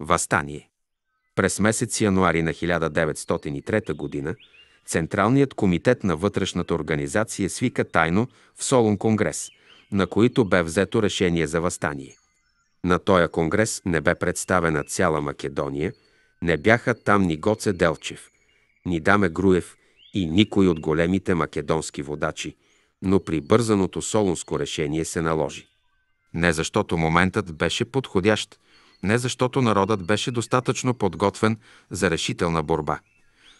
Въстание. През месец януари на 1903 г. Централният комитет на вътрешната организация свика тайно в Солун конгрес, на който бе взето решение за въстание. На този конгрес не бе представена цяла Македония, не бяха там ни Гоце Делчев, ни Даме Груев и никой от големите македонски водачи, но при бързаното солунско решение се наложи. Не защото моментът беше подходящ, не защото народът беше достатъчно подготвен за решителна борба.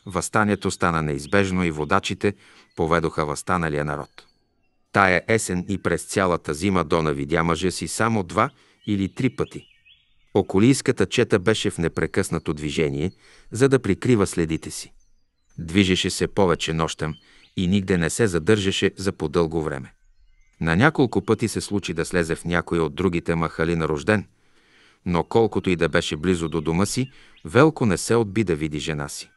Въстанието стана неизбежно и водачите поведоха възстаналия народ. Тая есен и през цялата зима Дона видя мъжа си само два или три пъти. Околийската чета беше в непрекъснато движение, за да прикрива следите си. Движеше се повече нощем и нигде не се задържаше за подълго време. На няколко пъти се случи да слезе в някой от другите махали на рожден – но колкото и да беше близо до дома си, Велко не се отби да види жена си.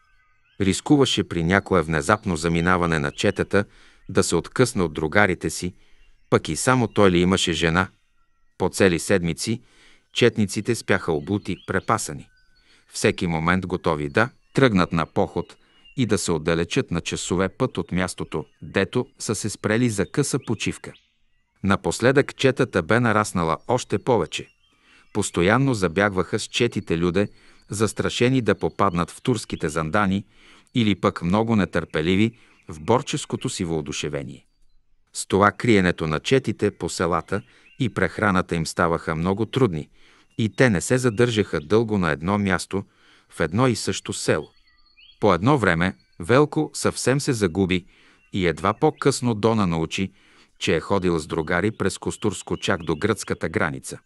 Рискуваше при някое внезапно заминаване на четата да се откъсне от другарите си, пък и само той ли имаше жена. По цели седмици четниците спяха обути, препасани. Всеки момент готови да тръгнат на поход и да се отдалечат на часове път от мястото, дето са се спрели за къса почивка. Напоследък четата бе нараснала още повече – Постоянно забягваха с четите люде, застрашени да попаднат в турските зандани или пък много нетърпеливи в борческото си въодушевение. С това криенето на четите по селата и прехраната им ставаха много трудни и те не се задържаха дълго на едно място в едно и също село. По едно време Велко съвсем се загуби и едва по-късно Дона научи, че е ходил с другари през Костурско чак до гръцката граница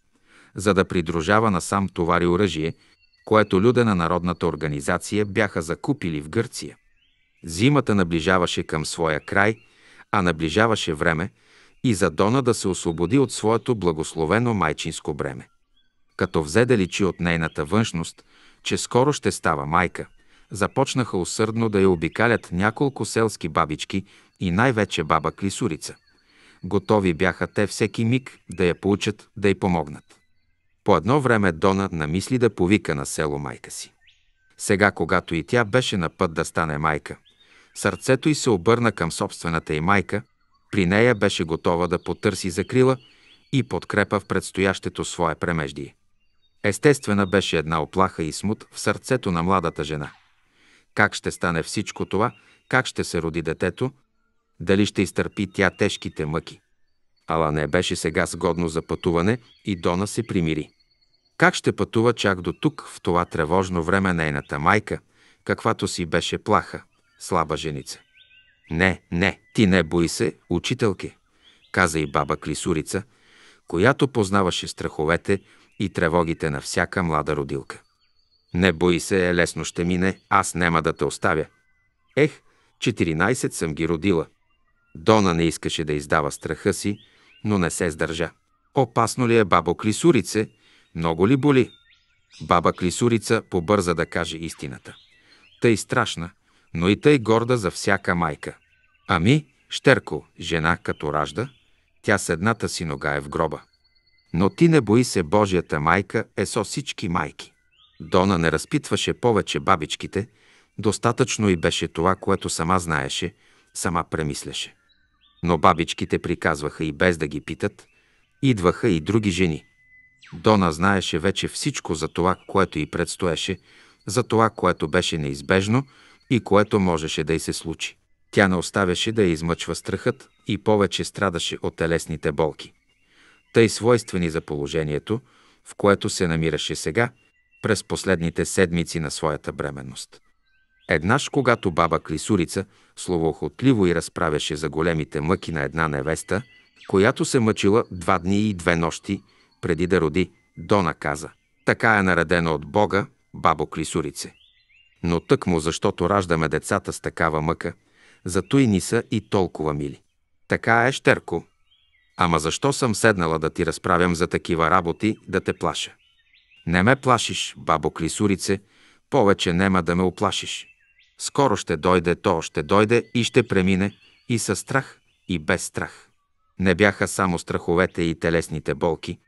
за да придружава насам товари оръжие, което люде на Народната организация бяха закупили в Гърция. Зимата наближаваше към своя край, а наближаваше време и за Дона да се освободи от своето благословено майчинско бреме. Като взе да личи от нейната външност, че скоро ще става майка, започнаха усърдно да я обикалят няколко селски бабички и най-вече баба Клисурица. Готови бяха те всеки миг да я получат, да й помогнат. По едно време Дона намисли да повика на село майка си. Сега, когато и тя беше на път да стане майка, сърцето й се обърна към собствената й майка, при нея беше готова да потърси закрила и подкрепа в предстоящето свое премеждие. Естествена беше една оплаха и смут в сърцето на младата жена. Как ще стане всичко това, как ще се роди детето, дали ще изтърпи тя тежките мъки. Ала не беше сега сгодно за пътуване и Дона се примири. Как ще пътува чак до тук, в това тревожно време нейната майка, каквато си беше плаха, слаба женица? Не, не, ти не бои се, учителке, каза и баба Клисурица, която познаваше страховете и тревогите на всяка млада родилка. Не бои се, е лесно ще мине, аз няма да те оставя. Ех, 14 съм ги родила. Дона не искаше да издава страха си, но не се сдържа. Опасно ли е бабо Клисурице? Много ли боли? Баба Клисурица побърза да каже истината. Тъй страшна, но и тъй горда за всяка майка. Ами, Штерко, жена като ражда, тя с едната си нога е в гроба. Но ти не бои се, Божията майка е со всички майки. Дона не разпитваше повече бабичките, достатъчно и беше това, което сама знаеше, сама премисляше. Но бабичките приказваха и без да ги питат, идваха и други жени. Дона знаеше вече всичко за това, което й предстоеше, за това, което беше неизбежно и което можеше да й се случи. Тя не оставяше да я измъчва страхът и повече страдаше от телесните болки. Тъй свойствени за положението, в което се намираше сега, през последните седмици на своята бременност. Еднаш, когато баба Клисурица словоохотливо и разправяше за големите мъки на една невеста, която се мъчила два дни и две нощи преди да роди, Дона каза «Така е наредена от Бога, бабо Клисурице». Но тъкмо, защото раждаме децата с такава мъка, зато и ни са и толкова мили. Така е, Щерко. Ама защо съм седнала да ти разправям за такива работи, да те плаша? Не ме плашиш, бабо Клисурице, повече нема да ме оплашиш. Скоро ще дойде, то ще дойде и ще премине и със страх, и без страх. Не бяха само страховете и телесните болки.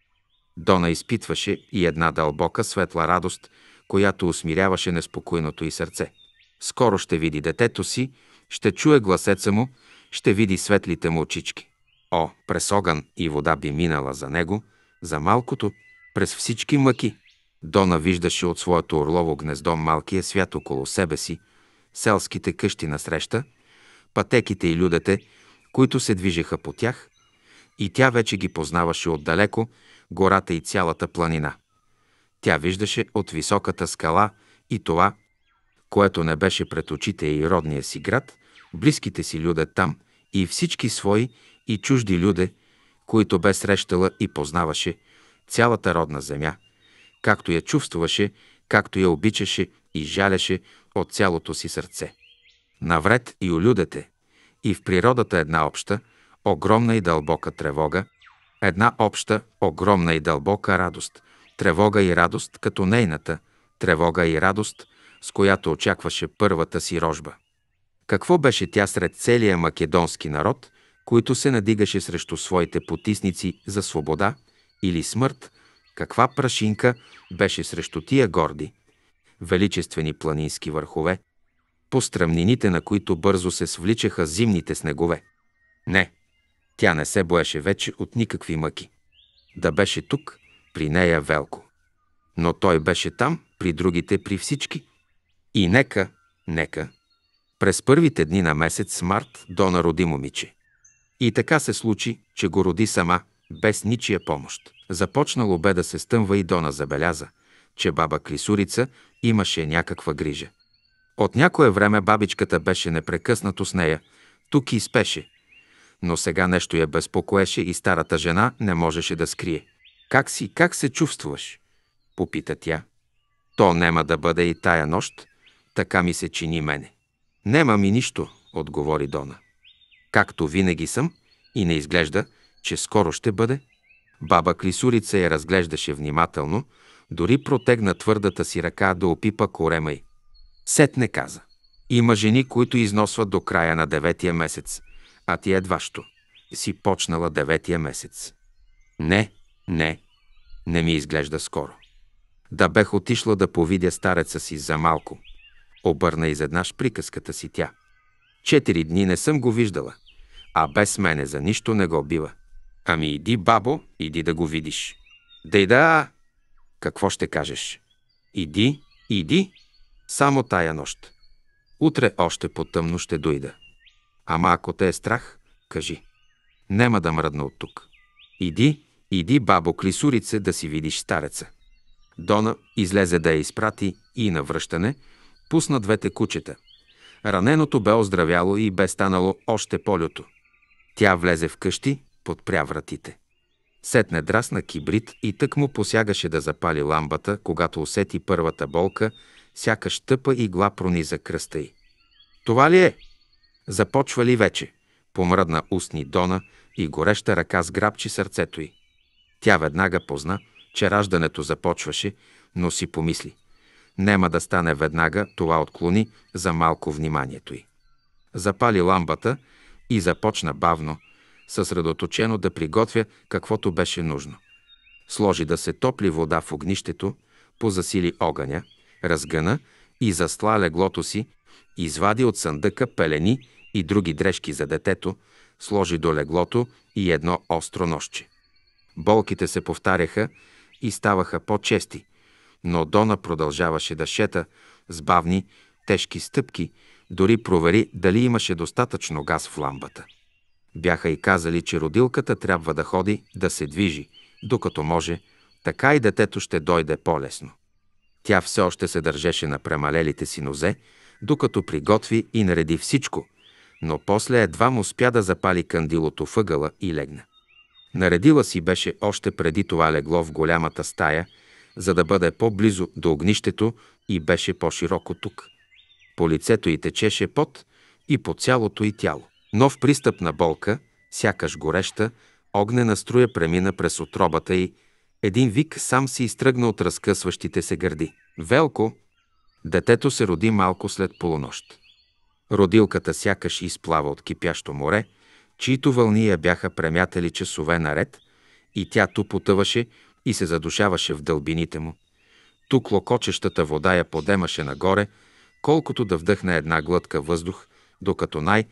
Дона изпитваше и една дълбока светла радост, която усмиряваше неспокойното й сърце. Скоро ще види детето си, ще чуе гласеца му, ще види светлите му очички. О, през огън и вода би минала за него, за малкото, през всички мъки. Дона виждаше от своето орлово гнездо малкия свят около себе си, селските къщи на среща, пътеките и людете, които се движеха по тях, и тя вече ги познаваше отдалеко, гората и цялата планина. Тя виждаше от високата скала и това, което не беше пред очите и родния си град, близките си люде там и всички свои и чужди люде, които бе срещала и познаваше, цялата родна земя, както я чувствуваше, както я обичаше и жаляше от цялото си сърце. Навред и улюдете, и в природата една обща, огромна и дълбока тревога, една обща, огромна и дълбока радост, тревога и радост като нейната, тревога и радост, с която очакваше първата си рожба. Какво беше тя сред целия македонски народ, който се надигаше срещу своите потисници за свобода или смърт, каква прашинка беше срещу тия горди – величествени планински върхове, по стръмнините на които бързо се свличаха зимните снегове. Не, тя не се боеше вече от никакви мъки. Да беше тук, при нея Велко. Но той беше там, при другите, при всички. И нека, нека, през първите дни на месец март Дона роди момиче. И така се случи, че го роди сама, без ничия помощ. Започнало бе да се стъмва и Дона забеляза, че баба Крисурица имаше някаква грижа. От някое време бабичката беше непрекъснато с нея, тук и спеше. Но сега нещо я безпокоеше и старата жена не можеше да скрие. «Как си, как се чувстваш? попита тя. «То нема да бъде и тая нощ, така ми се чини мене». «Нема ми нищо», отговори Дона. Както винаги съм и не изглежда, че скоро ще бъде. Баба Крисурица я разглеждаше внимателно, дори протегна твърдата си ръка да опипа корема й. Сетне каза. Има жени, които износват до края на деветия месец, а ти едващо Си почнала деветия месец. Не, не, не ми изглежда скоро. Да бех отишла да повидя стареца си за малко. Обърна изеднаш приказката си тя. Четири дни не съм го виждала, а без мене за нищо не го бива. Ами иди, бабо, иди да го видиш. Дейда, какво ще кажеш? Иди, иди, само тая нощ. Утре още по-тъмно ще дойда. Ама ако те е страх, кажи. Нема да мръдна от тук. Иди, иди, бабо Клисурице, да си видиш стареца. Дона излезе да я изпрати и на връщане пусна двете кучета. Раненото бе оздравяло и бе станало още полюто. Тя влезе в къщи, подпря вратите. Сетне драсна кибрид и тък му посягаше да запали ламбата, когато усети първата болка, сякаш тъпа игла прониза кръста й. Това ли е? Започва ли вече? Помръдна устни Дона и гореща ръка сграбчи сърцето й. Тя веднага позна, че раждането започваше, но си помисли. Нема да стане веднага, това отклони за малко вниманието й. Запали ламбата и започна бавно, съсредоточено да приготвя каквото беше нужно. Сложи да се топли вода в огнището, позасили огъня, разгъна и засла леглото си, извади от съндъка пелени и други дрежки за детето, сложи до леглото и едно остро нощче. Болките се повтаряха и ставаха по-чести, но Дона продължаваше да шета с бавни, тежки стъпки, дори провери дали имаше достатъчно газ в ламбата. Бяха и казали, че родилката трябва да ходи, да се движи, докато може, така и детето ще дойде по-лесно. Тя все още се държеше на премалелите си нозе, докато приготви и нареди всичко, но после едва му спя да запали кандилото въгъла и легна. Наредила си беше още преди това легло в голямата стая, за да бъде по-близо до огнището и беше по-широко тук. По лицето й течеше пот и по цялото й тяло. Нов пристъп на болка, сякаш гореща, огнена струя премина през отробата й. Един вик сам си изтръгна от разкъсващите се гърди. Велко! Детето се роди малко след полунощ. Родилката сякаш изплава от кипящо море, чието вълни я бяха премятали часове наред, и тя ту потъваше и се задушаваше в дълбините му. Тук локочещата вода я подемаше нагоре, колкото да вдъхне една глътка въздух, докато най-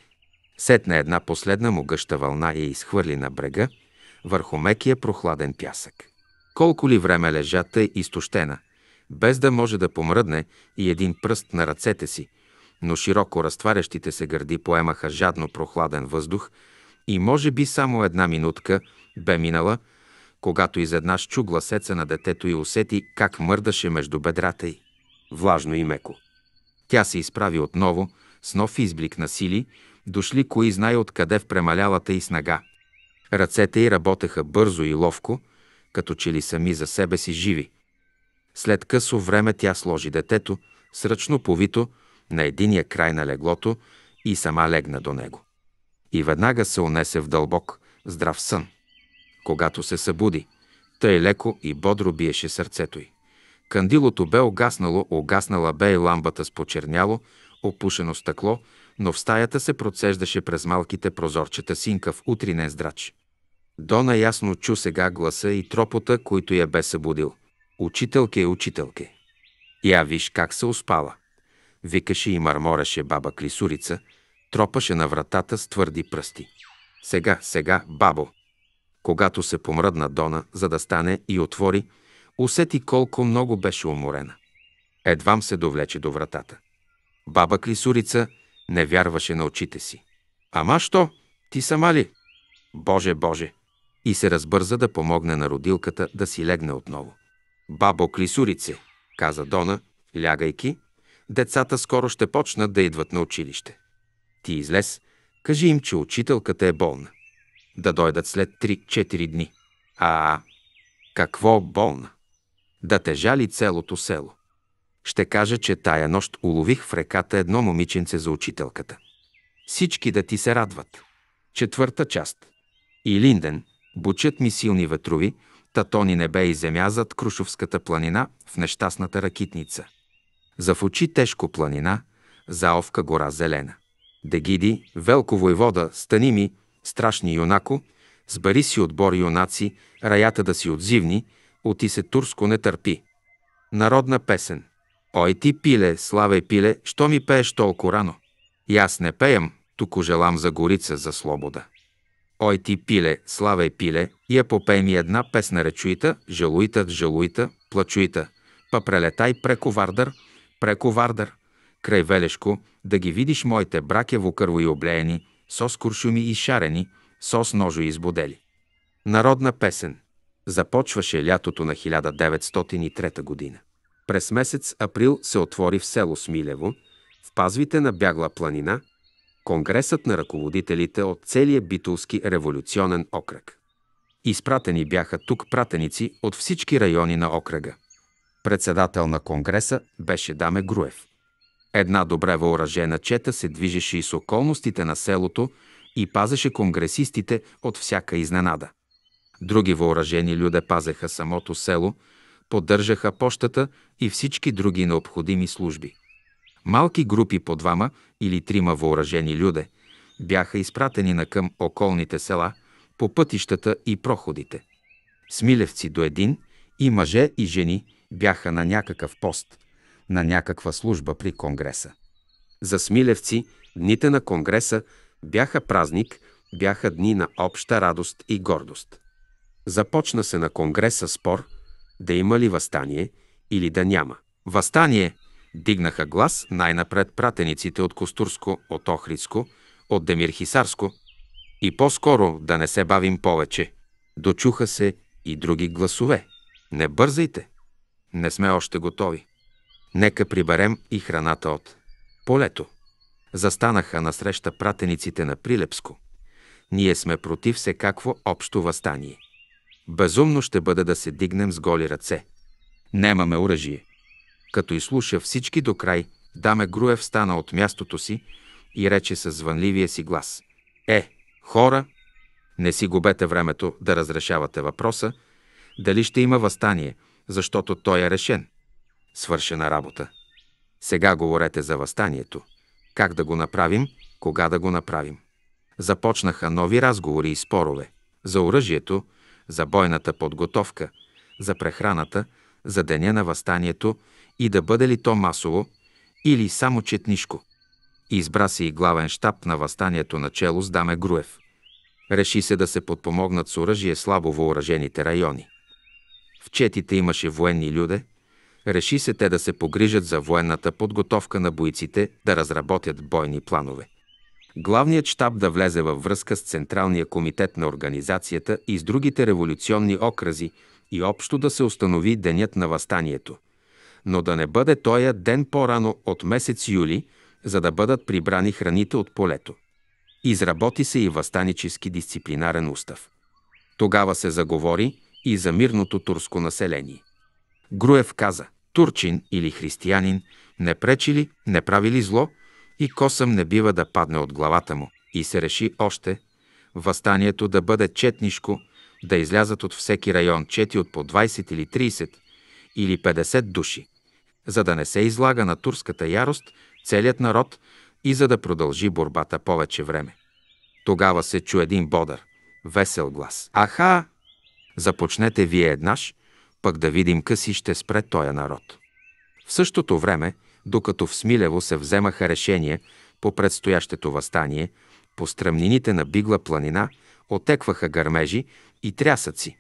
Сетна една последна могъща вълна и я изхвърли на брега, върху мекия прохладен пясък. Колко ли време лежа тъй изтощена, без да може да помръдне и един пръст на ръцете си, но широко разтварящите се гърди поемаха жадно прохладен въздух и може би само една минутка бе минала, когато изведнъж чу гласеца на детето и усети как мърдаше между бедрата й. Влажно и меко. Тя се изправи отново, с нов изблик на сили, дошли кои знае откъде в премалялата и снага. Ръцете й работеха бързо и ловко, като че ли сами за себе си живи. След късо време тя сложи детето, сръчно повито, на единия край на леглото и сама легна до него. И веднага се унесе в дълбок, здрав сън. Когато се събуди, тъй леко и бодро биеше сърцето й. Кандилото бе огаснало, огаснала бе и ламбата с почерняло, опушено стъкло, но в стаята се процеждаше през малките прозорчета синка в утринен здрач. Дона ясно чу сега гласа и тропота, който я бе събудил. Учителке, учителке. Я виж как се успала. Викаше и мърмореше баба Клисурица, тропаше на вратата с твърди пръсти. Сега, сега, бабо. Когато се помръдна Дона, за да стане и отвори, усети колко много беше уморена. Едвам се довлече до вратата. Баба Клисурица – не вярваше на очите си. Ама що? Ти сама ли? Боже, Боже! И се разбърза да помогне на родилката да си легне отново. Бабо Клисурице, каза Дона, лягайки, децата скоро ще почнат да идват на училище. Ти излез, кажи им, че учителката е болна. Да дойдат след 3-4 дни. А, какво болна? Да тежали целото село. Ще кажа, че тая нощ улових в реката едно момиченце за учителката. Всички да ти се радват. Четвърта част. И Линден, бучат ми силни ветрови, татони небе и земя зад Крушовската планина в нещастната ракитница. За в очи тежко планина, за овка гора зелена. Дегиди, Велко войвода, стани ми, страшни юнако, сбари си отбор юнаци, раята да си отзивни, оти се турско не търпи. Народна песен – Ой ти, пиле, славе пиле, що ми пееш толкова рано? И аз не пеям, тук желам за горица, за слобода. Ой ти, пиле, славе пиле, я попей ми една песна речуита, жалуита, жалуита, плачуита, па прелетай преко Вардар, преко Вардар, край Велешко, да ги видиш моите браке вукърво и облеени, со с куршуми и шарени, со с ножо и избодели. Народна песен започваше лятото на 1903 година. През месец април се отвори в село Смилево, в пазвите на Бягла планина, Конгресът на ръководителите от целия битулски революционен окръг. Изпратени бяха тук пратеници от всички райони на окръга. Председател на Конгреса беше Даме Груев. Една добре въоръжена чета се движеше и с околностите на селото и пазеше конгресистите от всяка изненада. Други въоръжени люде пазеха самото село – поддържаха пощата и всички други необходими служби. Малки групи по двама или трима въоръжени люде бяха изпратени на към околните села, по пътищата и проходите. Смилевци до един и мъже и жени бяха на някакъв пост, на някаква служба при Конгреса. За Смилевци дните на Конгреса бяха празник, бяха дни на обща радост и гордост. Започна се на Конгреса спор – да има ли възстание или да няма. Възстание дигнаха глас най-напред пратениците от Костурско, от Охридско, от Демирхисарско и по-скоро да не се бавим повече. Дочуха се и други гласове. Не бързайте! Не сме още готови. Нека приберем и храната от полето. Застанаха насреща пратениците на Прилепско. Ние сме против всекакво общо възстание. Безумно ще бъде да се дигнем с голи ръце. Немаме оръжие. Като изслуша всички до край, Даме Груев стана от мястото си и рече със звънливия си глас. Е, хора, не си губете времето да разрешавате въпроса, дали ще има възстание, защото той е решен. Свършена работа. Сега говорете за възстанието. Как да го направим, кога да го направим. Започнаха нови разговори и спорове. За оръжието, за бойната подготовка, за прехраната, за деня на възстанието и да бъде ли то масово или само четнишко. Избра се и главен штаб на възстанието на чело с Даме Груев. Реши се да се подпомогнат с оръжие слабо въоръжените райони. В четите имаше военни люде, реши се те да се погрижат за военната подготовка на бойците, да разработят бойни планове главният щаб да влезе във връзка с Централния комитет на организацията и с другите революционни окрази и общо да се установи денят на възстанието. Но да не бъде тоя ден по-рано от месец юли, за да бъдат прибрани храните от полето. Изработи се и възстанически дисциплинарен устав. Тогава се заговори и за мирното турско население. Груев каза, турчин или християнин не пречили, не правили зло – и косъм не бива да падне от главата му. И се реши още възстанието да бъде четнишко, да излязат от всеки район чети от по 20 или 30 или 50 души, за да не се излага на турската ярост целият народ и за да продължи борбата повече време. Тогава се чу един бодър, весел глас. Аха! Започнете вие еднаш, пък да видим къси ще спре тоя народ. В същото време докато в Смилево се вземаха решения по предстоящето въстание, по стръмнините на Бигла планина отекваха гърмежи и трясъци.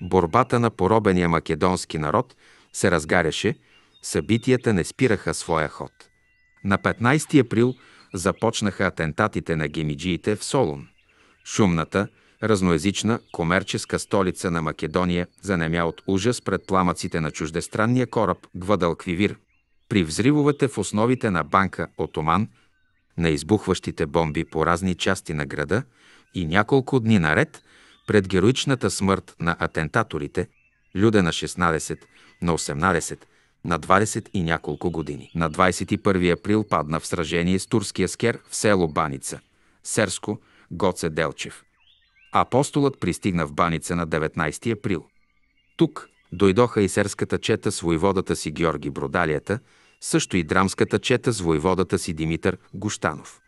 Борбата на поробения македонски народ се разгаряше, събитията не спираха своя ход. На 15 април започнаха атентатите на гемиджиите в Солун. Шумната, разноязична, комерческа столица на Македония занемя от ужас пред пламъците на чуждестранния кораб Гвадалквивир – при взривовете в основите на банка Отоман, на избухващите бомби по разни части на града и няколко дни наред пред героичната смърт на атентаторите Люде на 16, на 18, на 20 и няколко години. На 21 април падна в сражение с турския скер в село Баница, Серско, Гоце Делчев. Апостолът пристигна в Баница на 19 април. Тук дойдоха и серската чета с войводата си Георги Бродалията – също и драмската чета с воеводата си Димитър Гуштанов.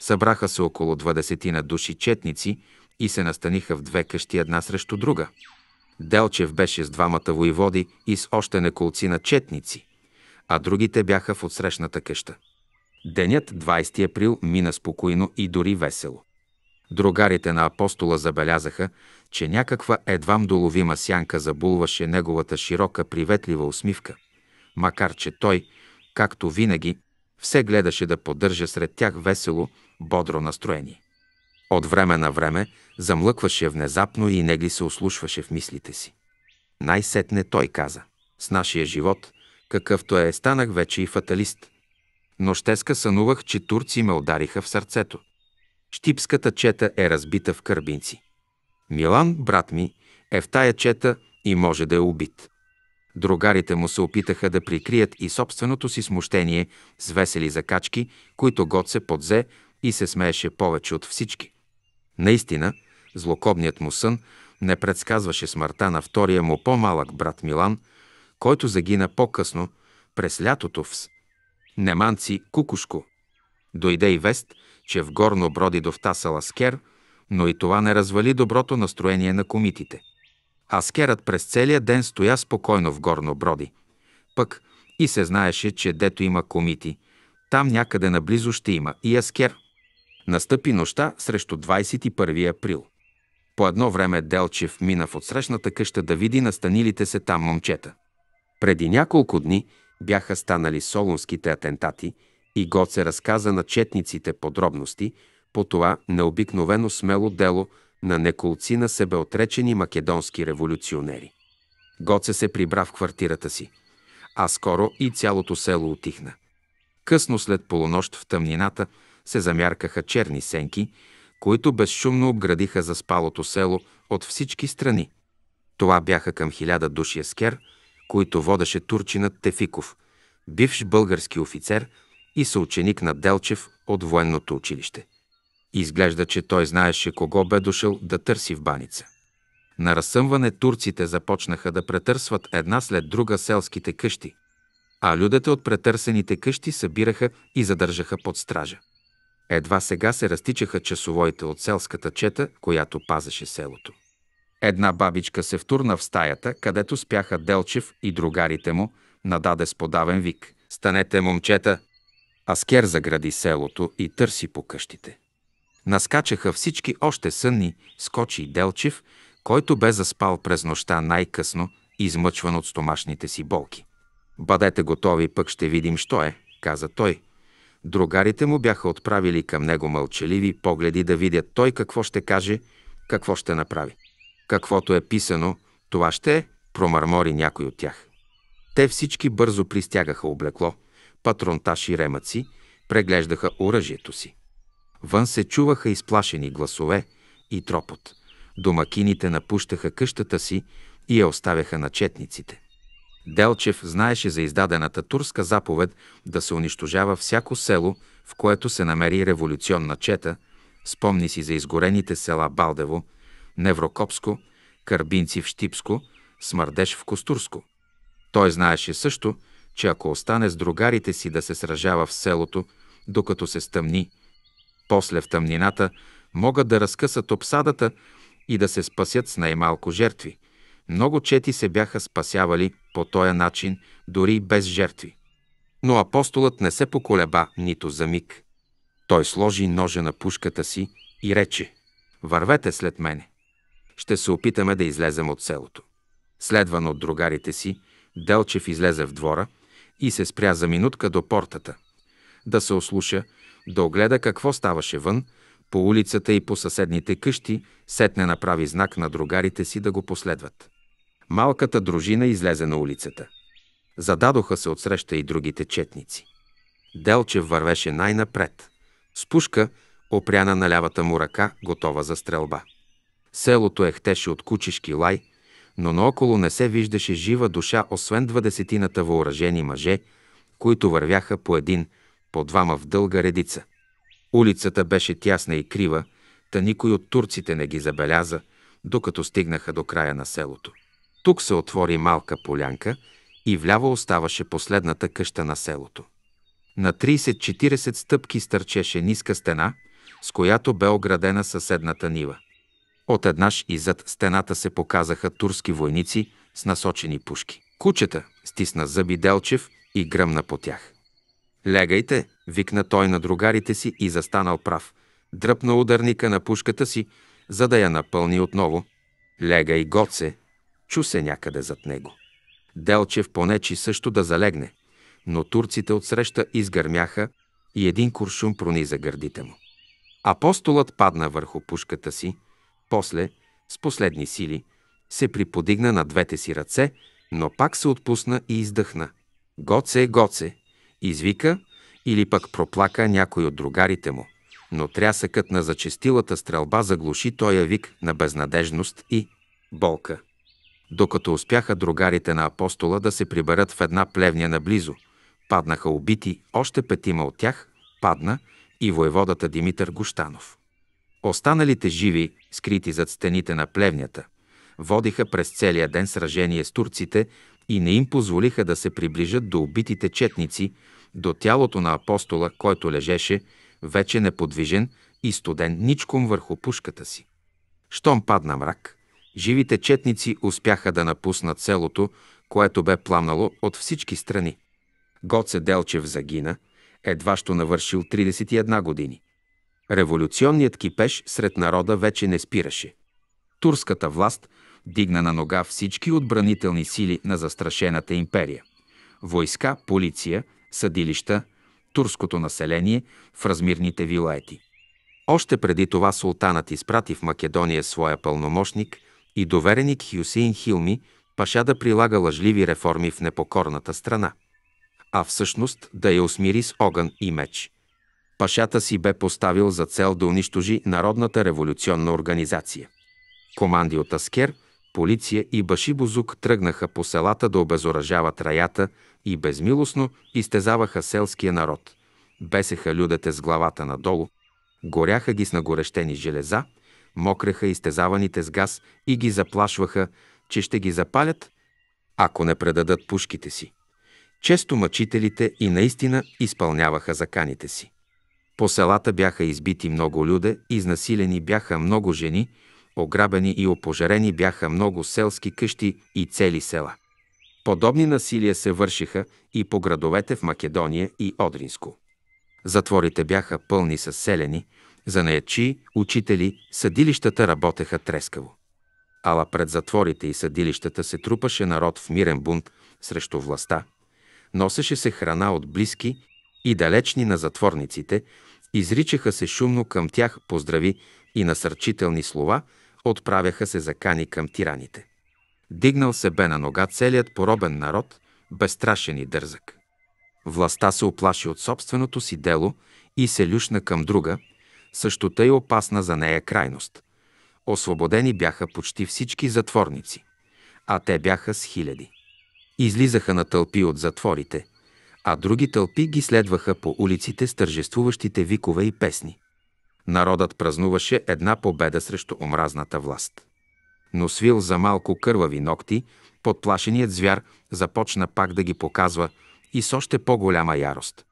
Събраха се около 20 на души четници и се настаниха в две къщи една срещу друга. Делчев беше с двамата воеводи и с още неколци на четници, а другите бяха в отсрещната къща. Денят 20 април мина спокойно и дори весело. Другарите на апостола забелязаха, че някаква едвам доловима сянка забулваше неговата широка приветлива усмивка, макар че той – Както винаги, все гледаше да поддържа сред тях весело, бодро настроение. От време на време замлъкваше внезапно и негли се ослушваше в мислите си. Най-сетне той каза, с нашия живот, какъвто е, станах вече и фаталист. Но щеска сънувах, че турци ме удариха в сърцето. Щипската чета е разбита в кърбинци. Милан, брат ми, е в тая чета и може да е убит. Другарите му се опитаха да прикрият и собственото си смущение с весели закачки, които год се подзе и се смееше повече от всички. Наистина, злокобният му сън не предсказваше смъртта на втория му по-малък брат Милан, който загина по-късно, през лятото в Неманци Кукушко. Дойде и вест, че в горно броди довтасала Скер, но и това не развали доброто настроение на комитите – Аскерът през целия ден стоя спокойно в горно броди. Пък и се знаеше, че дето има комити, там някъде наблизо ще има и аскер. Настъпи нощта срещу 21 април. По едно време Делчев мина в отсрещната къща да види настанилите се там момчета. Преди няколко дни бяха станали солунските атентати и Гоце разказа на четниците подробности по това необикновено смело дело на неколци на себеотречени македонски революционери. Гоце се прибра в квартирата си, а скоро и цялото село отихна. Късно след полунощ в тъмнината се замяркаха черни сенки, които безшумно обградиха заспалото село от всички страни. Това бяха към хиляда души ескер, които водеше турчинът Тефиков, бивш български офицер и съученик на Делчев от военното училище изглежда, че той знаеше кого бе дошъл да търси в баница. На разсъмване турците започнаха да претърсват една след друга селските къщи, а людите от претърсените къщи събираха и задържаха под стража. Едва сега се разтичаха часовоите от селската чета, която пазеше селото. Една бабичка се втурна в стаята, където спяха Делчев и другарите му, нададе с подавен вик. «Станете, момчета!» Аскер загради селото и търси по къщите. Наскачаха всички още сънни, скочи Делчев, който бе заспал през нощта най-късно, измъчван от стомашните си болки. «Бъдете готови, пък ще видим, що е», каза той. Другарите му бяха отправили към него мълчаливи погледи да видят той какво ще каже, какво ще направи. Каквото е писано, това ще е, промърмори някой от тях. Те всички бързо пристягаха облекло, патронтаж и ремъци, преглеждаха оръжието си. Вън се чуваха изплашени гласове и тропот. Домакините напущаха къщата си и я оставяха на четниците. Делчев знаеше за издадената турска заповед да се унищожава всяко село, в което се намери революционна чета, спомни си за изгорените села Балдево, Неврокопско, Карбинци в Штипско, Смърдеж в Костурско. Той знаеше също, че ако остане с другарите си да се сражава в селото, докато се стъмни – после в тъмнината могат да разкъсат обсадата и да се спасят с най-малко жертви. Много чети се бяха спасявали по този начин, дори без жертви. Но апостолът не се поколеба нито за миг. Той сложи ножа на пушката си и рече «Вървете след мене. Ще се опитаме да излезем от селото». Следван от другарите си, Делчев излезе в двора и се спря за минутка до портата. Да се ослуша да огледа какво ставаше вън, по улицата и по съседните къщи, сетне направи знак на другарите си да го последват. Малката дружина излезе на улицата. Зададоха се отсреща и другите четници. Делчев вървеше най-напред, с пушка, опряна на лявата му ръка, готова за стрелба. Селото ехтеше от кучешки лай, но наоколо не се виждаше жива душа, освен двадесетината въоръжени мъже, които вървяха по един – по двама в дълга редица. Улицата беше тясна и крива, та никой от турците не ги забеляза, докато стигнаха до края на селото. Тук се отвори малка полянка и вляво оставаше последната къща на селото. На 30-40 стъпки стърчеше ниска стена, с която бе оградена съседната нива. От еднаш и зад стената се показаха турски войници с насочени пушки. Кучета стисна зъби Делчев и гръмна по тях. Легайте, викна той на другарите си и застанал прав. Дръпна ударника на пушката си, за да я напълни отново. Легай, Гоце! Чу се някъде зад него. Делчев понечи също да залегне, но турците отсреща изгърмяха и един куршум прониза гърдите му. Апостолът падна върху пушката си, после, с последни сили, се приподигна на двете си ръце, но пак се отпусна и издъхна. Гоце, Гоце! извика или пък проплака някой от другарите му. Но трясъкът на зачестилата стрелба заглуши тоя вик на безнадежност и болка. Докато успяха другарите на апостола да се приберат в една плевня наблизо, паднаха убити още петима от тях, падна и воеводата Димитър Гощанов. Останалите живи, скрити зад стените на плевнята, водиха през целия ден сражение с турците и не им позволиха да се приближат до убитите четници, до тялото на апостола, който лежеше, вече неподвижен и студен ничком върху пушката си. Щом падна мрак, живите четници успяха да напуснат селото, което бе пламнало от всички страни. Гоце Делчев загина, едва що навършил 31 години. Революционният кипеж сред народа вече не спираше. Турската власт – дигна на нога всички отбранителни сили на застрашената империя – войска, полиция, съдилища, турското население в размирните вилаети. Още преди това султанът изпрати в Македония своя пълномощник и довереник Хюсейн Хилми паша да прилага лъжливи реформи в непокорната страна, а всъщност да я усмири с огън и меч. Пашата си бе поставил за цел да унищожи Народната революционна организация. Команди от Аскер – Полиция и Баши Бузук тръгнаха по селата да обезоръжават раята и безмилостно изтезаваха селския народ. Бесеха людете с главата надолу, горяха ги с нагорещени железа, мокреха изтезаваните с газ и ги заплашваха, че ще ги запалят, ако не предадат пушките си. Често мъчителите и наистина изпълняваха заканите си. По селата бяха избити много люде, изнасилени бяха много жени, ограбени и опожарени бяха много селски къщи и цели села. Подобни насилия се вършиха и по градовете в Македония и Одринско. Затворите бяха пълни с селени, занаячи, учители, съдилищата работеха трескаво. Ала пред затворите и съдилищата се трупаше народ в мирен бунт срещу властта. Носеше се храна от близки и далечни на затворниците, изричаха се шумно към тях поздрави и насърчителни слова – отправяха се закани към тираните. Дигнал се бе на нога целият поробен народ, безстрашен и дързък. Властта се оплаши от собственото си дело и се люшна към друга, също тъй опасна за нея крайност. Освободени бяха почти всички затворници, а те бяха с хиляди. Излизаха на тълпи от затворите, а други тълпи ги следваха по улиците с тържествуващите викове и песни. Народът празнуваше една победа срещу омразната власт. Но свил за малко кървави ногти, подплашеният звяр започна пак да ги показва и с още по-голяма ярост.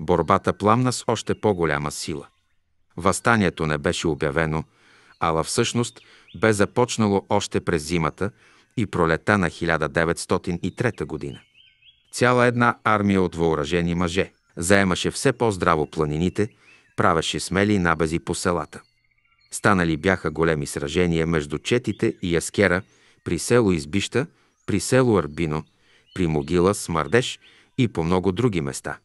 Борбата пламна с още по-голяма сила. Въстанието не беше обявено, ала всъщност бе започнало още през зимата и пролета на 1903 година. Цяла една армия от въоръжени мъже заемаше все по-здраво планините – правеше смели набези по селата. Станали бяха големи сражения между Четите и Аскера при село Избища, при село Арбино, при Могила, Смърдеж и по много други места.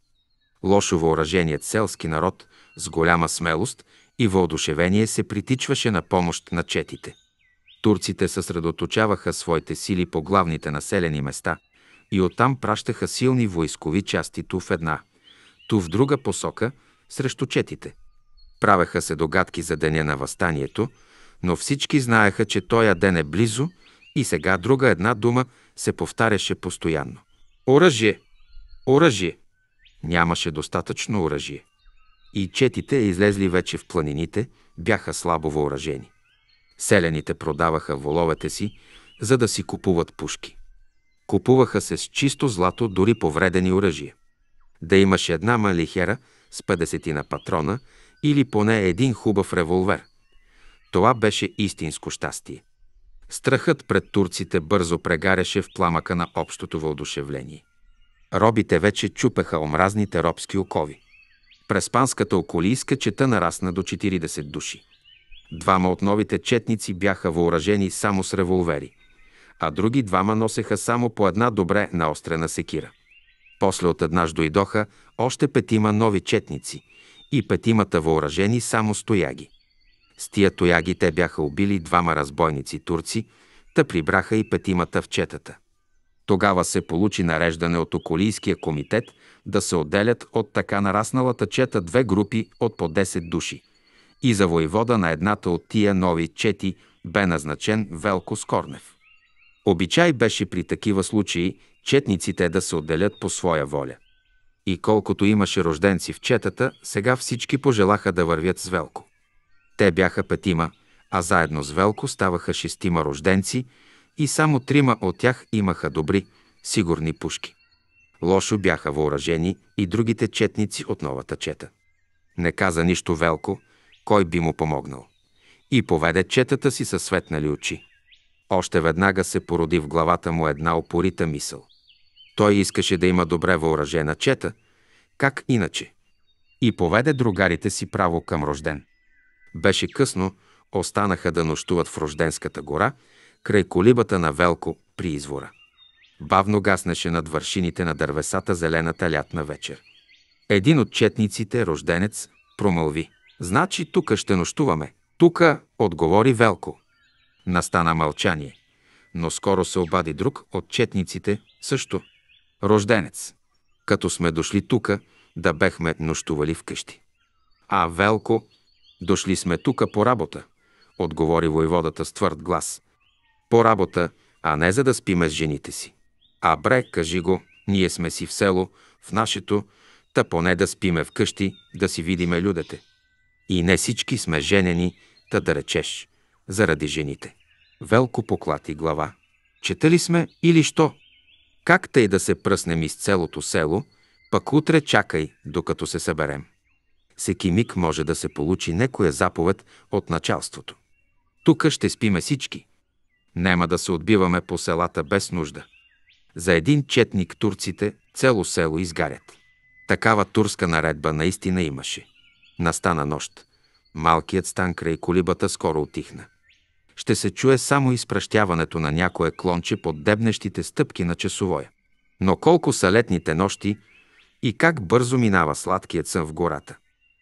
Лошо въоръженият селски народ с голяма смелост и въодушевение се притичваше на помощ на четите. Турците съсредоточаваха своите сили по главните населени места и оттам пращаха силни войскови части ту в една, ту в друга посока – срещу четите. Правеха се догадки за деня на възстанието, но всички знаеха, че тоя ден е близо и сега друга една дума се повтаряше постоянно. Оръжие! Оръжие! Нямаше достатъчно оръжие. И четите, излезли вече в планините, бяха слабо въоръжени. Селените продаваха воловете си, за да си купуват пушки. Купуваха се с чисто злато дори повредени оръжия. Да имаше една малихера – с 50 на патрона или поне един хубав револвер. Това беше истинско щастие. Страхът пред турците бързо прегаряше в пламъка на общото въодушевление. Робите вече чупеха омразните робски окови. През панската околийска чета нарасна до 40 души. Двама от новите четници бяха въоръжени само с револвери, а други двама носеха само по една добре наострена секира. После от еднаж дойдоха още петима нови четници и петимата въоръжени само стояги. С тия тояги те бяха убили двама разбойници турци, та прибраха и петимата в четата. Тогава се получи нареждане от Околийския комитет да се отделят от така нарасналата чета две групи от по 10 души. И за воевода на едната от тия нови чети бе назначен Велко Скорнев. Обичай беше при такива случаи четниците да се отделят по своя воля. И колкото имаше рожденци в четата, сега всички пожелаха да вървят с Велко. Те бяха петима, а заедно с Велко ставаха шестима рожденци и само трима от тях имаха добри, сигурни пушки. Лошо бяха въоръжени и другите четници от новата чета. Не каза нищо Велко, кой би му помогнал. И поведе четата си със светнали очи. Още веднага се породи в главата му една опорита мисъл. Той искаше да има добре въоръжена чета, как иначе. И поведе другарите си право към Рожден. Беше късно, останаха да нощуват в Рожденската гора, край колибата на Велко при извора. Бавно гаснеше над вършините на дървесата зелената лятна вечер. Един от четниците, рожденец, промълви. Значи тука ще нощуваме. Тука, отговори Велко. Настана мълчание, но скоро се обади друг от четниците също рожденец. Като сме дошли тука, да бехме нощували вкъщи. А, Велко, дошли сме тука по работа, отговори войводата с твърд глас. По работа, а не за да спиме с жените си. А бре, кажи го, ние сме си в село, в нашето, та поне да спиме вкъщи, да си видиме людете. И не всички сме женени, та да речеш, заради жените. Велко поклати глава. Чета ли сме или що? Как тъй да се пръснем из целото село, пък утре чакай, докато се съберем. Всеки миг може да се получи некоя заповед от началството. Тук ще спиме всички. Нема да се отбиваме по селата без нужда. За един четник турците цело село изгарят. Такава турска наредба наистина имаше. Настана нощ. Малкият стан край колибата скоро отихна ще се чуе само изпращяването на някое клонче под дебнещите стъпки на часовоя. Но колко са летните нощи и как бързо минава сладкият сън в гората.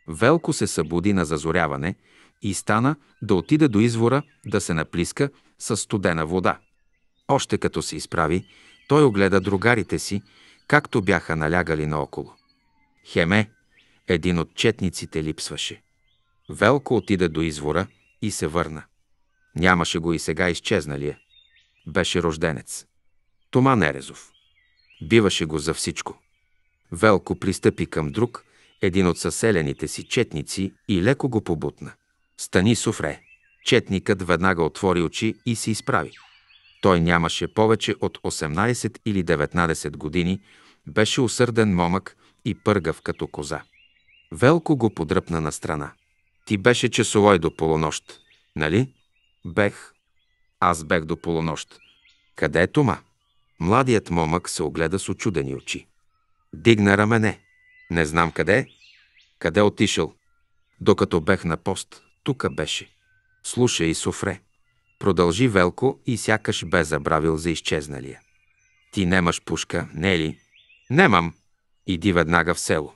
Велко се събуди на зазоряване и стана да отиде до извора да се наплиска с студена вода. Още като се изправи, той огледа другарите си, както бяха налягали наоколо. Хеме, един от четниците липсваше. Велко отида до извора и се върна. Нямаше го и сега изчезналия. Е. Беше рожденец. Тома Нерезов. Биваше го за всичко. Велко пристъпи към друг, един от съселените си четници и леко го побутна. Стани Софре. Четникът веднага отвори очи и се изправи. Той нямаше повече от 18 или 19 години, беше усърден момък и пъргав като коза. Велко го подръпна на страна. Ти беше часовой до полунощ, нали? Бех. Аз бех до полунощ. Къде е Тома? Младият момък се огледа с очудени очи. Дигна рамене. Не знам къде е. Къде отишъл? Докато бех на пост, тука беше. Слушай, Софре. Продължи Велко и сякаш бе забравил за изчезналия. Ти немаш пушка, не е ли? Немам. Иди веднага в село.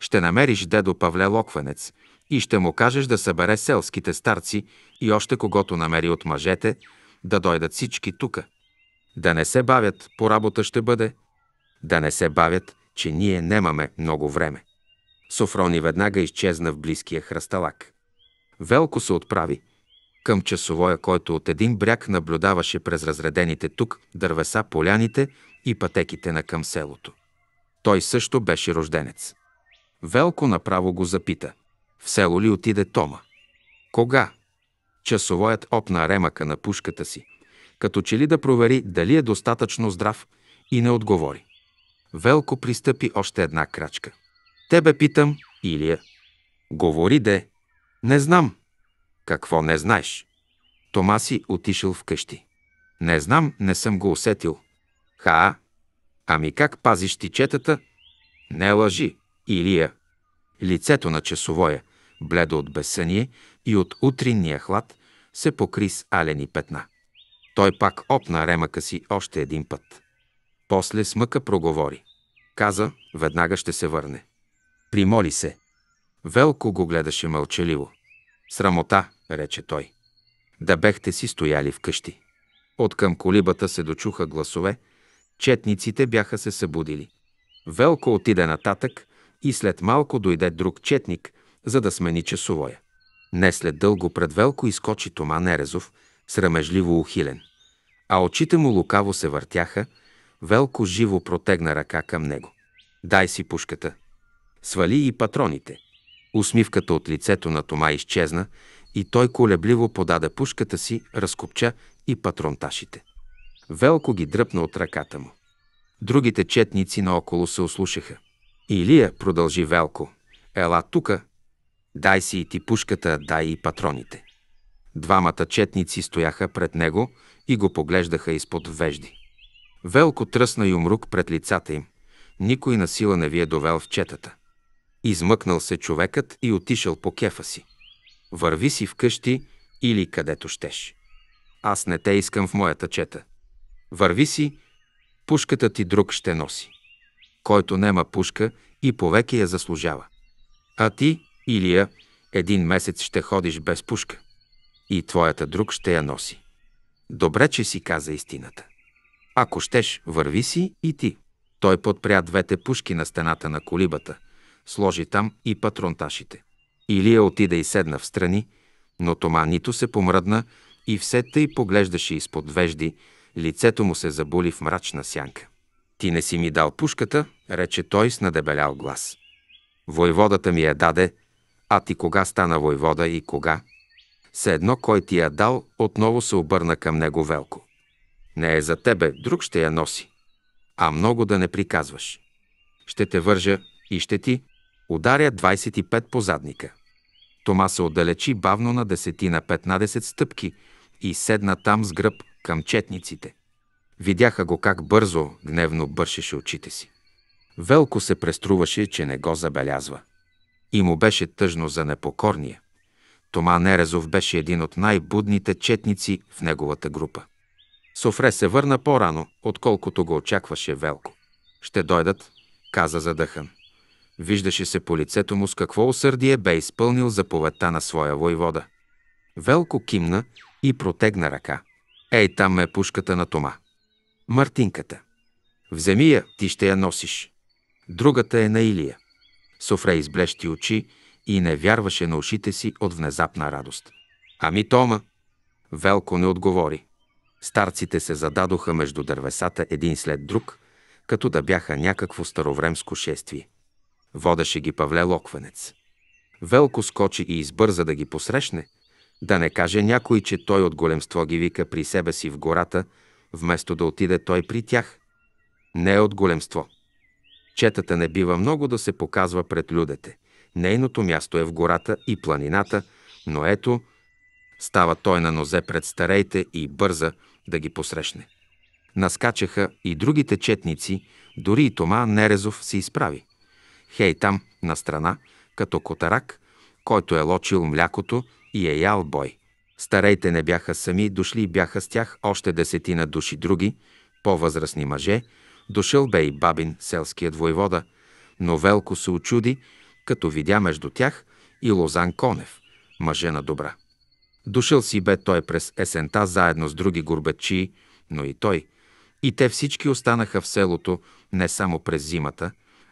Ще намериш дедо Павле Локванец и ще му кажеш да събере селските старци и още когото намери от мъжете, да дойдат всички тука. Да не се бавят, по работа ще бъде. Да не се бавят, че ние немаме много време. Софрони веднага изчезна в близкия хръсталак. Велко се отправи към часовоя, който от един бряг наблюдаваше през разредените тук дървеса поляните и пътеките на към селото. Той също беше рожденец. Велко направо го запита – в село ли отиде Тома? Кога? Часовоят опна ремъка на пушката си, като че ли да провери дали е достатъчно здрав и не отговори. Велко пристъпи още една крачка. Тебе питам, Илия. Говори де. Не знам. Какво не знаеш? Тома си отишъл вкъщи. Не знам, не съм го усетил. Ха, ами как пазиш тичетата? Не лъжи, Илия. Лицето на часовоя бледо от безсъние и от утринния хлад, се покри с алени петна. Той пак опна ремъка си още един път. После смъка проговори. Каза, веднага ще се върне. Примоли се. Велко го гледаше мълчаливо. Срамота, рече той. Да бехте си стояли вкъщи. От към колибата се дочуха гласове, четниците бяха се събудили. Велко отиде нататък и след малко дойде друг четник за да смени часовоя. Не след дълго пред Велко изкочи Тома Нерезов, срамежливо ухилен. А очите му лукаво се въртяха, Велко живо протегна ръка към него. «Дай си пушката!» Свали и патроните. Усмивката от лицето на Тома изчезна и той колебливо подаде пушката си, разкопча и патронташите. Велко ги дръпна от ръката му. Другите четници наоколо се ослушаха. Илия, продължи Велко, ела тука, Дай си и ти пушката, дай и патроните. Двамата четници стояха пред него и го поглеждаха изпод вежди. Велко тръсна юмрук пред лицата им. Никой на сила не ви е довел в четата. Измъкнал се човекът и отишъл по кефа си. Върви си вкъщи или където щеш. Аз не те искам в моята чета. Върви си, пушката ти друг ще носи. Който нема пушка и повеки я заслужава. А ти, Илия, един месец ще ходиш без пушка и твоята друг ще я носи. Добре, че си каза истината. Ако щеш, върви си и ти. Той подпря двете пушки на стената на колибата, сложи там и патронташите. Илия отида и седна в страни, но Тома нито се помръдна и все тъй поглеждаше изпод вежди, лицето му се забули в мрачна сянка. «Ти не си ми дал пушката», рече той с надебелял глас. «Войводата ми я даде, а ти кога стана войвода и кога? Се едно, кой ти я дал, отново се обърна към него Велко. Не е за тебе, друг ще я носи. А много да не приказваш. Ще те вържа и ще ти ударя 25 по задника. Тома се отдалечи бавно на десетина 15 стъпки и седна там с гръб към четниците. Видяха го как бързо, гневно бършеше очите си. Велко се преструваше, че не го забелязва и му беше тъжно за непокорния. Тома Нерезов беше един от най-будните четници в неговата група. Софре се върна по-рано, отколкото го очакваше Велко. «Ще дойдат», каза задъхан. Виждаше се по лицето му с какво усърдие бе изпълнил заповедта на своя войвода. Велко кимна и протегна ръка. «Ей, там е пушката на Тома. Мартинката. Вземи я, ти ще я носиш. Другата е на Илия. Софре изблещи очи и не вярваше на ушите си от внезапна радост. Ами Тома? Велко не отговори. Старците се зададоха между дървесата един след друг, като да бяха някакво старовремско шествие. Водеше ги Павле локванец. Велко скочи и избърза да ги посрещне, да не каже някой, че той от големство ги вика при себе си в гората, вместо да отиде той при тях. Не от големство. Четата не бива много да се показва пред людете. Нейното място е в гората и планината, но ето, става той на нозе пред старейте и бърза да ги посрещне. Наскачаха и другите четници, дори и Тома Нерезов се изправи. Хей там, на страна, като котарак, който е лочил млякото и е ял бой. Старейте не бяха сами, дошли бяха с тях още десетина души други, по-възрастни мъже – Дошъл бе и бабин, селският войвода, но Велко се очуди, като видя между тях и Лозан Конев, мъже на добра. Дошъл си бе той през есента заедно с други горбачи, но и той. И те всички останаха в селото не само през зимата,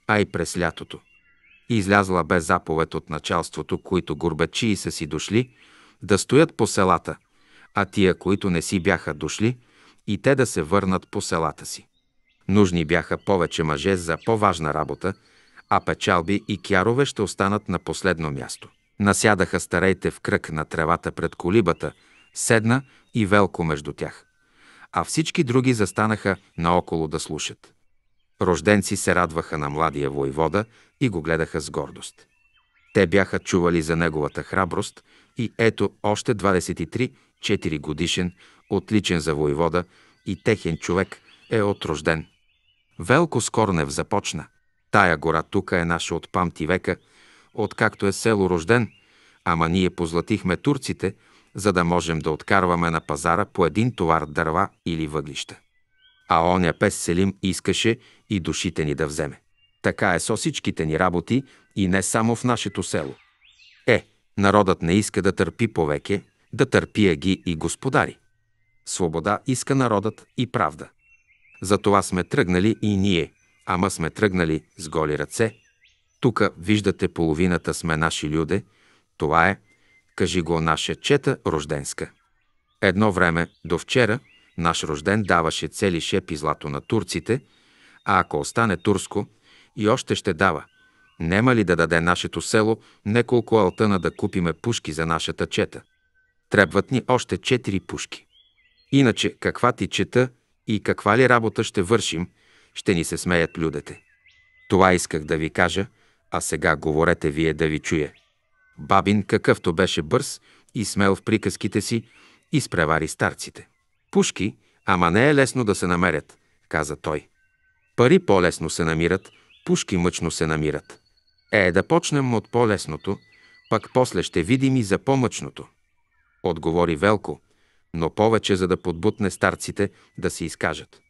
а и през лятото. Излязла бе заповед от началството, които горбачи са си дошли, да стоят по селата, а тия, които не си бяха дошли, и те да се върнат по селата си. Нужни бяха повече мъже за по-важна работа, а печалби и кярове ще останат на последно място. Насядаха старейте в кръг на тревата пред колибата, седна и Велко между тях. А всички други застанаха наоколо да слушат. Рожденци се радваха на младия войвода и го гледаха с гордост. Те бяха чували за неговата храброст и ето още 23-4 годишен, отличен за войвода и техен човек е отрожден – Велко Скорнев започна. Тая гора тука е наша от памти века, откакто е село рожден, ама ние позлатихме турците, за да можем да откарваме на пазара по един товар дърва или въглища. А оня пес Селим искаше и душите ни да вземе. Така е со всичките ни работи и не само в нашето село. Е, народът не иска да търпи повеке, да търпия ги и господари. Свобода иска народът и правда. Затова сме тръгнали и ние, ама сме тръгнали с голи ръце. Тука виждате половината сме наши люде. Това е, кажи го, наша чета рожденска. Едно време, до вчера, наш рожден даваше цели шепи злато на турците, а ако остане турско, и още ще дава. Нема ли да даде нашето село неколко алтана да купиме пушки за нашата чета? Трябват ни още четири пушки. Иначе, каква ти чета и каква ли работа ще вършим, ще ни се смеят людете. Това исках да ви кажа, а сега говорете вие да ви чуя. Бабин, какъвто беше бърз и смел в приказките си, изпревари старците. Пушки, ама не е лесно да се намерят, каза той. Пари по-лесно се намират, пушки мъчно се намират. Е, да почнем от по-лесното, пък после ще видим и за по-мъчното. Отговори Велко, но повече за да подбутне старците да се изкажат.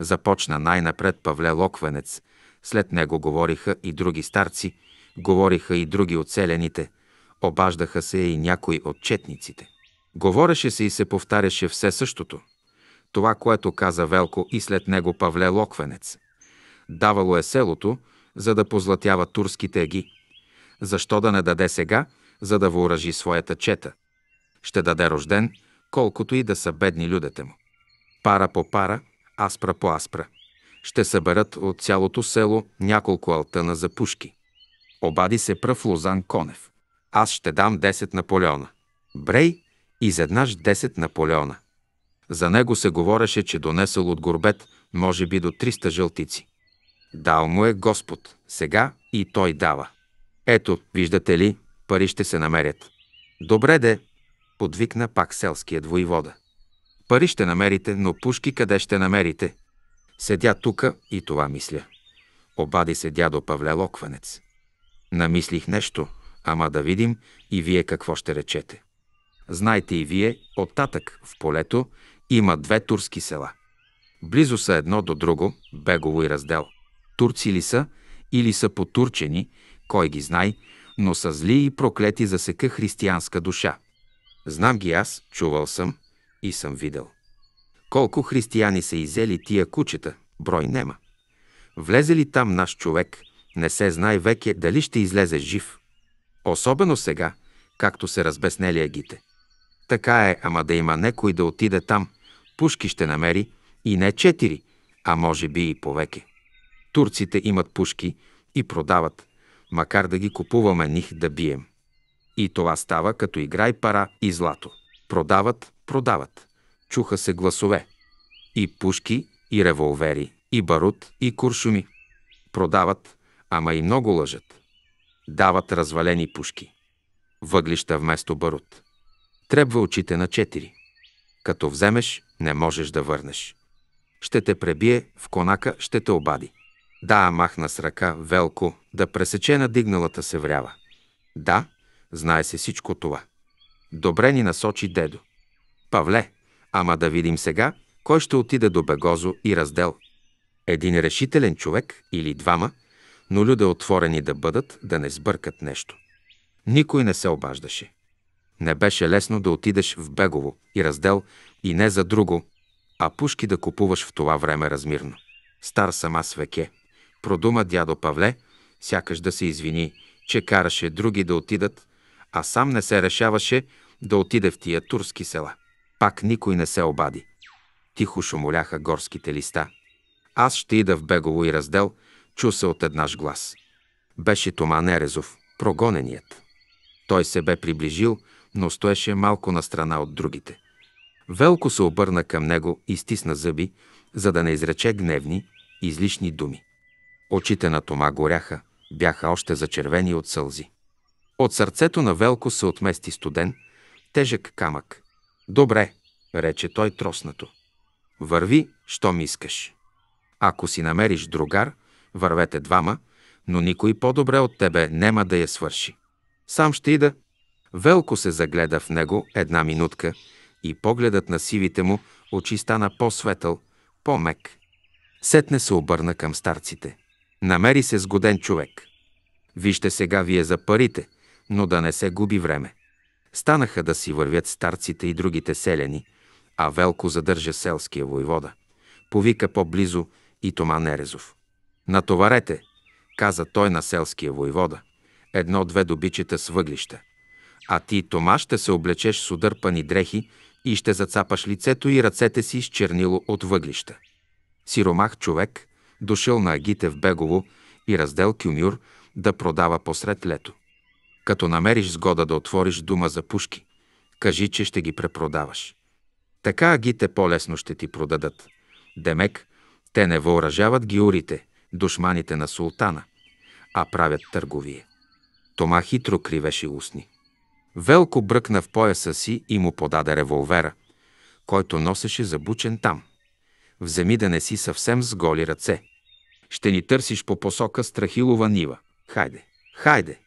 Започна най-напред Павле Локвенец, след него говориха и други старци, говориха и други оцелените, обаждаха се и някои от четниците. Говореше се и се повтаряше все същото. Това, което каза Велко и след него Павле Локвенец. Давало е селото, за да позлатява турските еги. Защо да не даде сега, за да въоръжи своята чета? Ще даде рожден – колкото и да са бедни людете му. Пара по пара, аспра по аспра. Ще съберат от цялото село няколко алтъна за пушки. Обади се пръв Лозан Конев. Аз ще дам 10 Наполеона. Брей изведнъж 10 Наполеона. За него се говореше, че донесъл от горбет може би до 300 жълтици. Дал му е Господ, сега и той дава. Ето, виждате ли, пари ще се намерят. Добре де, подвикна пак селският воевода. Пари ще намерите, но пушки къде ще намерите? Седя тука и това мисля. Обади се дядо Павле Локванец. Намислих нещо, ама да видим и вие какво ще речете. Знайте и вие, оттатък в полето има две турски села. Близо са едно до друго, Бегово и Раздел. Турци ли са или са потурчени, кой ги знай, но са зли и проклети за всека християнска душа. Знам ги аз, чувал съм и съм видел. Колко християни са изели тия кучета, брой нема. Влезе ли там наш човек, не се знае веке дали ще излезе жив. Особено сега, както се разбеснели егите. Така е, ама да има некой да отиде там, пушки ще намери и не четири, а може би и повеке. Турците имат пушки и продават, макар да ги купуваме них да бием. И това става като играй пара и злато. Продават, продават. Чуха се гласове. И пушки, и револвери, и барут, и куршуми. Продават, ама и много лъжат. Дават развалени пушки. Въглища вместо барут. Трябва очите на четири. Като вземеш, не можеш да върнеш. Ще те пребие, в конака ще те обади. Да, махна с ръка Велко да пресече надигналата се врява. Да, Знае се всичко това. Добре ни насочи дедо. Павле, ама да видим сега, кой ще отиде до Бегозо и раздел. Един решителен човек или двама, но люде отворени да бъдат, да не сбъркат нещо. Никой не се обаждаше. Не беше лесно да отидеш в Бегово и раздел и не за друго, а пушки да купуваш в това време размирно. Стар сама свеке. Продума дядо Павле, сякаш да се извини, че караше други да отидат, а сам не се решаваше да отиде в тия турски села. Пак никой не се обади. Тихо шумоляха горските листа. Аз ще ида в Бегово и раздел, чу се от еднаш глас. Беше Тома Нерезов, прогоненият. Той се бе приближил, но стоеше малко на страна от другите. Велко се обърна към него и стисна зъби, за да не изрече гневни, излишни думи. Очите на Тома горяха, бяха още зачервени от сълзи. От сърцето на Велко се отмести студен, тежък камък. Добре, рече той троснато. Върви, що ми искаш. Ако си намериш другар, вървете двама, но никой по-добре от тебе нема да я свърши. Сам ще ида. Велко се загледа в него една минутка и погледът на сивите му очи стана по-светъл, по-мек. Сетне се обърна към старците. Намери се сгоден човек. Вижте сега вие за парите – но да не се губи време. Станаха да си вървят старците и другите селяни, а Велко задържа селския войвода. Повика по-близо и Тома Нерезов. Натоварете, каза той на селския войвода, едно-две добичета с въглища. А ти, Тома, ще се облечеш с удърпани дрехи и ще зацапаш лицето и ръцете си с чернило от въглища. Сиромах човек, дошъл на Агите в Бегово и раздел Кюмюр да продава посред лето. Като намериш сгода да отвориш дума за пушки, кажи, че ще ги препродаваш. Така агите по-лесно ще ти продадат. Демек, те не въоръжават гиурите, душманите на султана, а правят търговие. Тома хитро кривеше устни. Велко бръкна в пояса си и му подаде револвера, който носеше забучен там. Вземи да не си съвсем с голи ръце. Ще ни търсиш по посока Страхилова нива. Хайде, хайде!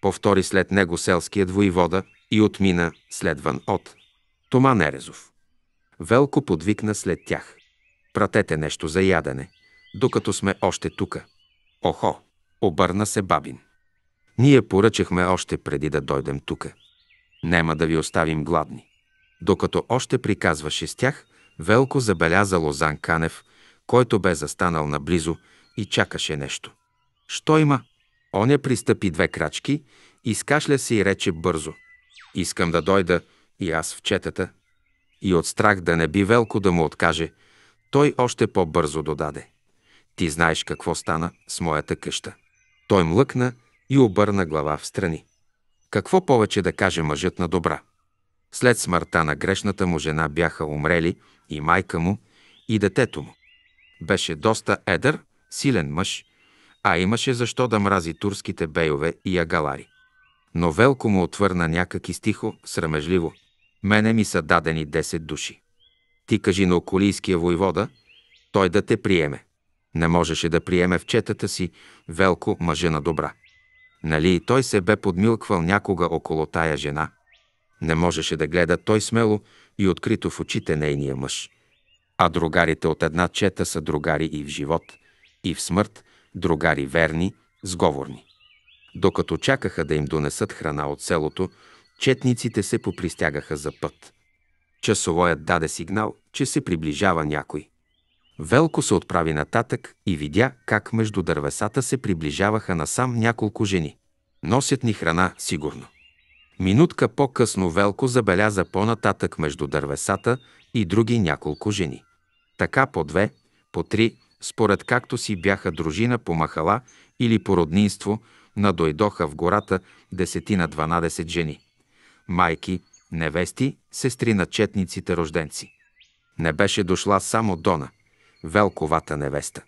Повтори след него селският воевода и отмина, следван от Тома Нерезов. Велко подвикна след тях. Пратете нещо за ядене, докато сме още тука. Охо, обърна се бабин. Ние поръчахме още преди да дойдем тука. Нема да ви оставим гладни. Докато още приказваше с тях, Велко забеляза Лозан Канев, който бе застанал наблизо и чакаше нещо. Що има? Оня пристъпи две крачки, изкашля се и рече бързо. Искам да дойда и аз в четата. И от страх да не би Велко да му откаже, той още по-бързо додаде. Ти знаеш какво стана с моята къща. Той млъкна и обърна глава в страни. Какво повече да каже мъжът на добра? След смъртта на грешната му жена бяха умрели и майка му, и детето му. Беше доста едър, силен мъж, а имаше защо да мрази турските бейове и агалари. Но Велко му отвърна някак и стихо, срамежливо. Мене ми са дадени 10 души. Ти кажи на околийския войвода, той да те приеме. Не можеше да приеме в четата си Велко мъжа на добра. Нали и той се бе подмилквал някога около тая жена. Не можеше да гледа той смело и открито в очите нейния мъж. А другарите от една чета са другари и в живот, и в смърт, другари верни, сговорни. Докато чакаха да им донесат храна от селото, четниците се попристягаха за път. Часовоят даде сигнал, че се приближава някой. Велко се отправи нататък и видя как между дървесата се приближаваха насам няколко жени. Носят ни храна, сигурно. Минутка по-късно Велко забеляза по-нататък между дървесата и други няколко жени. Така по две, по три, според както си бяха дружина по махала или по роднинство, надойдоха в гората десети на 12 жени. Майки, невести, сестри на четниците рожденци. Не беше дошла само Дона, велковата невеста.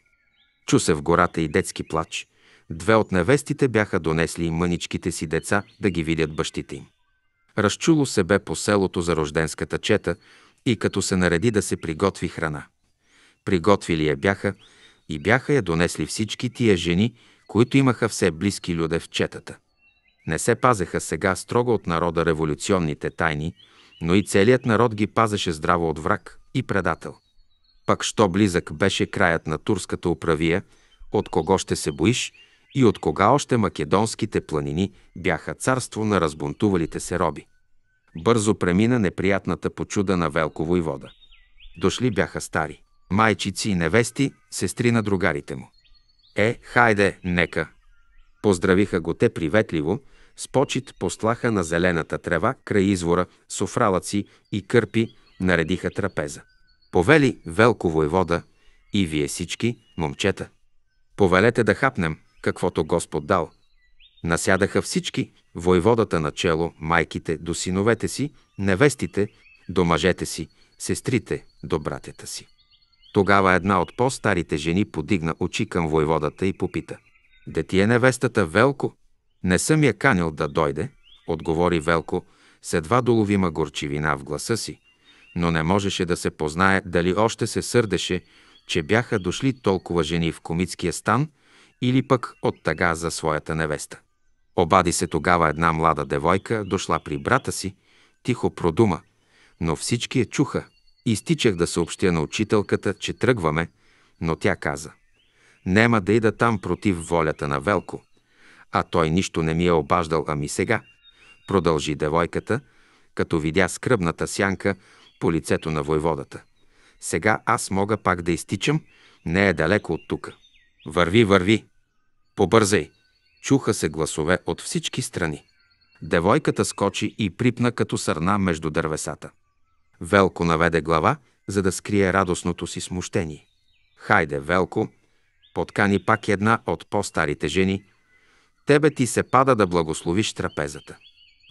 Чу се в гората и детски плач. Две от невестите бяха донесли мъничките си деца да ги видят бащите им. Разчуло се бе по селото за рожденската чета и като се нареди да се приготви храна приготвили я бяха и бяха я донесли всички тия жени, които имаха все близки люде в четата. Не се пазеха сега строго от народа революционните тайни, но и целият народ ги пазеше здраво от враг и предател. Пак що близък беше краят на турската управия, от кого ще се боиш и от кога още македонските планини бяха царство на разбунтувалите се роби. Бързо премина неприятната почуда на Велково и вода. Дошли бяха стари майчици и невести, сестри на другарите му. Е, хайде, нека! Поздравиха го те приветливо, с почет послаха на зелената трева край извора с и кърпи, наредиха трапеза. Повели Велко войвода, и вие всички, момчета. Повелете да хапнем, каквото Господ дал. Насядаха всички, войводата на чело, майките до синовете си, невестите до мъжете си, сестрите до братята си. Тогава една от по-старите жени подигна очи към войводата и попита. «Де ти е невестата Велко?» «Не съм я канил да дойде», отговори Велко, с едва доловима горчивина в гласа си, но не можеше да се познае дали още се сърдеше, че бяха дошли толкова жени в комитския стан или пък от тага за своята невеста. Обади се тогава една млада девойка, дошла при брата си, тихо продума, но всички я чуха, Изтичах да съобщя на учителката, че тръгваме, но тя каза «Нема да ида там против волята на Велко». А той нищо не ми е обаждал, ами сега. Продължи девойката, като видя скръбната сянка по лицето на войводата. Сега аз мога пак да изтичам, не е далеко от тука. Върви, върви! Побързай! Чуха се гласове от всички страни. Девойката скочи и припна като сърна между дървесата. Велко наведе глава, за да скрие радостното си смущение. Хайде, Велко, подкани пак една от по-старите жени. Тебе ти се пада да благословиш трапезата.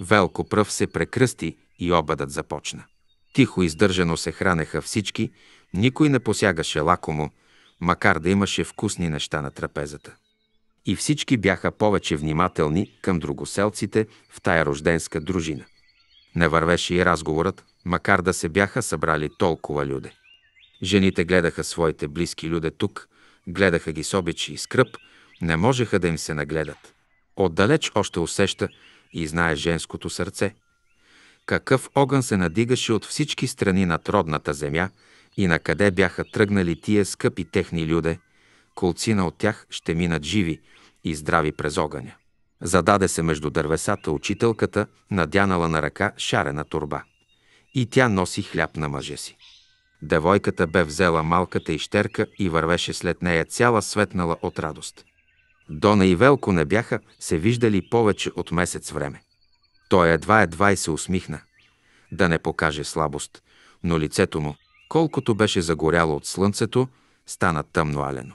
Велко пръв се прекръсти и обедът започна. Тихо издържано се хранеха всички, никой не посягаше лакомо, макар да имаше вкусни неща на трапезата. И всички бяха повече внимателни към другоселците в тая рожденска дружина. Не вървеше и разговорът, макар да се бяха събрали толкова люде. Жените гледаха своите близки люде тук, гледаха ги с обич и скръп, не можеха да им се нагледат. Отдалеч още усеща и знае женското сърце. Какъв огън се надигаше от всички страни над родната земя и на къде бяха тръгнали тия скъпи техни люде, колцина от тях ще минат живи и здрави през огъня. Зададе се между дървесата учителката, надянала на ръка шарена турба. И тя носи хляб на мъжа си. Девойката бе взела малката ищерка и вървеше след нея цяла светнала от радост. Дона и Велко не бяха се виждали повече от месец време. Той едва-едва и се усмихна. Да не покаже слабост, но лицето му, колкото беше загоряло от слънцето, стана тъмно алено.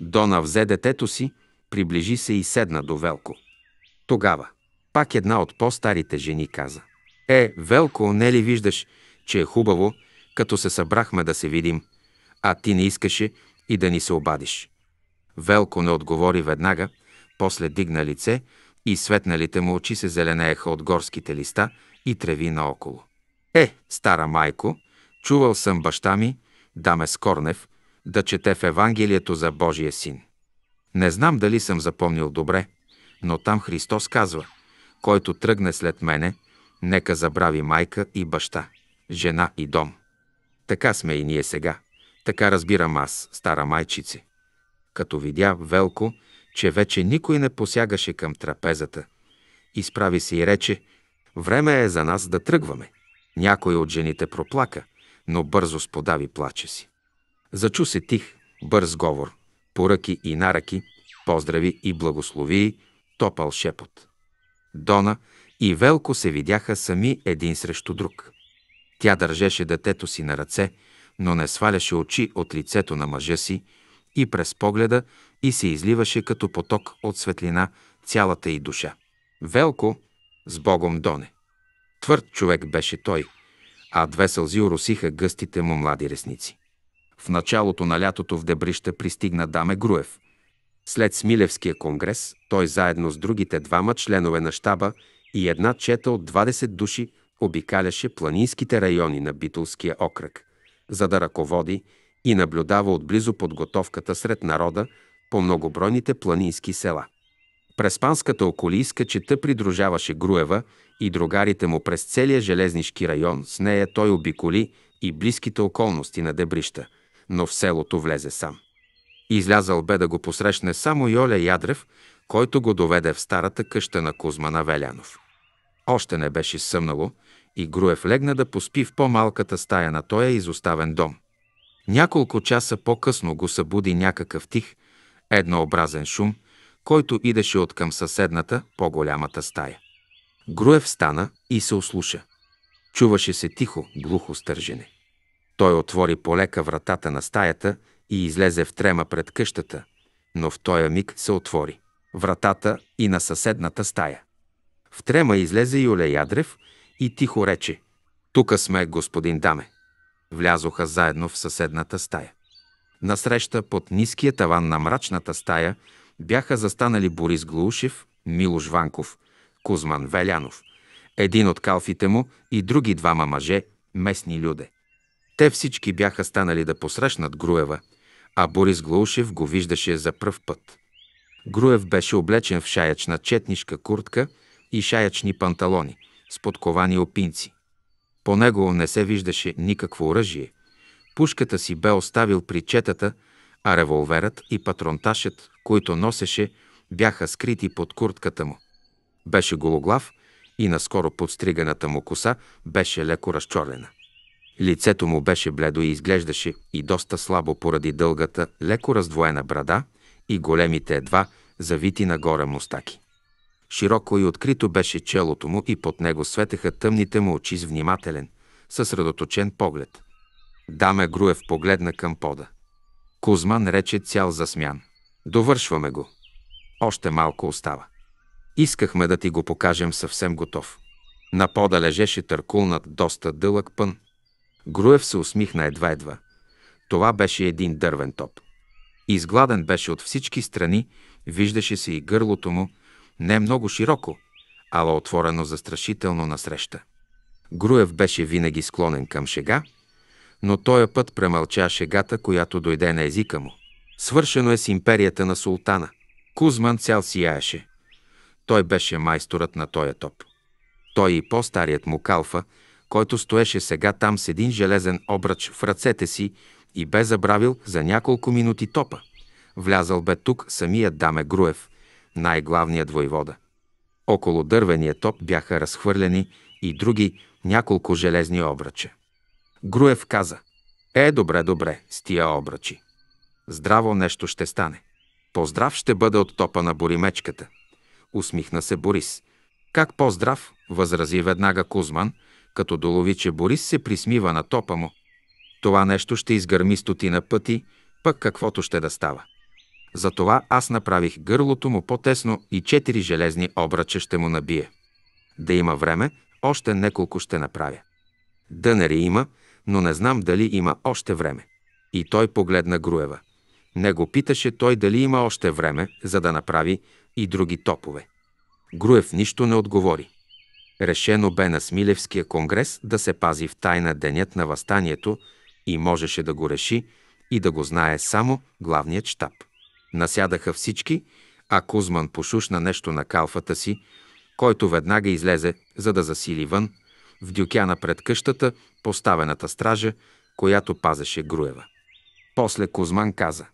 Дона взе детето си, приближи се и седна до Велко. Тогава пак една от по-старите жени каза. Е, Велко, не ли виждаш, че е хубаво, като се събрахме да се видим, а ти не искаше и да ни се обадиш. Велко не отговори веднага, после дигна лице и светналите му очи се зеленееха от горските листа и треви наоколо. Е, стара майко, чувал съм баща ми, Даме Скорнев, да чете в Евангелието за Божия син. Не знам дали съм запомнил добре – но там Христос казва, който тръгне след мене, нека забрави майка и баща, жена и дом. Така сме и ние сега. Така разбирам аз, стара майчице. Като видя Велко, че вече никой не посягаше към трапезата, изправи се и рече, време е за нас да тръгваме. Някой от жените проплака, но бързо сподави плаче си. Зачу се тих, бърз говор, поръки и нараки, поздрави и благослови, топъл шепот. Дона и Велко се видяха сами един срещу друг. Тя държеше детето си на ръце, но не сваляше очи от лицето на мъжа си и през погледа и се изливаше като поток от светлина цялата й душа. Велко с Богом Доне. Твърд човек беше той, а две сълзи уросиха гъстите му млади ресници. В началото на лятото в Дебрища пристигна Даме Груев, след Смилевския конгрес той заедно с другите двама членове на щаба и една чета от 20 души обикаляше планинските райони на Битулския окръг, за да ръководи и наблюдава отблизо подготовката сред народа по многобройните планински села. През панската околийска чета придружаваше Груева и другарите му през целия железнишки район. С нея той обиколи и близките околности на Дебрища, но в селото влезе сам излязал бе да го посрещне само Йоля Ядрев, който го доведе в старата къща на Кузмана Велянов. Още не беше съмнало и Груев легна да поспи в по-малката стая на тоя изоставен дом. Няколко часа по-късно го събуди някакъв тих, еднообразен шум, който идеше от към съседната, по-голямата стая. Груев стана и се ослуша. Чуваше се тихо, глухо стържене. Той отвори полека вратата на стаята и излезе в трема пред къщата, но в този миг се отвори. Вратата и на съседната стая. В трема излезе Юле Ядрев и тихо рече «Тука сме, господин Даме». Влязоха заедно в съседната стая. Насреща под ниския таван на мрачната стая бяха застанали Борис Глушев, Милош Ванков, Кузман Велянов, един от калфите му и други двама мъже, местни люде. Те всички бяха станали да посрещнат Груева – а Борис Глаушев го виждаше за пръв път. Груев беше облечен в шаячна четнишка куртка и шаячни панталони с подковани опинци. По него не се виждаше никакво оръжие. Пушката си бе оставил при четата, а револверът и патронташът, които носеше, бяха скрити под куртката му. Беше гологлав и наскоро подстриганата му коса беше леко разчорлена. Лицето му беше бледо и изглеждаше и доста слабо поради дългата, леко раздвоена брада и големите едва завити нагоре мустаки. Широко и открито беше челото му и под него светеха тъмните му очи с внимателен, съсредоточен поглед. Даме Груев погледна към пода. Кузман рече цял засмян. Довършваме го. Още малко остава. Искахме да ти го покажем съвсем готов. На пода лежеше търкулнат доста дълъг пън. Груев се усмихна едва-едва. Това беше един дървен топ. Изгладен беше от всички страни, виждаше се и гърлото му, не много широко, ала отворено застрашително насреща. Груев беше винаги склонен към шега, но тоя е път премълча шегата, която дойде на езика му. Свършено е с империята на султана. Кузман цял сияеше. Той беше майсторът на тоя топ. Той и по-старият му калфа – който стоеше сега там с един железен обрач в ръцете си и бе забравил за няколко минути топа. Влязал бе тук самия Даме Груев, най-главният войвода. Около дървения топ бяха разхвърлени и други няколко железни обръча. Груев каза «Е, добре, добре, с тия обръчи. Здраво нещо ще стане. Поздрав ще бъде от топа на боримечката». Усмихна се Борис. «Как поздрав?» възрази веднага Кузман – като долови, че Борис се присмива на топа му. Това нещо ще изгърми стотина пъти, пък каквото ще да става. Затова аз направих гърлото му по-тесно и четири железни обръча ще му набия. Да има време, още неколко ще направя. Дънери има, но не знам дали има още време. И той погледна Груева. Не го питаше той дали има още време, за да направи и други топове. Груев нищо не отговори. Решено бе на Смилевския конгрес да се пази в тайна денят на възстанието и можеше да го реши и да го знае само главният штаб. Насядаха всички, а Кузман пошушна нещо на калфата си, който веднага излезе, за да засили вън, в дюкяна пред къщата, поставената стража, която пазеше Груева. После Кузман каза,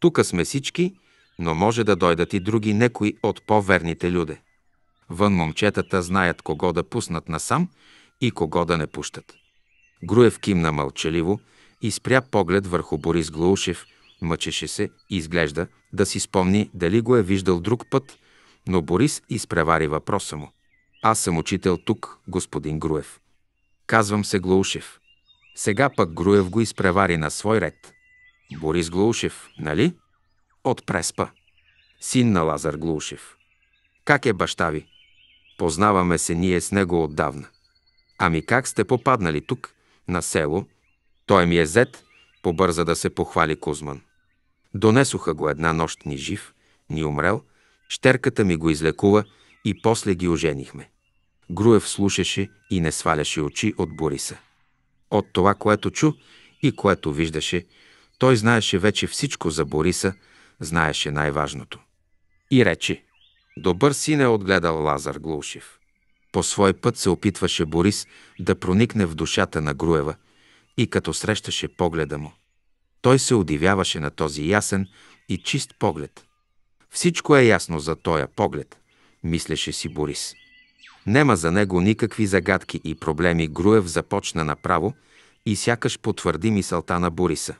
«Тука сме всички, но може да дойдат и други некои от по-верните люде. Вън момчетата знаят кого да пуснат насам и кого да не пущат. Груев кимна мълчаливо и спря поглед върху Борис Глаушев, мъчеше се, и изглежда, да си спомни дали го е виждал друг път, но Борис изпревари въпроса му. Аз съм учител тук, господин Груев. Казвам се Глаушев. Сега пък Груев го изпревари на свой ред. Борис Глушев, нали? От Преспа. Син на Лазар Глушев. Как е баща ви? Познаваме се ние с него отдавна. Ами как сте попаднали тук, на село? Той ми е зет, побърза да се похвали Кузман. Донесоха го една нощ ни жив, ни умрел, щерката ми го излекува и после ги оженихме. Груев слушаше и не сваляше очи от Бориса. От това, което чу и което виждаше, той знаеше вече всичко за Бориса, знаеше най-важното. И рече – Добър син е отгледал Лазар Глушев. По свой път се опитваше Борис да проникне в душата на Груева и като срещаше погледа му. Той се удивяваше на този ясен и чист поглед. Всичко е ясно за този поглед, мислеше си Борис. Нема за него никакви загадки и проблеми. Груев започна направо и сякаш потвърди мисълта на Бориса.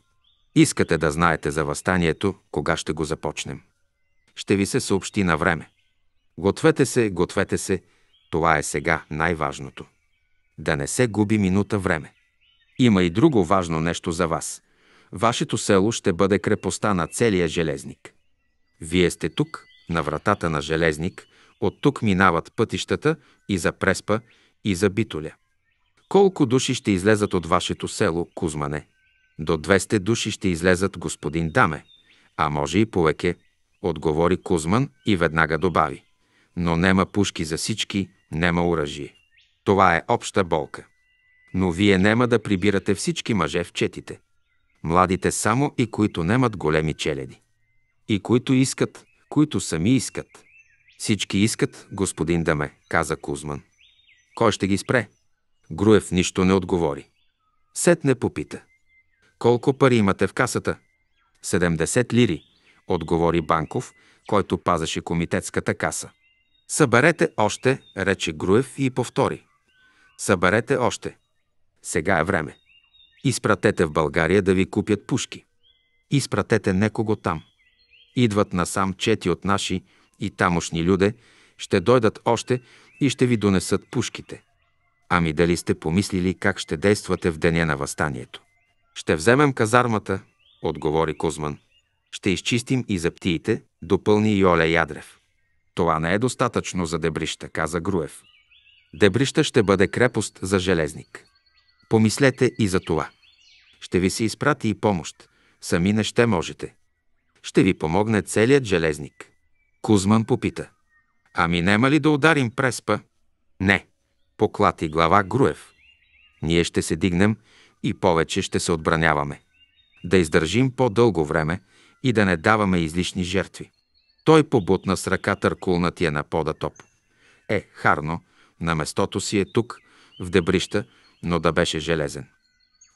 Искате да знаете за възстанието, кога ще го започнем. Ще ви се съобщи на време. Гответе се, гответе се. Това е сега най-важното. Да не се губи минута време. Има и друго важно нещо за вас. Вашето село ще бъде крепостта на целия железник. Вие сте тук, на вратата на железник, от тук минават пътищата и за Преспа, и за Битоля. Колко души ще излезат от вашето село, Кузмане? До 200 души ще излезат господин Даме, а може и повеке, отговори Кузман и веднага добави но нема пушки за всички, нема оръжие. Това е обща болка. Но вие нема да прибирате всички мъже в четите. Младите само и които немат големи челяди. И които искат, които сами искат. Всички искат, господин Даме, каза Кузман. Кой ще ги спре? Груев нищо не отговори. Сет не попита. Колко пари имате в касата? 70 лири, отговори Банков, който пазаше комитетската каса. Съберете още, рече Груев и повтори. Съберете още. Сега е време. Изпратете в България да ви купят пушки. Изпратете некого там. Идват насам чети от наши и тамошни люде, ще дойдат още и ще ви донесат пушките. Ами дали сте помислили как ще действате в деня на възстанието? Ще вземем казармата, отговори Кузман. Ще изчистим и заптиите, допълни Йоле Ядрев. Това не е достатъчно за Дебрища, каза Груев. Дебрища ще бъде крепост за железник. Помислете и за това. Ще ви се изпрати и помощ. Сами не ще можете. Ще ви помогне целият железник. Кузман попита. Ами нема ли да ударим преспа? Не, поклати глава Груев. Ние ще се дигнем и повече ще се отбраняваме. Да издържим по-дълго време и да не даваме излишни жертви. Той побутна с ръка търкулнатия на пода топ. Е, харно, на местото си е тук, в дебрища, но да беше железен.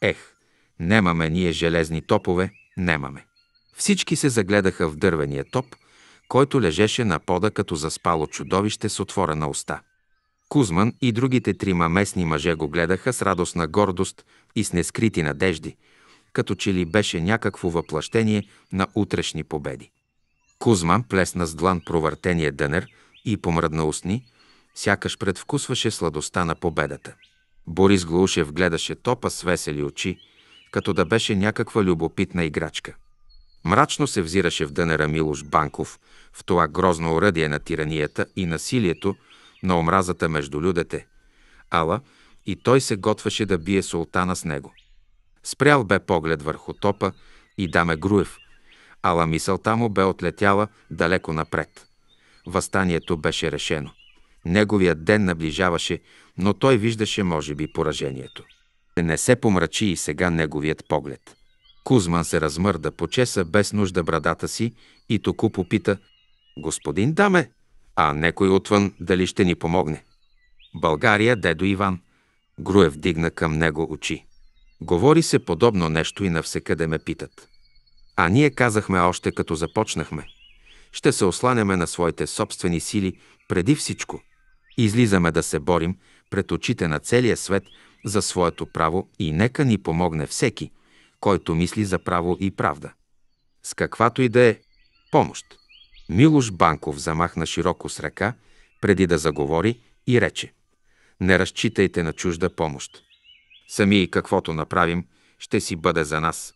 Ех, немаме ние железни топове, немаме. Всички се загледаха в дървения топ, който лежеше на пода като заспало чудовище с отворена уста. Кузман и другите трима местни мъже го гледаха с радостна гордост и с нескрити надежди, като че ли беше някакво въплъщение на утрешни победи. Кузман плесна с длан провъртения дънер и помръдна устни, сякаш предвкусваше сладостта на победата. Борис Глушев гледаше топа с весели очи, като да беше някаква любопитна играчка. Мрачно се взираше в дънера Милош Банков, в това грозно оръдие на тиранията и насилието, на омразата между людете. Ала и той се готвеше да бие султана с него. Спрял бе поглед върху топа и Даме Груев, ала мисълта му бе отлетяла далеко напред. Въстанието беше решено. Неговият ден наближаваше, но той виждаше, може би, поражението. Не се помрачи и сега неговият поглед. Кузман се размърда, почеса без нужда брадата си и току попита «Господин Даме, а некой отвън дали ще ни помогне?» България, дедо Иван. Груев дигна към него очи. Говори се подобно нещо и навсекъде ме питат. А ние казахме още като започнахме. Ще се осланяме на своите собствени сили преди всичко. Излизаме да се борим пред очите на целия свет за своето право и нека ни помогне всеки, който мисли за право и правда. С каквато и да е помощ. Милош Банков замахна широко с ръка, преди да заговори и рече «Не разчитайте на чужда помощ. Сами и каквото направим, ще си бъде за нас.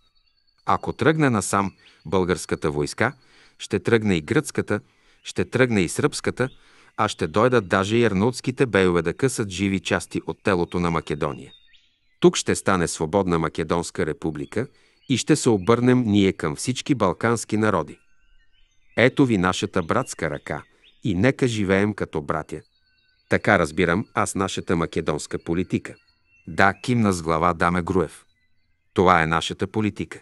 Ако тръгне насам българската войска, ще тръгне и гръцката, ще тръгне и сръбската, а ще дойдат даже и арнаутските бейове да късат живи части от телото на Македония. Тук ще стане свободна Македонска република и ще се обърнем ние към всички балкански народи. Ето ви нашата братска ръка и нека живеем като братя. Така разбирам аз нашата македонска политика. Да, кимна с глава Даме Груев. Това е нашата политика.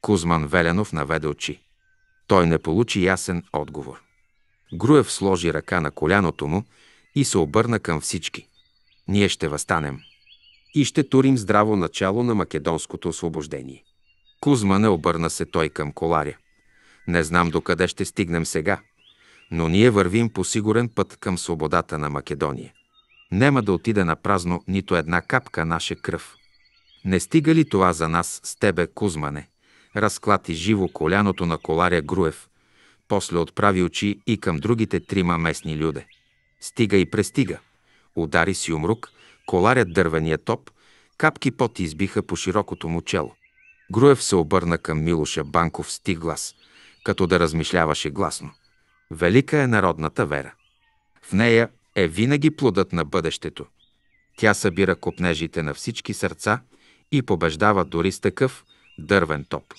Кузман Веленов наведе очи. Той не получи ясен отговор. Груев сложи ръка на коляното му и се обърна към всички. Ние ще възстанем. И ще турим здраво начало на македонското освобождение. Кузма не обърна се той към коларя. Не знам докъде ще стигнем сега, но ние вървим по сигурен път към свободата на Македония. Нема да отида на празно нито една капка наша кръв. Не стига ли това за нас с тебе, Кузмане? разклати живо коляното на коларя Груев, после отправи очи и към другите трима местни люде. Стига и престига. Удари си умрук, коларят дървения топ, капки пот избиха по широкото му чело. Груев се обърна към Милоша Банков с тих глас, като да размишляваше гласно. Велика е народната вера. В нея е винаги плодът на бъдещето. Тя събира копнежите на всички сърца и побеждава дори с такъв, дървен топ.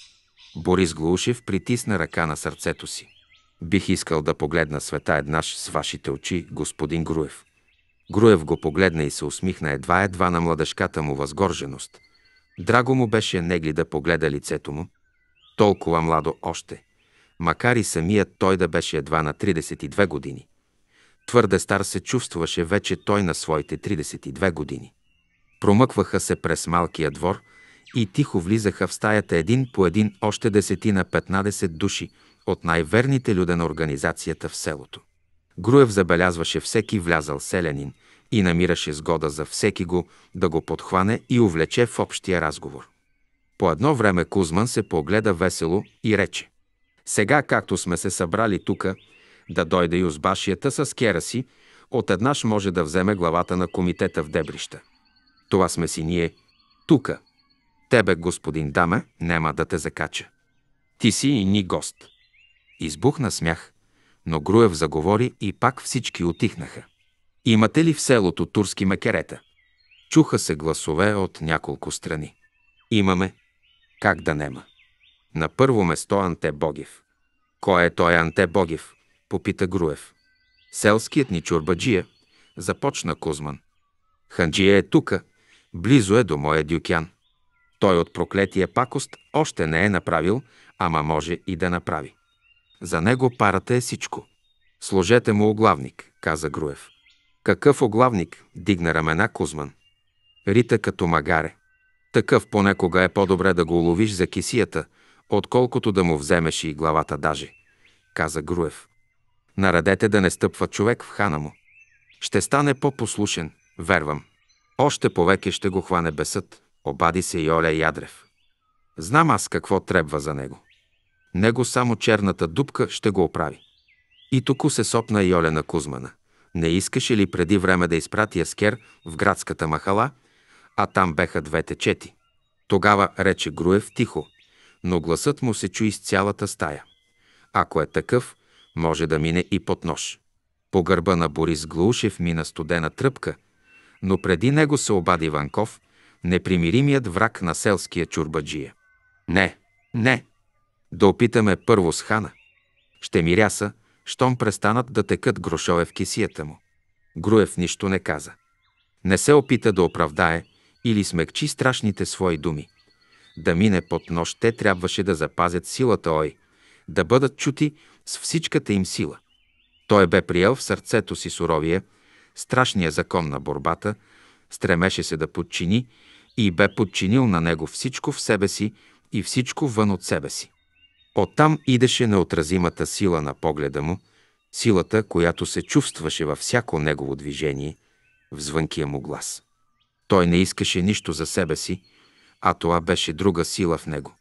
Борис Глушев притисна ръка на сърцето си. Бих искал да погледна света еднаш с вашите очи, господин Груев. Груев го погледна и се усмихна едва-едва на младъжката му възгорженост. Драго му беше негли да погледа лицето му. Толкова младо още, макар и самият той да беше едва на 32 години. Твърде стар се чувстваше вече той на своите 32 години. Промъкваха се през малкия двор, и тихо влизаха в стаята един по един още десетина 15 души от най-верните люде на организацията в селото. Груев забелязваше всеки влязал селянин и намираше сгода за всеки го да го подхване и увлече в общия разговор. По едно време Кузман се погледа весело и рече «Сега, както сме се събрали тука, да дойде и узбашията с кера си, еднаш може да вземе главата на комитета в Дебрища. Това сме си ние. Тука, Тебе, господин даме, няма да те закача. Ти си и ни гост. Избухна смях, но Груев заговори и пак всички отихнаха. Имате ли в селото турски мекерета? Чуха се гласове от няколко страни. Имаме. Как да нема? На първо место Анте Богев. Кой е той Анте Богев? Попита Груев. Селският ни чурбаджия, започна Кузман. Ханджия е тука, близо е до моя дюкян. Той от проклетия пакост още не е направил, ама може и да направи. За него парата е всичко. Сложете му оглавник, каза Груев. Какъв оглавник? Дигна рамена Кузман. Рита като магаре. Такъв понекога е по-добре да го уловиш за кисията, отколкото да му вземеш и главата даже, каза Груев. Наредете да не стъпва човек в хана му. Ще стане по-послушен, вервам. Още повеке ще го хване бесът. Обади се и Оля Ядрев. Знам аз какво трябва за него. Него само черната дупка ще го оправи. И току се сопна и Оля на Кузмана. Не искаше ли преди време да изпрати Аскер в градската махала, а там беха двете чети? Тогава рече Груев тихо, но гласът му се чу из цялата стая. Ако е такъв, може да мине и под нож. По гърба на Борис Глушев мина студена тръпка, но преди него се обади Ванков непримиримият враг на селския чурбаджия. Не, не! Да опитаме първо с хана. Ще миряса, щом престанат да текат грошове в кисията му. Груев нищо не каза. Не се опита да оправдае или смекчи страшните свои думи. Да мине под нощ, те трябваше да запазят силата ой, да бъдат чути с всичката им сила. Той бе приел в сърцето си суровия, страшния закон на борбата, стремеше се да подчини и бе подчинил на него всичко в себе си и всичко вън от себе си. Оттам идеше неотразимата сила на погледа му, силата, която се чувстваше във всяко негово движение, в звънкия му глас. Той не искаше нищо за себе си, а това беше друга сила в него.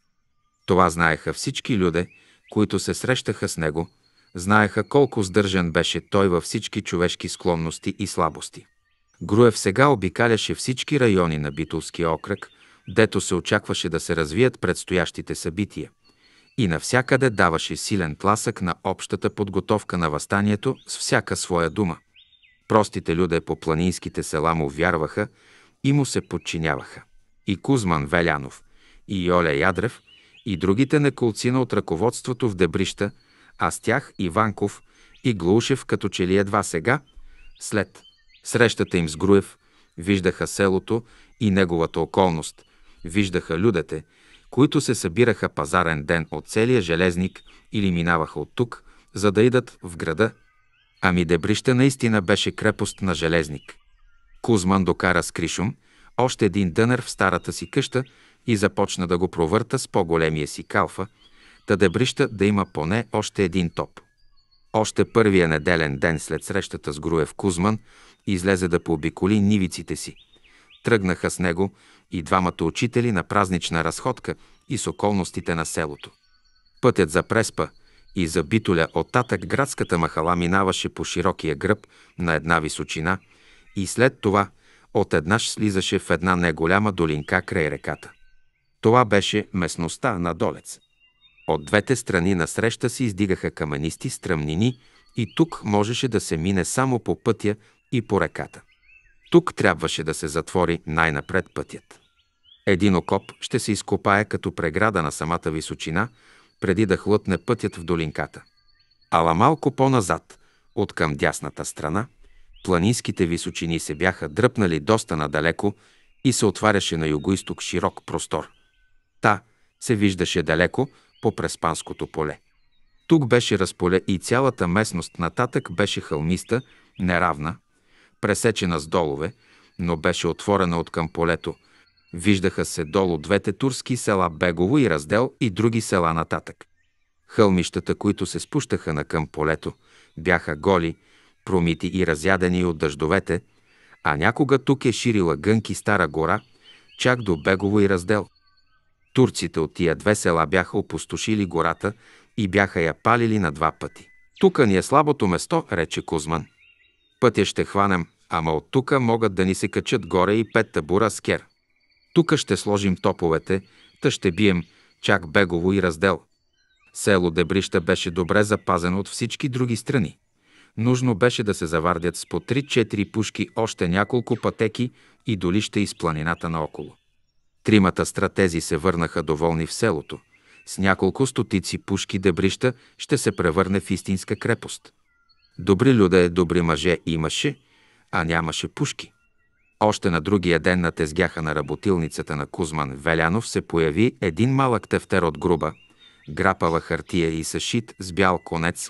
Това знаеха всички люде, които се срещаха с него, знаеха колко сдържан беше той във всички човешки склонности и слабости. Груев сега обикаляше всички райони на Битулския окръг, дето се очакваше да се развият предстоящите събития. И навсякъде даваше силен тласък на общата подготовка на възстанието с всяка своя дума. Простите люде по планинските села му вярваха и му се подчиняваха. И Кузман Велянов, и Йоля Ядрев, и другите неколцина от ръководството в Дебрища, а с тях Иванков и Глушев като че ли едва сега, след Срещата им с Груев виждаха селото и неговата околност, виждаха людете, които се събираха пазарен ден от целия железник или минаваха от тук, за да идат в града. Ами Дебрища наистина беше крепост на железник. Кузман докара с Кришум още един дънер в старата си къща и започна да го провърта с по-големия си калфа, да Дебрища да има поне още един топ. Още първия неделен ден след срещата с Груев Кузман – и излезе да пообиколи нивиците си. Тръгнаха с него и двамата учители на празнична разходка и с околностите на селото. Пътят за Преспа и за Битоля оттатък градската махала минаваше по широкия гръб на една височина и след това от еднаш слизаше в една неголяма долинка край реката. Това беше местността на Долец. От двете страни на среща се издигаха каменисти стръмнини и тук можеше да се мине само по пътя и по реката. Тук трябваше да се затвори най-напред пътят. Един окоп ще се изкопае като преграда на самата височина, преди да хлътне пътят в долинката. Ала малко по-назад, от към дясната страна, планинските височини се бяха дръпнали доста надалеко и се отваряше на югоисток широк простор. Та се виждаше далеко по преспанското поле. Тук беше разполе и цялата местност нататък беше хълмиста, неравна, пресечена с долове, но беше отворена от към полето. Виждаха се долу двете турски села Бегово и Раздел и други села нататък. Хълмищата, които се спущаха на към полето, бяха голи, промити и разядени от дъждовете, а някога тук е ширила гънки Стара гора, чак до Бегово и Раздел. Турците от тия две села бяха опустошили гората и бяха я палили на два пъти. Тука ни е слабото место, рече Кузман – Пътя ще хванем, ама от тука могат да ни се качат горе и пет табура с кер. Тука ще сложим топовете, та ще бием чак Бегово и раздел. Село Дебрища беше добре запазено от всички други страни. Нужно беше да се завардят с по 3-4 пушки още няколко пътеки и долища из планината наоколо. Тримата стратези се върнаха доволни в селото. С няколко стотици пушки Дебрища ще се превърне в истинска крепост. Добри люде, добри мъже имаше, а нямаше пушки. Още на другия ден на тезгяха на работилницата на Кузман Велянов се появи един малък тефтер от груба, грапава хартия и съшит с бял конец,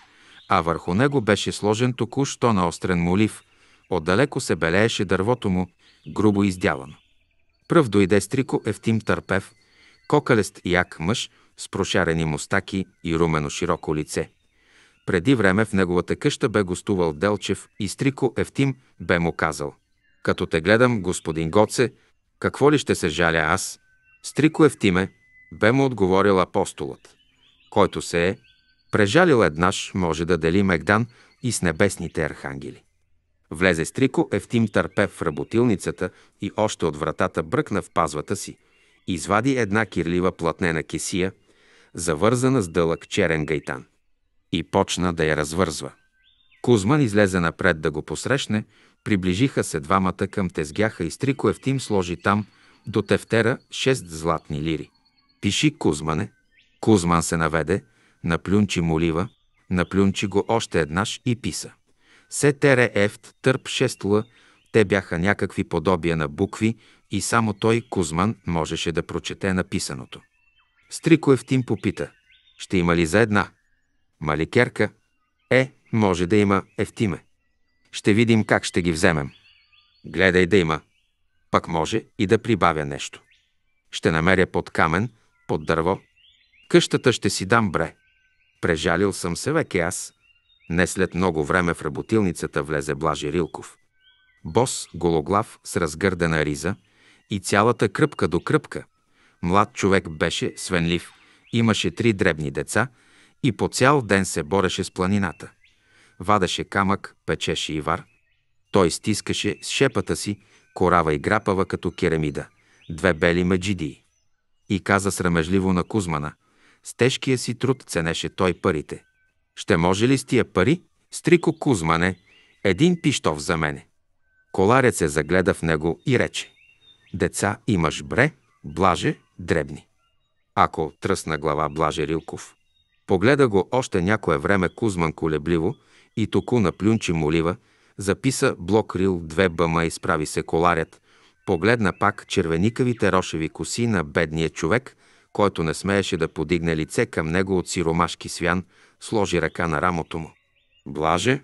а върху него беше сложен току-що острен молив. Отдалеко се белееше дървото му, грубо издялано. Пръв дойде Стрико Евтим Търпев, кокалест як мъж с прошарени мустаки и румено широко лице – преди време в неговата къща бе гостувал Делчев и Стрико Евтим бе му казал. Като те гледам, господин Гоце, какво ли ще се жаля аз? Стрико Евтиме, бе му отговорил апостолът. Който се е, прежалил еднаш, може да дели Мегдан и с небесните архангели. Влезе Стрико Евтим търпе в работилницата и още от вратата бръкна в пазвата си, извади една кирлива платнена кесия, завързана с дълъг черен гайтан и почна да я развързва. Кузман излезе напред да го посрещне, приближиха се двамата към тезгяха и Стрико Евтим сложи там до тефтера шест златни лири. Пиши, Кузмане. Кузман се наведе, наплюнчи молива, наплюнчи го още еднаш и писа. Се тере ефт, търп шест лъ, те бяха някакви подобия на букви и само той, Кузман, можеше да прочете написаното. Стрико Евтим попита, ще има ли за една? Маликерка. Е, може да има Евтиме. Ще видим как ще ги вземем. Гледай да има. Пък може и да прибавя нещо. Ще намеря под камен, под дърво. Къщата ще си дам бре. Прежалил съм се веке аз. Не след много време в работилницата влезе Блажи Рилков. Бос, гологлав, с разгърдена риза и цялата кръпка до кръпка. Млад човек беше свенлив. Имаше три дребни деца – и по цял ден се бореше с планината. Вадеше камък, печеше и вар. Той стискаше с шепата си, корава и грапава като керамида, две бели меджидии. И каза срамежливо на Кузмана, с тежкия си труд ценеше той парите. Ще може ли с тия пари? Стрико Кузмане, един пиштов за мене. Коларят се загледа в него и рече. Деца имаш бре, блаже, дребни. Ако тръсна глава Блаже Рилков. Погледа го още някое време Кузман колебливо и току на плюнчи молива, записа блок рил две бъма, изправи се коларят, погледна пак червеникавите рошеви коси на бедния човек, който не смееше да подигне лице към него от сиромашки свян, сложи ръка на рамото му. Блаже,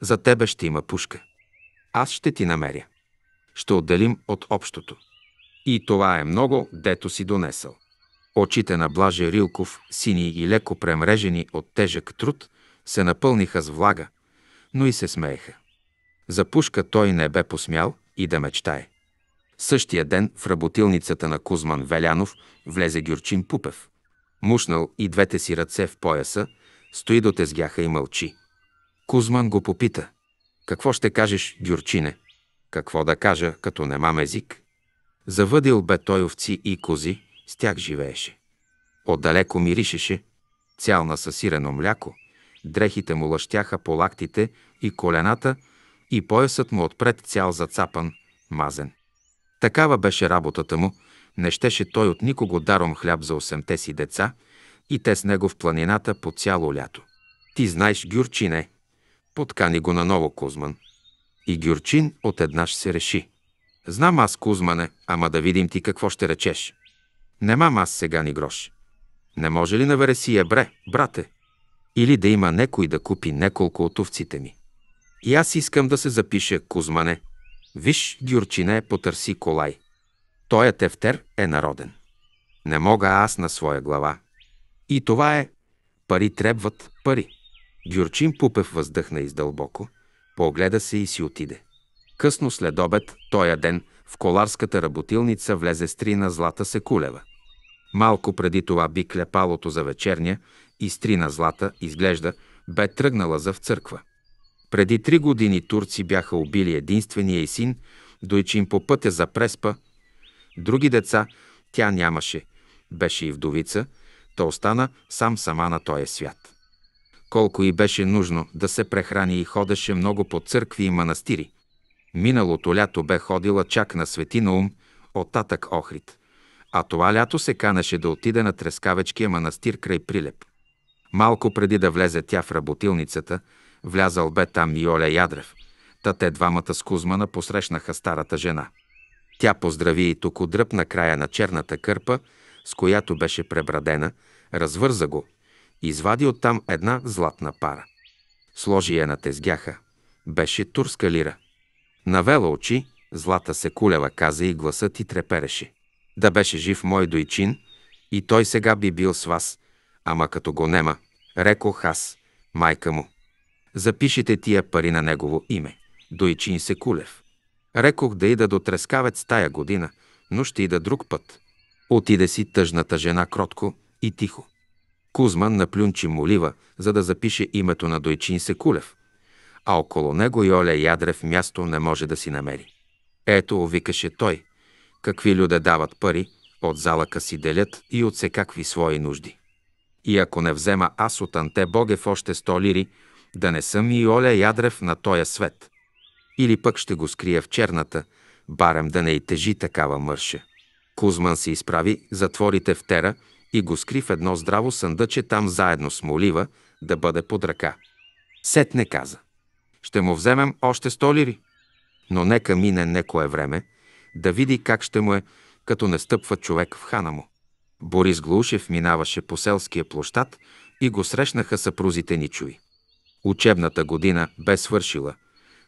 за тебе ще има пушка. Аз ще ти намеря. Ще отделим от общото. И това е много, дето си донесъл. Очите на Блаже Рилков, сини и леко премрежени от тежък труд, се напълниха с влага, но и се смееха. За пушка той не бе посмял и да мечтае. Същия ден в работилницата на Кузман Велянов влезе Гюрчин Пупев. Мушнал и двете си ръце в пояса, стои до тезгяха и мълчи. Кузман го попита. Какво ще кажеш, Гюрчине? Какво да кажа, като немам език? Завъдил бе той овци и кози, с тях живееше. Отдалеко миришеше, цял на съсирено мляко, дрехите му лъщяха по лактите и колената и поясът му отпред цял зацапан, мазен. Такава беше работата му, не щеше той от никого даром хляб за осемте си деца и те с него в планината по цяло лято. Ти знаеш Гюрчине, подкани го наново Кузман. И Гюрчин от еднаш се реши. Знам аз, Кузмане, ама да видим ти какво ще речеш. Немам аз сега ни грош. Не може ли на Вересия, бре, брате? Или да има некой да купи неколко от овците ми. И аз искам да се запиша Кузмане. Виж, Гюрчине потърси колай. Тоя е тефтер е народен. Не мога аз на своя глава. И това е. Пари трябват пари. Гюрчин Пупев въздъхна издълбоко, погледа се и си отиде. Късно след обед, тоя ден – в коларската работилница влезе стрина Злата Секулева. Малко преди това би клепалото за вечерня и стрина Злата, изглежда, бе тръгнала за в църква. Преди три години турци бяха убили единствения и син, дойчим по пътя за преспа. Други деца тя нямаше. Беше и вдовица, то остана сам сама на този свят. Колко и беше нужно да се прехрани и ходеше много по църкви и манастири. Миналото лято бе ходила чак на Светинаум от татък Охрид, а това лято се канеше да отиде на Трескавечкия манастир край Прилеп. Малко преди да влезе тя в работилницата, влязал бе там и Оля Ядрев. Та те двамата с Кузмана посрещнаха старата жена. Тя поздрави и тук на края на черната кърпа, с която беше пребрадена, развърза го, извади оттам една златна пара. Сложи я на тезгяха. Беше турска лира – Навела очи, Злата се кулева каза и гласът и трепереше. Да беше жив мой дойчин, и той сега би бил с вас, ама като го нема, рекох аз, майка му. Запишете тия пари на негово име. Дойчин Секулев. Рекох да ида до Трескавец тая година, но ще ида друг път. Отиде си тъжната жена кротко и тихо. Кузман наплюнчи молива, за да запише името на Дойчин Секулев, а около него Йоля Ядрев място не може да си намери. Ето, викаше той, какви люде дават пари, от залъка си делят и от всекакви свои нужди. И ако не взема аз от Анте Богев още сто лири, да не съм и Оля Ядрев на тоя свет. Или пък ще го скрия в черната, барем да не и тежи такава мърша. Кузман се изправи, затворите в тера и го скри в едно здраво съндъче там заедно с молива, да бъде под ръка. Сетне каза. Ще му вземем още сто лири. Но нека мине некое време, да види как ще му е, като не стъпва човек в хана му. Борис Глушев минаваше по селския площад и го срещнаха съпрузите Ничови. Учебната година бе свършила,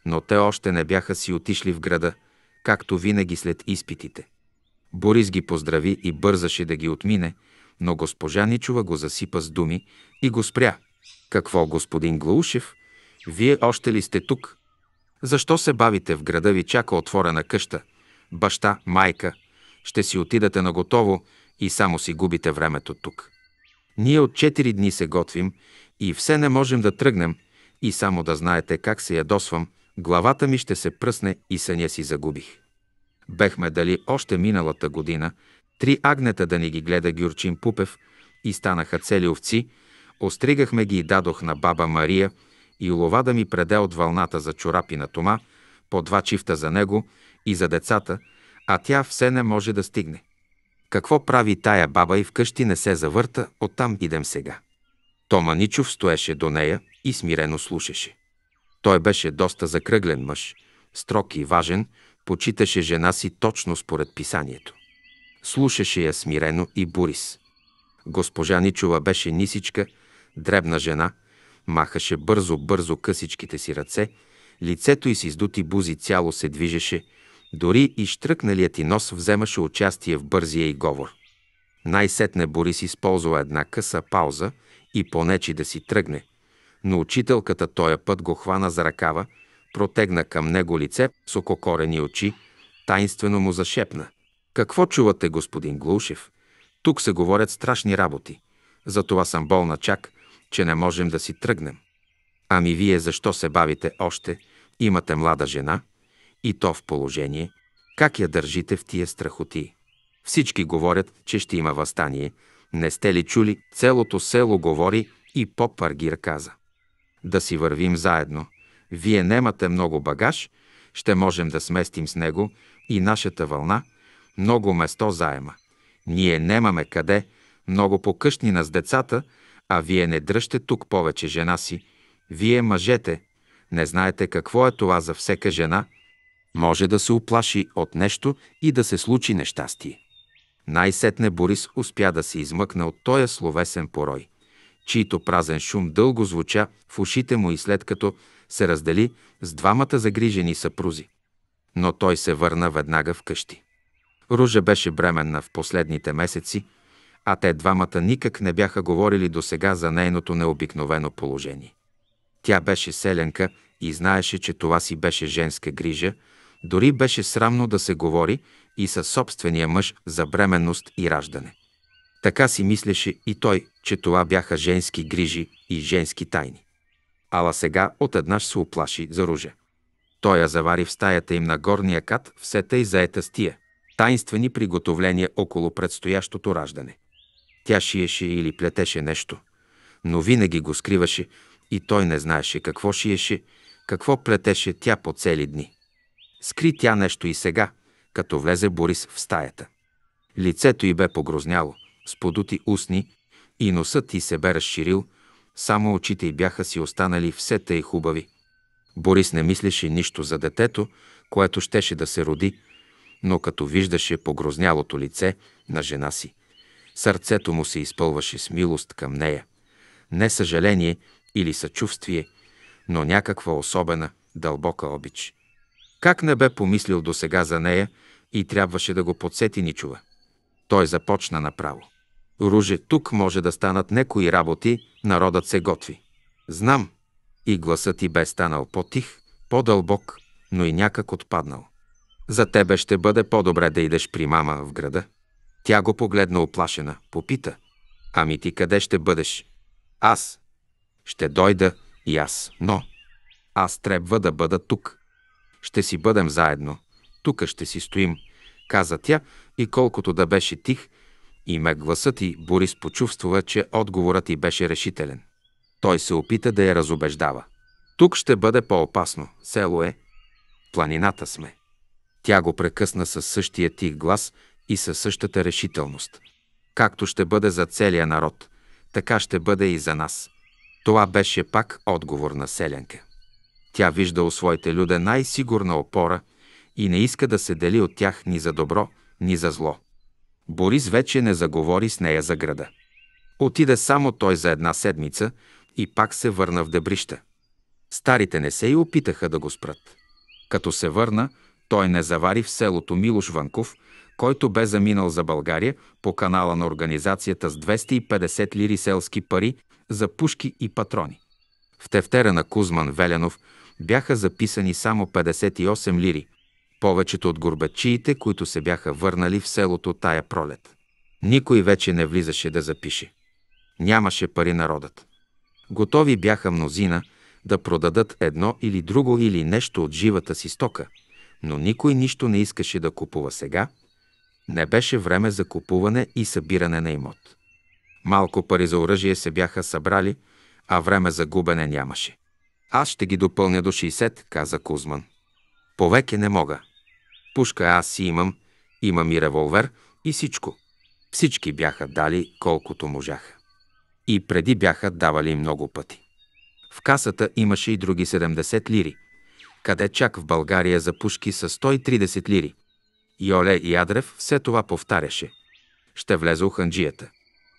но те още не бяха си отишли в града, както винаги след изпитите. Борис ги поздрави и бързаше да ги отмине, но госпожа Ничова го засипа с думи и го спря. Какво господин Глаушев вие още ли сте тук? Защо се бавите? В града ви чака отворена къща. Баща, майка, ще си отидете на готово и само си губите времето тук. Ние от четири дни се готвим и все не можем да тръгнем и само да знаете как се ядосвам, главата ми ще се пръсне и съня си загубих. Бехме дали още миналата година три агнета да ни ги гледа Гюрчин Пупев и станаха цели овци, остригахме ги и дадох на баба Мария – и лова да ми преде от вълната за чорапи на Тома, по два чифта за него и за децата, а тя все не може да стигне. Какво прави тая баба и вкъщи не се завърта, оттам идем сега. Тома Ничов стоеше до нея и смирено слушаше. Той беше доста закръглен мъж, строг и важен, почиташе жена си точно според писанието. Слушаше я смирено и Борис. Госпожа Ничова беше нисичка, дребна жена – Махаше бързо-бързо късичките си ръце, лицето и с издути бузи цяло се движеше, дори и штръкналият и нос вземаше участие в бързия и говор. Най-сетне Борис използва една къса пауза и понечи да си тръгне, но учителката тоя път го хвана за ръкава, протегна към него лице с ококорени очи, таинствено му зашепна. «Какво чувате, господин Глушев? Тук се говорят страшни работи. Затова съм болна чак, че не можем да си тръгнем. Ами вие защо се бавите още? Имате млада жена и то в положение. Как я държите в тия страхоти? Всички говорят, че ще има възстание. Не сте ли чули? Целото село говори и поп Аргир каза. Да си вървим заедно. Вие немате много багаж, ще можем да сместим с него и нашата вълна много место заема. Ние немаме къде, много покъщнина с децата – а вие не дръжте тук повече жена си. Вие, мъжете, не знаете какво е това за всека жена. Може да се оплаши от нещо и да се случи нещастие. Най-сетне Борис успя да се измъкне от този словесен порой, чийто празен шум дълго звуча в ушите му и след като се раздели с двамата загрижени съпрузи. Но той се върна веднага вкъщи. Ружа беше бременна в последните месеци – а те двамата никак не бяха говорили досега за нейното необикновено положение. Тя беше селенка и знаеше, че това си беше женска грижа, дори беше срамно да се говори и със собствения мъж за бременност и раждане. Така си мислеше и той, че това бяха женски грижи и женски тайни. Ала сега отеднъж се оплаши за ружа. Той я завари в стаята им на горния кат, все тъй заета с тия, таинствени приготовления около предстоящото раждане – тя шиеше или плетеше нещо, но винаги го скриваше и той не знаеше какво шиеше, какво плетеше тя по цели дни. Скри тя нещо и сега, като влезе Борис в стаята. Лицето й бе погрозняло, с подути устни и носът й се бе разширил, само очите й бяха си останали все тъй хубави. Борис не мислеше нищо за детето, което щеше да се роди, но като виждаше погрознялото лице на жена си, Сърцето му се изпълваше с милост към нея. Не съжаление или съчувствие, но някаква особена, дълбока обич. Как не бе помислил досега за нея и трябваше да го подсети Ничова? Той започна направо. Руже, тук може да станат некои работи, народът се готви. Знам. И гласът ти бе станал по-тих, по-дълбок, но и някак отпаднал. За тебе ще бъде по-добре да идеш при мама в града. Тя го погледна оплашена, попита. Ами ти къде ще бъдеш? Аз. Ще дойда и аз, но... Аз трябва да бъда тук. Ще си бъдем заедно. Тука ще си стоим, каза тя и колкото да беше тих, и ме гласът и Борис почувства, че отговорът й беше решителен. Той се опита да я разобеждава. Тук ще бъде по-опасно. Село е. Планината сме. Тя го прекъсна със същия тих глас – и със същата решителност. Както ще бъде за целия народ, така ще бъде и за нас. Това беше пак отговор на Селянка. Тя вижда у своите люде най-сигурна опора и не иска да се дели от тях ни за добро, ни за зло. Борис вече не заговори с нея за града. Отиде само той за една седмица и пак се върна в дебрища. Старите не се и опитаха да го спрат. Като се върна, той не завари в селото Милош Ванков – който бе заминал за България по канала на организацията с 250 лири селски пари за пушки и патрони. В тефтера на Кузман Веленов бяха записани само 58 лири, повечето от горбачиите, които се бяха върнали в селото тая пролет. Никой вече не влизаше да запише. Нямаше пари народът. Готови бяха мнозина да продадат едно или друго или нещо от живата си стока, но никой нищо не искаше да купува сега – не беше време за купуване и събиране на имот. Малко пари за оръжие се бяха събрали, а време за губене нямаше. Аз ще ги допълня до 60, каза Кузман. Повеке не мога. Пушка аз си имам, имам и револвер и всичко. Всички бяха дали колкото можаха. И преди бяха давали много пъти. В касата имаше и други 70 лири, къде чак в България за пушки са 130 лири – Йоле и Адрев все това повтаряше. Ще влезе у ханджията.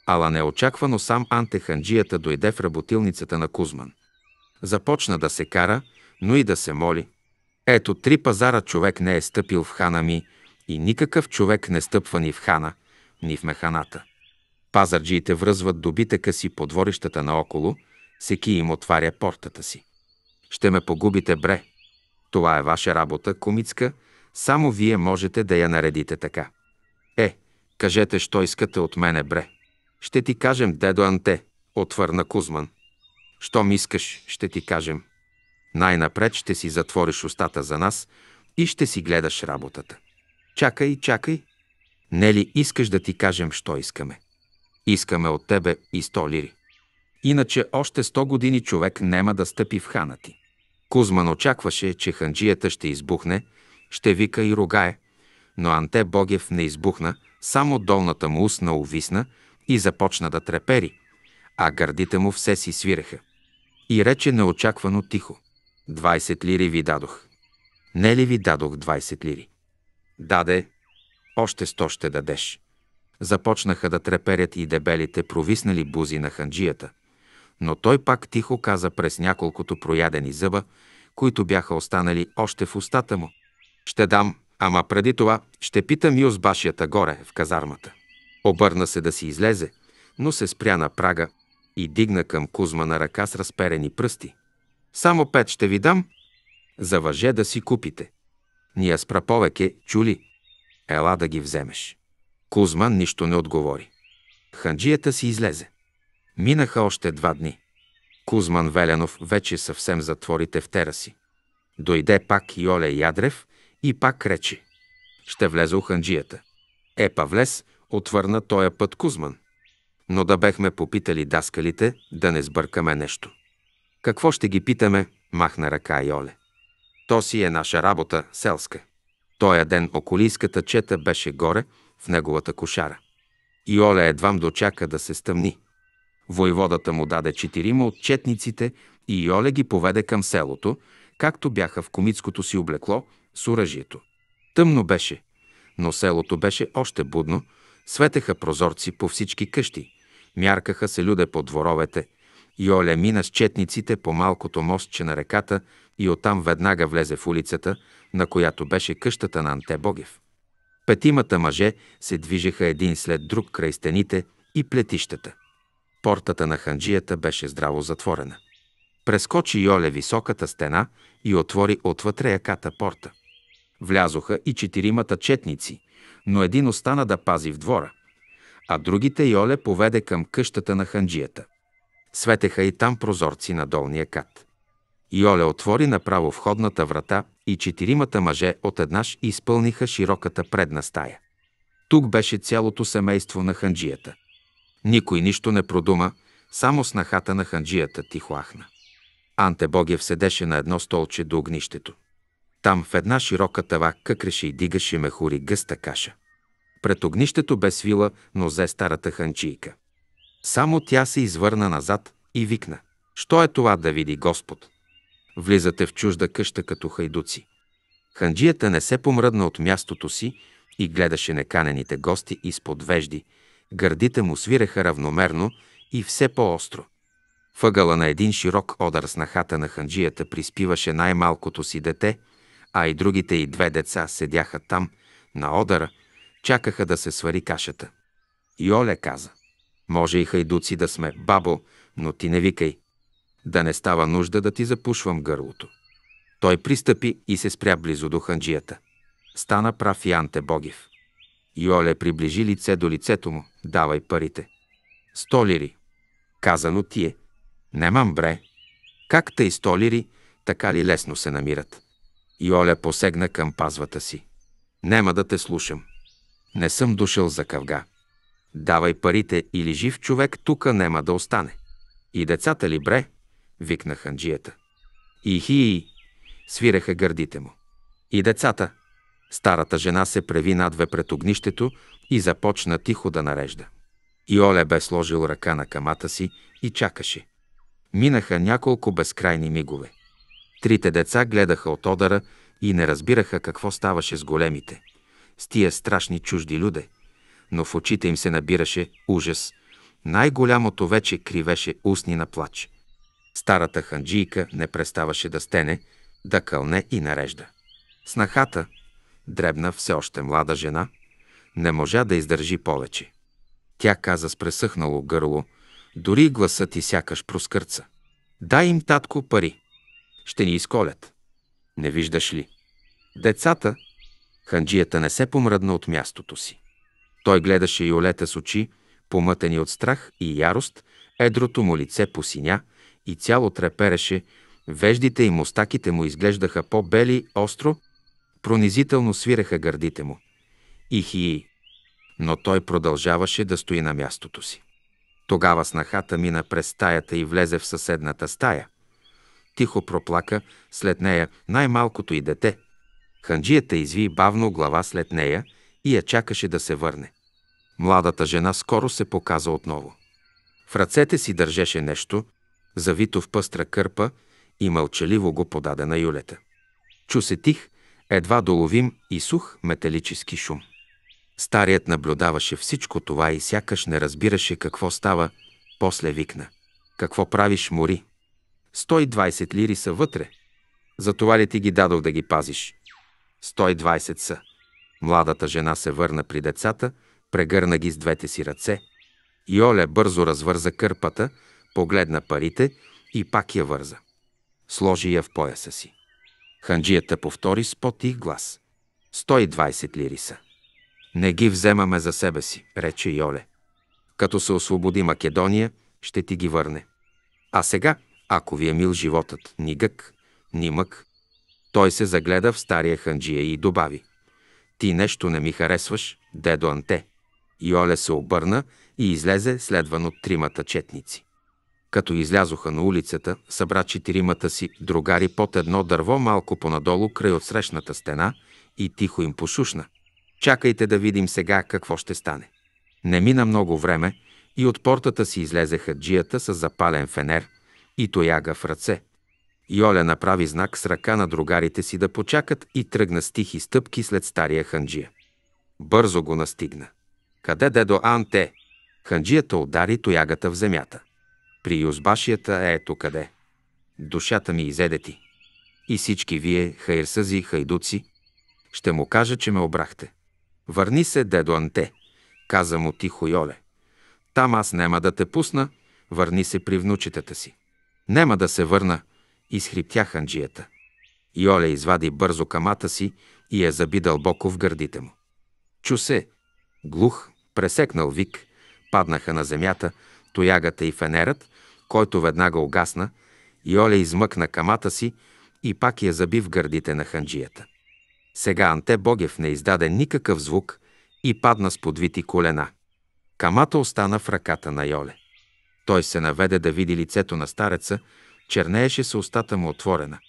Ала неочаквано сам Анте ханджията дойде в работилницата на Кузман. Започна да се кара, но и да се моли. Ето три пазара човек не е стъпил в хана ми и никакъв човек не стъпва ни в хана, ни в механата. Пазарджиите връзват добитъка си по дворищата наоколо, всеки им отваря портата си. Ще ме погубите, бре. Това е ваша работа, комицка, само вие можете да я наредите така. Е, кажете, що искате от мене, бре. Ще ти кажем, дедо Анте, отвърна Кузман. Щом искаш, ще ти кажем. Най-напред ще си затвориш устата за нас и ще си гледаш работата. Чакай, чакай. Не ли искаш да ти кажем, що искаме? Искаме от тебе и сто лири. Иначе още сто години човек няма да стъпи в хана ти. Кузман очакваше, че ханджията ще избухне, ще вика и ругае. Но Анте Богев не избухна, само долната му устна увисна и започна да трепери, а гърдите му все си свиреха. И рече неочаквано тихо. 20 лири ви дадох. Не ли ви дадох 20 лири? Даде, още сто ще дадеш. Започнаха да треперят и дебелите провиснали бузи на ханджията, но той пак тихо каза през няколкото проядени зъба, които бяха останали още в устата му. Ще дам, ама преди това ще питам Юзбашията горе в казармата. Обърна се да си излезе, но се спря на прага и дигна към Кузма на ръка с разперени пръсти. Само пет ще ви дам. За въже да си купите. Ние с повеке, чули. Ела да ги вземеш. Кузман нищо не отговори. Ханджията си излезе. Минаха още два дни. Кузман Велянов вече съвсем затворите в си. Дойде пак и Оле Ядрев и пак рече. Ще влезе уханджията. Епа влез, отвърна тоя път Кузман. Но да бехме попитали даскалите, да не сбъркаме нещо. Какво ще ги питаме, махна ръка и Оле. То си е наша работа, селска. Тоя ден околийската чета беше горе, в неговата кошара. И Оле едвам дочака да се стъмни. Войводата му даде четирима от четниците и Оле ги поведе към селото, както бяха в комитското си облекло с оръжието. Тъмно беше, но селото беше още будно, светеха прозорци по всички къщи, мяркаха се люде по дворовете и Оля мина с четниците по малкото мостче на реката и оттам веднага влезе в улицата, на която беше къщата на Анте Богев. Петимата мъже се движеха един след друг край стените и плетищата. Портата на ханджията беше здраво затворена. Прескочи Йоле високата стена и отвори отвътре яката порта. Влязоха и четиримата четници, но един остана да пази в двора, а другите Йоле поведе към къщата на ханджията. Светеха и там прозорци на долния кат. Йоле отвори направо входната врата и четиримата мъже еднаш изпълниха широката предна стая. Тук беше цялото семейство на ханджията. Никой нищо не продума, само снахата на ханджията тихо ахна. Анте Богев седеше на едно столче до огнището. Там в една широка тава къкреше и дигаше мехури гъста каша. Пред огнището бе свила нозе старата ханчийка. Само тя се извърна назад и викна. Що е това да види Господ? Влизате в чужда къща като хайдуци. Ханджията не се помръдна от мястото си и гледаше неканените гости изпод вежди. Гърдите му свиреха равномерно и все по-остро. Въгъла на един широк одър с нахата на ханджията приспиваше най-малкото си дете а и другите и две деца седяха там, на одъра, чакаха да се свари кашата. И Оле каза, може и хайдуци да сме, бабо, но ти не викай. Да не става нужда да ти запушвам гърлото. Той пристъпи и се спря близо до ханджията. Стана прав и Анте Богив. Йоле приближи лице до лицето му. Давай парите. Сто лири. Казано ти е. Немам бре. Как тъй сто лири, така ли лесно се намират? И Оля посегна към пазвата си. Нема да те слушам. Не съм дошъл за кавга. Давай парите или жив човек тука нема да остане. И децата ли бре? викна ханджията. И хии, свираха гърдите му. И децата. Старата жена се преви надве пред огнището и започна тихо да нарежда. И Оля бе сложил ръка на камата си и чакаше. Минаха няколко безкрайни мигове. Трите деца гледаха от одъра и не разбираха какво ставаше с големите, с тия страшни чужди люде. Но в очите им се набираше ужас. Най-голямото вече кривеше устни на плач. Старата ханджийка не преставаше да стене, да кълне и нарежда. Снахата, дребна все още млада жена, не можа да издържи повече. Тя каза с пресъхнало гърло, дори гласът и сякаш проскърца. Дай им, татко, пари. Ще ни изколят. Не виждаш ли? Децата, ханджията не се помръдна от мястото си. Той гледаше Йолета с очи, помътени от страх и ярост, едрото му лице посиня и цяло трепереше, веждите и мостаките му изглеждаха по-бели, остро, пронизително свиреха гърдите му. Ихи, Но той продължаваше да стои на мястото си. Тогава снахата мина през стаята и влезе в съседната стая – тихо проплака след нея най-малкото и дете. Ханджията изви бавно глава след нея и я чакаше да се върне. Младата жена скоро се показа отново. В ръцете си държеше нещо, завито в пъстра кърпа и мълчаливо го подаде на Юлета. Чу се тих, едва доловим и сух металически шум. Старият наблюдаваше всичко това и сякаш не разбираше какво става, после викна. Какво правиш, Мори? 120 лири са вътре. Затова ли ти ги дадох да ги пазиш? 120 са. Младата жена се върна при децата, прегърна ги с двете си ръце. И Оля бързо развърза кърпата, погледна парите и пак я върза. Сложи я в пояса си. Ханджията повтори с потих глас. 120 лири са. Не ги вземаме за себе си, рече Йоле. Като се освободи Македония, ще ти ги върне. А сега ако ви е мил животът, ни гък, ни мък. Той се загледа в стария ханджия и добави. Ти нещо не ми харесваш, дедо Анте. И Оле се обърна и излезе, следван от тримата четници. Като излязоха на улицата, събра четиримата си другари под едно дърво малко понадолу край отсрещната стена и тихо им пошушна. Чакайте да видим сега какво ще стане. Не мина много време и от портата си излезе хаджията с запален фенер – и тояга в ръце. Йоля направи знак с ръка на другарите си да почакат и тръгна с тихи стъпки след стария ханджия. Бързо го настигна. Къде дедо Анте? Ханджията удари тоягата в земята. При юзбашията е ето къде. Душата ми изеде ти. И всички вие, хайрсъзи, хайдуци, ще му кажа, че ме обрахте. Върни се, дедо Анте, каза му тихо Йоле. Там аз няма да те пусна, върни се при внучетата си. Нема да се върна, изхриптя ханджията. И Оля извади бързо камата си и я заби дълбоко в гърдите му. Чу се, глух, пресекнал вик, паднаха на земята, тоягата и фенерът, който веднага огасна, и Оля измъкна камата си и пак я заби в гърдите на ханджията. Сега Анте Богев не издаде никакъв звук и падна с подвити колена. Камата остана в ръката на Йоле. Той се наведе да види лицето на стареца, чернееше се устата му отворена.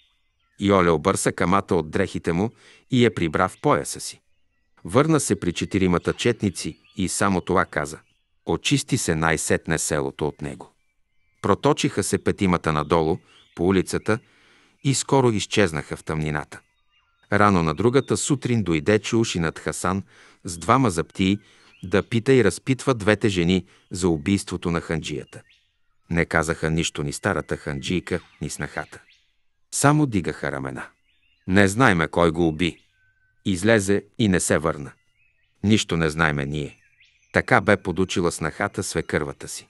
Оля обърса камата от дрехите му и я прибра в пояса си. Върна се при четиримата четници и само това каза. Очисти се най-сетне селото от него. Проточиха се петимата надолу, по улицата, и скоро изчезнаха в тъмнината. Рано на другата сутрин дойде над Хасан с двама заптии да пита и разпитва двете жени за убийството на ханджията. Не казаха нищо ни старата ханджийка, ни снахата. Само дигаха рамена. Не знайме кой го уби. Излезе и не се върна. Нищо не знайме ние. Така бе подучила снахата свекървата си.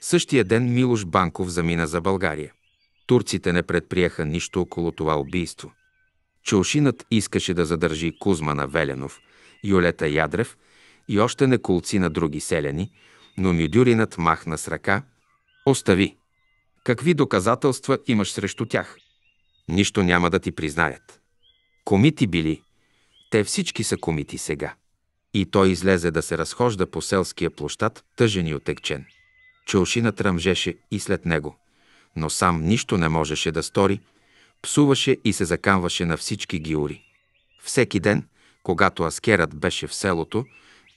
Същия ден Милош Банков замина за България. Турците не предприеха нищо около това убийство. Чулшинът искаше да задържи Кузма на Веленов, Юлета Ядрев и още неколци на други селяни, но Мюдюринът махна с ръка Остави. Какви доказателства имаш срещу тях? Нищо няма да ти признаят. Комити били. Те всички са комити сега. И той излезе да се разхожда по селския площад, тъжен и отекчен. Чулшина тръмжеше и след него, но сам нищо не можеше да стори, псуваше и се закамваше на всички гиури. Всеки ден, когато аскерът беше в селото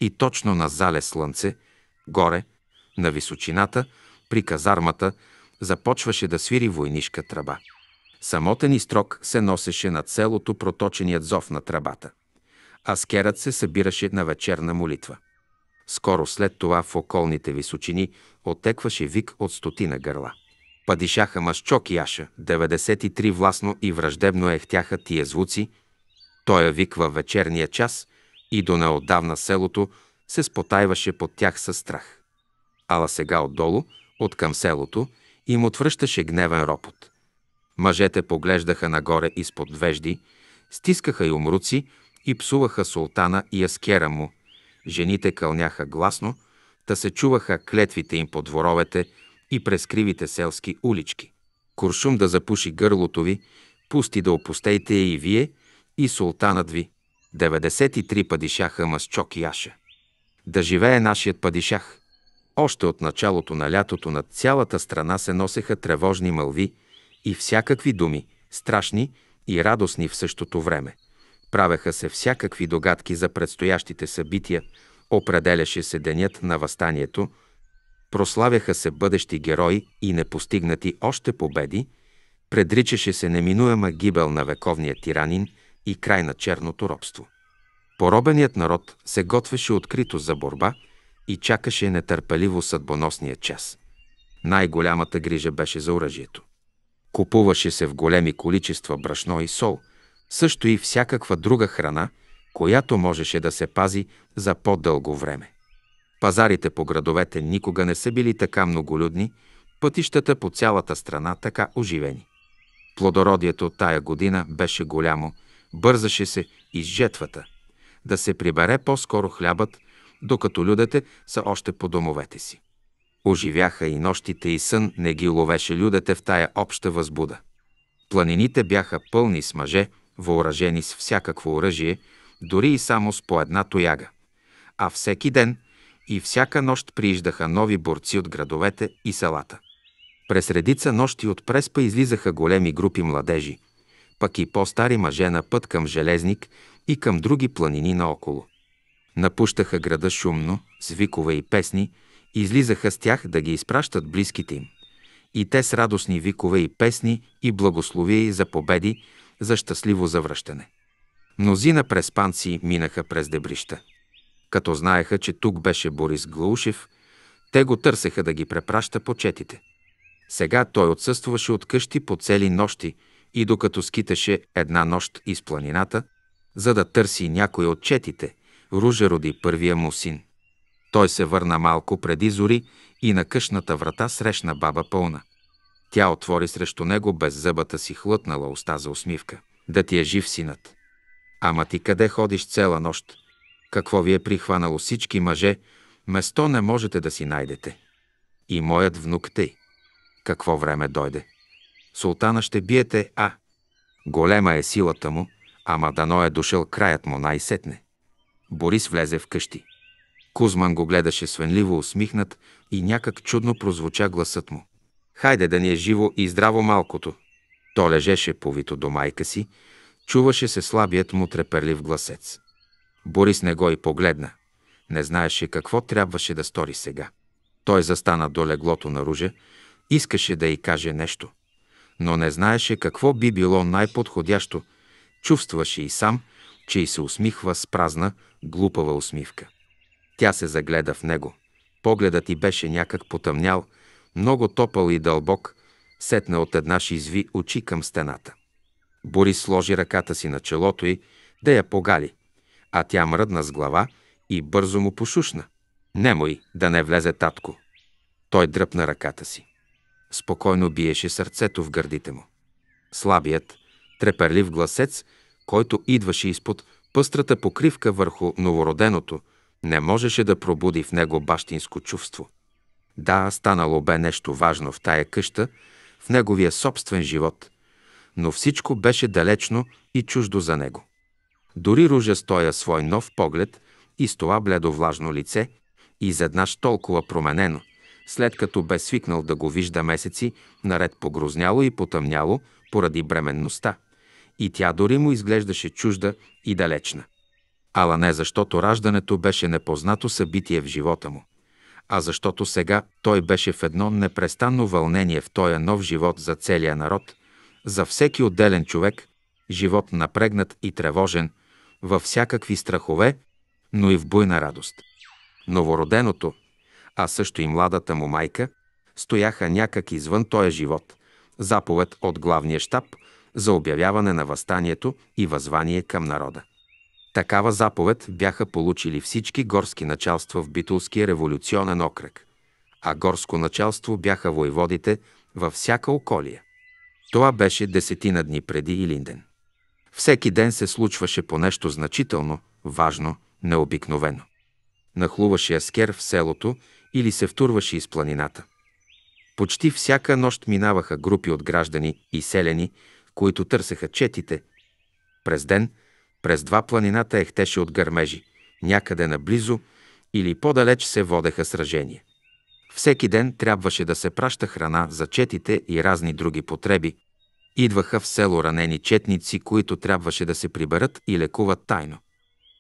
и точно на зале слънце, горе, на височината, при казармата, започваше да свири войнишка тръба. Самотен и строк се носеше над селото проточеният зов на тръбата. Аскерът се събираше на вечерна молитва. Скоро след това в околните височини отекваше вик от стотина гърла. Падишаха мъщок и Аша, 93 властно и враждебно ехтяха тия звуци. Той вик във вечерния час и до неотдавна селото се спотайваше под тях със страх. Ала сега отдолу – от към селото, им отвръщаше гневен ропот. Мъжете поглеждаха нагоре изпод вежди, стискаха и умруци и псуваха султана и аскера му. Жените кълняха гласно, та се чуваха клетвите им по дворовете и през кривите селски улички. Куршум да запуши гърлото ви, пусти да опустейте и вие, и султанът ви. 93 падишаха мъсчок яша. Да живее нашият падишах! Още от началото на лятото над цялата страна се носеха тревожни мълви и всякакви думи, страшни и радостни в същото време. Правеха се всякакви догадки за предстоящите събития, определяше се денят на възстанието, прославяха се бъдещи герои и непостигнати още победи, предричаше се неминуема гибел на вековния тиранин и край на черното робство. Поробеният народ се готвеше открито за борба – и чакаше нетърпеливо съдбоносния час. Най-голямата грижа беше за оръжието. Купуваше се в големи количества брашно и сол, също и всякаква друга храна, която можеше да се пази за по-дълго време. Пазарите по градовете никога не са били така многолюдни, пътищата по цялата страна така оживени. Плодородието тая година беше голямо, бързаше се и с жетвата, да се прибере по-скоро хлябът, докато людете са още по домовете си. Оживяха и нощите и сън не ги ловеше людете в тая обща възбуда. Планините бяха пълни с мъже, въоръжени с всякакво оръжие, дори и само с по една тояга. А всеки ден и всяка нощ прииждаха нови борци от градовете и селата. През редица нощи от преспа излизаха големи групи младежи, пък и по-стари мъже на път към Железник и към други планини наоколо. Напущаха града шумно, с викове и песни, и излизаха с тях да ги изпращат близките им. И те с радостни викове и песни и благословие за победи, за щастливо завръщане. Мнозина през панци минаха през дебрища. Като знаеха, че тук беше Борис Глаушев, те го търсеха да ги препраща по четите. Сега той отсъстваше от къщи по цели нощи и докато скиташе една нощ из планината, за да търси някой от четите – Ружа роди първия му син. Той се върна малко преди зори и на къщната врата срещна баба пълна. Тя отвори срещу него без зъбата си хлътнала уста за усмивка. Да ти е жив синът. Ама ти къде ходиш цела нощ? Какво ви е прихванало всички мъже? Место не можете да си найдете. И моят внук тъй. Какво време дойде? Султана ще биете, а? Голема е силата му, ама дано е дошъл краят му най-сетне. Борис влезе в къщи. Кузман го гледаше свенливо усмихнат и някак чудно прозвуча гласът му. Хайде да ни е живо и здраво малкото. То лежеше повито до майка си, чуваше се слабият му треперлив гласец. Борис не го и погледна. Не знаеше какво трябваше да стори сега. Той застана до леглото на Ружа, искаше да й каже нещо, но не знаеше какво би било най-подходящо. Чувстваше и сам, че и се усмихва с празна, глупава усмивка. Тя се загледа в него. Погледът ти беше някак потъмнял, много топъл и дълбок, сетна от една изви очи към стената. Борис сложи ръката си на челото й, да я погали, а тя мръдна с глава и бързо му пошушна. Немой, да не влезе татко. Той дръпна ръката си. Спокойно биеше сърцето в гърдите му. Слабият, треперлив гласец който идваше изпод пъстрата покривка върху новороденото, не можеше да пробуди в него бащинско чувство. Да, станало бе нещо важно в тая къща, в неговия собствен живот, но всичко беше далечно и чуждо за него. Дори Ружа стоя свой нов поглед и с това бледовлажно лице, изведнъж толкова променено, след като бе свикнал да го вижда месеци, наред погрозняло и потъмняло поради бременността – и тя дори му изглеждаше чужда и далечна. Ала не защото раждането беше непознато събитие в живота му, а защото сега той беше в едно непрестанно вълнение в този нов живот за целия народ, за всеки отделен човек, живот напрегнат и тревожен, във всякакви страхове, но и в буйна радост. Новороденото, а също и младата му майка, стояха някак извън този живот. Заповед от главния щаб – за обявяване на възстанието и възвание към народа. Такава заповед бяха получили всички горски началства в Битулския революционен окръг, а горско началство бяха воеводите във всяка околия. Това беше десетина дни преди Илинден. Всеки ден се случваше по нещо значително, важно, необикновено. Нахлуваше аскер в селото или се втурваше из планината. Почти всяка нощ минаваха групи от граждани и селени, които търсеха четите. През ден, през два планината ехтеше от гърмежи. Някъде наблизо или по-далеч се водеха сражения. Всеки ден трябваше да се праща храна за четите и разни други потреби. Идваха в село ранени четници, които трябваше да се приберат и лекуват тайно.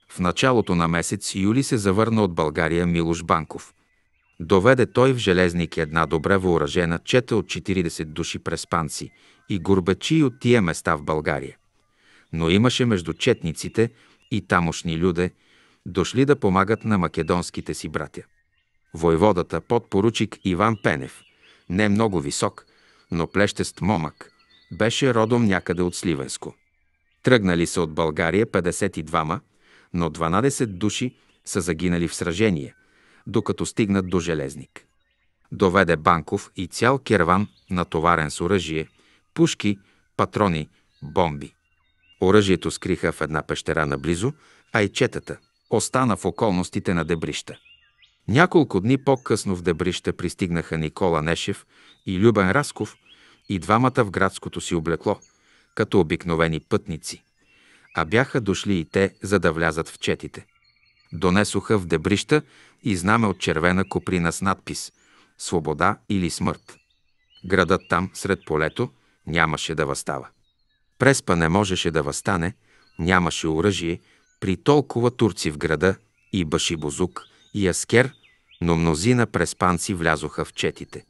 В началото на месец юли се завърна от България Милош Банков. Доведе той в железник една добре въоръжена чета от 40 души преспанци и горбачи от тия места в България. Но имаше между четниците и тамошни люде, дошли да помагат на македонските си братя. Войводата подпоручик Иван Пенев, не много висок, но плещест момък, беше родом някъде от Сливенско. Тръгнали са от България 52-ма, но 12 души са загинали в сражение, докато стигнат до Железник. Доведе Банков и цял керван, натоварен с оръжие – пушки, патрони, бомби. Оръжието скриха в една пещера наблизо, а и четата остана в околностите на дебрища. Няколко дни по-късно в дебрища пристигнаха Никола Нешев и Любен Расков и двамата в градското си облекло, като обикновени пътници, а бяха дошли и те, за да влязат в четите. Донесоха в дебрища и знаме от червена куприна с надпис «Свобода или смърт». Градът там, сред полето, нямаше да възстава. Преспа не можеше да възстане, нямаше оръжие, при толкова турци в града и Башибозук, и Аскер, но мнозина преспанци влязоха в четите.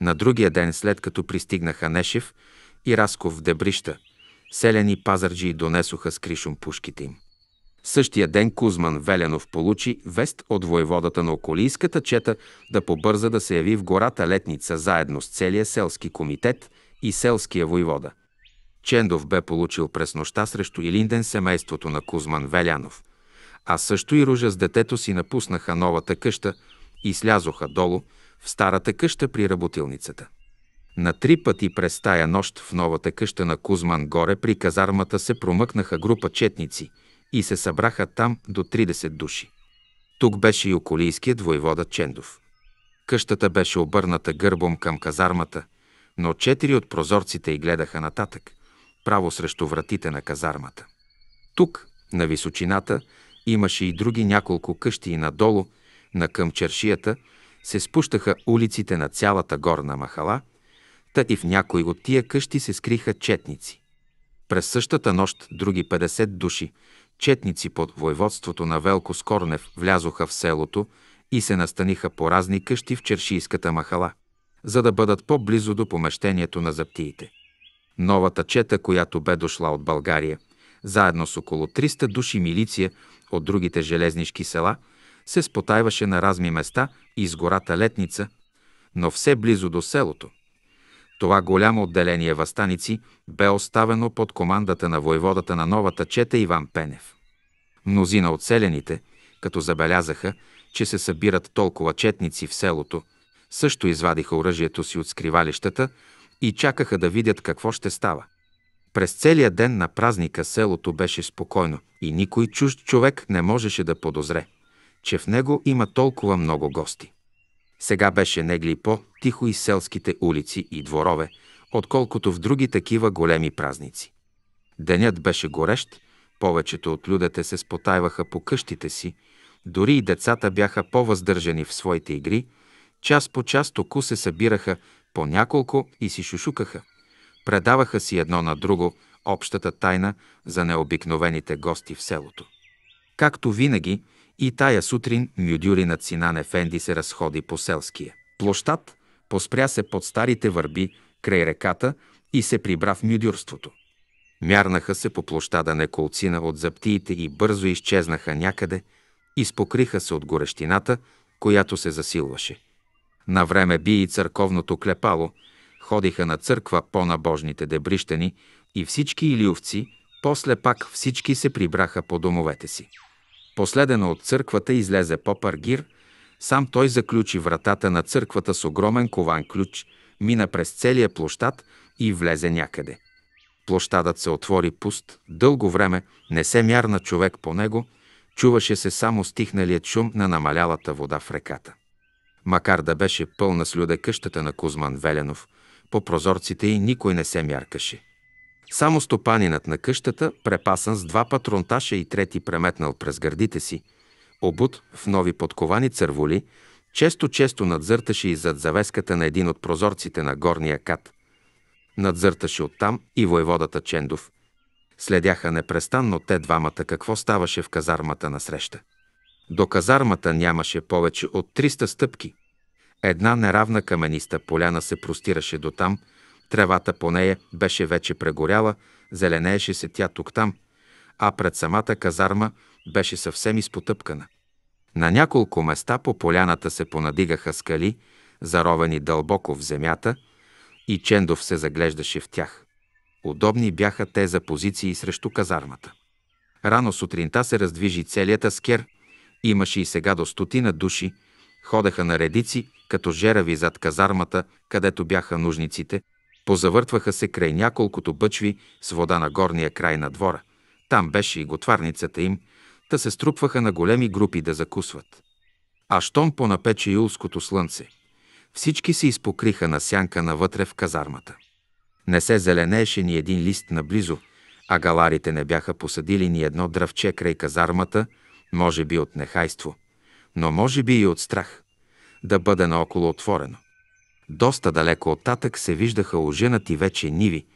На другия ден, след като пристигнаха Нешев и Расков в Дебрища, селени пазарджи донесоха с кришум пушките им. Същия ден Кузман Веленов получи вест от воеводата на околийската чета да побърза да се яви в гората Летница заедно с целия селски комитет – и селския войвода. Чендов бе получил през нощта срещу Илинден семейството на Кузман Велянов, а също и Ружа с детето си напуснаха новата къща и слязоха долу в старата къща при работилницата. На три пъти през тая нощ в новата къща на Кузман горе при казармата се промъкнаха група четници и се събраха там до 30 души. Тук беше и околийският войвода Чендов. Къщата беше обърната гърбом към казармата, но четири от прозорците и гледаха нататък, право срещу вратите на казармата. Тук, на височината, имаше и други няколко къщи и надолу, на към чершията, се спущаха улиците на цялата горна махала, тъй и в някои от тия къщи се скриха четници. През същата нощ други 50 души, четници под воеводството на Велко Скорнев, влязоха в селото и се настаниха по разни къщи в чершийската махала за да бъдат по-близо до помещението на заптиите. Новата чета, която бе дошла от България, заедно с около 300 души милиция от другите железнишки села, се спотайваше на разми места и с гората Летница, но все близо до селото. Това голямо отделение възстаници бе оставено под командата на войводата на новата чета Иван Пенев. Мнозина от селените, като забелязаха, че се събират толкова четници в селото, също извадиха оръжието си от скривалищата и чакаха да видят какво ще става. През целия ден на празника селото беше спокойно и никой чужд човек не можеше да подозре, че в него има толкова много гости. Сега беше негли по-тихо и селските улици и дворове, отколкото в други такива големи празници. Денят беше горещ, повечето от людете се спотайваха по къщите си, дори и децата бяха по-въздържани в своите игри – Час по час току се събираха по няколко и си шушукаха. Предаваха си едно на друго общата тайна за необикновените гости в селото. Както винаги, и тая сутрин мюдюринът Синан Ефенди се разходи по селския. Площад поспря се под старите върби край реката и се прибра в мюдюрството. Мярнаха се по площада неколцина от заптиите и бързо изчезнаха някъде, изпокриха се от горещината, която се засилваше – на време би и църковното клепало, ходиха на църква по-набожните дебрищени и всички илиовци, после пак всички се прибраха по домовете си. Последено от църквата излезе поп Аргир, сам той заключи вратата на църквата с огромен кован ключ, мина през целия площад и влезе някъде. Площадът се отвори пуст, дълго време не се мярна човек по него, чуваше се само стихналият шум на намалялата вода в реката. Макар да беше пълна с люде къщата на Кузман Веленов, по прозорците и никой не се мяркаше. Само стопанинът на къщата, препасан с два патронташа и трети преметнал през гърдите си, обут в нови подковани църволи, често-често надзърташе и зад завеската на един от прозорците на горния кат. Надзърташе оттам и воеводата Чендов. Следяха непрестанно те двамата какво ставаше в казармата на среща. До казармата нямаше повече от 300 стъпки. Една неравна камениста поляна се простираше до там, тревата по нея беше вече прегоряла, зеленееше се тя тук-там, а пред самата казарма беше съвсем изпотъпкана. На няколко места по поляната се понадигаха скали, заровени дълбоко в земята, и Чендов се заглеждаше в тях. Удобни бяха те за позиции срещу казармата. Рано сутринта се раздвижи целият аскер – Имаше и сега до стотина души, ходеха на редици, като жерави зад казармата, където бяха нужниците, позавъртваха се край няколкото бъчви с вода на горния край на двора. Там беше и готварницата им, та се струпваха на големи групи да закусват. А щом понапече юлското слънце, всички се изпокриха на сянка навътре в казармата. Не се зеленееше ни един лист наблизо, а галарите не бяха посадили ни едно дръвче край казармата – може би от нехайство, но може би и от страх. Да бъде наоколо отворено. Доста далеко оттатък се виждаха оженати вече ниви,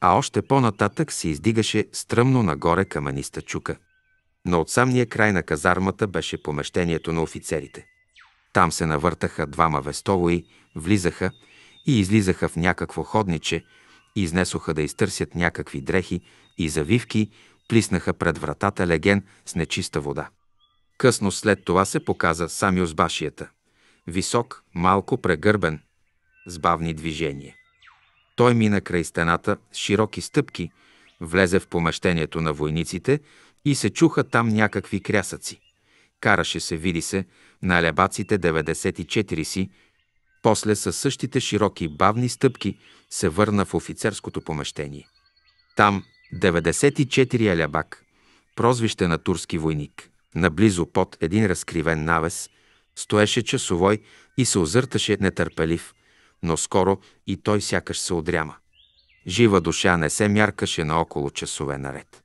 а още по-нататък се издигаше стръмно нагоре камениста чука. Но от самния край на казармата беше помещението на офицерите. Там се навъртаха двама вестовои, влизаха и излизаха в някакво ходниче, изнесоха да изтърсят някакви дрехи и завивки плиснаха пред вратата леген с нечиста вода. Късно след това се показа Самю с башията. Висок, малко прегърбен, с бавни движения. Той мина край стената с широки стъпки, влезе в помещението на войниците и се чуха там някакви крясъци. Караше се, види се, на лебаците 94 си, после със същите широки бавни стъпки се върна в офицерското помещение. Там 94 елябак, прозвище на турски войник. Наблизо под един разкривен навес стоеше часовой и се озърташе нетърпелив, но скоро и той сякаш се одряма. Жива душа не се мяркаше наоколо часове наред.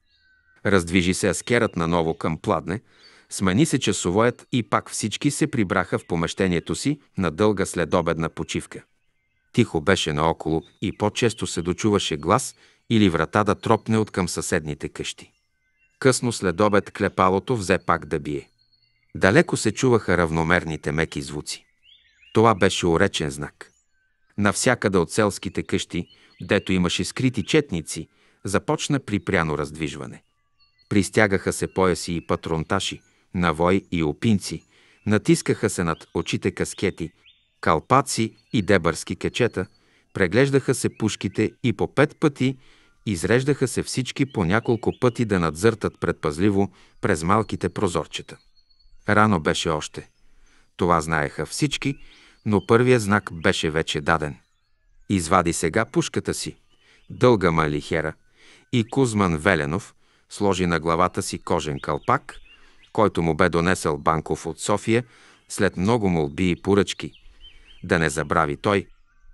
Раздвижи се аскерът наново към пладне, смени се часовоят и пак всички се прибраха в помещението си на дълга следобедна почивка. Тихо беше наоколо и по-често се дочуваше глас – или врата да тропне от към съседните къщи. Късно след обед клепалото взе пак да бие. Далеко се чуваха равномерните меки звуци. Това беше уречен знак. Навсякъде от селските къщи, дето имаше скрити четници, започна припряно раздвижване. Пристягаха се пояси и патронташи, навой и опинци, натискаха се над очите каскети, калпаци и дебърски кечета, преглеждаха се пушките и по пет пъти Изреждаха се всички по няколко пъти да надзъртат предпазливо през малките прозорчета. Рано беше още. Това знаеха всички, но първият знак беше вече даден. Извади сега пушката си, дълга малихера, и Кузман Веленов сложи на главата си кожен калпак, който му бе донесъл Банков от София след много молби и поръчки. Да не забрави той,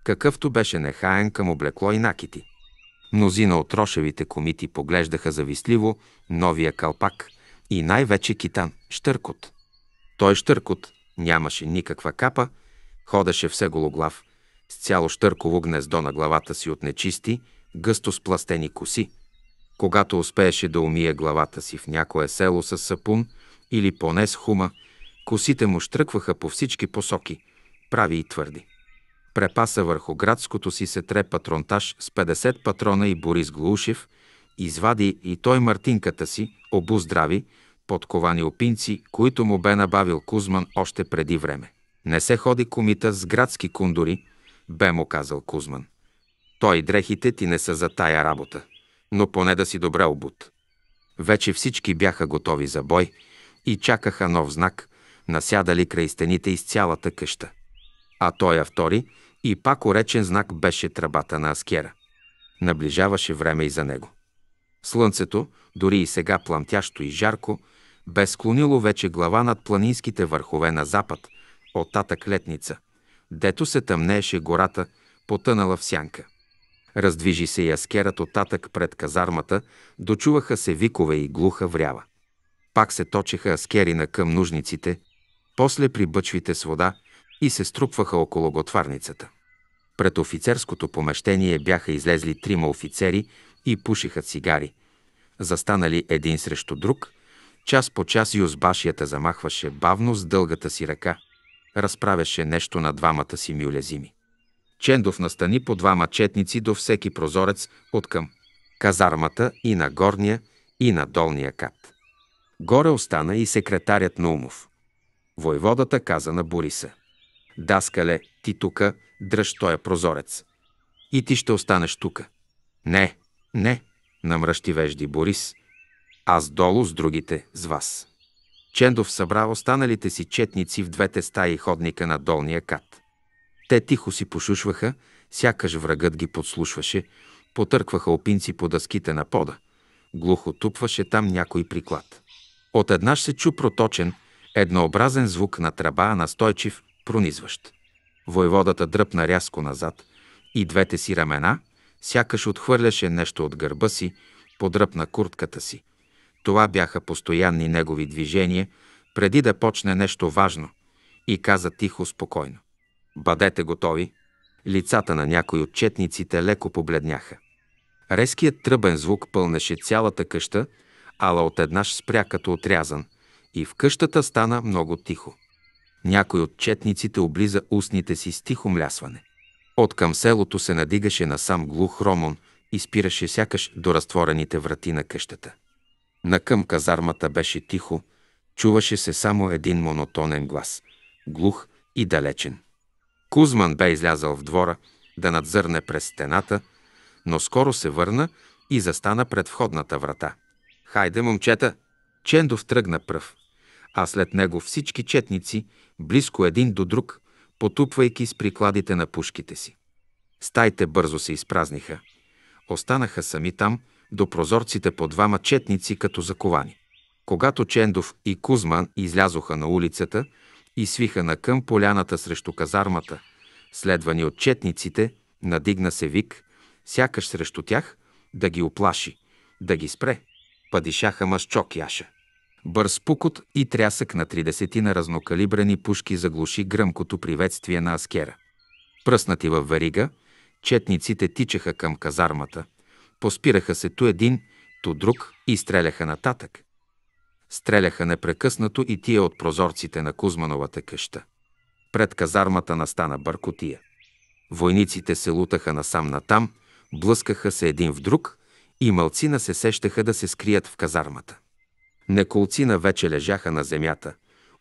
какъвто беше нехаен към облекло и накити. Мнозина от рошевите комити поглеждаха завистливо новия калпак и най-вече китан – Штъркот. Той Штъркот нямаше никаква капа, ходеше все гологлав, с цяло Штърково гнездо на главата си от нечисти, гъсто спластени коси. Когато успееше да умие главата си в някое село с сапун или поне с хума, косите му штръкваха по всички посоки, прави и твърди препаса върху градското си сетре патронтаж с 50 патрона и Борис Глушев извади и той мартинката си, обу здрави, подковани опинци, които му бе набавил Кузман още преди време. Не се ходи комита с градски кундури, бе му казал Кузман. Той и дрехите ти не са за тая работа, но поне да си добре обут. Вече всички бяха готови за бой и чакаха нов знак, насядали край стените из цялата къща. А той а втори – и пак оречен знак беше тръбата на Аскера. Наближаваше време и за него. Слънцето, дори и сега пламтящо и жарко, бе склонило вече глава над планинските върхове на запад, от тата клетница, дето се тъмнееше гората, потънала в сянка. Раздвижи се и аскерът татък пред казармата, дочуваха се викове и глуха врява. Пак се точеха аскери на към нужниците, после при бъчвите с вода и се струпваха около готварницата. Пред офицерското помещение бяха излезли трима офицери и пушиха цигари, застанали един срещу друг. Час по час юзбашията замахваше бавно с дългата си ръка. Разправяше нещо на двамата си мюлезими. Чендов настани по двама четници до всеки прозорец от към казармата и на горния, и на долния кат. Горе остана и секретарят на Умов. Войводата каза на Бориса. Даскале, ти тука, дръж тоя е прозорец. И ти ще останеш тука. Не, не, намръщи вежди Борис. Аз долу с другите, с вас. Чендов събра останалите си четници в двете стаи ходника на долния кат. Те тихо си пошушваха, сякаш врагът ги подслушваше, потъркваха опинци по дъските на пода. Глухо тупваше там някой приклад. Отеднаж се чу проточен, еднообразен звук на тръба, настойчив, пронизващ. Войводата дръпна рязко назад и двете си рамена, сякаш отхвърляше нещо от гърба си, подръпна куртката си. Това бяха постоянни негови движения, преди да почне нещо важно, и каза тихо, спокойно. Бъдете готови. Лицата на някои от четниците леко побледняха. Резкият тръбен звук пълнеше цялата къща, ала еднаш спря като отрязан, и в къщата стана много тихо. Някой от четниците облиза устните си с тихо млясване. От към селото се надигаше насам глух ромон и спираше сякаш до разтворените врати на къщата. Накъм казармата беше тихо, чуваше се само един монотонен глас, глух и далечен. Кузман бе излязъл в двора да надзърне през стената, но скоро се върна и застана пред входната врата. «Хайде, момчета!» Чендов тръгна пръв а след него всички четници, близко един до друг, потупвайки с прикладите на пушките си. Стаите бързо се изпразниха. Останаха сами там, до прозорците по двама четници като заковани. Когато Чендов и Кузман излязоха на улицата и свиха на към поляната срещу казармата, следвани от четниците, надигна се вик, сякаш срещу тях, да ги оплаши, да ги спре. Падишаха мъжчок Яша. Бърз пукот и трясък на тридесетина разнокалибрени пушки заглуши гръмкото приветствие на аскера. Пръснати във верига, четниците тичаха към казармата, поспираха се ту един, ту друг и стреляха нататък. Стреляха непрекъснато и тия от прозорците на Кузмановата къща. Пред казармата настана бъркотия. Войниците се лутаха насам-натам, блъскаха се един в друг и мълцина се сещаха да се скрият в казармата. Неколцина вече лежаха на земята,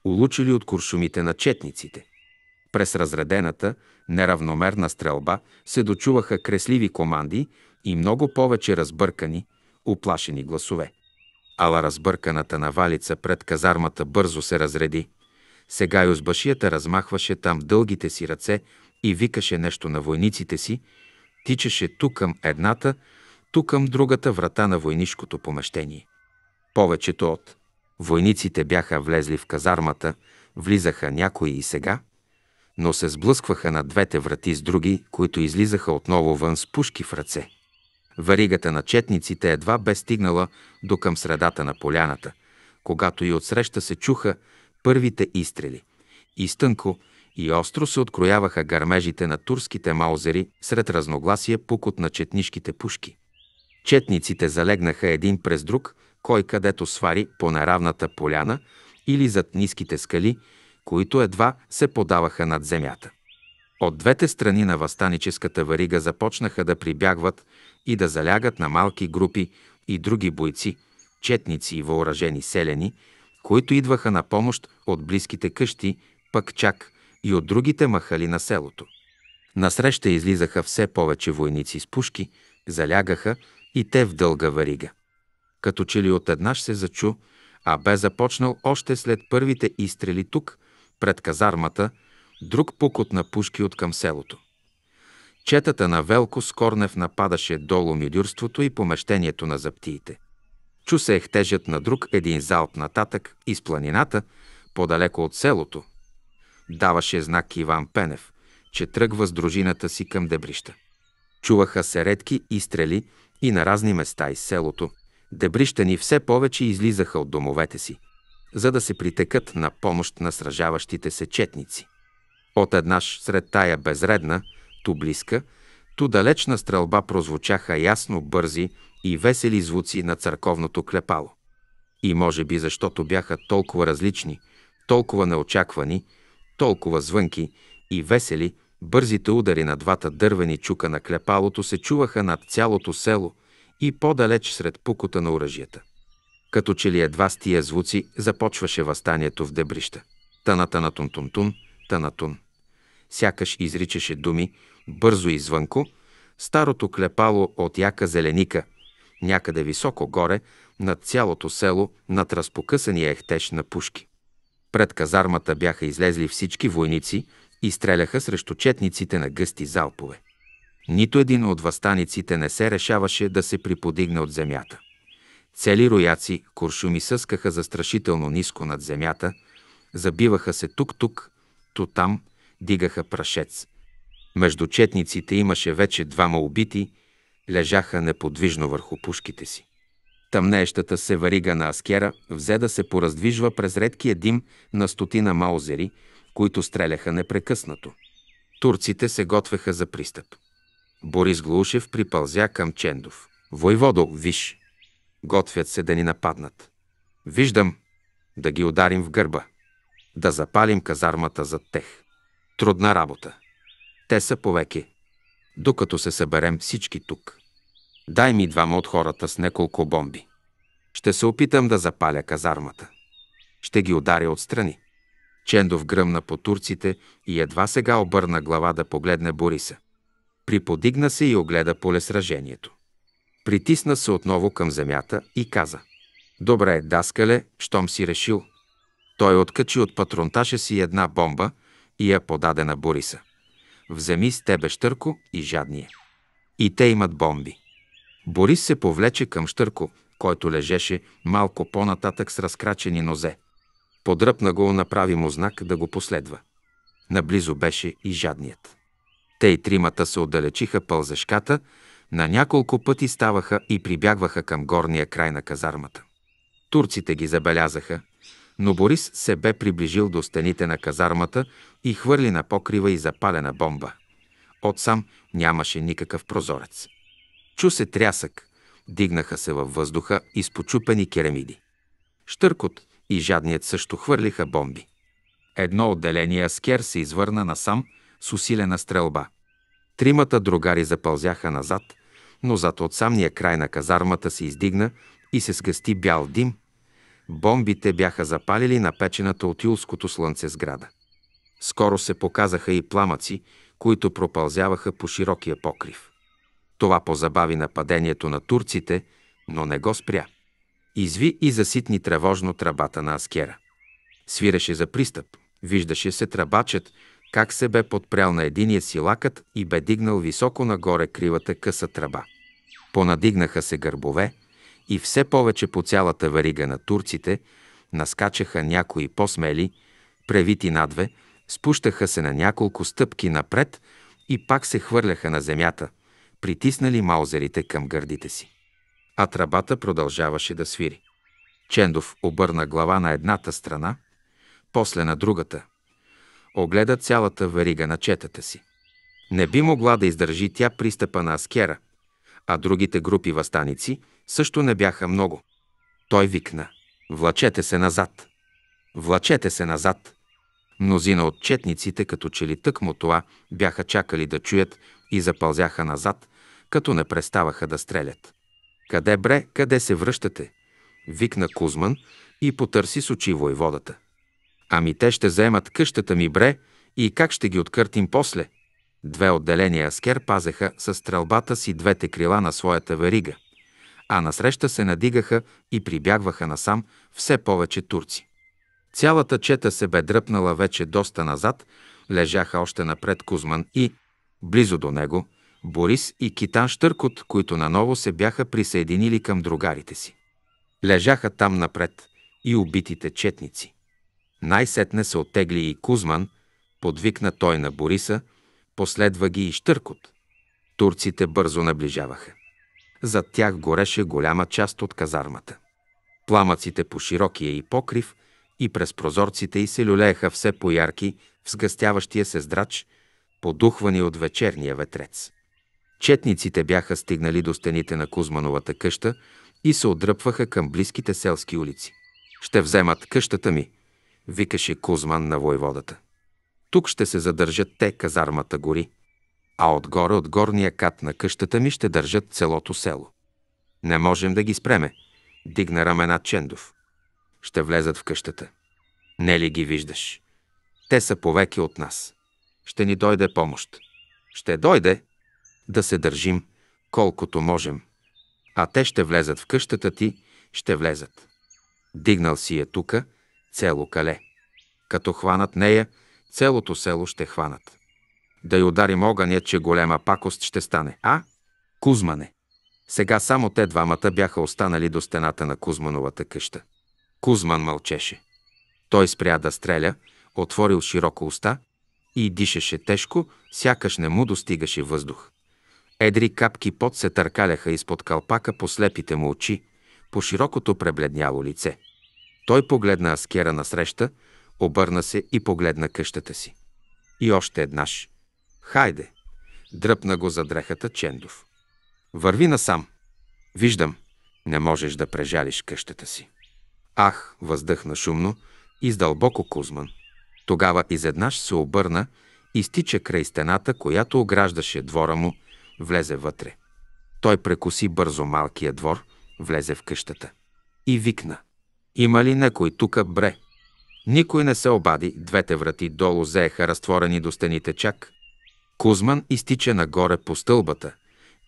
улучили от куршумите на четниците. През разредената, неравномерна стрелба се дочуваха кресливи команди и много повече разбъркани, оплашени гласове. Ала разбърканата навалица пред казармата бързо се разреди. Сега Юзбашията размахваше там дългите си ръце и викаше нещо на войниците си, тичаше ту към едната, ту към другата врата на войнишкото помещение. Повечето от войниците бяха влезли в казармата, влизаха някои и сега, но се сблъскваха на двете врати с други, които излизаха отново вън с пушки в ръце. Варигата на четниците едва бе стигнала до към средата на поляната, когато и отсреща се чуха първите изстрели. и стънко и остро се открояваха гармежите на турските маузери сред разногласия пукот на четнишките пушки. Четниците залегнаха един през друг кой където свари по неравната поляна или зад ниските скали, които едва се подаваха над земята. От двете страни на възстаническата варига започнаха да прибягват и да залягат на малки групи и други бойци, четници и въоръжени селени, които идваха на помощ от близките къщи, пък чак и от другите махали на селото. Насреща излизаха все повече войници с пушки, залягаха и те в дълга варига като че ли отеднаш се зачу, а бе започнал още след първите изстрели тук, пред казармата, друг пукот на пушки от към селото. Четата на Велко Скорнев нападаше долу милюрството и помещението на заптиите. Чу се ехтежът на друг един залп нататък из планината, подалеко от селото. Даваше знак Иван Пенев, че тръгва с дружината си към дебрища. Чуваха се редки изстрели и на разни места из селото дебрищани все повече излизаха от домовете си, за да се притекат на помощ на сражаващите се четници. От еднаш сред тая безредна, ту близка, ту далечна стрелба прозвучаха ясно бързи и весели звуци на църковното клепало. И може би защото бяха толкова различни, толкова неочаквани, толкова звънки и весели, бързите удари на двата дървени чука на клепалото се чуваха над цялото село – и по-далеч сред пукота на оръжията. Като че ли едва с тия звуци започваше възстанието в дебрища. Таната на тунтунтун, Танатун. Сякаш изричаше думи, бързо и звънко, старото клепало от яка зеленика, някъде високо горе, над цялото село, над разпокъсания ехтеж на пушки. Пред казармата бяха излезли всички войници и стреляха срещу четниците на гъсти залпове. Нито един от възстаниците не се решаваше да се приподигне от земята. Цели рояци куршуми съскаха застрашително ниско над земята, забиваха се тук-тук, то там, дигаха прашец. Между четниците имаше вече двама убити, лежаха неподвижно върху пушките си. Тъмнеещата се варига на аскера взе да се пораздвижва през редкия дим на стотина маузери, които стреляха непрекъснато. Турците се готвеха за пристъп. Борис Глушев припълзя към Чендов. Войводо, виж, готвят се да ни нападнат. Виждам, да ги ударим в гърба, да запалим казармата зад тех. Трудна работа. Те са повеки. Докато се съберем всички тук. Дай ми двама от хората с няколко бомби. Ще се опитам да запаля казармата. Ще ги ударя отстрани. Чендов гръмна по турците и едва сега обърна глава да погледне Бориса приподигна се и огледа поле сражението. Притисна се отново към земята и каза «Добре, даскале, щом си решил». Той откачи от патронташа си една бомба и я подаде на Бориса. «Вземи с тебе Штърко и жадния». И те имат бомби. Борис се повлече към Штърко, който лежеше малко по-нататък с разкрачени нозе. Подръпна го, направи му знак да го последва. Наблизо беше и жадният. Те и тримата се отдалечиха пълзешката, на няколко пъти ставаха и прибягваха към горния край на казармата. Турците ги забелязаха, но Борис се бе приближил до стените на казармата и хвърли на покрива и запалена бомба. Отсам нямаше никакъв прозорец. Чу се трясък, дигнаха се във въздуха и почупени керамиди. Штъркот и жадният също хвърлиха бомби. Едно отделение Аскер се извърна насам – с усилена стрелба. Тримата другари запълзяха назад, но зад от самния край на казармата се издигна и се сгъсти бял дим. Бомбите бяха запалили напечената от юлското слънце сграда. Скоро се показаха и пламъци, които пропълзяваха по широкия покрив. Това позабави нападението на турците, но не го спря. Изви и заситни тревожно тръбата на Аскера. Свиреше за пристъп. Виждаше се тръбачът, как се бе подпрял на единия си лакът и бе дигнал високо нагоре кривата къса тръба. Понадигнаха се гърбове и все повече по цялата варига на турците наскачаха някои по-смели, превити надве, спущаха се на няколко стъпки напред и пак се хвърляха на земята, притиснали маузерите към гърдите си. А тръбата продължаваше да свири. Чендов обърна глава на едната страна, после на другата – огледа цялата варига на четата си. Не би могла да издържи тя пристъпа на Аскера, а другите групи възстаници също не бяха много. Той викна «Влачете се назад! Влачете се назад!» Мнозина от четниците, като че ли тъкмо това, бяха чакали да чуят и запълзяха назад, като не преставаха да стрелят. «Къде бре, къде се връщате?» викна Кузман и потърси с очи войводата. Ами те ще заемат къщата ми бре и как ще ги откъртим после? Две отделения аскер пазеха със стрелбата си двете крила на своята верига, а насреща се надигаха и прибягваха насам все повече турци. Цялата чета се бе дръпнала вече доста назад, лежаха още напред Кузман и, близо до него, Борис и Китан Штъркот, които наново се бяха присъединили към другарите си. Лежаха там напред и убитите четници. Най-сетне се оттегли и Кузман, подвикна той на Бориса, последва ги и Штъркот. Турците бързо наближаваха. Зад тях гореше голяма част от казармата. Пламъците по широкия и покрив и през прозорците й се люлееха все поярки в сгъстяващия се здрач, подухвани от вечерния ветрец. Четниците бяха стигнали до стените на Кузмановата къща и се отдръпваха към близките селски улици. «Ще вземат къщата ми», викаше Кузман на войводата. Тук ще се задържат те, казармата гори, а отгоре от горния кат на къщата ми ще държат целото село. Не можем да ги спреме, дигна рамена Чендов. Ще влезат в къщата. Не ли ги виждаш? Те са повеки от нас. Ще ни дойде помощ. Ще дойде да се държим колкото можем. А те ще влезат в къщата ти, ще влезат. Дигнал си е тука – цело кале. Като хванат нея, целото село ще хванат. Да й ударим огъня, че голема пакост ще стане. А? Кузмане. Сега само те двамата бяха останали до стената на Кузмановата къща. Кузман мълчеше. Той спря да стреля, отворил широко уста и дишаше тежко, сякаш не му достигаше въздух. Едри капки пот се търкаляха изпод калпака по слепите му очи, по широкото пребледняло лице. Той погледна Аскера насреща, обърна се и погледна къщата си. И още еднаш. Хайде! Дръпна го за дрехата Чендов. Върви насам. Виждам, не можеш да прежалиш къщата си. Ах, въздъхна шумно, издълбоко Кузман. Тогава изеднаш се обърна и стича край стената, която ограждаше двора му, влезе вътре. Той прекоси бързо малкия двор, влезе в къщата и викна – има ли некой тука, бре? Никой не се обади, двете врати долу заеха разтворени до стените чак. Кузман изтича нагоре по стълбата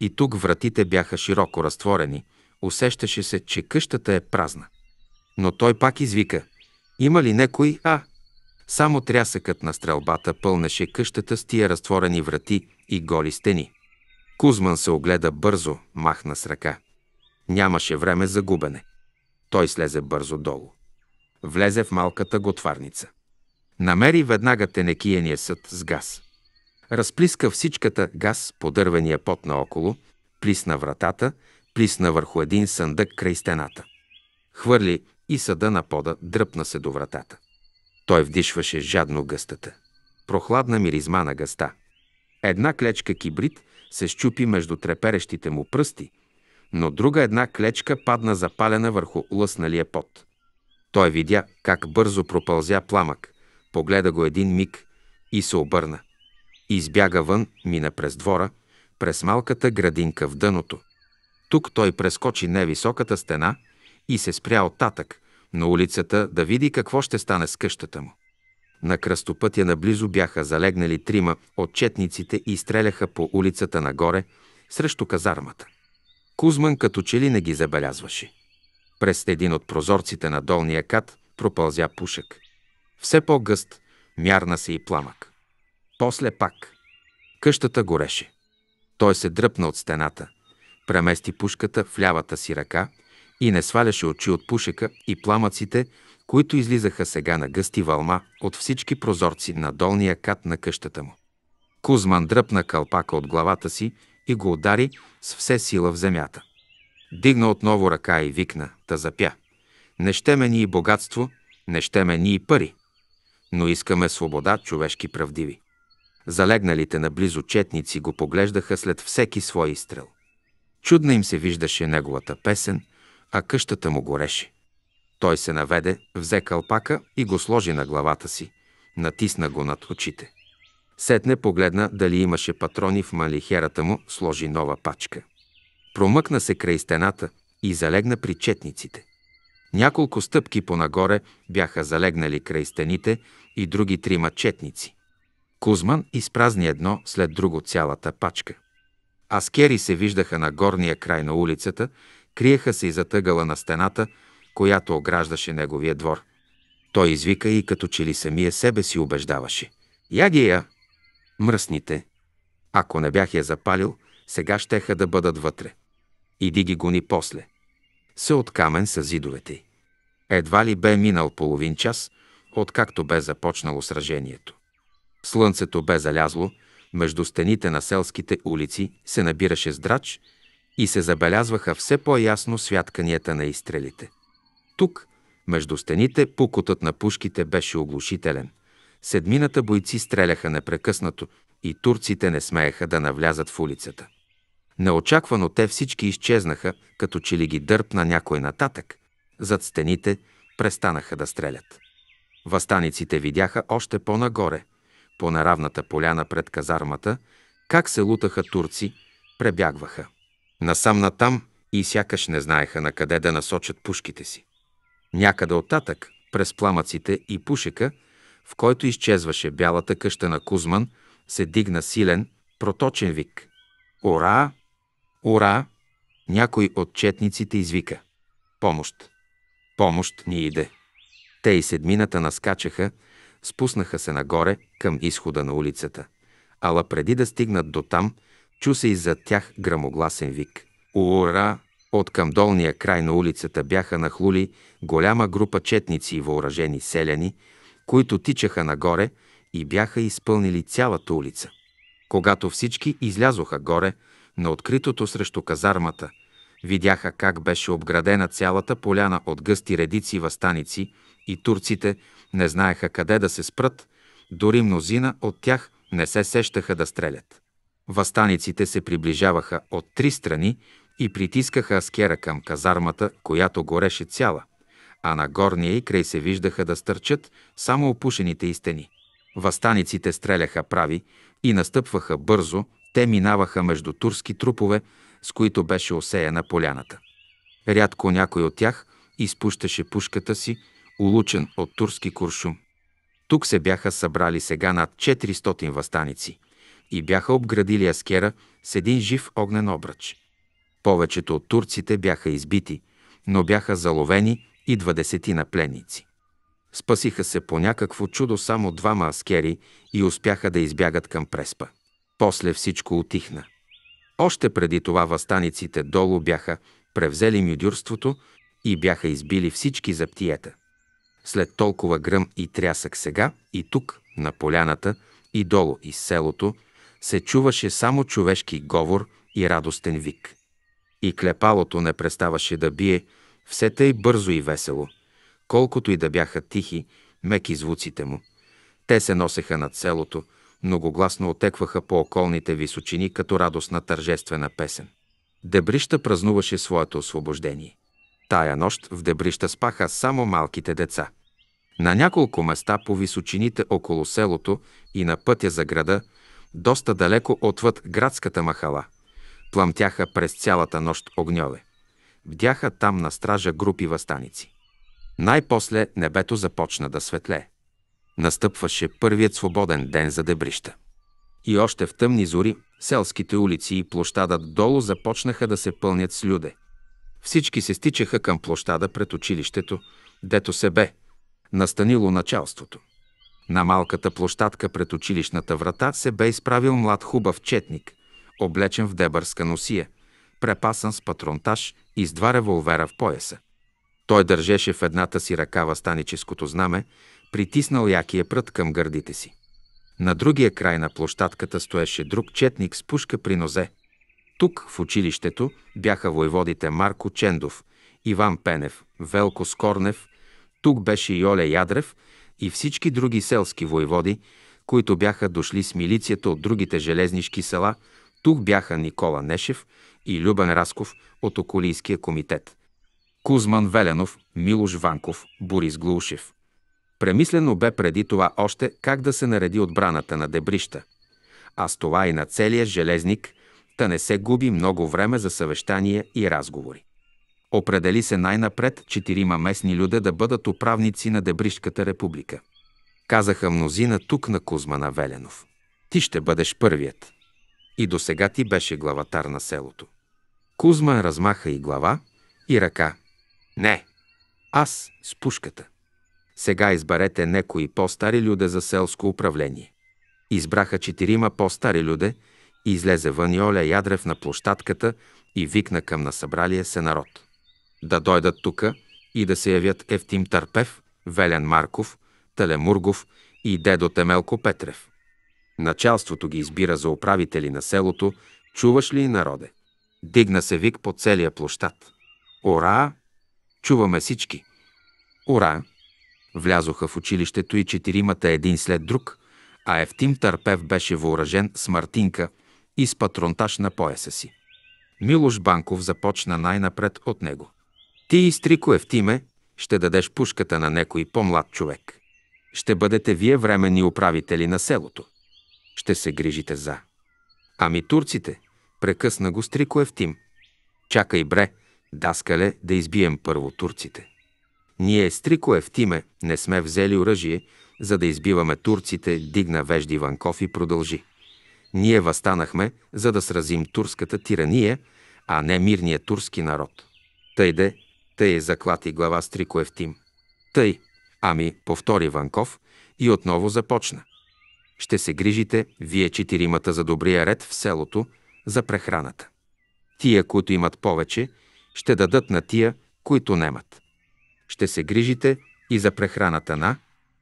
и тук вратите бяха широко разтворени, усещаше се, че къщата е празна. Но той пак извика «Има ли некой, а?» Само трясъкът на стрелбата пълнеше къщата с тия разтворени врати и голи стени. Кузман се огледа бързо, махна с ръка. Нямаше време за губене. Той слезе бързо долу. Влезе в малката готварница. Намери веднага тенекияния съд с газ. Разплиска всичката газ по дървения пот наоколо, плисна вратата, плисна върху един съндък край стената. Хвърли и съда на пода, дръпна се до вратата. Той вдишваше жадно гъстата. Прохладна миризма на гъста. Една клечка кибрид се щупи между треперещите му пръсти – но друга една клечка падна запалена върху лъсналия пот. Той видя как бързо пропълзя пламък, погледа го един миг и се обърна. Избяга вън, мина през двора, през малката градинка в дъното. Тук той прескочи невисоката стена и се спря оттатък на улицата да види какво ще стане с къщата му. На кръстопътя наблизо бяха залегнали трима отчетниците и стреляха по улицата нагоре срещу казармата. Кузман като че ли не ги забелязваше. През един от прозорците на долния кат пропълзя пушек. Все по-гъст, мярна се и пламък. После пак. Къщата гореше. Той се дръпна от стената, премести пушката в лявата си ръка и не сваляше очи от пушека и пламъците, които излизаха сега на гъсти вълма от всички прозорци на долния кат на къщата му. Кузман дръпна кълпака от главата си и го удари с все сила в земята. Дигна отново ръка и викна, та запя. Не ще ме ни и богатство, не ще ме ни и пари, но искаме свобода, човешки правдиви. Залегналите наблизо четници го поглеждаха след всеки свой изстрел. Чудна им се виждаше неговата песен, а къщата му гореше. Той се наведе, взе кълпака и го сложи на главата си, натисна го над очите. Сетне погледна дали имаше патрони в малихерата му, сложи нова пачка. Промъкна се край стената и залегна при четниците. Няколко стъпки понагоре бяха залегнали край стените и други трима четници. Кузман изпразни едно след друго цялата пачка. Аскери се виждаха на горния край на улицата, криеха се и затъгала на стената, която ограждаше неговия двор. Той извика и като че ли самия себе си убеждаваше. Ягия! мръсните. Ако не бях я запалил, сега щеха да бъдат вътре. Иди ги гони после. Се от камен са зидовете й. Едва ли бе минал половин час, откакто бе започнало сражението. Слънцето бе залязло, между стените на селските улици се набираше здрач и се забелязваха все по-ясно святканията на изстрелите. Тук, между стените, пукотът на пушките беше оглушителен – Седмината бойци стреляха непрекъснато и турците не смееха да навлязат в улицата. Неочаквано те всички изчезнаха, като че ли ги дърпна някой нататък. Зад стените престанаха да стрелят. Въстаниците видяха още по-нагоре, по наравната поляна пред казармата, как се лутаха турци, пребягваха. Насам натам и сякаш не знаеха на къде да насочат пушките си. Някъде оттатък, през пламъците и пушека, в който изчезваше бялата къща на Кузман, се дигна силен, проточен вик. «Ура! Ура!» Някой от четниците извика. «Помощ! Помощ ни иде!» Те и седмината наскачаха, спуснаха се нагоре към изхода на улицата. Ала преди да стигнат до там, чу се и за тях грамогласен вик. «Ура!» От към долния край на улицата бяха нахлули голяма група четници и въоръжени селяни – които тичаха нагоре и бяха изпълнили цялата улица. Когато всички излязоха горе, на откритото срещу казармата, видяха как беше обградена цялата поляна от гъсти редици въстаници и турците не знаеха къде да се спрат, дори мнозина от тях не се сещаха да стрелят. Въстаниците се приближаваха от три страни и притискаха аскера към казармата, която гореше цяла а на горния и край се виждаха да стърчат само опушените и стени. Въстаниците стреляха прави и настъпваха бързо, те минаваха между турски трупове, с които беше осеяна поляната. Рядко някой от тях изпущаше пушката си, улучен от турски куршум. Тук се бяха събрали сега над 400 въстаници и бяха обградили Аскера с един жив огнен обръч. Повечето от турците бяха избити, но бяха заловени и двадесетина пленници. Спасиха се по някакво чудо само двама аскери и успяха да избягат към Преспа. После всичко отихна. Още преди това възстаниците долу бяха превзели мюдюрството и бяха избили всички заптиета. След толкова гръм и трясък сега и тук, на поляната и долу из селото, се чуваше само човешки говор и радостен вик. И клепалото не преставаше да бие, все тъй бързо и весело, колкото и да бяха тихи, меки звуците му. Те се носеха над селото, многогласно отекваха по околните височини като радостна тържествена песен. Дебрища празнуваше своето освобождение. Тая нощ в Дебрища спаха само малките деца. На няколко места по височините около селото и на пътя за града, доста далеко отвъд градската махала, пламтяха през цялата нощ огньове. Бдяха там на стража групи възстаници. Най-после небето започна да светле. Настъпваше първият свободен ден за дебрища. И още в тъмни зори селските улици и площадът долу започнаха да се пълнят с люде. Всички се стичаха към площада пред училището, дето се бе, настанило началството. На малката площадка пред училищната врата се бе изправил млад хубав четник, облечен в дебърска носия, препасан с патронтаж и с два револвера в пояса. Той държеше в едната си ръка възстаническото знаме, притиснал якия прът към гърдите си. На другия край на площадката стоеше друг четник с пушка при нозе. Тук, в училището, бяха войводите Марко Чендов, Иван Пенев, Велко Скорнев, тук беше и Оля Ядрев и всички други селски войводи, които бяха дошли с милицията от другите железнишки села, тук бяха Никола Нешев, и Любен Расков от Околийския комитет. Кузман Веленов, Милош Ванков, Борис Глушев. Премислено бе преди това още как да се нареди отбраната на дебрища, а с това и на целия железник, да не се губи много време за съвещания и разговори. Определи се най-напред четирима местни люде да бъдат управници на Дебришката република. Казаха мнозина тук на Кузмана Веленов. Ти ще бъдеш първият. И до сега ти беше главатар на селото. Кузма размаха и глава, и ръка. Не, аз с пушката. Сега изберете некои по-стари люде за селско управление. Избраха четирима по-стари люде и излезе вън Йоля Ядрев на площадката и викна към насъбралия се народ. Да дойдат тука и да се явят Евтим Търпев, Велен Марков, Телемургов и Дедо Темелко Петрев. Началството ги избира за управители на селото, чуваш ли народе? Дигна се вик по целия площад. Ура! Чуваме всички. Ура! Влязоха в училището и четиримата един след друг, а Евтим Търпев беше въоръжен с мартинка и с патронтаж на пояса си. Милош Банков започна най-напред от него. Ти, стрико Евтиме, ще дадеш пушката на некой по-млад човек. Ще бъдете вие временни управители на селото. Ще се грижите за. Ами турците, Прекъсна го Стрико Евтим. Чакай бре, даскале, да избием първо турците. Ние, Стрико Евтиме, не сме взели оръжие, за да избиваме турците, дигна Вежди Ванков и продължи. Ние възстанахме, за да сразим турската тирания, а не мирния турски народ. Тъй де, тъй е заклати глава Стрико Евтим. Тъй, ами, повтори Ванков и отново започна. Ще се грижите, вие четиримата за добрия ред в селото – за прехраната. Тия, които имат повече, ще дадат на тия, които немат. Ще се грижите и за прехраната на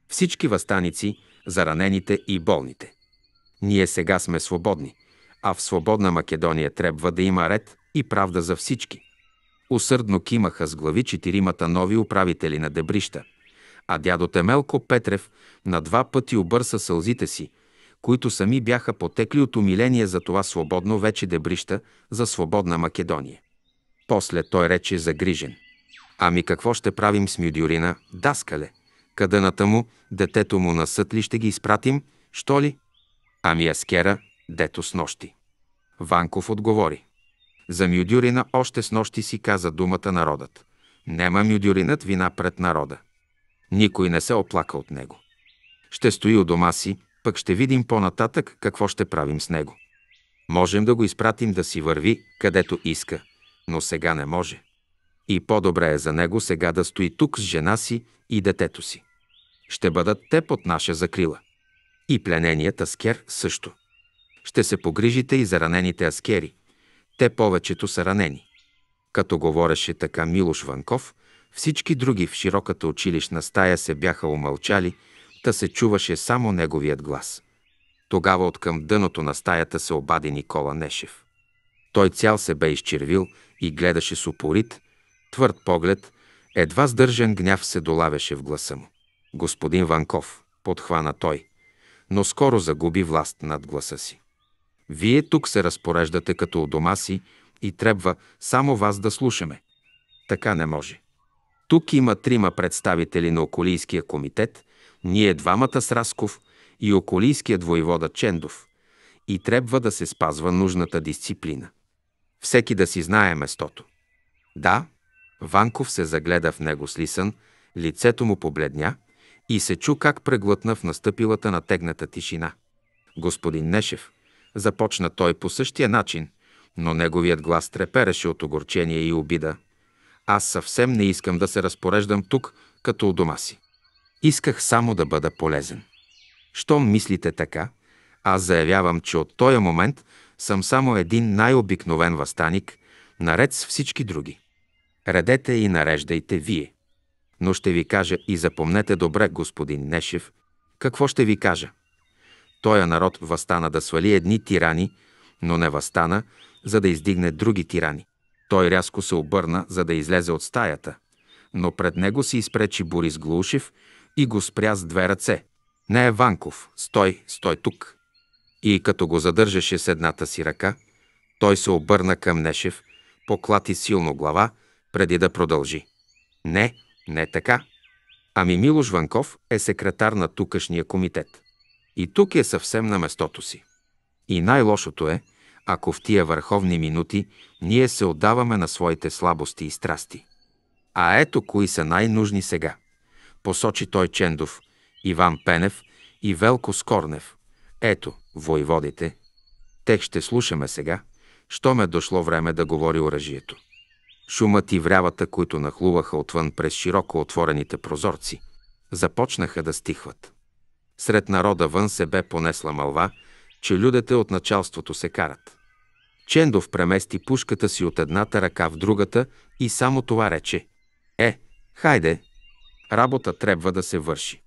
всички възстаници, за ранените и болните. Ние сега сме свободни, а в свободна Македония трябва да има ред и правда за всички. Усърдно кимаха с глави четиримата нови управители на Дебрища, а дядо Темелко Петрев на два пъти обърса сълзите си – които сами бяха потекли от умиление за това свободно вече дебрища за свободна Македония. После той рече загрижен. Ами какво ще правим с Мюдюрина, даскале? къдъната му, детето му на съд ли ще ги изпратим, що ли? Ами Аскера, дето с нощи. Ванков отговори. За Мюдюрина още с нощи си каза думата народът. Нема Мюдюринът вина пред народа. Никой не се оплака от него. Ще стои у дома си, пък ще видим по-нататък какво ще правим с него. Можем да го изпратим да си върви където иска, но сега не може. И по-добре е за него сега да стои тук с жена си и детето си. Ще бъдат те под наша закрила. И плененият аскер също. Ще се погрижите и за ранените аскери. Те повечето са ранени. Като говореше така Милош Ванков, всички други в широката училищна стая се бяха умълчали – та се чуваше само неговият глас. Тогава от към дъното на стаята се обади Никола Нешев. Той цял се бе изчервил и гледаше с упорит, твърд поглед, едва сдържан гняв се долавяше в гласа му. Господин Ванков, подхвана той, но скоро загуби власт над гласа си. Вие тук се разпореждате като у дома си и трябва само вас да слушаме. Така не може. Тук има трима представители на Околийския комитет ние двамата с Расков и околийският воевода Чендов. И трябва да се спазва нужната дисциплина. Всеки да си знае местото. Да, Ванков се загледа в него с лисън, лицето му побледня и се чу как преглътна в настъпилата натегната тишина. Господин Нешев, започна той по същия начин, но неговият глас трепереше от огорчение и обида. Аз съвсем не искам да се разпореждам тук, като у дома си. Исках само да бъда полезен. Щом мислите така, аз заявявам, че от този момент съм само един най-обикновен възстаник, наред с всички други. Редете и нареждайте вие. Но ще ви кажа и запомнете добре, господин Нешев, какво ще ви кажа. Тоя народ възстана да свали едни тирани, но не възстана, за да издигне други тирани. Той рязко се обърна, за да излезе от стаята, но пред него се изпречи Борис Глушев – и го спря с две ръце. Не е Ванков, стой, стой тук. И като го задържаше с едната си ръка, той се обърна към Нешев, поклати силно глава, преди да продължи. Не, не така. Ами Милош Ванков е секретар на тукашния комитет. И тук е съвсем на местото си. И най-лошото е, ако в тия върховни минути ние се отдаваме на своите слабости и страсти. А ето кои са най-нужни сега посочи той Чендов, Иван Пенев и Велко Скорнев. Ето, войводите. Тех ще слушаме сега, що ме дошло време да говори оръжието. Шумът и врявата, които нахлуваха отвън през широко отворените прозорци, започнаха да стихват. Сред народа вън се бе понесла мълва, че людите от началството се карат. Чендов премести пушката си от едната ръка в другата и само това рече. Е, хайде, Работа трябва да се върши.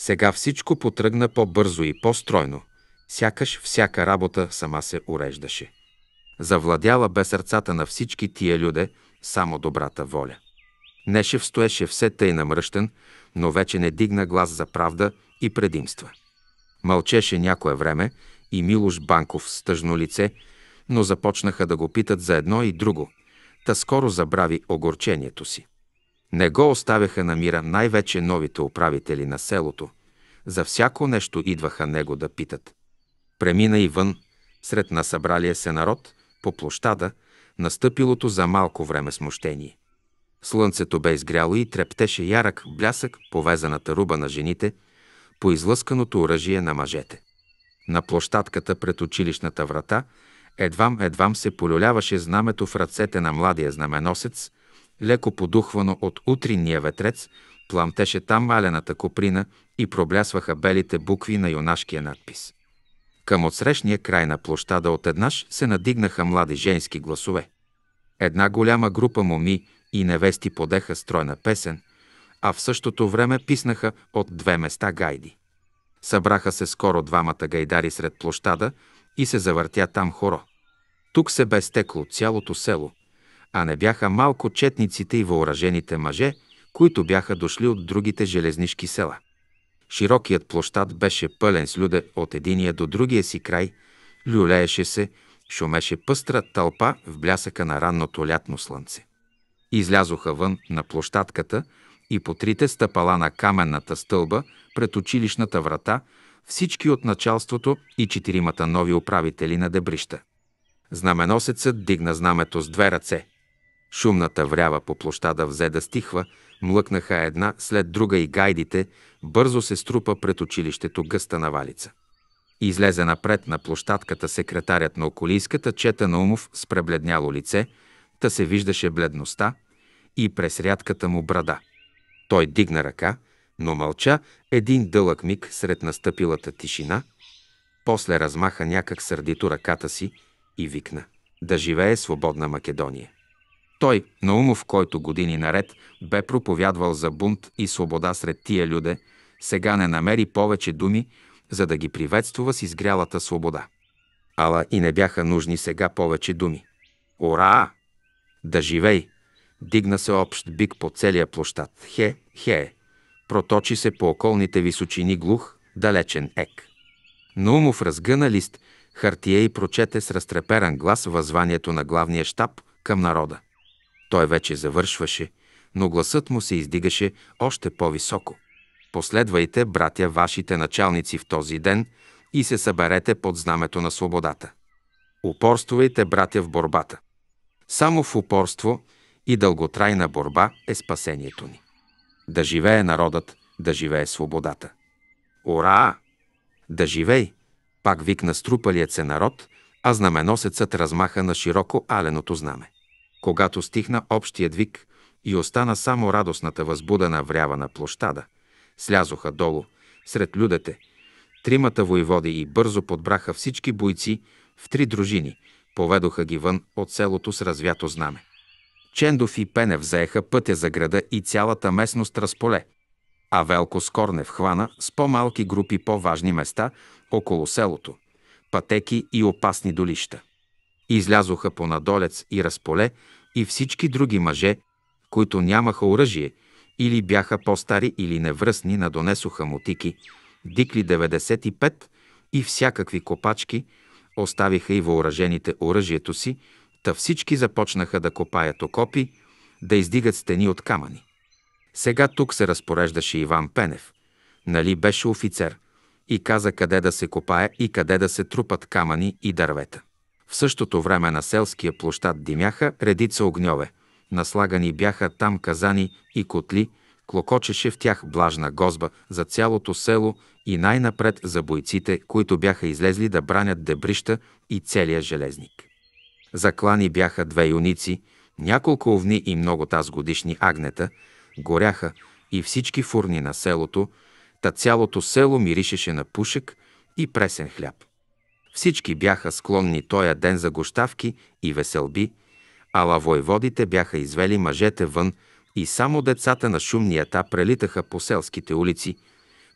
Сега всичко потръгна по-бързо и по-стройно. Сякаш всяка работа сама се уреждаше. Завладяла бе сърцата на всички тия люде само добрата воля. Нешев стоеше все тъй намръщен, но вече не дигна глас за правда и предимства. Мълчеше някое време и Милош Банков с тъжно лице, но започнаха да го питат за едно и друго. Та скоро забрави огорчението си. Не го оставяха на мира най-вече новите управители на селото. За всяко нещо идваха него да питат. Премина и вън, сред насъбралия се народ, по площада, настъпилото за малко време смущение. Слънцето бе изгряло и трептеше ярък блясък по руба на жените, по излъсканото оръжие на мъжете. На площадката пред училищната врата едвам-едвам се полюляваше знамето в ръцете на младия знаменосец – леко подухвано от утринния ветрец, пламтеше там малената коприна и проблясваха белите букви на юнашкия надпис. Към отсрещния край на площада отеднаж се надигнаха млади женски гласове. Една голяма група моми и невести подеха стройна песен, а в същото време писнаха от две места гайди. Събраха се скоро двамата гайдари сред площада и се завъртя там хоро. Тук се бе стекло цялото село, а не бяха малко четниците и въоръжените мъже, които бяха дошли от другите железнишки села. Широкият площад беше пълен с люде от единия до другия си край, люлееше се, шумеше пъстра тълпа в блясъка на ранното лятно слънце. Излязоха вън на площадката и по трите стъпала на каменната стълба пред училищната врата всички от началството и четиримата нови управители на дебрища. Знаменосецът дигна знамето с две ръце. Шумната врява по площада взе да стихва, млъкнаха една след друга и гайдите, бързо се струпа пред училището гъста навалица. Излезе напред на площадката секретарят на околийската чета на умов с пребледняло лице, та се виждаше бледността и през рядката му брада. Той дигна ръка, но мълча един дълъг миг сред настъпилата тишина, после размаха някак сърдито ръката си и викна «Да живее свободна Македония!» Той, Наумов, който години наред бе проповядвал за бунт и свобода сред тия люде, сега не намери повече думи, за да ги приветствува с изгрялата свобода. Ала и не бяха нужни сега повече думи. Ура! Да живей! Дигна се общ бик по целия площад. Хе, хе! Проточи се по околните височини глух, далечен ек. Наумов разгъна лист, хартия и прочете с разтреперан глас възванието на главния щаб към народа. Той вече завършваше, но гласът му се издигаше още по-високо. Последвайте, братя, вашите началници в този ден и се съберете под знамето на свободата. Упорствувайте, братя, в борбата. Само в упорство и дълготрайна борба е спасението ни. Да живее народът, да живее свободата. Ура! Да живей! Пак викна струпалият се народ, а знаменосецът размаха на широко аленото знаме. Когато стихна общият вик и остана само радостната възбудена врява на площада, слязоха долу, сред людете, тримата воеводи и бързо подбраха всички бойци в три дружини, поведоха ги вън от селото с развято знаме. Чендов и Пенев заеха пътя за града и цялата местност разполе, а Велко Скорнев хвана с по-малки групи по-важни места около селото, пътеки и опасни долища излязоха по надолец и разполе и всички други мъже, които нямаха оръжие или бяха по-стари или невръсни, надонесоха мутики, дикли 95 и всякакви копачки, оставиха и въоръжените оръжието си, та всички започнаха да копаят окопи, да издигат стени от камъни. Сега тук се разпореждаше Иван Пенев. Нали беше офицер? И каза къде да се копая и къде да се трупат камъни и дървета. В същото време на селския площад димяха редица огньове. Наслагани бяха там казани и котли, клокочеше в тях блажна гозба за цялото село и най-напред за бойците, които бяха излезли да бранят дебрища и целия железник. Заклани бяха две юници, няколко овни и много таз годишни агнета, горяха и всички фурни на селото, та цялото село миришеше на пушек и пресен хляб. Всички бяха склонни тоя ден за гощавки и веселби, ала войводите бяха извели мъжете вън и само децата на шумнията прелитаха по селските улици,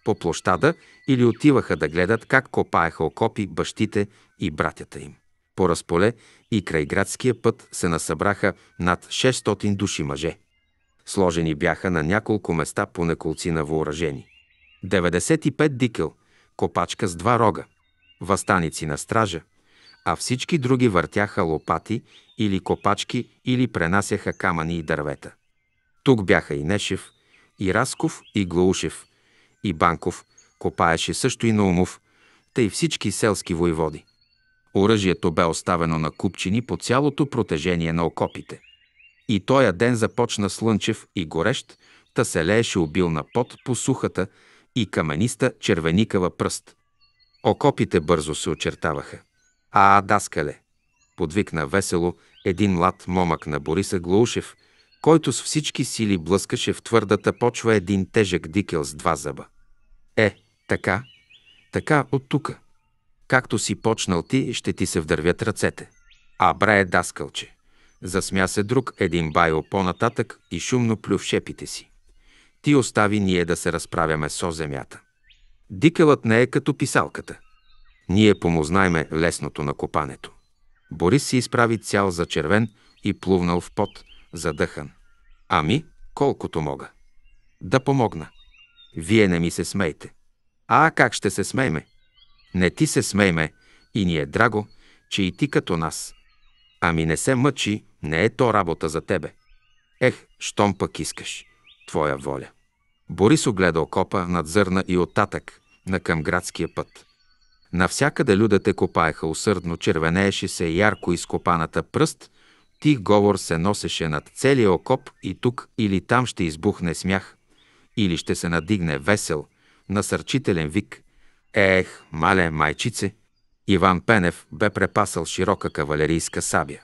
по площада или отиваха да гледат как копаеха окопи бащите и братята им. По разполе и край градския път се насъбраха над 600 души мъже. Сложени бяха на няколко места по неколци на въоръжени. 95 дикъл, копачка с два рога – въстаници на стража, а всички други въртяха лопати или копачки или пренасяха камъни и дървета. Тук бяха и Нешев, и Расков, и Глаушев, и Банков, копаеше също и Наумов, та и всички селски войводи. Оръжието бе оставено на купчини по цялото протежение на окопите. И тоя ден започна слънчев и горещ, та се лееше на пот по сухата и камениста червеникава пръст. Окопите бързо се очертаваха. А, даскале! Подвикна весело един млад момък на Бориса Глоушев, който с всички сили блъскаше в твърдата почва един тежък дикел с два зъба. Е, така, така от тука. Както си почнал ти, ще ти се вдървят ръцете. А брае даскалче. Засмя се друг един байо по-нататък и шумно плю в шепите си. Ти остави ние да се разправяме со земята. Дикалът не е като писалката. Ние помознайме лесното на копането. Борис се изправи цял за червен и плувнал в пот, задъхан. Ами, колкото мога. Да помогна. Вие не ми се смейте. А как ще се смейме? Не ти се смейме и ни е драго, че и ти като нас. Ами не се мъчи, не е то работа за тебе. Ех, щом пък искаш. Твоя воля. Борис огледа окопа над зърна и оттатък, на към градския път. Навсякъде людете копаеха усърдно, червенееше се ярко изкопаната пръст, тих говор се носеше над целия окоп и тук или там ще избухне смях, или ще се надигне весел, насърчителен вик. Ех, мале, майчице! Иван Пенев бе препасал широка кавалерийска сабя.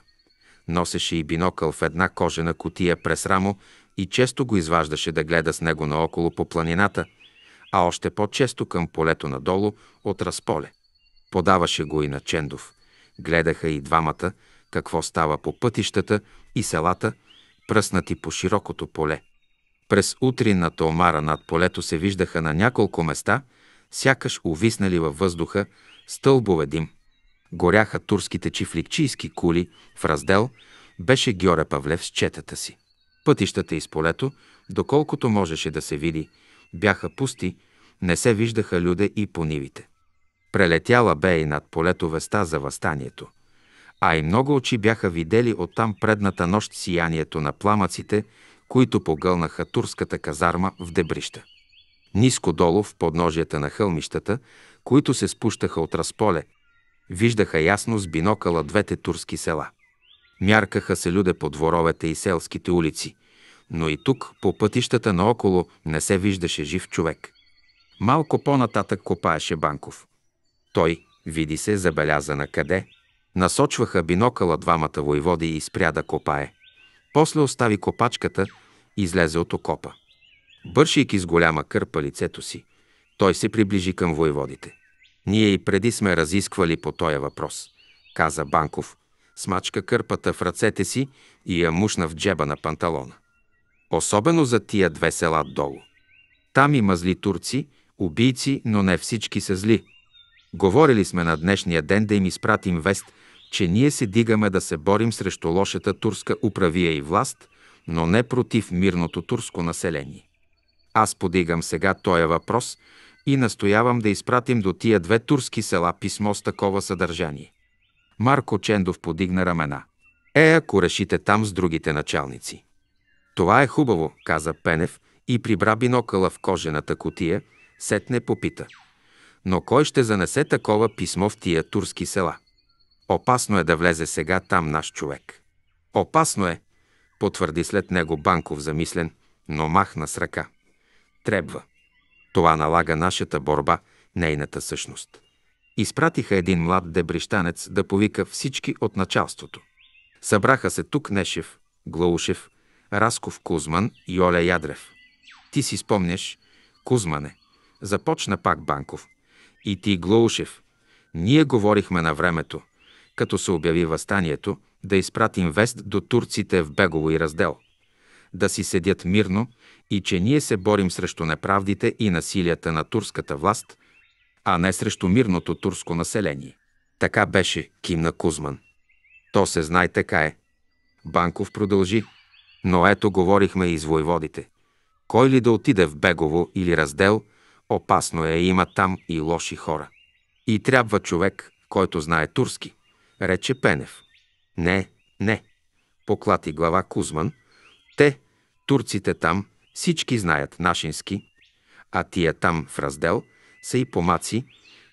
Носеше и бинокъл в една кожена котия през рамо и често го изваждаше да гледа с него наоколо по планината, а още по-често към полето надолу от разполе. Подаваше го и на Чендов. Гледаха и двамата какво става по пътищата и селата, пръснати по широкото поле. През утринната омара над полето се виждаха на няколко места, сякаш увиснали във въздуха, стълбове дим. Горяха турските чифликчийски кули в раздел, беше Георе Павлев с четата си. Пътищата из полето, доколкото можеше да се види, бяха пусти, не се виждаха люде и по нивите. Прелетяла бе и над полето веста за възстанието, а и много очи бяха видели оттам предната нощ сиянието на пламъците, които погълнаха турската казарма в дебрища. Ниско долу в подножията на хълмищата, които се спущаха от разполе, виждаха ясно с бинокъла двете турски села – Мяркаха се люде по дворовете и селските улици, но и тук, по пътищата наоколо, не се виждаше жив човек. Малко по-нататък копаеше Банков. Той, види се, забеляза на къде. Насочваха бинокъла двамата войводи и спря да копае. После остави копачката, и излезе от окопа. Бършики с голяма кърпа лицето си, той се приближи към войводите. Ние и преди сме разисквали по този въпрос, каза Банков, смачка кърпата в ръцете си и я мушна в джеба на панталона. Особено за тия две села долу. Там има зли турци, убийци, но не всички са зли. Говорили сме на днешния ден да им изпратим вест, че ние се дигаме да се борим срещу лошата турска управия и власт, но не против мирното турско население. Аз подигам сега този въпрос и настоявам да изпратим до тия две турски села писмо с такова съдържание. Марко Чендов подигна рамена. Е, ако решите там с другите началници. Това е хубаво, каза Пенев и прибра бинокъла в кожената котия, сетне попита. Но кой ще занесе такова писмо в тия турски села? Опасно е да влезе сега там наш човек. Опасно е, потвърди след него Банков замислен, но махна с ръка. Трябва. Това налага нашата борба, нейната същност. Изпратиха един млад дебрищанец да повика всички от началството. Събраха се тук Нешев, Глаушев, Расков Кузман и Оля Ядрев. Ти си спомняш, Кузмане, започна пак Банков. И ти, Глоушев, ние говорихме на времето, като се обяви възстанието, да изпратим вест до турците в Бегово и раздел. Да си седят мирно и че ние се борим срещу неправдите и насилията на турската власт а не срещу мирното турско население. Така беше, кимна Кузман. То се знай така е. Банков продължи. Но ето говорихме и с войводите. Кой ли да отиде в Бегово или Раздел, опасно е, има там и лоши хора. И трябва човек, който знае турски, рече Пенев. Не, не, поклати глава Кузман. Те, турците там, всички знаят нашински, а тия там в Раздел – са и помаци,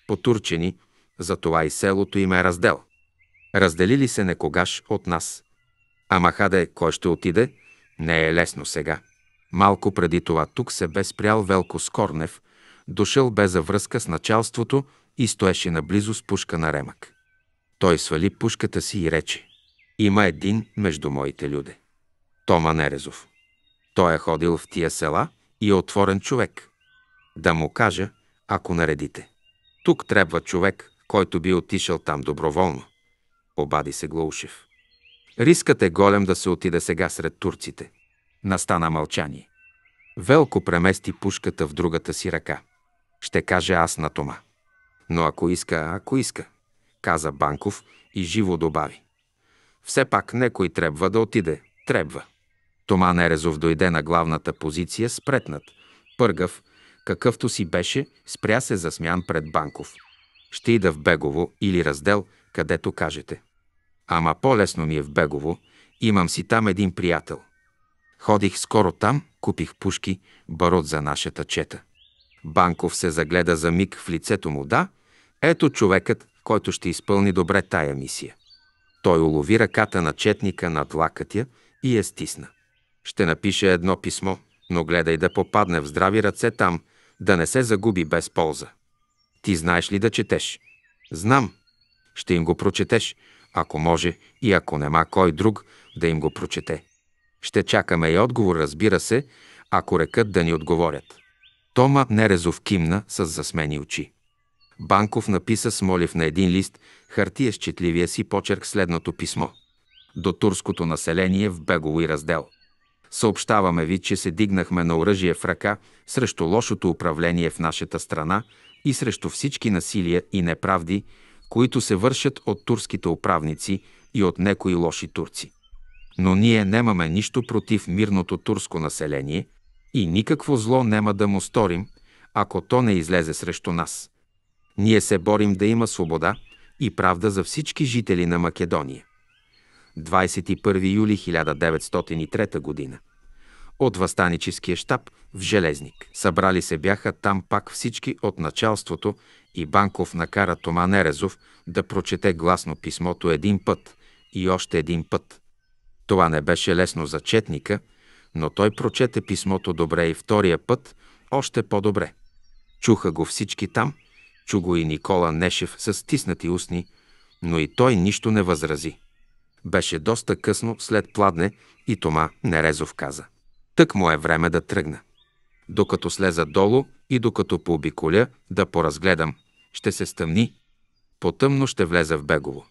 потурчени, затова и селото им е раздел. Разделили се некогаш от нас. Ама хаде, кой ще отиде, не е лесно сега. Малко преди това тук се бе спрял Велко Скорнев, дошъл бе за връзка с началството и стоеше наблизо с пушка на ремък. Той свали пушката си и рече «Има един между моите люде. Тома Нерезов. Той е ходил в тия села и е отворен човек. Да му кажа, ако наредите. Тук трябва човек, който би отишъл там доброволно. Обади се Глаушев. Рискът е голем да се отиде сега сред турците. Настана мълчание. Велко премести пушката в другата си ръка. Ще кажа аз на Тома. Но ако иска, ако иска, каза Банков и живо добави. Все пак некой трябва да отиде. Трябва. Тома Нерезов дойде на главната позиция спретнат, пъргав, какъвто си беше, спря се засмян пред Банков. Ще ида в Бегово или раздел, където кажете. Ама по-лесно ми е в Бегово, имам си там един приятел. Ходих скоро там, купих пушки, барот за нашата чета. Банков се загледа за миг в лицето му, да, ето човекът, който ще изпълни добре тая мисия. Той улови ръката на четника над лакътя и я стисна. Ще напише едно писмо, но гледай да попадне в здрави ръце там, да не се загуби без полза. Ти знаеш ли да четеш? Знам. Ще им го прочетеш, ако може и ако нема кой друг да им го прочете. Ще чакаме и отговор, разбира се, ако рекат да ни отговорят. Тома Нерезов кимна с засмени очи. Банков написа с молив на един лист хартия с четливия си почерк следното писмо. До турското население в Бегови раздел – Съобщаваме ви, че се дигнахме на оръжие в ръка срещу лошото управление в нашата страна и срещу всички насилия и неправди, които се вършат от турските управници и от некои лоши турци. Но ние немаме нищо против мирното турско население и никакво зло нема да му сторим, ако то не излезе срещу нас. Ние се борим да има свобода и правда за всички жители на Македония. 21 юли 1903 г. От възстаническия щаб в Железник. Събрали се бяха там пак всички от началството и Банков накара Тома Нерезов да прочете гласно писмото един път и още един път. Това не беше лесно за четника, но той прочете писмото добре и втория път още по-добре. Чуха го всички там, чу го и Никола Нешев с стиснати устни, но и той нищо не възрази. Беше доста късно след пладне и Тома Нерезов каза. Тък му е време да тръгна. Докато слеза долу и докато пообиколя да поразгледам, ще се стъмни. Потъмно ще влезе в Бегово.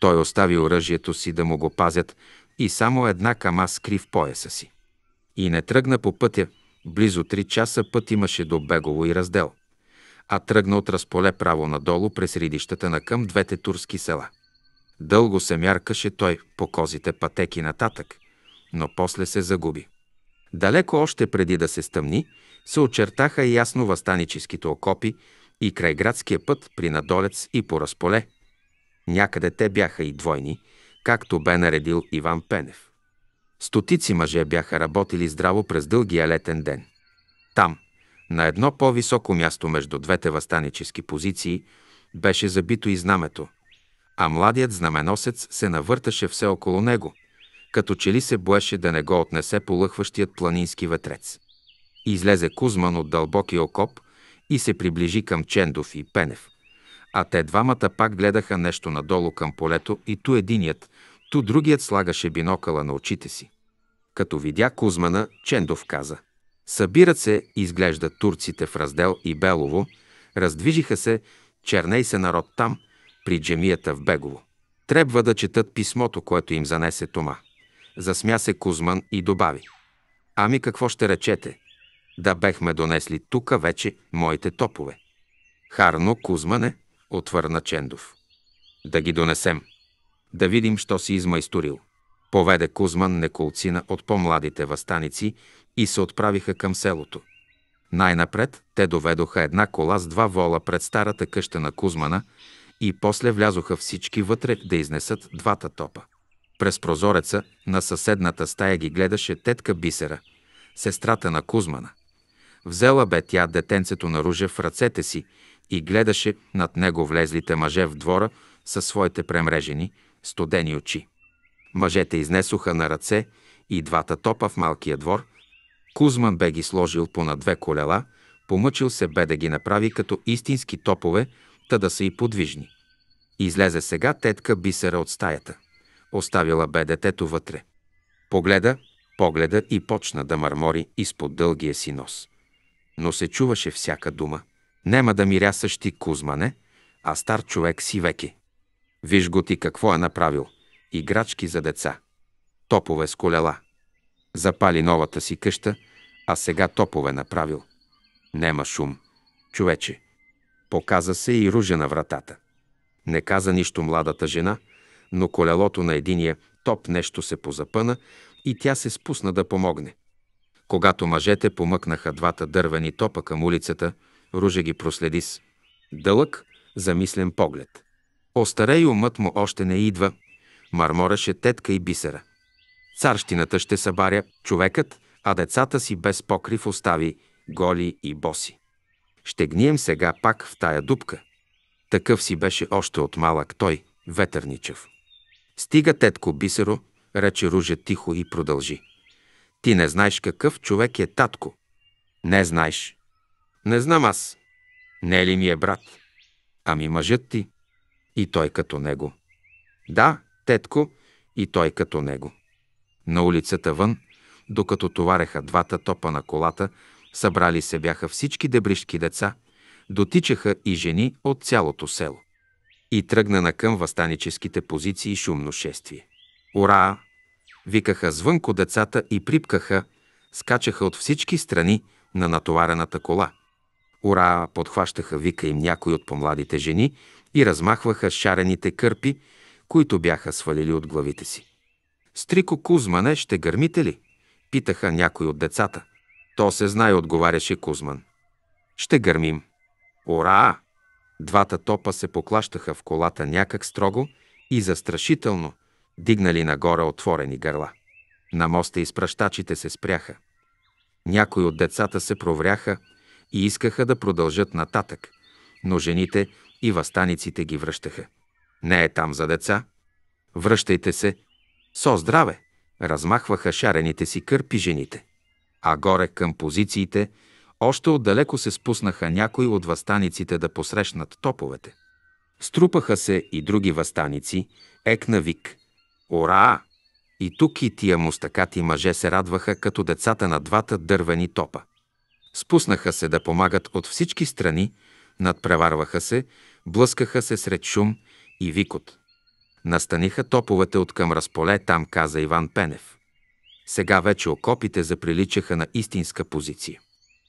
Той остави оръжието си да му го пазят и само една кама скри в пояса си. И не тръгна по пътя. Близо три часа път имаше до Бегово и раздел а тръгна от разполе право надолу през ридищата на към двете турски села. Дълго се мяркаше той по козите пътеки нататък, но после се загуби. Далеко още преди да се стъмни, се очертаха ясно възстаническите окопи и крайградския път при Надолец и по разполе. Някъде те бяха и двойни, както бе наредил Иван Пенев. Стотици мъже бяха работили здраво през дългия летен ден. Там, на едно по-високо място между двете възстанически позиции, беше забито и знамето, а младият знаменосец се навърташе все около него, като че ли се боеше да не го отнесе полъхващият планински ветрец. Излезе Кузман от дълбокия окоп и се приближи към Чендов и Пенев, а те двамата пак гледаха нещо надолу към полето и ту единият, ту другият слагаше бинокъла на очите си. Като видя Кузмана, Чендов каза Събират се, изглежда турците в раздел и Белово, раздвижиха се, черней се народ там – при джемията в Бегово. Трябва да четат писмото, което им занесе Тома. Засмя се Кузман и добави. Ами какво ще речете? Да бехме донесли тука вече моите топове. Харно, Кузмане, отвърна Чендов. Да ги донесем. Да видим, що си измайсторил. Поведе Кузман неколцина от по-младите възстаници и се отправиха към селото. Най-напред те доведоха една кола с два вола пред старата къща на Кузмана, и после влязоха всички вътре да изнесат двата топа. През прозореца на съседната стая ги гледаше тетка Бисера, сестрата на Кузмана. Взела бе тя детенцето на ружа в ръцете си и гледаше над него влезлите мъже в двора със своите премрежени, студени очи. Мъжете изнесоха на ръце и двата топа в малкия двор. Кузман бе ги сложил по на две колела, помъчил се бе да ги направи като истински топове, та да са и подвижни. Излезе сега тетка бисера от стаята. Оставила бе детето вътре. Погледа, погледа и почна да мърмори изпод дългия си нос. Но се чуваше всяка дума. Нема да миря същи Кузмане, а стар човек си веки. Виж го ти какво е направил. Играчки за деца. Топове с колела. Запали новата си къща, а сега топове направил. Нема шум. Човече, Показа се и ружа на вратата. Не каза нищо младата жена, но колелото на единия топ нещо се позапъна и тя се спусна да помогне. Когато мъжете помъкнаха двата дървени топа към улицата, Ружа ги проследи с дълъг, замислен поглед. Остарей умът му още не идва, мармореше тетка и бисера. Царщината ще събаря човекът, а децата си без покрив остави, голи и боси. Ще гнием сега пак в тая дупка. Такъв си беше още от малък той, Ветърничев. Стига, тетко Бисеро, рече Ружа тихо и продължи. Ти не знаеш какъв човек е татко. Не знаеш. Не знам аз. Не е ли ми е брат? Ами мъжът ти. И той като него. Да, тетко, и той като него. На улицата вън, докато товареха двата топа на колата, Събрали се бяха всички дебришки деца, дотичаха и жени от цялото село. И тръгна на към възстаническите позиции шумно шествие. Ура! Викаха звънко децата и припкаха, скачаха от всички страни на натоварената кола. Ура! Подхващаха вика им някои от помладите жени и размахваха шарените кърпи, които бяха свалили от главите си. Стрико Кузмане ще гърмите ли? Питаха някои от децата – то се знае, отговаряше Кузман. Ще гърмим. Ура! Двата топа се поклащаха в колата някак строго и застрашително, дигнали нагоре отворени гърла. На моста изпращачите се спряха. Някои от децата се провряха и искаха да продължат нататък, но жените и възстаниците ги връщаха. Не е там за деца. Връщайте се. Со здраве! Размахваха шарените си кърпи жените а горе към позициите още отдалеко се спуснаха някои от възстаниците да посрещнат топовете. Струпаха се и други възстаници, екна вик. Ура! И тук и тия мустакати мъже се радваха като децата на двата дървени топа. Спуснаха се да помагат от всички страни, надпреварваха се, блъскаха се сред шум и викот. Настаниха топовете от към разполе, там каза Иван Пенев. Сега вече окопите заприличаха на истинска позиция.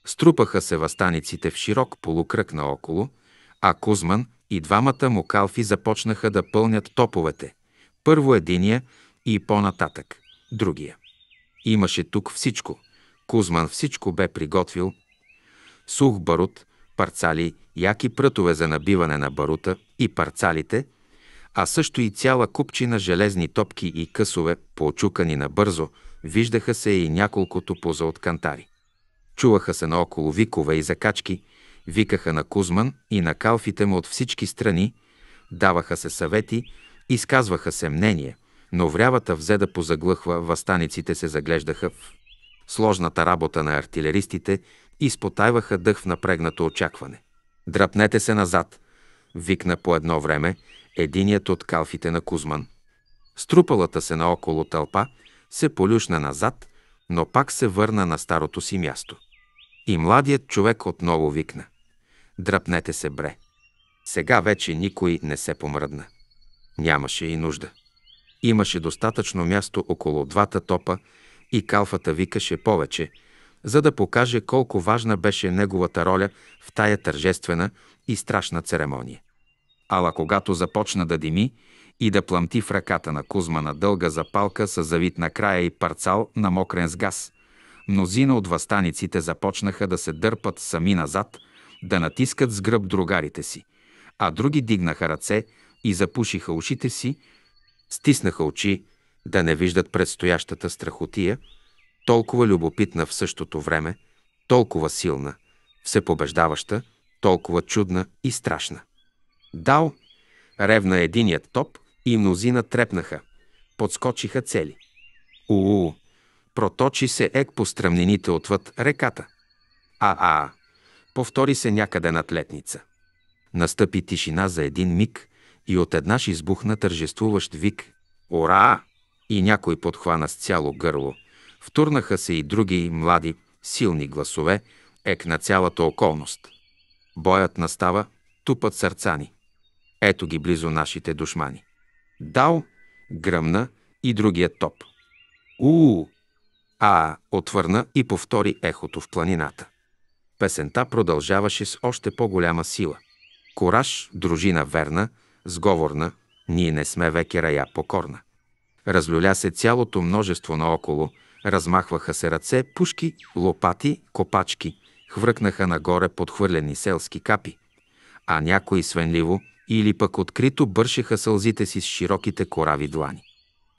Струпаха се въстаниците в широк полукръг наоколо, а Кузман и двамата му калфи започнаха да пълнят топовете. Първо единия и по-нататък другия. Имаше тук всичко. Кузман всичко бе приготвил. Сух барут, парцали, яки прътове за набиване на барута и парцалите, а също и цяла купчина железни топки и късове, поочукани набързо, Виждаха се и няколко топоза от кантари. Чуваха се наоколо викове и закачки, викаха на Кузман и на калфите му от всички страни, даваха се съвети, изказваха се мнение, но врявата взе да позаглъхва, възстаниците се заглеждаха в сложната работа на артилеристите и спотайваха дъх в напрегнато очакване. «Драпнете се назад!» викна по едно време единият от калфите на Кузман. Струпалата се наоколо тълпа – се полюшна назад, но пак се върна на старото си място. И младият човек отново викна. Дръпнете се, бре. Сега вече никой не се помръдна. Нямаше и нужда. Имаше достатъчно място около двата топа и калфата викаше повече, за да покаже колко важна беше неговата роля в тая тържествена и страшна церемония. Ала когато започна да дими и да пламти в ръката на Кузма на дълга запалка с завит на края и парцал намокрен с газ. Мнозина от възстаниците започнаха да се дърпат сами назад, да натискат с гръб другарите си, а други дигнаха ръце и запушиха ушите си, стиснаха очи, да не виждат предстоящата страхотия, толкова любопитна в същото време, толкова силна, всепобеждаваща, толкова чудна и страшна. Дал, ревна единият топ, и мнозина трепнаха. Подскочиха цели. Уу! Проточи се ек по стръмнините отвъд реката. А-а! Повтори се някъде над летница. Настъпи тишина за един миг и еднаш избухна тържествуващ вик. Ура! И някой подхвана с цяло гърло. Втурнаха се и други млади, силни гласове, ек на цялата околност. Боят настава, тупат сърца ни. Ето ги близо нашите душмани. Дал, гръмна и другия топ. у А, отвърна и повтори ехото в планината. Песента продължаваше с още по-голяма сила. Кораж, дружина верна, сговорна, ние не сме веки рая покорна. Разлюля се цялото множество наоколо, размахваха се ръце, пушки, лопати, копачки, хвръкнаха нагоре подхвърлени селски капи, а някой свенливо – или пък открито бършеха сълзите си с широките корави длани.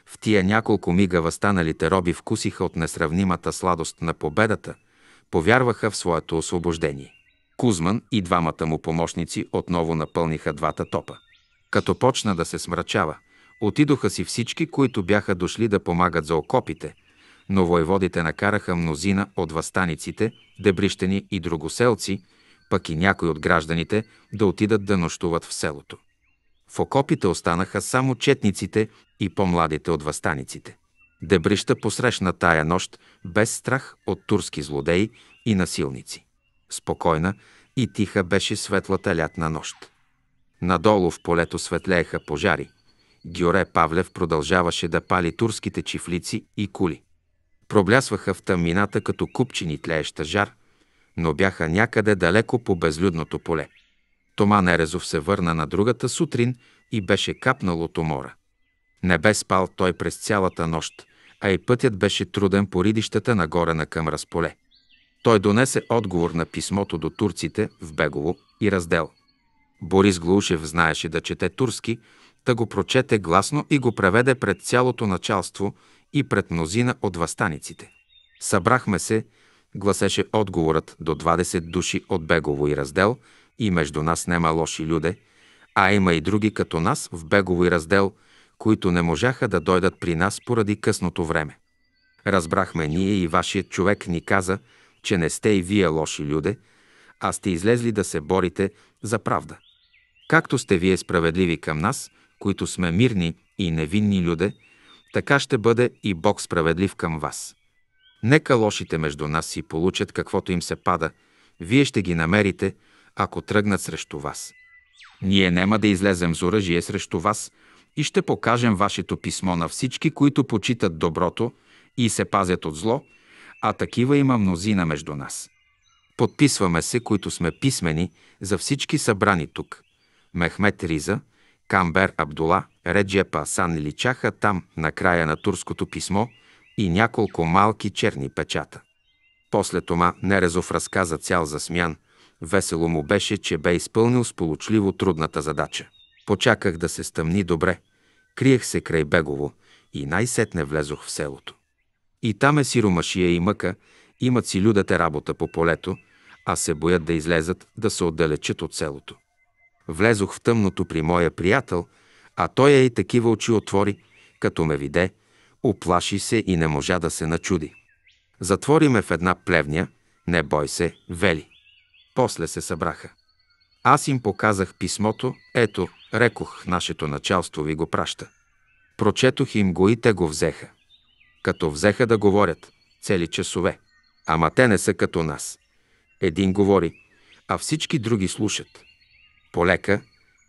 В тия няколко мига възстаналите роби вкусиха от несравнимата сладост на победата, повярваха в своето освобождение. Кузман и двамата му помощници отново напълниха двата топа. Като почна да се смрачава, отидоха си всички, които бяха дошли да помагат за окопите, но воеводите накараха мнозина от възстаниците, дебрищени и другоселци, пък и някои от гражданите да отидат да нощуват в селото. В окопите останаха само четниците и по-младите от възстаниците. Дебрища посрещна тая нощ без страх от турски злодеи и насилници. Спокойна и тиха беше светлата лятна нощ. Надолу в полето светлееха пожари. Гюре Павлев продължаваше да пали турските чифлици и кули. Проблясваха в тъмнината като купчини тлееща жар, но бяха някъде далеко по безлюдното поле. Тома Нерезов се върна на другата сутрин и беше капнал от умора. Не бе спал той през цялата нощ, а и пътят беше труден по ридищата нагоре на към разполе. Той донесе отговор на писмото до турците в Бегово и раздел. Борис Глушев знаеше да чете турски, та го прочете гласно и го преведе пред цялото началство и пред мнозина от възстаниците. Събрахме се гласеше отговорът до 20 души от Бегово и раздел и между нас нема лоши люде, а има и други като нас в Бегово и раздел, които не можаха да дойдат при нас поради късното време. Разбрахме ние и вашият човек ни каза, че не сте и вие лоши люде, а сте излезли да се борите за правда. Както сте вие справедливи към нас, които сме мирни и невинни люде, така ще бъде и Бог справедлив към вас. Нека лошите между нас си получат каквото им се пада, вие ще ги намерите, ако тръгнат срещу вас. Ние няма да излезем с оръжие срещу вас и ще покажем вашето писмо на всички, които почитат доброто и се пазят от зло, а такива има мнозина между нас. Подписваме се, които сме писмени за всички събрани тук. Мехмет Риза, Камбер Абдула, Реджепа Сан Личаха там на края на турското писмо – и няколко малки черни печата. После Тома Нерезов разказа цял засмян. Весело му беше, че бе изпълнил сполучливо трудната задача. Почаках да се стъмни добре. Криех се край Бегово и най-сетне влезох в селото. И там е сиромашия и мъка, имат си людата работа по полето, а се боят да излезат, да се отдалечат от селото. Влезох в тъмното при моя приятел, а той е и такива очи отвори, като ме виде, Оплаши се и не можа да се начуди. Затвори ме в една плевня. Не бой се, вели. После се събраха. Аз им показах писмото. Ето, рекох, нашето началство ви го праща. Прочетох им го и те го взеха. Като взеха да говорят цели часове. Ама те не са като нас. Един говори, а всички други слушат. Полека,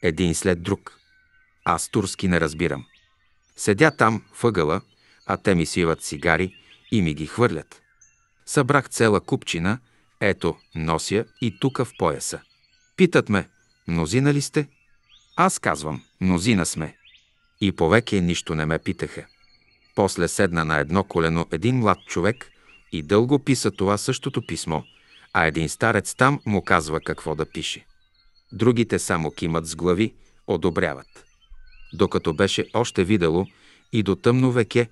един след друг. Аз турски не разбирам. Седя там, въгъла, а те ми свиват цигари и ми ги хвърлят. Събрах цела купчина, ето, нося и тука в пояса. Питат ме, мнозина ли сте? Аз казвам, мнозина сме. И повеке нищо не ме питаха. После седна на едно колено един млад човек и дълго писа това същото писмо, а един старец там му казва какво да пише. Другите само кимат с глави, одобряват. Докато беше още видело и до тъмно веке,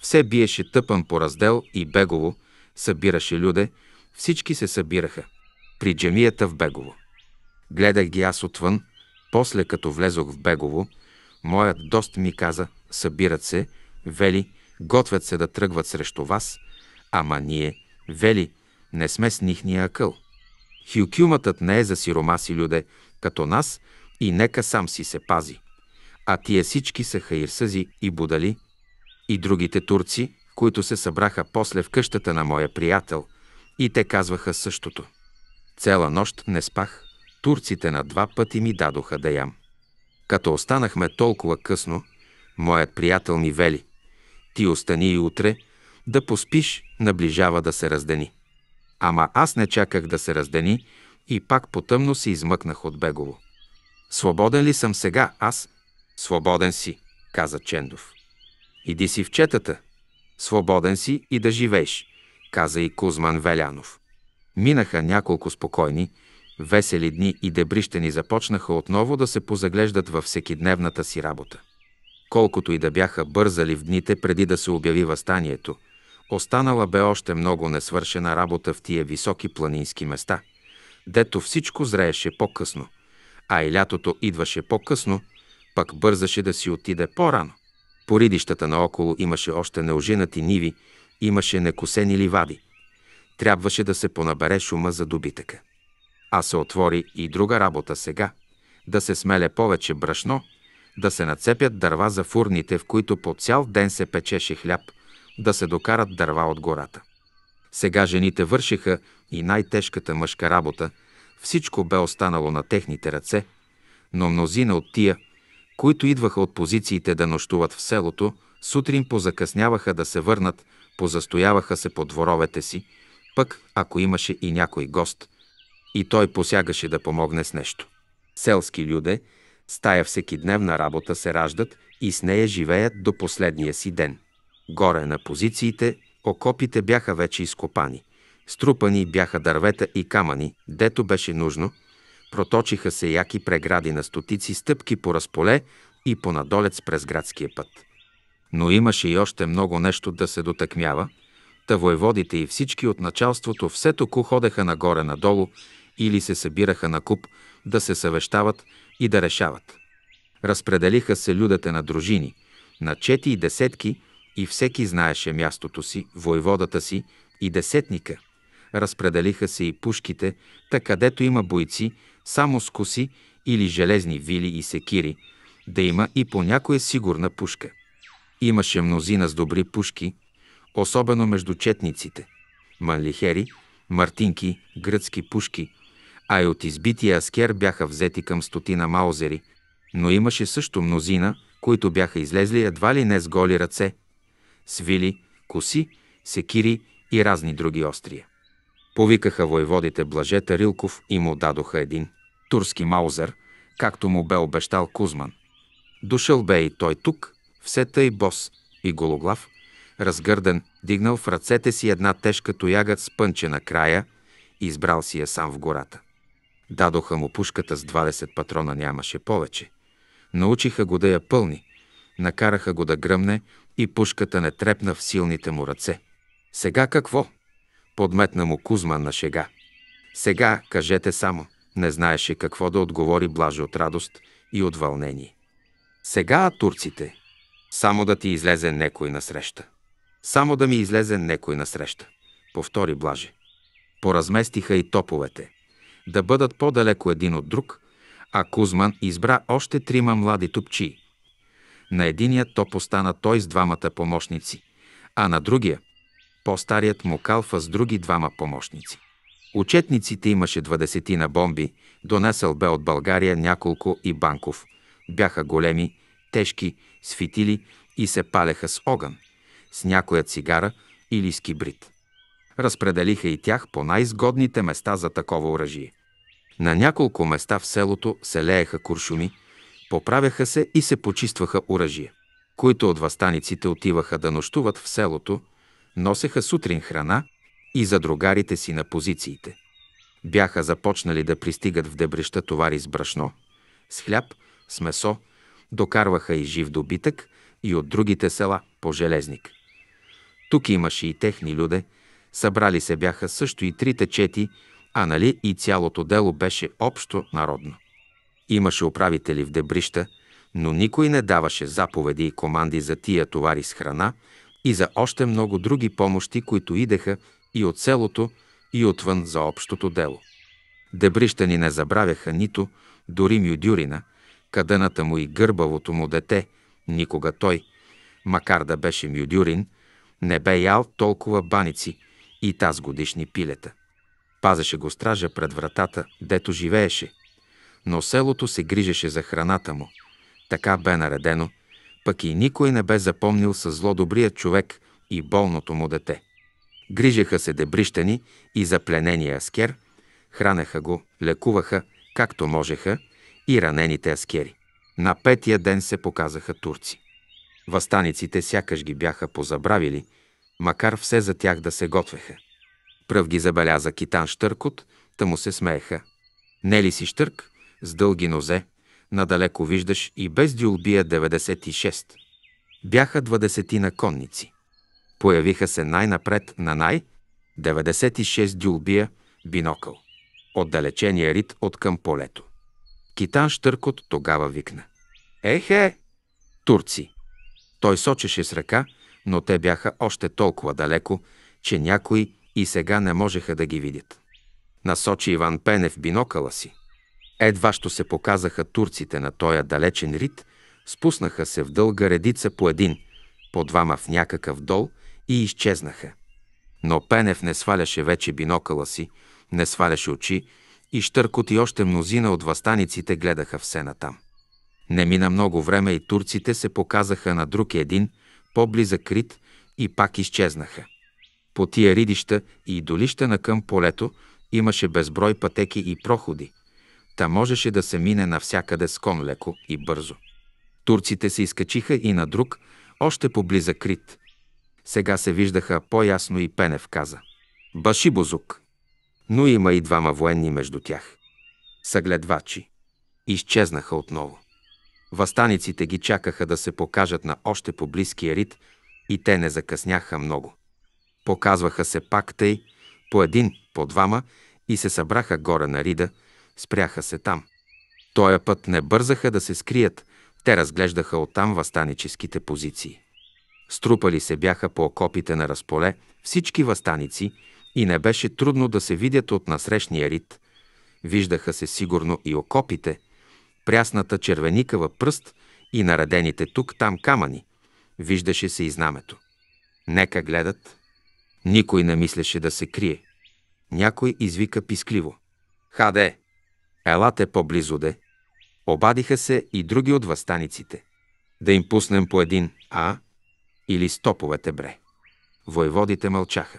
все биеше тъпан по раздел и Бегово, събираше люде, всички се събираха. При джамията в Бегово. Гледах ги аз отвън, после като влезох в Бегово, моят дост ми каза, събират се, вели, готвят се да тръгват срещу вас, ама ние, вели, не сме с нихния акъл. Хюкюматът не е за сиромаси люде, като нас, и нека сам си се пази. А тия всички са хаирсъзи и будали, и другите турци, които се събраха после в къщата на моя приятел, и те казваха същото. Цела нощ не спах, турците на два пъти ми дадоха да ям. Като останахме толкова късно, моят приятел ми вели «Ти остани и утре, да поспиш, наближава да се раздени». Ама аз не чаках да се раздени и пак потъмно се измъкнах от Бегово. Свободен ли съм сега аз? Свободен си, каза Чендов. Иди си в четата, свободен си и да живееш, каза и Кузман Велянов. Минаха няколко спокойни, весели дни и дебрищени започнаха отново да се позаглеждат във всекидневната си работа. Колкото и да бяха бързали в дните преди да се обяви възстанието, останала бе още много несвършена работа в тия високи планински места, дето всичко зрееше по-късно, а и лятото идваше по-късно, пък бързаше да си отиде по-рано. По ридищата наоколо имаше още неожинати ниви, имаше некосени ливади. Трябваше да се понабере шума за добитъка. А се отвори и друга работа сега – да се смеле повече брашно, да се нацепят дърва за фурните, в които по цял ден се печеше хляб, да се докарат дърва от гората. Сега жените вършиха и най-тежката мъжка работа, всичко бе останало на техните ръце, но мнозина от тия – които идваха от позициите да нощуват в селото, сутрин позакъсняваха да се върнат, позастояваха се по дворовете си, пък ако имаше и някой гост, и той посягаше да помогне с нещо. Селски люде с тая дневна работа се раждат и с нея живеят до последния си ден. Горе на позициите окопите бяха вече изкопани. Струпани бяха дървета и камъни, дето беше нужно – Проточиха се яки прегради на стотици стъпки по разполе и по надолец през градския път. Но имаше и още много нещо да се дотъкмява, та воеводите и всички от началството все току ходеха нагоре-надолу или се събираха на куп да се съвещават и да решават. Разпределиха се людете на дружини, на чети и десетки и всеки знаеше мястото си, воеводата си и десетника. Разпределиха се и пушките, та където има бойци, само с коси или железни вили и секири, да има и по някоя сигурна пушка. Имаше мнозина с добри пушки, особено между четниците. Манлихери, мартинки, гръцки пушки, а и от избития аскер бяха взети към стотина маузери, но имаше също мнозина, които бяха излезли едва ли не с голи ръце, свили, коси, секири и разни други острия. Повикаха войводите Блаже Тарилков и му дадоха един турски маузер, както му бе обещал Кузман. Дошъл бе и той тук, все тъй бос и гологлав, разгърден, дигнал в ръцете си една тежка тояга с пънче на края, избрал си я сам в гората. Дадоха му пушката с 20 патрона, нямаше повече. Научиха го да я пълни, накараха го да гръмне и пушката не трепна в силните му ръце. Сега какво? Подметна му Кузма на шега. Сега, кажете само, не знаеше какво да отговори Блажо от радост и от вълнение. Сега турците. Само да ти излезе некой насреща. Само да ми излезе некой насреща, повтори блаже. Поразместиха и топовете. Да бъдат по-далеко един от друг, а Кузман избра още трима млади топчи. На единия топ остана той с двамата помощници, а на другия по-старият му калфа с други двама помощници. Учетниците имаше 20 на бомби, донесъл бе от България няколко и банков. Бяха големи, тежки, светили и се палеха с огън, с някоя цигара или с кибрид. Разпределиха и тях по най-изгодните места за такова оръжие. На няколко места в селото се лееха куршуми, поправяха се и се почистваха оръжие, които от възстаниците отиваха да нощуват в селото – носеха сутрин храна и за другарите си на позициите. Бяха започнали да пристигат в дебрища товари с брашно, с хляб, с месо, докарваха и жив добитък и от другите села по Железник. Тук имаше и техни люде, събрали се бяха също и трите чети, а нали и цялото дело беше общо народно. Имаше управители в дебрища, но никой не даваше заповеди и команди за тия товари с храна, и за още много други помощи, които идеха и от селото, и отвън за общото дело. ни не забравяха нито дори Мюдюрина, кадъната му и гърбавото му дете, никога той, макар да беше Мюдюрин, не бе ял толкова баници и таз годишни пилета. Пазеше го стража пред вратата, дето живееше, но селото се грижеше за храната му. Така бе наредено – пък и никой не бе запомнил с зло добрият човек и болното му дете. Грижеха се дебрищани и за пленения аскер, хранеха го, лекуваха, както можеха, и ранените аскери. На петия ден се показаха турци. Въстаниците сякаш ги бяха позабравили, макар все за тях да се готвеха. Пръв ги забеляза Китан Штъркот, та му се смееха. Нели си Штърк, с дълги нозе, надалеко виждаш и без дюлбия 96. Бяха на конници. Появиха се най-напред на най 96 дюлбия бинокъл. Отдалечения рит от към полето. Китан Штъркот тогава викна. Ехе! Турци! Той сочеше с ръка, но те бяха още толкова далеко, че някои и сега не можеха да ги видят. Насочи Иван Пенев бинокъла си. Едва що се показаха турците на тоя далечен рит, спуснаха се в дълга редица по един, по двама в някакъв дол и изчезнаха. Но Пенев не сваляше вече бинокъла си, не сваляше очи и Штъркот и още мнозина от възстаниците гледаха все натам. Не мина много време и турците се показаха на друг един, по-близък рит и пак изчезнаха. По тия ридища и долища на към полето имаше безброй пътеки и проходи – Та можеше да се мине навсякъде с кон леко и бързо. Турците се изкачиха и на друг, още поблиза Крит. Сега се виждаха по-ясно и Пенев каза. Баши Бозук. Но има и двама военни между тях. Съгледвачи. Изчезнаха отново. Въстаниците ги чакаха да се покажат на още по-близкия рит и те не закъсняха много. Показваха се пак тъй, по един, по двама и се събраха горе на Рида – Спряха се там. Тоя път не бързаха да се скрият, те разглеждаха оттам възстаническите позиции. Струпали се бяха по окопите на разполе всички възстаници и не беше трудно да се видят от насрещния рид. Виждаха се сигурно и окопите, прясната червеникава пръст и наредените тук-там камъни. Виждаше се и знамето. Нека гледат. Никой не мислеше да се крие. Някой извика пискливо. Хаде! Елате по-близо де. Обадиха се и други от възстаниците. Да им пуснем по един А или стоповете бре. Войводите мълчаха.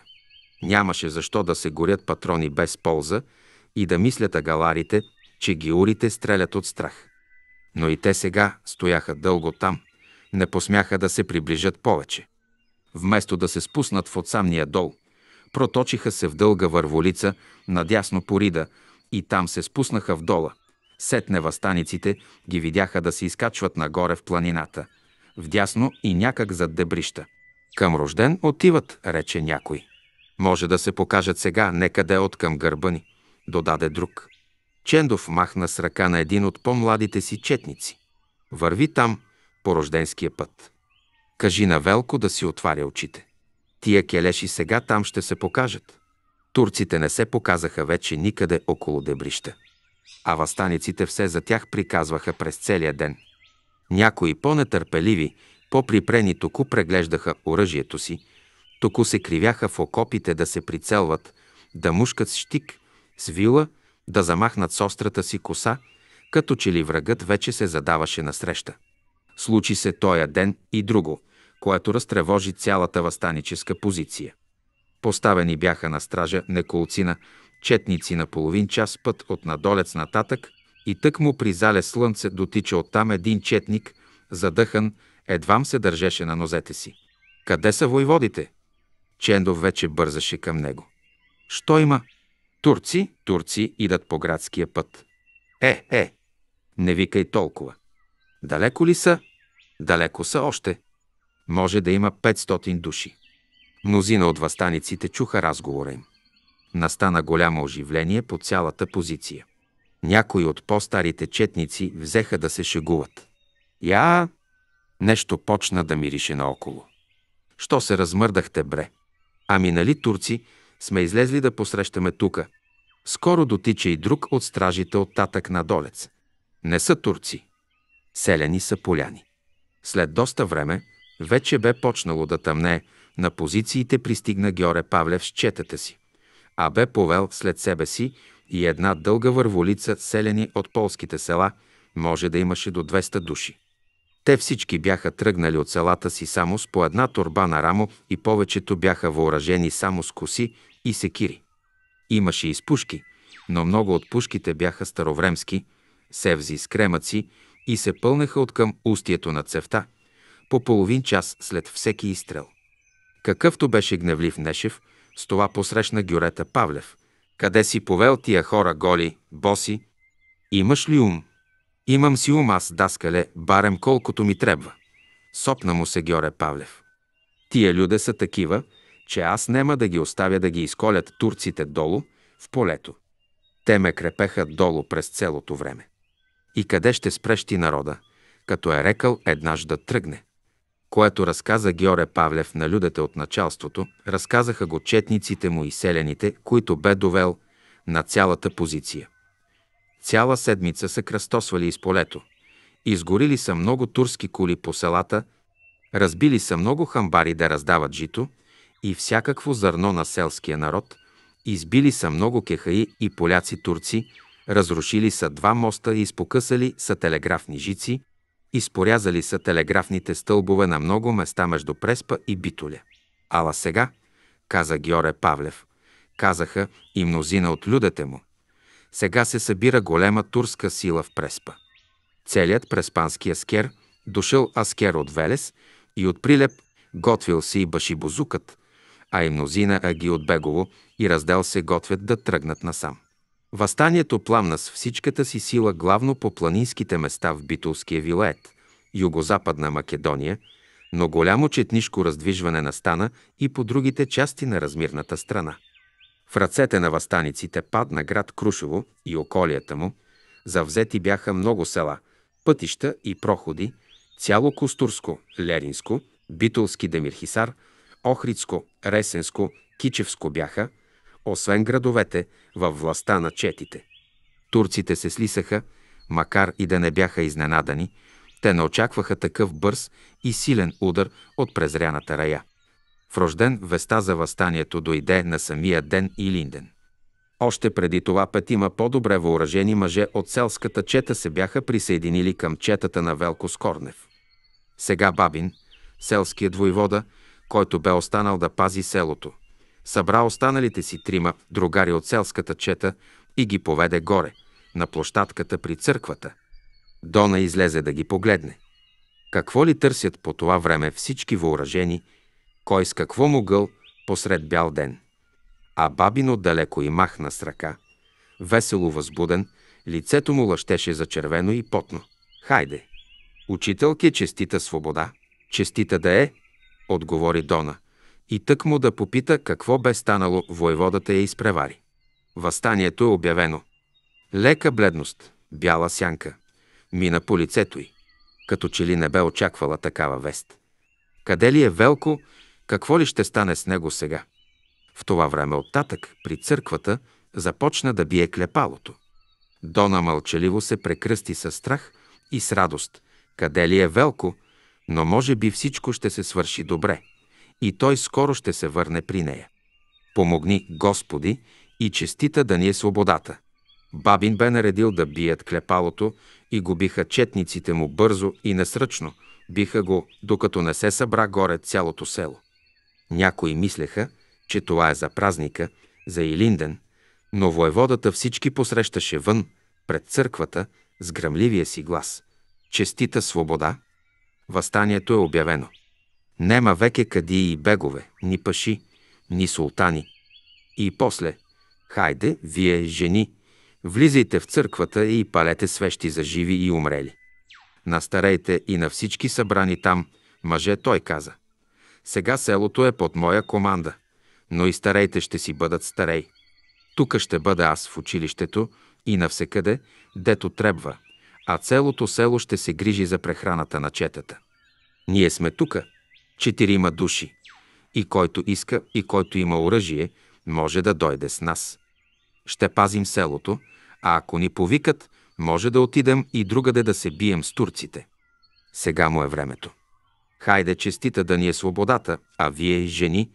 Нямаше защо да се горят патрони без полза и да мислят агаларите, че гиурите стрелят от страх. Но и те сега стояха дълго там, не посмяха да се приближат повече. Вместо да се спуснат в отсамния дол, проточиха се в дълга върволица надясно порида. Рида, и там се спуснаха в дола. Сетне възстаниците ги видяха да се изкачват нагоре в планината, вдясно и някак зад дебрища. Към рожден отиват, рече някой. Може да се покажат сега, некъде къде от към гърба ни, додаде друг. Чендов махна с ръка на един от по-младите си четници. Върви там, по рожденския път. Кажи на Велко да си отваря очите. Тия келеши сега там ще се покажат. Турците не се показаха вече никъде около Дебрища. А възстаниците все за тях приказваха през целия ден. Някои по-нетърпеливи, по-припрени току преглеждаха оръжието си, току се кривяха в окопите да се прицелват, да мушкат с щик, с вила, да замахнат с острата си коса, като че ли врагът вече се задаваше насреща. Случи се тоя ден и друго, което разтревожи цялата възстаническа позиция. Поставени бяха на стража неколцина, четници на половин час път от надолец нататък и тък му при зале слънце дотича оттам един четник, задъхан, едвам се държеше на нозете си. Къде са войводите? Чендов вече бързаше към него. Що има? Турци, турци идат по градския път. Е, е, не викай толкова. Далеко ли са? Далеко са още. Може да има 500 души. Мнозина от възстаниците чуха разговора им. Настана голямо оживление по цялата позиция. Някои от по-старите четници взеха да се шегуват. Я! Нещо почна да мирише наоколо. Що се размърдахте, бре? Ами нали, турци, сме излезли да посрещаме тука. Скоро дотича и друг от стражите от татък на долец. Не са турци. Селяни са поляни. След доста време вече бе почнало да тъмне, на позициите пристигна Георе Павлев с четата си, а бе повел след себе си и една дълга върволица селени от полските села, може да имаше до 200 души. Те всички бяха тръгнали от селата си само с по една турба на рамо и повечето бяха въоръжени само с коси и секири. Имаше и с пушки, но много от пушките бяха старовремски, севзи с кремъци и се пълнеха от към устието на цевта, по половин час след всеки изстрел. Какъвто беше гневлив Нешев, с това посрещна Гюрета Павлев. Къде си повел тия хора голи, боси? Имаш ли ум? Имам си ум аз, даскале, барем колкото ми трябва. Сопна му се Гьоре Павлев. Тия люде са такива, че аз нема да ги оставя да ги изколят турците долу, в полето. Те ме крепеха долу през целото време. И къде ще спрещи народа, като е рекал еднаж да тръгне? което разказа Георе Павлев на людите от началството, разказаха го четниците му и селяните, които бе довел на цялата позиция. Цяла седмица са кръстосвали из полето. Изгорили са много турски кули по селата, разбили са много хамбари да раздават жито и всякакво зърно на селския народ, избили са много кехаи и поляци-турци, разрушили са два моста и изпокъсали са телеграфни жици – Изпорязали са телеграфните стълбове на много места между Преспа и Битоля. Ала сега, каза Георе Павлев, казаха и мнозина от людете му. Сега се събира голема турска сила в Преспа. Целият преспански аскер, дошъл аскер от Велес и от Прилеп, готвил си и баши бузукът, а и мнозина аги от Бегово и раздел се готвят да тръгнат насам. Въстанието пламна с всичката си сила главно по планинските места в Битулския вилает, югозападна Македония, но голямо четнишко раздвижване настана и по другите части на размирната страна. В ръцете на възстаниците падна град Крушево и околията му, завзети бяха много села, пътища и проходи, цяло Костурско, Леринско, Битулски Демирхисар, Охридско, Ресенско, Кичевско бяха, освен градовете, във властта на четите. Турците се слисаха, макар и да не бяха изненадани, те не очакваха такъв бърз и силен удар от презряната рая. В рожден веста за възстанието дойде на самия ден и Линден. Още преди това петима по-добре въоръжени мъже от селската чета се бяха присъединили към четата на Велко Скорнев. Сега Бабин, селският войвода, който бе останал да пази селото – събра останалите си трима другари от селската чета и ги поведе горе, на площадката при църквата. Дона излезе да ги погледне. Какво ли търсят по това време всички въоръжени, кой с какво могъл посред бял ден? А бабино далеко и махна с ръка. Весело възбуден, лицето му лъщеше за червено и потно. Хайде! Учителки, честита свобода! Честита да е, отговори Дона – и тък му да попита какво бе станало, воеводата я изпревари. Въстанието е обявено. Лека бледност, бяла сянка, мина по лицето й, като че ли не бе очаквала такава вест. Къде ли е Велко, какво ли ще стане с него сега? В това време оттатък при църквата започна да бие клепалото. Дона мълчаливо се прекръсти със страх и с радост. Къде ли е Велко, но може би всичко ще се свърши добре и той скоро ще се върне при нея. Помогни, Господи, и честита да ни е свободата. Бабин бе наредил да бият клепалото и го биха четниците му бързо и несръчно, биха го, докато не се събра горе цялото село. Някои мислеха, че това е за празника, за Илинден, но воеводата всички посрещаше вън, пред църквата, с гръмливия си глас. Честита свобода! Възстанието е обявено. Нема веке кадии и бегове, ни паши, ни султани. И после, хайде, вие, жени, влизайте в църквата и палете свещи за живи и умрели. На старейте и на всички събрани там, мъже, той каза. Сега селото е под моя команда, но и старейте ще си бъдат старей. Тук ще бъда аз в училището и навсекъде, дето трябва, а целото село ще се грижи за прехраната на четата. Ние сме тука – четирима души. И който иска, и който има оръжие, може да дойде с нас. Ще пазим селото, а ако ни повикат, може да отидем и другаде да се бием с турците. Сега му е времето. Хайде честита да ни е свободата, а вие, жени,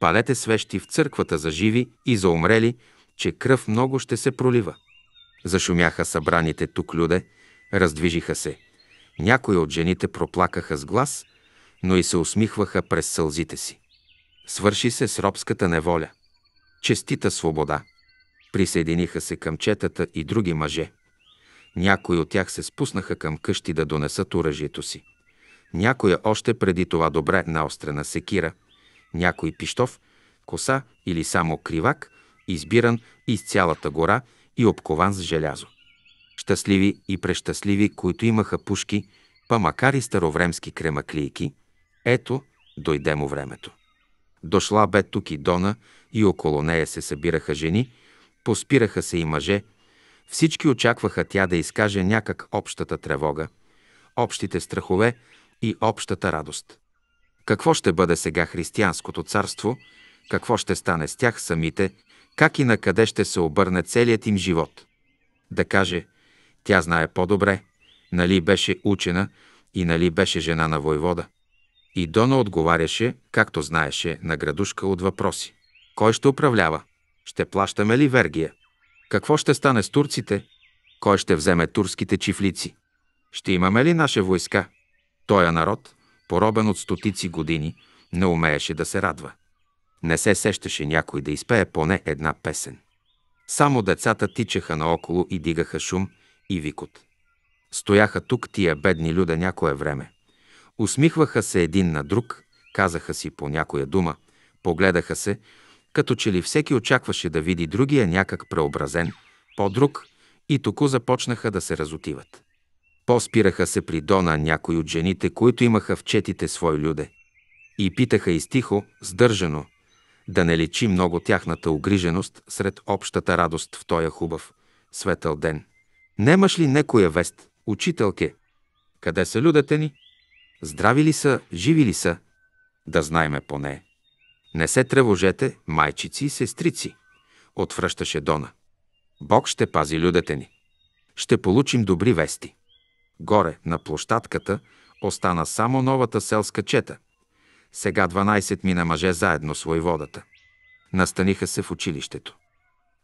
палете свещи в църквата за живи и за умрели, че кръв много ще се пролива. Зашумяха събраните тук люде, раздвижиха се. Някои от жените проплакаха с глас – но и се усмихваха през сълзите си. Свърши се с робската неволя. Честита свобода. Присъединиха се към четата и други мъже. Някои от тях се спуснаха към къщи да донесат оръжието си. Някоя още преди това добре наострена секира, някой пиштов, коса или само кривак, избиран из цялата гора и обкован с желязо. Щастливи и прещастливи, които имаха пушки, па макар и старовремски кремаклийки – ето, дойде му времето. Дошла бе тук и Дона, и около нея се събираха жени, поспираха се и мъже. Всички очакваха тя да изкаже някак общата тревога, общите страхове и общата радост. Какво ще бъде сега християнското царство, какво ще стане с тях самите, как и на къде ще се обърне целият им живот. Да каже, тя знае по-добре, нали беше учена и нали беше жена на войвода. И Дона отговаряше, както знаеше, на градушка от въпроси. Кой ще управлява? Ще плащаме ли Вергия? Какво ще стане с турците? Кой ще вземе турските чифлици? Ще имаме ли наши войска? Тоя народ, поробен от стотици години, не умееше да се радва. Не се сещаше някой да изпее поне една песен. Само децата тичаха наоколо и дигаха шум и викот. Стояха тук тия бедни люда някое време. Усмихваха се един на друг, казаха си по някоя дума, погледаха се, като че ли всеки очакваше да види другия някак преобразен, по-друг, и току започнаха да се разотиват. Поспираха се при Дона някои от жените, които имаха в четите свои люде. И питаха изтихо, сдържано, да не лечи много тяхната огриженост сред общата радост в този хубав, светъл ден. Немаш ли некоя вест, учителке? Къде са людете ни? Здрави ли са, живи ли са? Да знаеме поне. Не се тревожете, майчици и сестрици, отвръщаше Дона. Бог ще пази людете ни. Ще получим добри вести. Горе, на площадката, остана само новата селска чета. Сега 12 мина мъже заедно с войводата. Настаниха се в училището.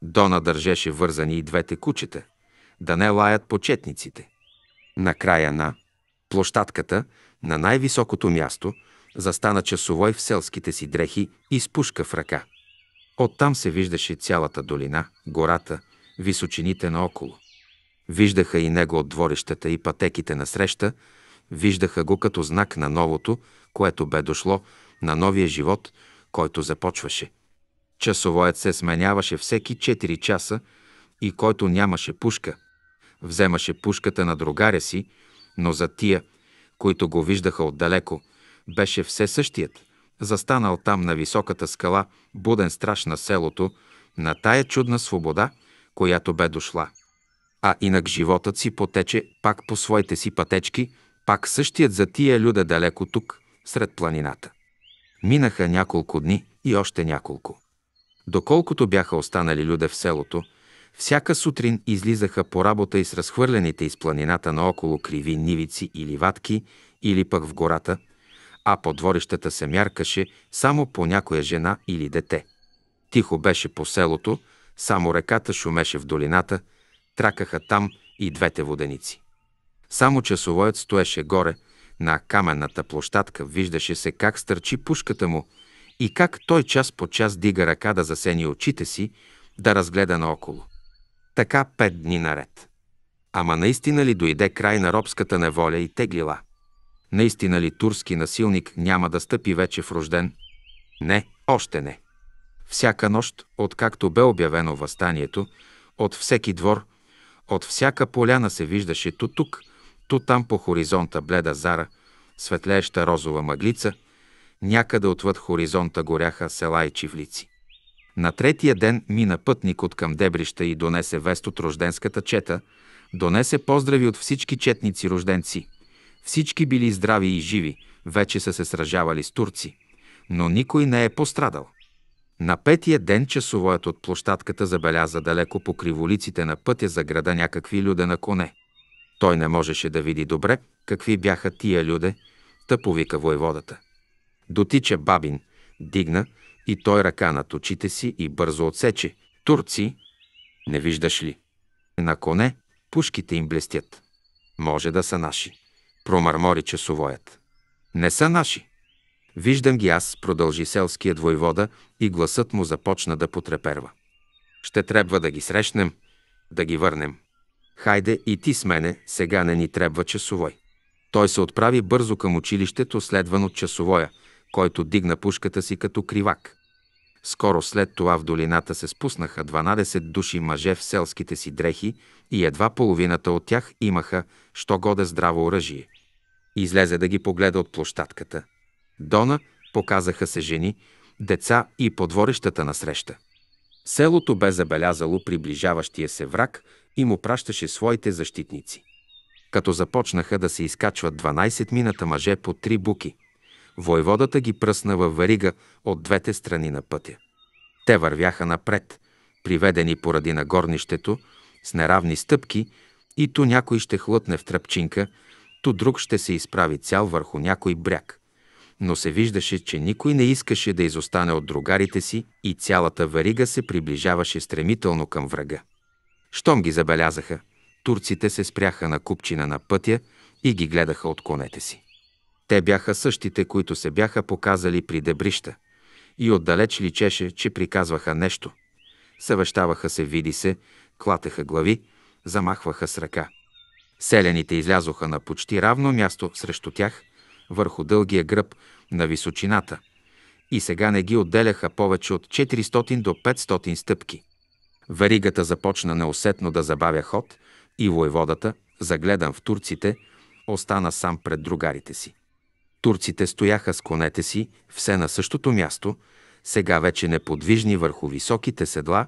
Дона държеше вързани и двете кучета, да не лаят почетниците. Накрая на площадката на най-високото място застана часовой в селските си дрехи и с пушка в ръка. Оттам се виждаше цялата долина, гората, височините наоколо. Виждаха и него от дворищата и пътеките на среща, виждаха го като знак на новото, което бе дошло, на новия живот, който започваше. Часовоят се сменяваше всеки 4 часа и който нямаше пушка, вземаше пушката на другаря си, но за тия – които го виждаха отдалеко, беше все същият, застанал там на високата скала, буден страж на селото, на тая чудна свобода, която бе дошла. А инак животът си потече пак по своите си пътечки, пак същият за тия люда далеко тук, сред планината. Минаха няколко дни и още няколко. Доколкото бяха останали люде в селото – всяка сутрин излизаха по работа и с разхвърлените из планината наоколо криви нивици или ватки, или пък в гората, а по дворищата се мяркаше само по някоя жена или дете. Тихо беше по селото, само реката шумеше в долината, тракаха там и двете воденици. Само часовоят стоеше горе, на каменната площадка виждаше се как стърчи пушката му и как той час по час дига ръка да засени очите си, да разгледа наоколо. Така пет дни наред. Ама наистина ли дойде край на робската неволя и теглила? Наистина ли турски насилник няма да стъпи вече в рожден? Не, още не. Всяка нощ, откакто бе обявено възстанието, от всеки двор, от всяка поляна се виждаше то тук, то там по хоризонта бледа зара, светлееща розова мъглица, някъде отвъд хоризонта горяха села и чивлици. На третия ден мина пътник от към Дебрища и донесе вест от рожденската чета, донесе поздрави от всички четници рожденци. Всички били здрави и живи, вече са се сражавали с турци, но никой не е пострадал. На петия ден часовоят от площадката забеляза далеко по криволиците на пътя за града някакви люде на коне. Той не можеше да види добре какви бяха тия люде, та повика войводата. Дотича бабин, дигна – и той ръка над очите си и бързо отсече. Турци, не виждаш ли? На коне пушките им блестят. Може да са наши. Промърмори часовоят. Не са наши. Виждам ги аз, продължи селският войвода и гласът му започна да потреперва. Ще трябва да ги срещнем, да ги върнем. Хайде и ти с мене, сега не ни трябва часовой. Той се отправи бързо към училището, следван от часовоя – който дигна пушката си като кривак. Скоро след това в долината се спуснаха 12 души мъже в селските си дрехи и едва половината от тях имаха що годе здраво оръжие. Излезе да ги погледа от площадката. Дона показаха се жени, деца и подворищата на среща. Селото бе забелязало приближаващия се враг и му пращаше своите защитници. Като започнаха да се изкачват 12 мината мъже по три буки – Войводата ги пръсна във варига от двете страни на пътя. Те вървяха напред, приведени поради на горнището, с неравни стъпки, и то някой ще хлътне в тръпчинка, то друг ще се изправи цял върху някой бряг. Но се виждаше, че никой не искаше да изостане от другарите си и цялата варига се приближаваше стремително към врага. Щом ги забелязаха, турците се спряха на купчина на пътя и ги гледаха от конете си. Те бяха същите, които се бяха показали при дебрища. И отдалеч личеше, че приказваха нещо. Съвещаваха се, види се, клатеха глави, замахваха с ръка. Селените излязоха на почти равно място срещу тях, върху дългия гръб на височината, и сега не ги отделяха повече от 400 до 500 стъпки. Варигата започна неусетно да забавя ход и воеводата, загледан в турците, остана сам пред другарите си. Турците стояха с конете си, все на същото място, сега вече неподвижни върху високите седла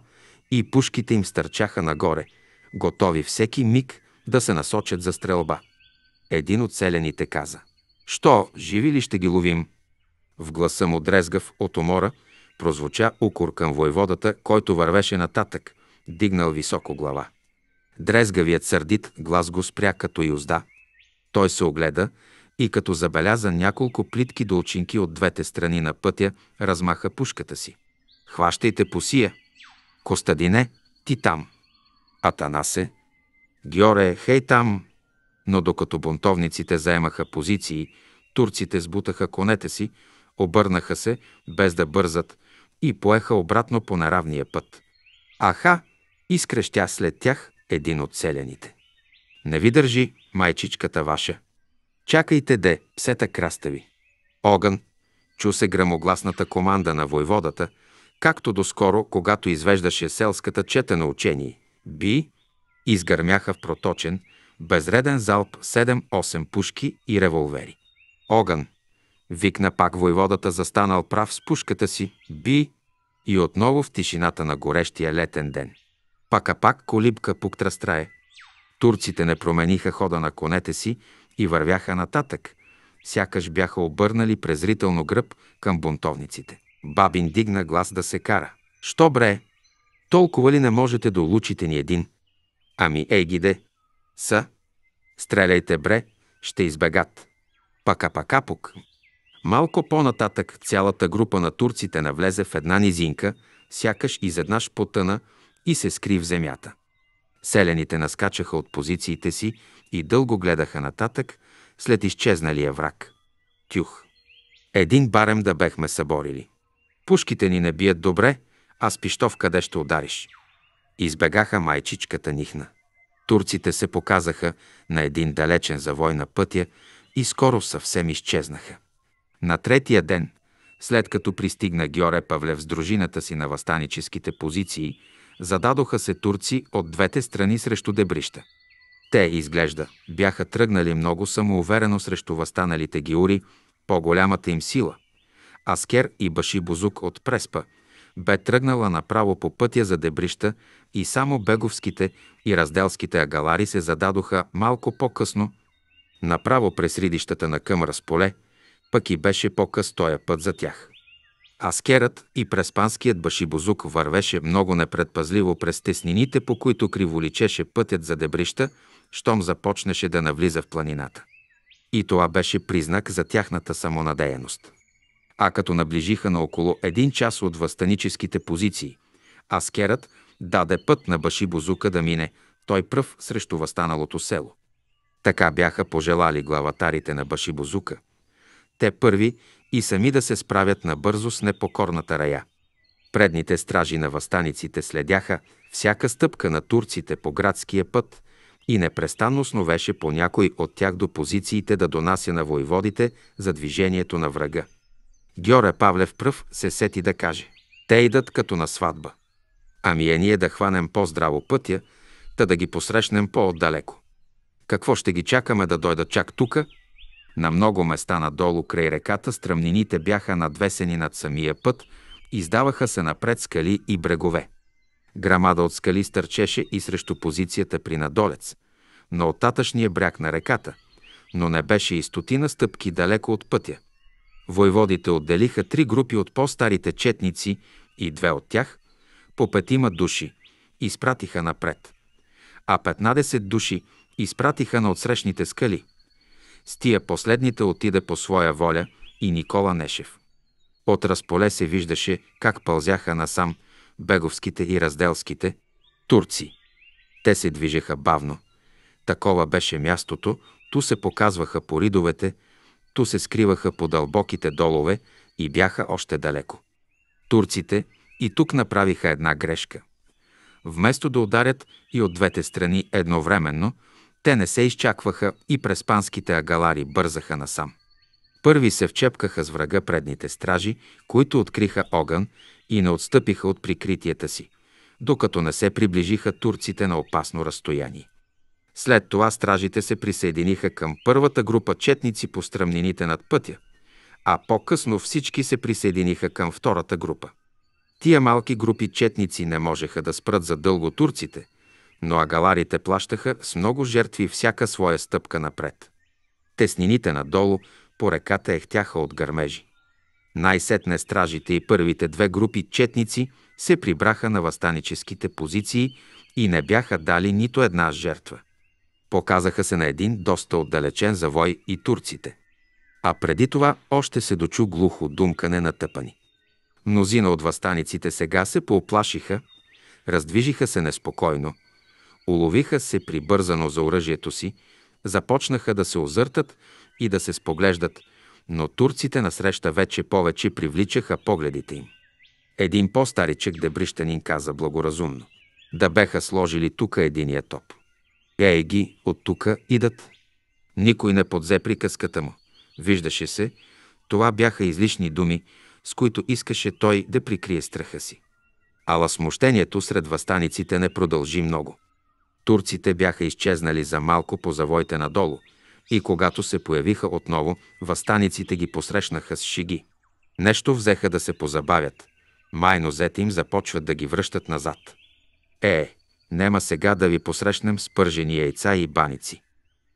и пушките им стърчаха нагоре, готови всеки миг да се насочат за стрелба. Един от селените каза «Що, живи ли ще ги ловим?» В гласа му дрезгав от умора прозвуча укор към войводата, който вървеше нататък, дигнал високо глава. Дрезгавият сърдит глас го спря като юзда. Той се огледа и като забеляза няколко плитки долчинки от двете страни на пътя, размаха пушката си. Хващайте по сия! Костадине, ти там! Атанасе, Георе, хей там! Но докато бунтовниците заемаха позиции, турците сбутаха конете си, обърнаха се, без да бързат, и поеха обратно по наравния път. Аха! изкрещя след тях един от селяните. Не ви държи, майчичката ваша. Чакайте де, псета крастави. Огън. Чу се грамогласната команда на войводата, както доскоро, когато извеждаше селската чета на учение. Би изгърмяха в проточен, безреден залп 7-8 пушки и револвери. Огън. Викна пак войводата застанал прав с пушката си. Би и отново в тишината на горещия летен ден. Пака пак колибка пуктра страе. Турците не промениха хода на конете си, и вървяха нататък, сякаш бяха обърнали презрително гръб към бунтовниците. Бабин дигна глас да се кара. «Що бре? Толкова ли не можете да улучите ни един? Ами ей ги де! Са! Стреляйте бре, ще избегат!» Пака-пака-пук! Малко по-нататък цялата група на турците навлезе в една низинка, сякаш изведнъж потъна и се скри в земята. Селените наскачаха от позициите си и дълго гледаха нататък след изчезналия враг. Тюх. Един барем да бехме съборили. Пушките ни не бият добре, а с пиштов къде ще удариш? Избегаха майчичката нихна. Турците се показаха на един далечен завой на пътя и скоро съвсем изчезнаха. На третия ден, след като пристигна Георе Павлев с дружината си на възстаническите позиции, зададоха се турци от двете страни срещу Дебрища. Те, изглежда, бяха тръгнали много самоуверено срещу възстаналите гиури, по-голямата им сила. Аскер и Баши Бузук от Преспа бе тръгнала направо по пътя за дебрища и само беговските и разделските агалари се зададоха малко по-късно, направо през ридищата на към разполе, пък и беше по-къс тоя път за тях. Аскерът и преспанският башибозук вървеше много непредпазливо през теснините, по които криволичеше пътят за дебрища щом започнеше да навлиза в планината. И това беше признак за тяхната самонадеяност. А като наближиха на около един час от възстаническите позиции, аскерът даде път на Баши Бозука да мине, той пръв срещу възстаналото село. Така бяха пожелали главатарите на Баши Бозука. Те първи и сами да се справят набързо с непокорната рая. Предните стражи на възстаниците следяха всяка стъпка на турците по градския път – и непрестанно сновеше по някой от тях до позициите да донася на войводите за движението на врага. Гьоре Павлев пръв се сети да каже «Те идат като на сватба. Ами е ние да хванем по-здраво пътя, та да ги посрещнем по-отдалеко. Какво ще ги чакаме да дойдат чак тука?» На много места надолу край реката стръмнините бяха надвесени над самия път, издаваха се напред скали и брегове. Грамада от скали стърчеше и срещу позицията при надолец, на оттатъчния бряг на реката, но не беше и стотина стъпки далеко от пътя. Войводите отделиха три групи от по-старите четници и две от тях, по петима души, изпратиха напред, а 15 души изпратиха на отсрещните скали. С тия последните отида по своя воля и Никола Нешев. От разполе се виждаше как пълзяха насам беговските и разделските, турци. Те се движеха бавно. Такова беше мястото, ту се показваха по ридовете, ту се скриваха по дълбоките долове и бяха още далеко. Турците и тук направиха една грешка. Вместо да ударят и от двете страни едновременно, те не се изчакваха и през панските агалари бързаха насам. Първи се вчепкаха с врага предните стражи, които откриха огън и не отстъпиха от прикритията си, докато не се приближиха турците на опасно разстояние. След това стражите се присъединиха към първата група четници по стръмнините над пътя, а по-късно всички се присъединиха към втората група. Тия малки групи четници не можеха да спрат за дълго турците, но агаларите плащаха с много жертви всяка своя стъпка напред. Теснините надолу по реката ехтяха от гърмежи. Най-сетне стражите и първите две групи четници се прибраха на възстаническите позиции и не бяха дали нито една жертва. Показаха се на един доста отдалечен завой и турците. А преди това още се дочу глухо думкане на тъпани. Мнозина от възстаниците сега се пооплашиха, раздвижиха се неспокойно, уловиха се прибързано за оръжието си, започнаха да се озъртат и да се споглеждат – но турците насреща вече повече привличаха погледите им. Един по-старичък дебрищанин каза благоразумно. Да беха сложили тука единия топ. Ей ги, от тука идат. Никой не подзе приказката му. Виждаше се, това бяха излишни думи, с които искаше той да прикрие страха си. Ала смущението сред възстаниците не продължи много. Турците бяха изчезнали за малко по завоите надолу – и когато се появиха отново, възстаниците ги посрещнаха с шиги. Нещо взеха да се позабавят. Майно зете им започват да ги връщат назад. Е, нема сега да ви посрещнем с пържени яйца и баници.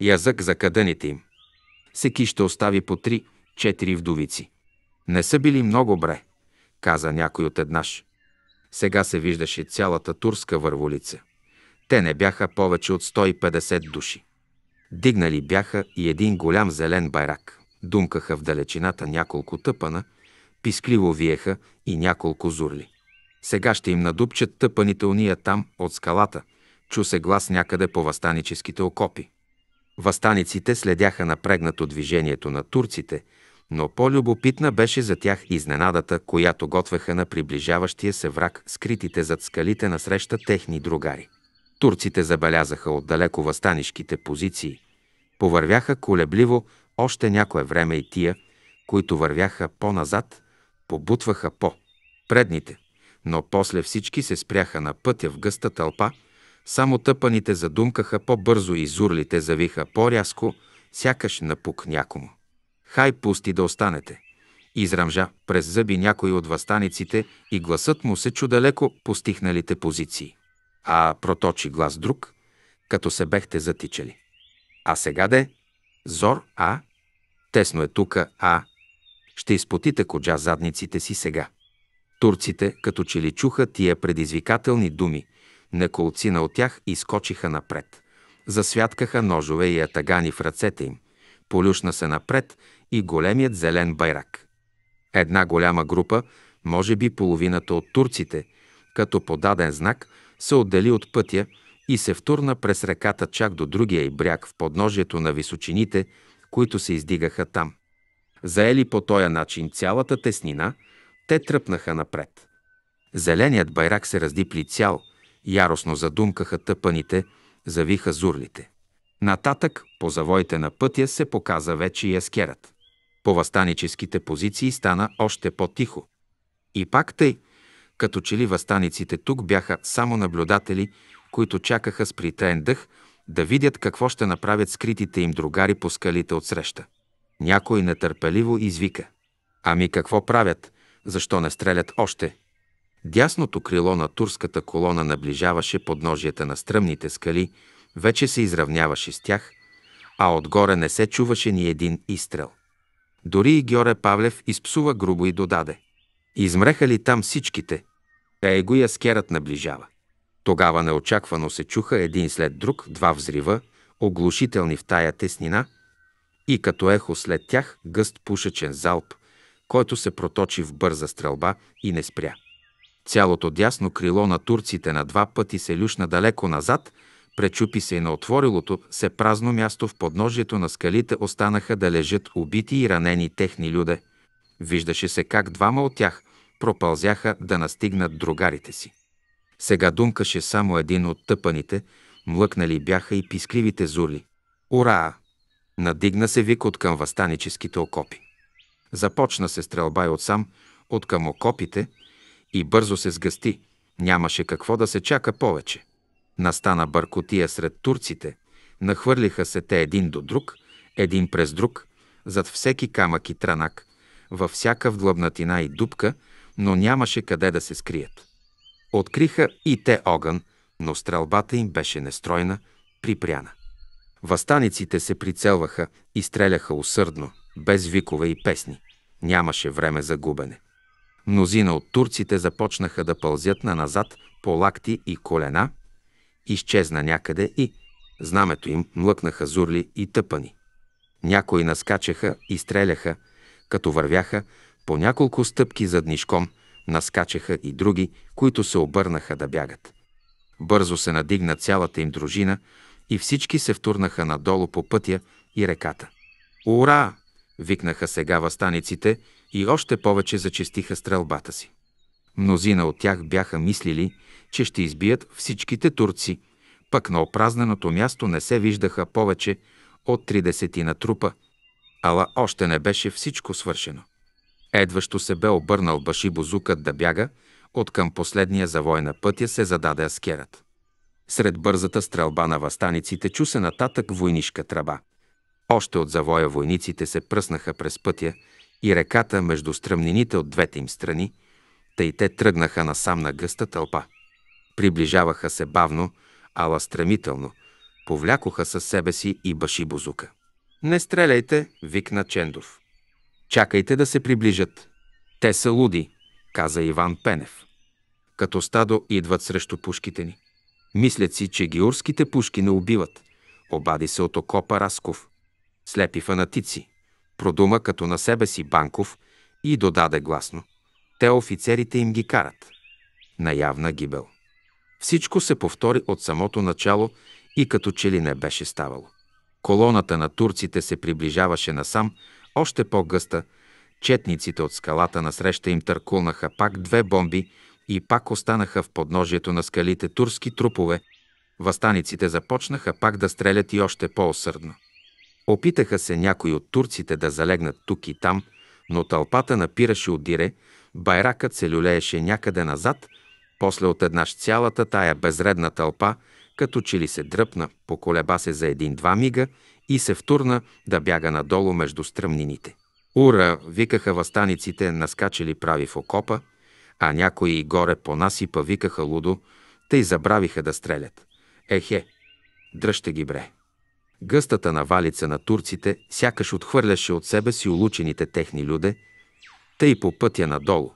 Язък за кадъните им. Секи ще остави по три, четири вдовици. Не са били много бре, каза някой от еднаш. Сега се виждаше цялата турска върволица. Те не бяха повече от 150 души. Дигнали бяха и един голям зелен байрак. Думкаха в далечината няколко тъпана, пискливо виеха и няколко зурли. Сега ще им надупчат тъпаните уния там, от скалата, чу се глас някъде по възстаническите окопи. Въстаниците следяха напрегнато движението на турците, но по-любопитна беше за тях изненадата, която готвеха на приближаващия се враг скритите зад скалите насреща техни другари. Турците забелязаха отдалеко възстанишките позиции. Повървяха колебливо още някое време и тия, които вървяха по-назад, побутваха по предните, но после всички се спряха на пътя в гъста тълпа, само тъпаните задумкаха по-бързо и зурлите завиха по-рязко, сякаш напук някому. Хай пусти да останете. Израмжа през зъби някой от възстаниците и гласът му се чу далеко постихналите позиции а проточи глас друг, като се бехте затичали. А сега де? Зор, а? Тесно е тука, а? Ще изпотите коджа задниците си сега. Турците, като че ли чуха тия предизвикателни думи, неколцина от тях изкочиха напред. Засвяткаха ножове и атагани в ръцете им. Полюшна се напред и големият зелен байрак. Една голяма група, може би половината от турците, като подаден знак – се отдели от пътя и се втурна през реката чак до другия й бряг в подножието на височините, които се издигаха там. Заели по този начин цялата теснина, те тръпнаха напред. Зеленият байрак се раздипли цял, яростно задумкаха тъпаните, завиха зурлите. Нататък, по завоите на пътя, се показа вече и аскерът. По възстаническите позиции стана още по-тихо. И пак тъй, като че ли възстаниците тук бяха само наблюдатели, които чакаха с притаен дъх да видят какво ще направят скритите им другари по скалите от среща. Някой нетърпеливо извика. Ами какво правят? Защо не стрелят още? Дясното крило на турската колона наближаваше подножията на стръмните скали, вече се изравняваше с тях, а отгоре не се чуваше ни един изстрел. Дори и Георе Павлев изпсува грубо и додаде. Измреха ли там всичките, Его и аскерът наближава. Тогава неочаквано се чуха един след друг два взрива, оглушителни в тая теснина, и като ехо след тях гъст пушечен залп, който се проточи в бърза стрелба и не спря. Цялото дясно крило на турците на два пъти се люшна далеко назад, пречупи се и на отворилото се празно място в подножието на скалите останаха да лежат убити и ранени техни люде. Виждаше се как двама от тях пропълзяха да настигнат другарите си. Сега думкаше само един от тъпаните, млъкнали бяха и пискливите зурли. Ура! Надигна се вик от към възстаническите окопи. Започна се стрелба и отсам, от към окопите, и бързо се сгъсти. Нямаше какво да се чака повече. Настана бъркотия сред турците, нахвърлиха се те един до друг, един през друг, зад всеки камък и транак, във всяка вглъбнатина и дупка – но нямаше къде да се скрият. Откриха и те огън, но стрелбата им беше нестройна, припряна. Въстаниците се прицелваха и стреляха усърдно, без викове и песни. Нямаше време за губене. Мнозина от турците започнаха да пълзят на назад по лакти и колена. Изчезна някъде и знамето им млъкнаха зурли и тъпани. Някои наскачаха и стреляха, като вървяха, по няколко стъпки заднишком наскачаха и други, които се обърнаха да бягат. Бързо се надигна цялата им дружина и всички се втурнаха надолу по пътя и реката. «Ура!» викнаха сега възстаниците и още повече зачистиха стрелбата си. Мнозина от тях бяха мислили, че ще избият всичките турци, пък на опразненото място не се виждаха повече от три на трупа, ала още не беше всичко свършено. Едващо се бе обърнал Баши бозукът да бяга, от към последния завой на пътя се зададе аскерът. Сред бързата стрелба на възстаниците чу се нататък войнишка тръба. Още от завоя войниците се пръснаха през пътя и реката между стръмнините от двете им страни, тъй те тръгнаха насам на гъста тълпа. Приближаваха се бавно, ала стремително, повлякоха със себе си и баши бозука. «Не стреляйте!» викна Чендов. Чакайте да се приближат. Те са луди, каза Иван Пенев. Като стадо идват срещу пушките ни. Мислят си, че георските пушки не убиват. Обади се от окопа Расков. Слепи фанатици. Продума като на себе си Банков и додаде гласно. Те офицерите им ги карат. Наявна гибел. Всичко се повтори от самото начало и като че ли не беше ставало. Колоната на турците се приближаваше насам, още по-гъста, четниците от скалата насреща им търкулнаха пак две бомби и пак останаха в подножието на скалите турски трупове. Въстаниците започнаха пак да стрелят и още по-осърдно. Опитаха се някои от турците да залегнат тук и там, но тълпата напираше от дире, байракът се люлееше някъде назад, после еднаш цялата тая безредна тълпа, като че ли се дръпна, поколеба се за един-два мига – и се втурна да бяга надолу между стръмнините. Ура! викаха възстаниците, наскачали прави в окопа, а някои и горе по насипа викаха лудо, тъй забравиха да стрелят. Ехе, дръжте ги бре. Гъстата навалица на турците сякаш отхвърляше от себе си улучените техни люде, тъй по пътя надолу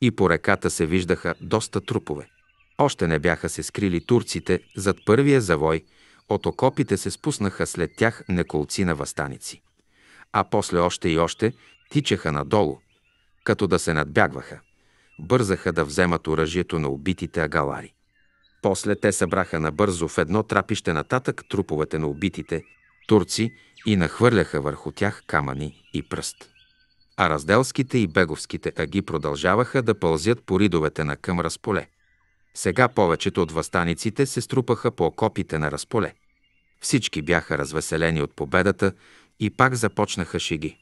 и по реката се виждаха доста трупове. Още не бяха се скрили турците зад първия завой – от окопите се спуснаха след тях неколци на възстаници. А после още и още тичаха надолу, като да се надбягваха. Бързаха да вземат оръжието на убитите агалари. После те събраха набързо в едно трапище нататък труповете на убитите турци и нахвърляха върху тях камъни и пръст. А разделските и беговските аги продължаваха да пълзят по ридовете на към разполе – сега повечето от възстаниците се струпаха по окопите на разполе. Всички бяха развеселени от победата и пак започнаха шиги.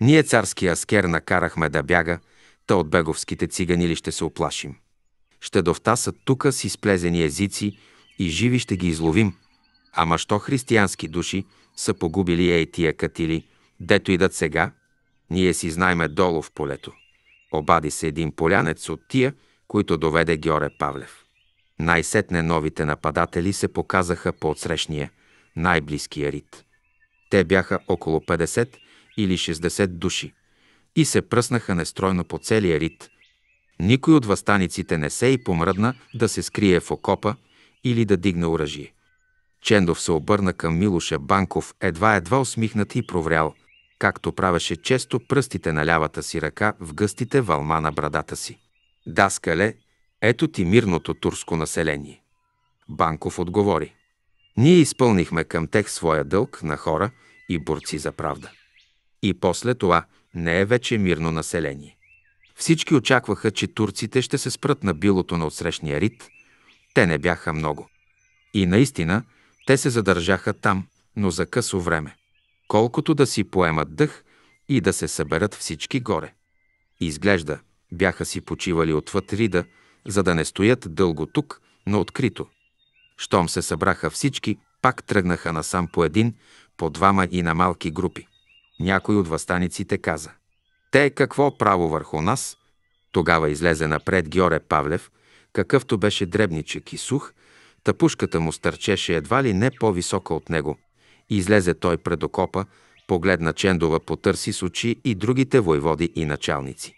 Ние царския аскер накарахме да бяга, та от беговските цигани ли ще се оплашим. Ще довтасат тука с изплезени езици и живи ще ги изловим. Ама що християнски души са погубили ей тия катили, дето идат сега? Ние си знайме долу в полето. Обади се един полянец от тия – които доведе Георе Павлев. Най-сетне новите нападатели се показаха по отсрещния, най-близкия рид. Те бяха около 50 или 60 души и се пръснаха нестройно по целия рид. Никой от възстаниците не се и помръдна да се скрие в окопа или да дигне оръжие. Чендов се обърна към Милоша Банков, едва-едва усмихнат и проврял, както правеше често пръстите на лявата си ръка в гъстите вълма на брадата си. Даскале, ето ти мирното турско население. Банков отговори. Ние изпълнихме към тех своя дълг на хора и борци за правда. И после това не е вече мирно население. Всички очакваха, че турците ще се спрат на билото на отсрещния рит. Те не бяха много. И наистина, те се задържаха там, но за късо време. Колкото да си поемат дъх и да се съберат всички горе. Изглежда, бяха си почивали отвъд Рида, за да не стоят дълго тук, но открито. Щом се събраха всички, пак тръгнаха насам по един, по двама и на малки групи. Някой от възстаниците каза. Те какво право върху нас? Тогава излезе напред Георе Павлев, какъвто беше дребничек и сух, тъпушката му стърчеше едва ли не по-висока от него. Излезе той пред окопа, погледна Чендова, потърси с очи и другите войводи и началници.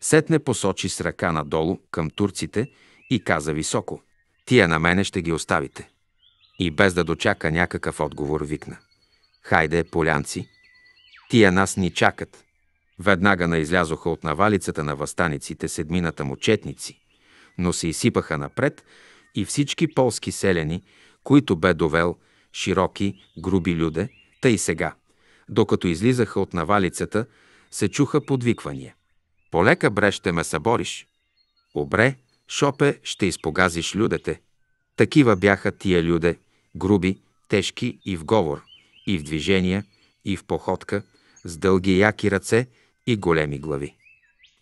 Сетне посочи с ръка надолу към турците и каза високо «Тия на мене ще ги оставите». И без да дочака някакъв отговор викна «Хайде, полянци, тия нас ни чакат». Веднага наизлязоха от навалицата на възстаниците седмината му четници, но се изсипаха напред и всички полски селяни, които бе довел широки, груби люде, тъй сега, докато излизаха от навалицата, се чуха подвиквания. Полека бре ще ме събориш. Обре, шопе, ще изпогазиш людете. Такива бяха тия люде, груби, тежки и в говор, и в движения, и в походка, с дълги яки ръце и големи глави.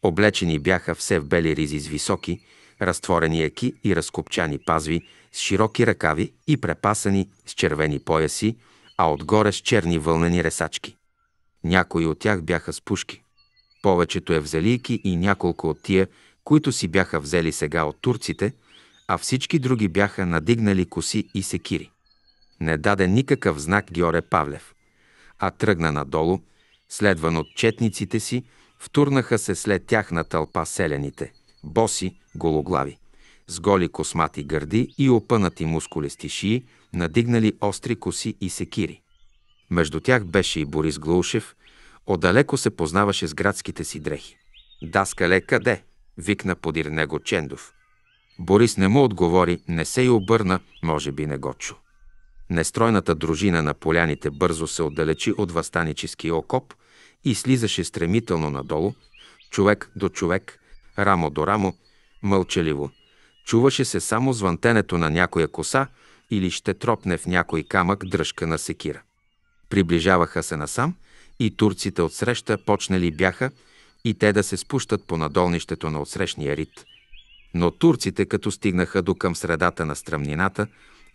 Облечени бяха все в бели ризи с високи, разтворени еки и разкопчани пазви, с широки ръкави и препасани с червени пояси, а отгоре с черни вълнени ресачки. Някои от тях бяха с пушки. Повечето е взелики и няколко от тия, които си бяха взели сега от турците, а всички други бяха надигнали коси и секири. Не даде никакъв знак Георе Павлев, а тръгна надолу, следван от четниците си, втурнаха се след тях на тълпа селяните, боси, гологлави, с голи космати гърди и опънати мускулести шии, надигнали остри коси и секири. Между тях беше и Борис Глушев, Отдалеко се познаваше с градските си дрехи. «Даскале, къде?» викна подир него Чендов. Борис не му отговори, не се и обърна, може би не го чу. Нестройната дружина на поляните бързо се отдалечи от въстаническия окоп и слизаше стремително надолу, човек до човек, рамо до рамо, мълчаливо. Чуваше се само звънтенето на някоя коса или ще тропне в някой камък дръжка на секира. Приближаваха се насам и турците отсреща почнали бяха и те да се спущат по надолнището на отсрещния рид. Но турците, като стигнаха до към средата на стръмнината,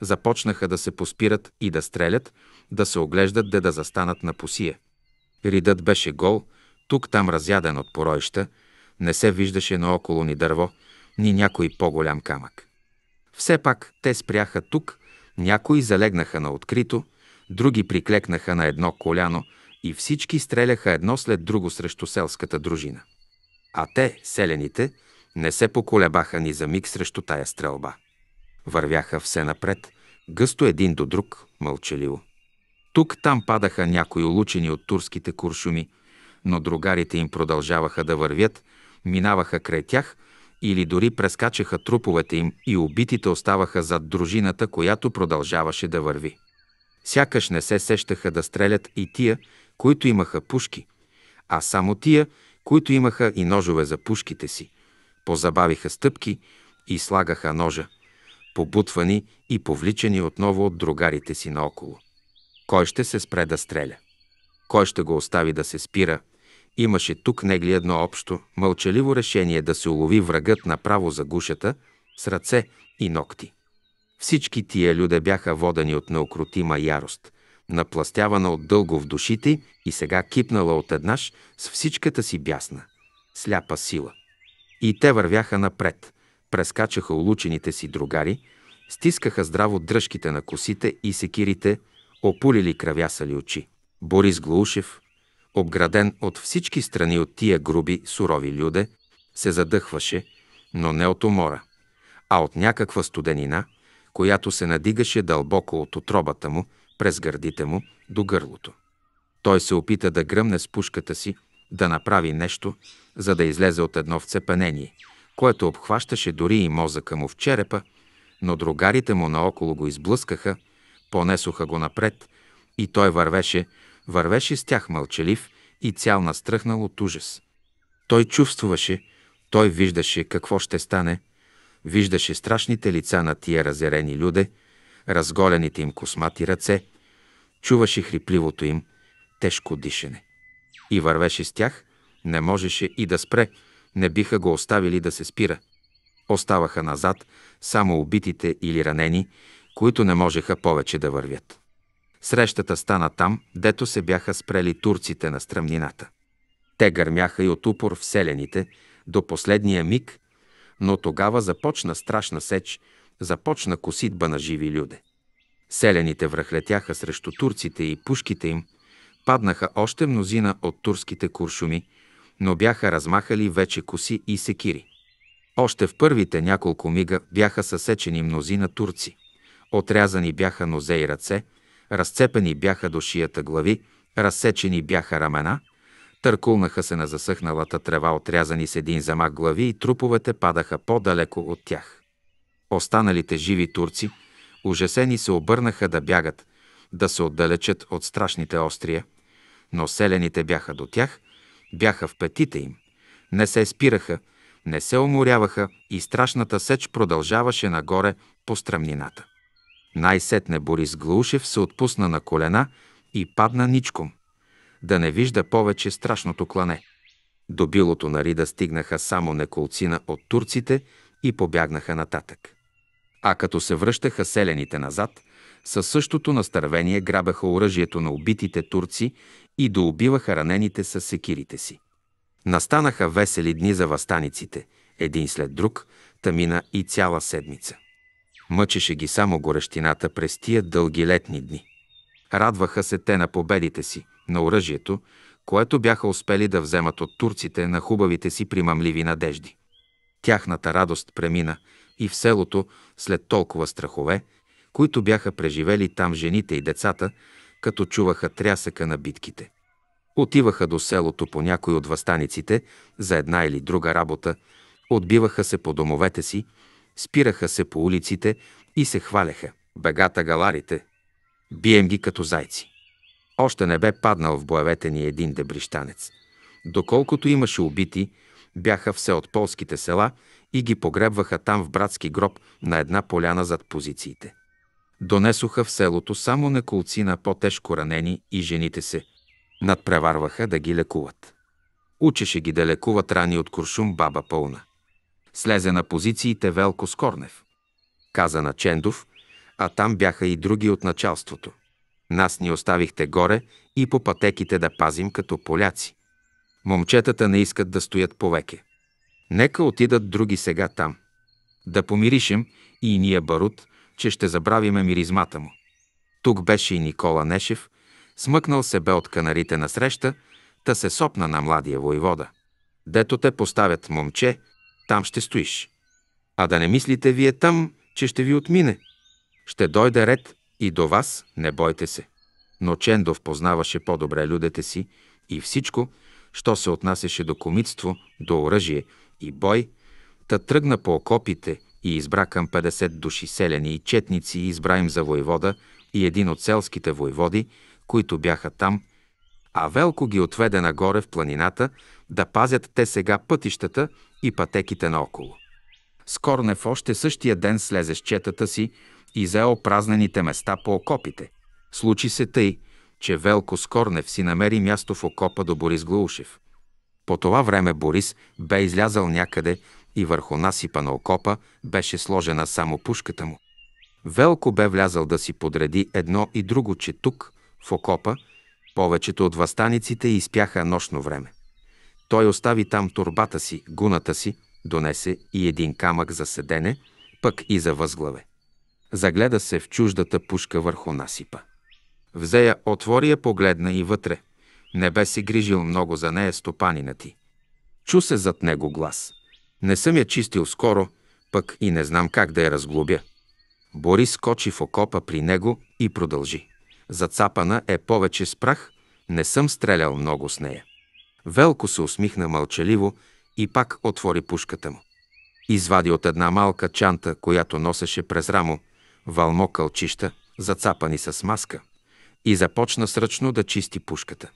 започнаха да се поспират и да стрелят, да се оглеждат, де да застанат на посия. Ридът беше гол, тук-там разяден от пороища, не се виждаше наоколо ни дърво, ни някой по-голям камък. Все пак те спряха тук, някои залегнаха на открито, други приклекнаха на едно коляно, и всички стреляха едно след друго срещу селската дружина. А те, селените, не се поколебаха ни за миг срещу тая стрелба. Вървяха все напред, гъсто един до друг, мълчаливо. Тук-там падаха някои улучени от турските куршуми, но другарите им продължаваха да вървят, минаваха край тях или дори прескачаха труповете им и убитите оставаха зад дружината, която продължаваше да върви. Сякаш не се сещаха да стрелят и тия, които имаха пушки, а само тия, които имаха и ножове за пушките си, позабавиха стъпки и слагаха ножа, побутвани и повличани отново от другарите си наоколо. Кой ще се спре да стреля? Кой ще го остави да се спира? Имаше тук негли едно общо, мълчаливо решение да се улови врагът направо за гушата, с ръце и ногти. Всички тия люде бяха водени от неукротима ярост – напластявана от дълго в душите и сега кипнала отеднаж с всичката си бясна, сляпа сила. И те вървяха напред, прескачаха улучените си другари, стискаха здраво дръжките на косите и секирите, опулили кръвясали очи. Борис Глушев, обграден от всички страни от тия груби, сурови люде, се задъхваше, но не от умора, а от някаква студенина, която се надигаше дълбоко от отробата му – през гърдите му до гърлото. Той се опита да гръмне с пушката си, да направи нещо, за да излезе от едно вцепенение, което обхващаше дори и мозъка му в черепа, но другарите му наоколо го изблъскаха, понесоха го напред и той вървеше, вървеше с тях мълчалив и цял настръхнал от ужас. Той чувствуваше, той виждаше какво ще стане, виждаше страшните лица на тия разярени люде разголените им космати ръце, чуваше хрипливото им тежко дишане. И вървеше с тях, не можеше и да спре, не биха го оставили да се спира. Оставаха назад само убитите или ранени, които не можеха повече да вървят. Срещата стана там, дето се бяха спрели турците на стръмнината. Те гърмяха и от упор в селените до последния миг, но тогава започна страшна сеч, започна коситба на живи люде. Селяните връхлетяха срещу турците и пушките им, паднаха още мнозина от турските куршуми, но бяха размахали вече коси и секири. Още в първите няколко мига бяха съсечени мнозина турци. Отрязани бяха нозе и ръце, разцепени бяха до шията глави, разсечени бяха рамена, търкулнаха се на засъхналата трева отрязани с един замах глави и труповете падаха по-далеко от тях. Останалите живи турци, ужасени се обърнаха да бягат, да се отдалечат от страшните острия, но селените бяха до тях, бяха в петите им, не се спираха, не се уморяваха и страшната сеч продължаваше нагоре по стръмнината. Най-сетне Борис Глушев се отпусна на колена и падна ничком, да не вижда повече страшното клане. До билото на Рида стигнаха само неколцина от турците и побягнаха нататък. А като се връщаха селените назад, със същото настървение грабеха оръжието на убитите турци и доубиваха ранените с секирите си. Настанаха весели дни за възстаниците, един след друг, тамина и цяла седмица. Мъчеше ги само горещината през тия дълги летни дни. Радваха се те на победите си, на оръжието, което бяха успели да вземат от турците на хубавите си примамливи надежди. Тяхната радост премина – и в селото след толкова страхове, които бяха преживели там жените и децата, като чуваха трясъка на битките. Отиваха до селото по някой от възстаниците за една или друга работа, отбиваха се по домовете си, спираха се по улиците и се хваляха. Бегата галарите. Бием ги като зайци. Още не бе паднал в боевете ни един дебрищанец. Доколкото имаше убити, бяха все от полските села и ги погребваха там в братски гроб на една поляна зад позициите. Донесоха в селото само на колцина по-тежко ранени и жените се надпреварваха да ги лекуват. Учеше ги да лекуват рани от куршум баба пълна. Слезе на позициите Велко Скорнев. Каза на Чендов, а там бяха и други от началството. Нас ни оставихте горе и по пътеките да пазим като поляци. Момчетата не искат да стоят повеке. Нека отидат други сега там. Да помиришем и ние барут, че ще забравиме миризмата му. Тук беше и Никола Нешев, смъкнал се бе от канарите на среща, та се сопна на младия войвода. Дето те поставят момче, там ще стоиш. А да не мислите вие там, че ще ви отмине. Ще дойде ред и до вас, не бойте се. Но Чендов познаваше по-добре людите си и всичко, що се отнасяше до комитство, до оръжие – и бой, та тръгна по окопите и избра към 50 души селени и четници и избра им за войвода и един от селските войводи, които бяха там, а Велко ги отведе нагоре в планината да пазят те сега пътищата и пътеките наоколо. Скорнев още същия ден слезе с четата си и зае опразнените места по окопите. Случи се тъй, че Велко Скорнев си намери място в окопа до Борис Глаушев – по това време Борис бе излязъл някъде и върху насипа на окопа беше сложена само пушката му. Велко бе влязъл да си подреди едно и друго, че тук, в окопа, повечето от възстаниците изпяха нощно време. Той остави там турбата си, гуната си, донесе и един камък за седене, пък и за възглаве. Загледа се в чуждата пушка върху насипа. Взе я, отвори я, погледна и вътре. Не бе си грижил много за нея стопанина ти. Чу се зад него глас. Не съм я чистил скоро, пък и не знам как да я разглобя. Борис скочи в окопа при него и продължи. Зацапана е повече с прах, не съм стрелял много с нея. Велко се усмихна мълчаливо и пак отвори пушката му. Извади от една малка чанта, която носеше през рамо, валмо кълчища, зацапани с маска, и започна сръчно да чисти пушката.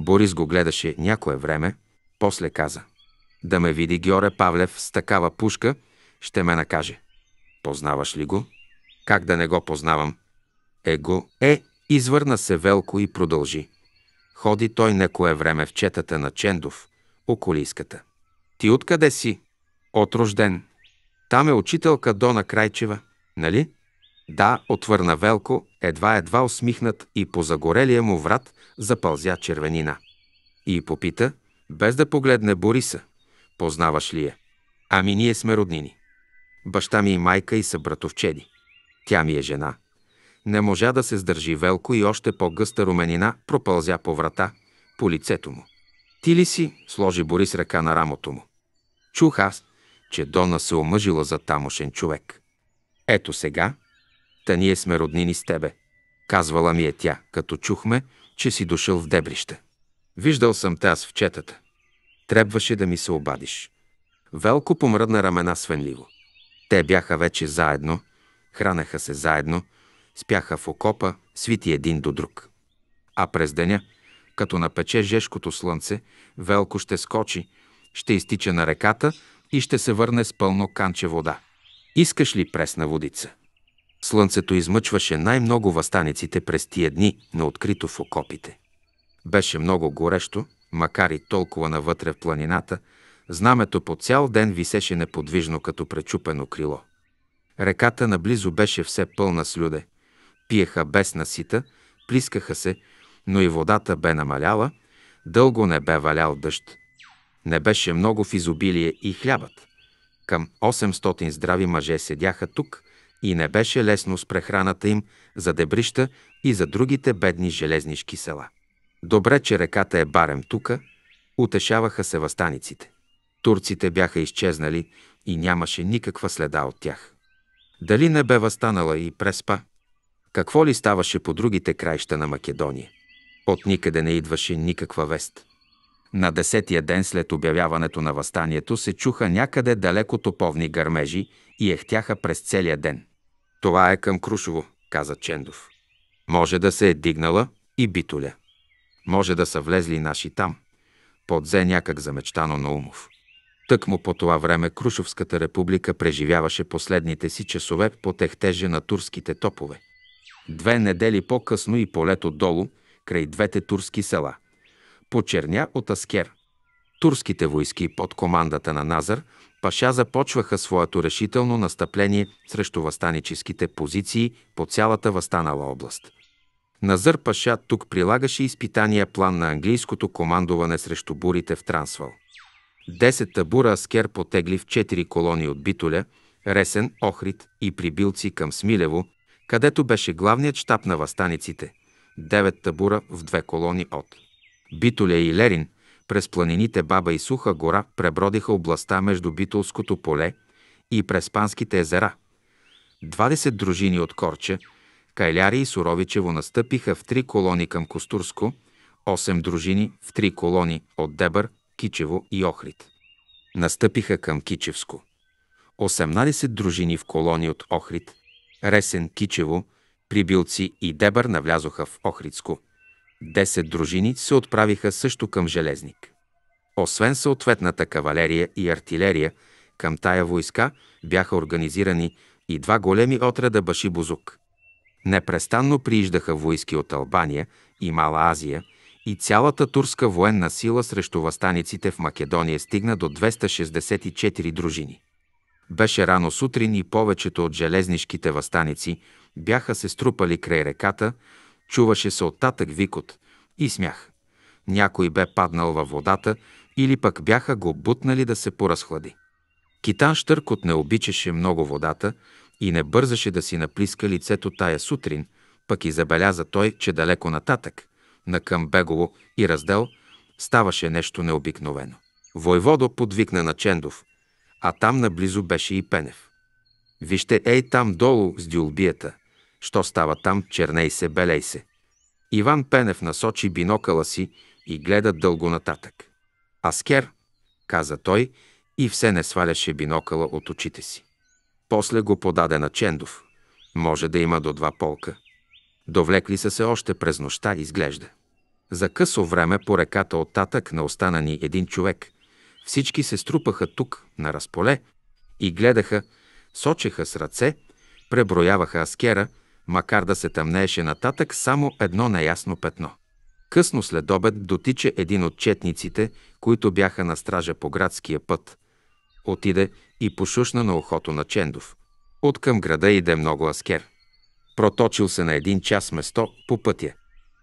Борис го гледаше някое време, после каза. Да ме види Георе Павлев с такава пушка, ще ме накаже. Познаваш ли го? Как да не го познавам? Его е, извърна се Велко и продължи. Ходи той некое време в четата на Чендов, околийската. Ти откъде си? Отрожден. Там е учителка Дона Крайчева, нали? Да, отвърна Велко, едва-едва усмихнат и по загорелия му врат запълзя червенина. И попита, без да погледне Бориса, познаваш ли я? Ами ние сме роднини. Баща ми и е майка и са братовчеди. Тя ми е жена. Не можа да се сдържи Велко и още по-гъста руменина пропълзя по врата, по лицето му. Ти ли си? сложи Борис ръка на рамото му. Чух аз, че Дона се омъжила за тамошен човек. Ето сега, та ние сме роднини с тебе. Казвала ми е тя, като чухме, че си дошъл в Дебрище. Виждал съм те аз в четата. Трябваше да ми се обадиш. Велко помръдна рамена свенливо. Те бяха вече заедно, хранаха се заедно, спяха в окопа, свити един до друг. А през деня, като напече жешкото слънце, Велко ще скочи, ще изтича на реката и ще се върне с пълно канче вода. Искаш ли пресна водица? Слънцето измъчваше най-много въстаниците през тия дни на открито в окопите. Беше много горещо, макар и толкова навътре в планината, знамето по цял ден висеше неподвижно като пречупено крило. Реката наблизо беше все пълна с люде. Пиеха без насита, плискаха се, но и водата бе намаляла, дълго не бе валял дъжд. Не беше много в изобилие и хлябът. Към 800 здрави мъже седяха тук – и не беше лесно с прехраната им за Дебрища и за другите бедни железнишки села. Добре, че реката е барем тука, утешаваха се възстаниците. Турците бяха изчезнали и нямаше никаква следа от тях. Дали не бе възстанала и преспа? Какво ли ставаше по другите краища на Македония? От никъде не идваше никаква вест. На десетия ден след обявяването на възстанието се чуха някъде далеко топовни гърмежи и ехтяха през целия ден. Това е към Крушово, каза Чендов. Може да се е дигнала и битоля. Може да са влезли наши там. Подзе някак замечтано на Умов. Тък му по това време Крушовската република преживяваше последните си часове по техтеже на турските топове. Две недели по-късно и полето долу, край двете турски села. Почерня от Аскер. Турските войски под командата на Назар паша започваха своето решително настъпление срещу възстаническите позиции по цялата възстанала област. Назър Паша тук прилагаше изпитания план на английското командоване срещу бурите в Трансвал. Десет табура Аскер потегли в четири колони от Битоля, Ресен, Охрид и Прибилци към Смилево, където беше главният щаб на възстаниците. Девет табура в две колони от Битоля и Лерин – през планините Баба и Суха гора пребродиха областта между Битолското поле и Преспанските езера. 20 дружини от Корче, Кайляри и Суровичево настъпиха в три колони към Костурско, 8 дружини в три колони от Дебър, Кичево и Охрид. Настъпиха към Кичевско. 18 дружини в колони от Охрид, Ресен, Кичево, Прибилци и Дебър навлязоха в Охридско – Десет дружини се отправиха също към Железник. Освен съответната кавалерия и артилерия, към тая войска бяха организирани и два големи отряда Бузук. Непрестанно прииждаха войски от Албания и Мала Азия и цялата турска военна сила срещу възстаниците в Македония стигна до 264 дружини. Беше рано сутрин и повечето от железнишките възстаници бяха се струпали край реката, Чуваше се оттатък викот и смях. Някой бе паднал във водата или пък бяха го бутнали да се поразхлади. Китан Штъркот не обичаше много водата и не бързаше да си наплиска лицето тая сутрин, пък и забеляза той, че далеко нататък, на към Бегово и раздел, ставаше нещо необикновено. Войводо подвикна на Чендов, а там наблизо беше и Пенев. Вижте, ей там долу с дюлбията, Що става там, черней се, белей се. Иван Пенев насочи бинокъла си и гледа дълго нататък. Аскер, каза той, и все не сваляше бинокъла от очите си. После го подаде на Чендов. Може да има до два полка. Довлекли са се още през нощта, изглежда. За късо време по реката татък не остана ни един човек. Всички се струпаха тук, на разполе, и гледаха, сочеха с ръце, преброяваха аскера – макар да се тъмнееше нататък само едно неясно петно. Късно след обед дотича един от четниците, които бяха на стража по градския път. Отиде и пошушна на ухото на Чендов. От към града иде много аскер. Проточил се на един час место по пътя.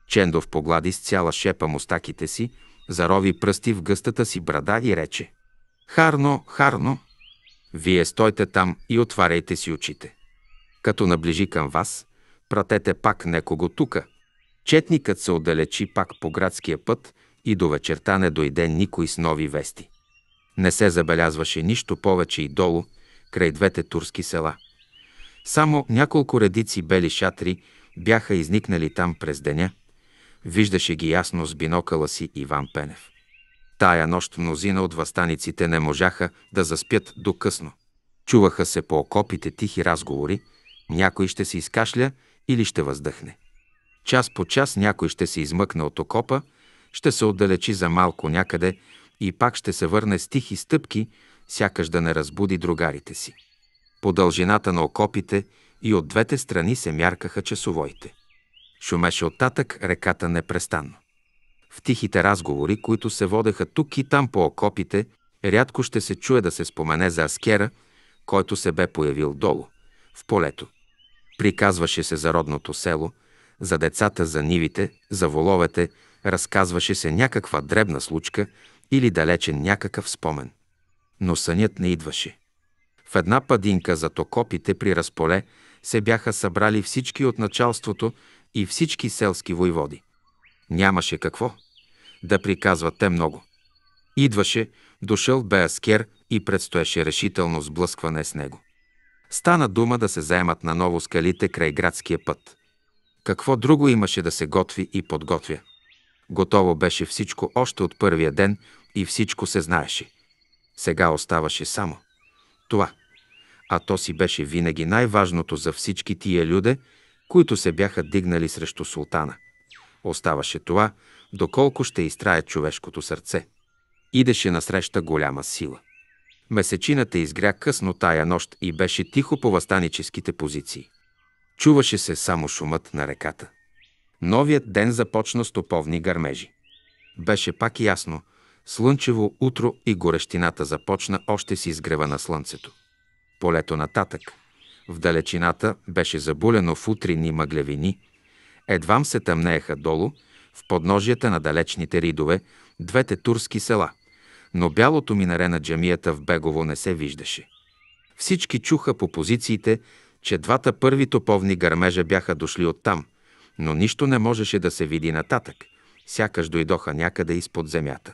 Чендов поглади с цяла шепа мустаките си, зарови пръсти в гъстата си брада и рече. Харно, харно, вие стойте там и отваряйте си очите. Като наближи към вас, пратете пак некого тука. Четникът се отдалечи пак по градския път и до вечерта не дойде никой с нови вести. Не се забелязваше нищо повече и долу, край двете турски села. Само няколко редици бели шатри бяха изникнали там през деня. Виждаше ги ясно с бинокъла си Иван Пенев. Тая нощ мнозина от възстаниците не можаха да заспят до късно. Чуваха се по окопите тихи разговори, някой ще се изкашля или ще въздъхне. Час по час някой ще се измъкне от окопа, ще се отдалечи за малко някъде и пак ще се върне с тихи стъпки, сякаш да не разбуди другарите си. По дължината на окопите и от двете страни се мяркаха часовоите. Шумеше оттатък реката непрестанно. В тихите разговори, които се водеха тук и там по окопите, рядко ще се чуе да се спомене за Аскера, който се бе появил долу, в полето, Приказваше се за родното село, за децата, за нивите, за воловете, разказваше се някаква дребна случка или далечен някакъв спомен. Но сънят не идваше. В една падинка за токопите при разполе се бяха събрали всички от началството и всички селски войводи. Нямаше какво да приказват те много. Идваше, дошъл бе аскер и предстоеше решително сблъскване с него. Стана дума да се заемат наново скалите край градския път. Какво друго имаше да се готви и подготвя? Готово беше всичко още от първия ден и всичко се знаеше. Сега оставаше само това. А то си беше винаги най-важното за всички тия люде, които се бяха дигнали срещу султана. Оставаше това, доколко ще изтрае човешкото сърце. Идеше насреща голяма сила. Месечината изгря късно тая нощ и беше тихо по възстаническите позиции. Чуваше се само шумът на реката. Новият ден започна с топовни гармежи. Беше пак ясно, слънчево утро и горещината започна още с изгрева на слънцето. Полето нататък, в далечината, беше забулено в утрини мъглевини, едвам се тъмнееха долу, в подножията на далечните ридове, двете турски села – но бялото минаре на джамията в Бегово не се виждаше. Всички чуха по позициите, че двата първи топовни гърмежа бяха дошли оттам, но нищо не можеше да се види нататък, сякаш дойдоха някъде изпод земята.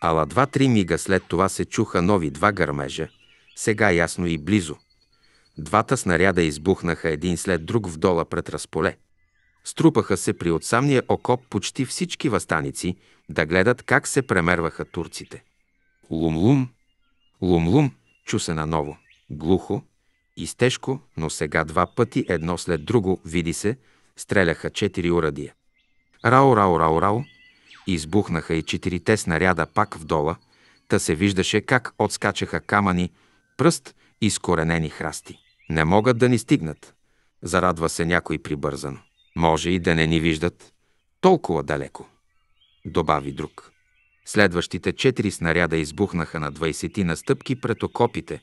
Ала два-три мига след това се чуха нови два гърмежа, сега ясно и близо. Двата снаряда избухнаха един след друг вдола пред разполе. Струпаха се при отсамния окоп почти всички възстаници да гледат как се премерваха турците. Лум-лум, лум-лум, чу се наново. Глухо, изтежко, но сега два пъти, едно след друго, види се, стреляха четири урадия. Рао, рао, рао, рао, избухнаха и четирите снаряда пак вдола, та се виждаше как отскачаха камъни, пръст и скоренени храсти. Не могат да ни стигнат, зарадва се някой прибързано. Може и да не ни виждат, толкова далеко, добави друг. Следващите четири снаряда избухнаха на 20 на стъпки пред окопите.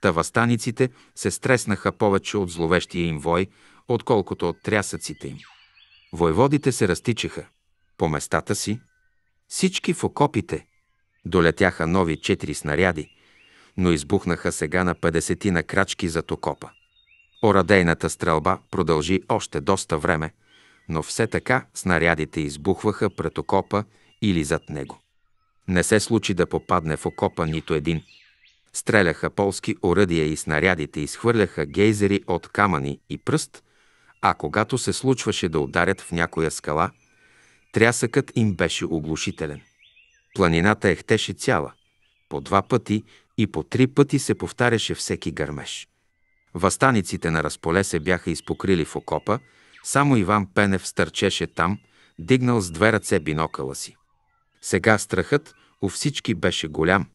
Та възстаниците се стреснаха повече от зловещия им вой, отколкото от трясъците им. Войводите се разтичаха. По местата си, всички в окопите, долетяха нови четири снаряди, но избухнаха сега на 50 на крачки зад окопа. Орадейната стрелба продължи още доста време, но все така снарядите избухваха пред окопа или зад него. Не се случи да попадне в окопа нито един. Стреляха полски оръдия и снарядите, изхвърляха гейзери от камъни и пръст, а когато се случваше да ударят в някоя скала, трясъкът им беше оглушителен. Планината ехтеше цяла. По два пъти и по три пъти се повтаряше всеки гърмеж. Въстаниците на разполе се бяха изпокрили в окопа, само Иван Пенев стърчеше там, дигнал с две ръце бинокъла си. Сега страхът у всички беше голям.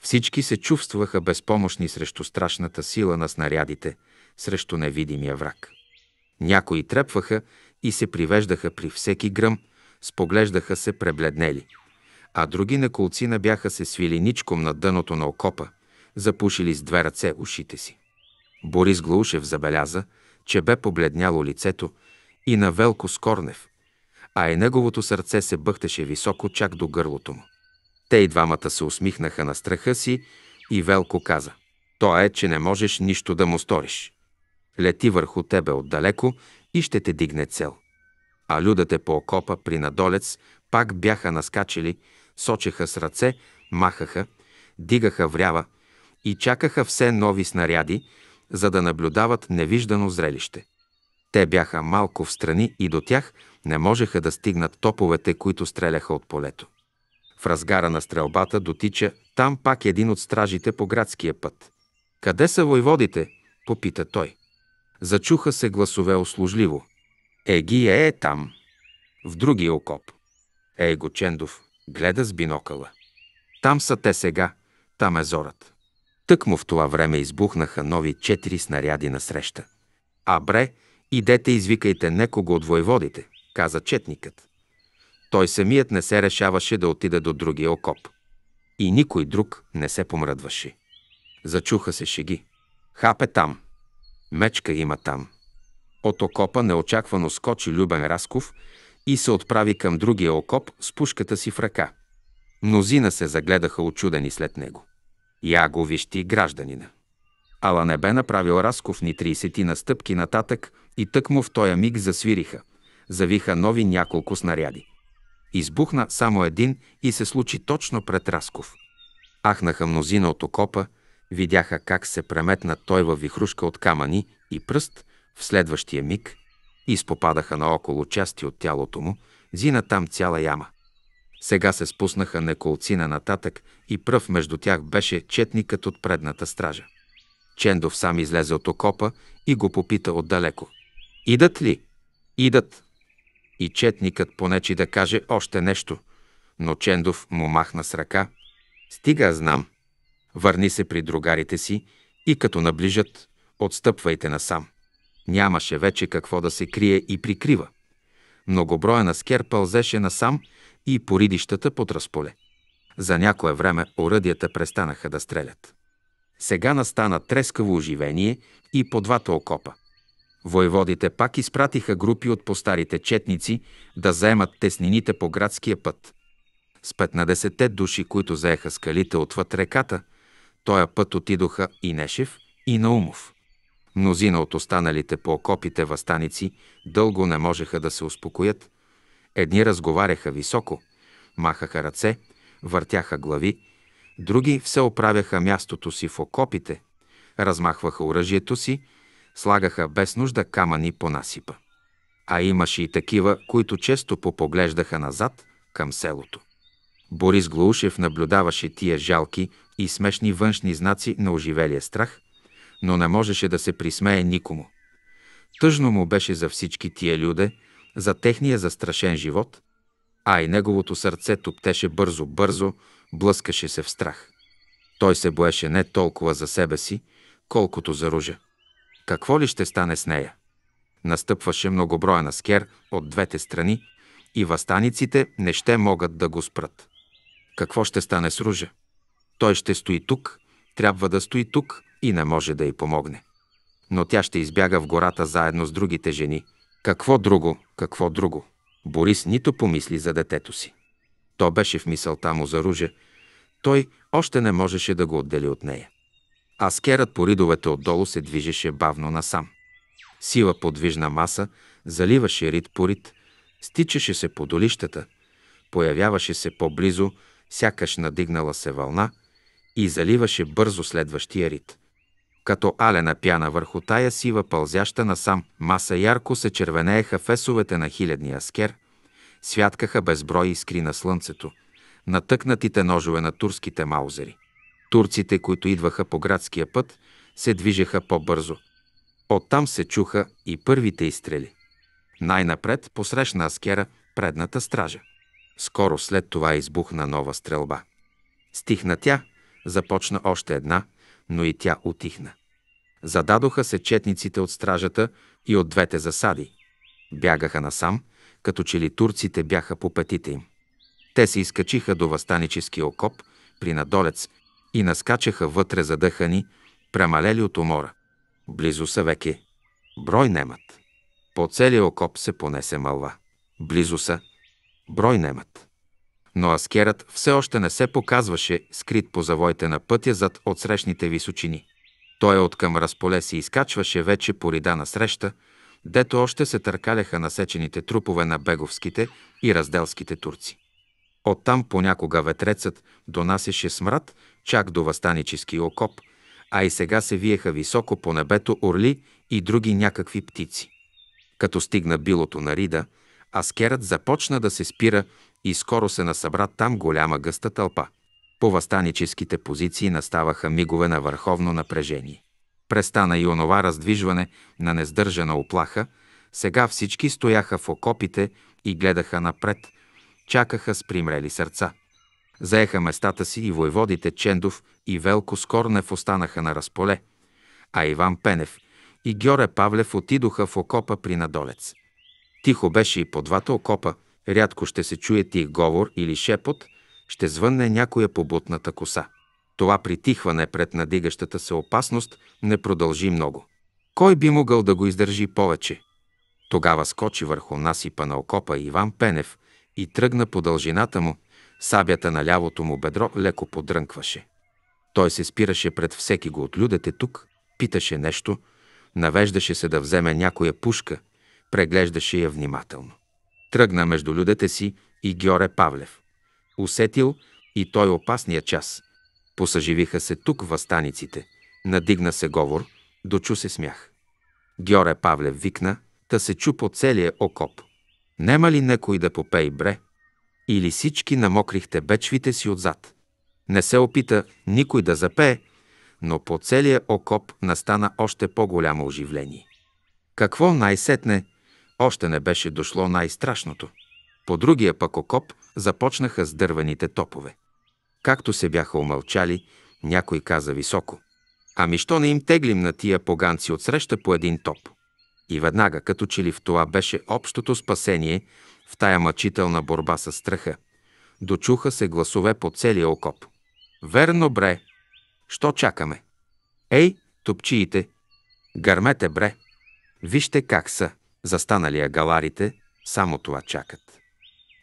Всички се чувстваха безпомощни срещу страшната сила на снарядите, срещу невидимия враг. Някои трепваха и се привеждаха при всеки гръм, споглеждаха се пребледнели, а други на колцина бяха се свили ничком на дъното на окопа, запушили с две ръце ушите си. Борис Глаушев забеляза, че бе побледняло лицето и на Велко Скорнев, а и неговото сърце се бъхтеше високо чак до гърлото му. Те и двамата се усмихнаха на страха си и Велко каза «То е, че не можеш нищо да му сториш. Лети върху тебе отдалеко и ще те дигне цел». А людите по окопа при надолец пак бяха наскачили, сочеха с ръце, махаха, дигаха врява и чакаха все нови снаряди, за да наблюдават невиждано зрелище. Те бяха малко встрани и до тях – не можеха да стигнат топовете, които стреляха от полето. В разгара на стрелбата дотича там пак един от стражите по градския път. «Къде са войводите?» – попита той. Зачуха се гласове услужливо. Еги е там!» В другия окоп. Ей Чендов гледа с бинокъла. Там са те сега, там е зорът. Тъкмо в това време избухнаха нови четири снаряди на среща. Абре, идете извикайте некого от войводите каза четникът. Той самият не се решаваше да отида до другия окоп. И никой друг не се помръдваше. Зачуха се шеги. Хапе там. Мечка има там. От окопа неочаквано скочи Любен Расков и се отправи към другия окоп с пушката си в ръка. Мнозина се загледаха очудени след него. Я го вижти гражданина. Ала не бе направил Расков ни 30 настъпки нататък и тъкмо в тоя миг засвириха – завиха нови няколко снаряди. Избухна само един и се случи точно пред Расков. Ахнаха мнозина от окопа, видяха как се преметна той във вихрушка от камъни и пръст в следващия миг изпопадаха на около части от тялото му, зина там цяла яма. Сега се спуснаха неколцина нататък и пръв между тях беше четникът от предната стража. Чендов сам излезе от окопа и го попита отдалеко. «Идат ли?» «Идат», и четникът понечи да каже още нещо, но Чендов му махна с ръка. Стига, знам. Върни се при другарите си и като наближат, отстъпвайте насам. Нямаше вече какво да се крие и прикрива. Многоброя на скер пълзеше насам и поридищата под разполе. За някое време оръдията престанаха да стрелят. Сега настана трескаво оживение и по двата окопа. Войводите пак изпратиха групи от постарите четници да заемат теснините по градския път. С 15-те души, които заеха скалите отвъд реката, тоя път отидоха и Нешев, и Наумов. Мнозина от останалите по окопите възстаници дълго не можеха да се успокоят. Едни разговаряха високо, махаха ръце, въртяха глави, други все оправяха мястото си в окопите, размахваха оръжието си слагаха без нужда камъни по насипа. А имаше и такива, които често попоглеждаха назад към селото. Борис Глоушев наблюдаваше тия жалки и смешни външни знаци на оживелия страх, но не можеше да се присмее никому. Тъжно му беше за всички тия люде, за техния застрашен живот, а и неговото сърце топтеше бързо-бързо, блъскаше се в страх. Той се боеше не толкова за себе си, колкото за ружа. Какво ли ще стане с нея? Настъпваше на скер от двете страни и възстаниците не ще могат да го спрат. Какво ще стане с Ружа? Той ще стои тук, трябва да стои тук и не може да й помогне. Но тя ще избяга в гората заедно с другите жени. Какво друго, какво друго? Борис нито помисли за детето си. То беше в мисълта му за Ружа. Той още не можеше да го отдели от нея скерът по ридовете отдолу се движеше бавно насам. Сива подвижна маса заливаше рид по рид, стичаше се по долищата, появяваше се по-близо, сякаш надигнала се вълна и заливаше бързо следващия рид. Като алена пяна върху тая сива пълзяща насам маса ярко се червенееха фесовете на хилядния аскер, святкаха безброй искри на слънцето, натъкнатите ножове на турските маузери. Турците, които идваха по градския път, се движеха по-бързо. Оттам се чуха и първите изстрели. Най-напред посрещна Аскера предната стража. Скоро след това избухна нова стрелба. Стихна тя, започна още една, но и тя утихна. Зададоха се четниците от стражата и от двете засади. Бягаха насам, като че ли турците бяха по петите им. Те се изкачиха до възстанически окоп при Надолец и наскачаха вътре задъхани, премалели от умора. Близо са веки. Брой немат. По целия окоп се понесе мълва. Близо са. Брой немат. Но аскерът все още не се показваше скрит по завоите на пътя зад отсрещните височини. Той от към разполе си изкачваше вече по рида на среща, дето още се търкаляха насечените трупове на беговските и разделските турци. Оттам понякога ветрецът донасяше смрад чак до възстанически окоп, а и сега се виеха високо по небето орли и други някакви птици. Като стигна билото на Рида, аскерът започна да се спира и скоро се насъбра там голяма гъста тълпа. По възстаническите позиции наставаха мигове на върховно напрежение. Престана и онова раздвижване на нездържана оплаха, сега всички стояха в окопите и гледаха напред, чакаха с примрели сърца. Заеха местата си и войводите Чендов и Велко Скорнев останаха на разполе, а Иван Пенев и Гьоре Павлев отидоха в окопа при Надолец. Тихо беше и по двата окопа, рядко ще се чуе тих говор или шепот, ще звънне някоя побутната коса. Това притихване пред надигащата се опасност не продължи много. Кой би могъл да го издържи повече? Тогава скочи върху насипа на окопа Иван Пенев и тръгна по дължината му, Сабята на лявото му бедро леко подрънкваше. Той се спираше пред всеки го от людете тук, питаше нещо, навеждаше се да вземе някоя пушка, преглеждаше я внимателно. Тръгна между людете си и Георе Павлев. Усетил и той опасния час. Посъживиха се тук въстаниците. Надигна се говор, дочу се смях. Георе Павлев викна, та се чу по целия окоп. Нема ли некой да попей бре? или всички намокрихте бечвите си отзад. Не се опита никой да запее, но по целия окоп настана още по-голямо оживление. Какво най-сетне, още не беше дошло най-страшното. По другия пък окоп започнаха с дървените топове. Както се бяха умълчали, някой каза високо. Ами що не им теглим на тия поганци отсреща по един топ? И веднага, като че ли в това беше общото спасение в тая мъчителна борба с страха дочуха се гласове по целия окоп. Верно, бре! Що чакаме? Ей, топчиите! Гърмете, бре! Вижте как са, застанали агаларите, само това чакат.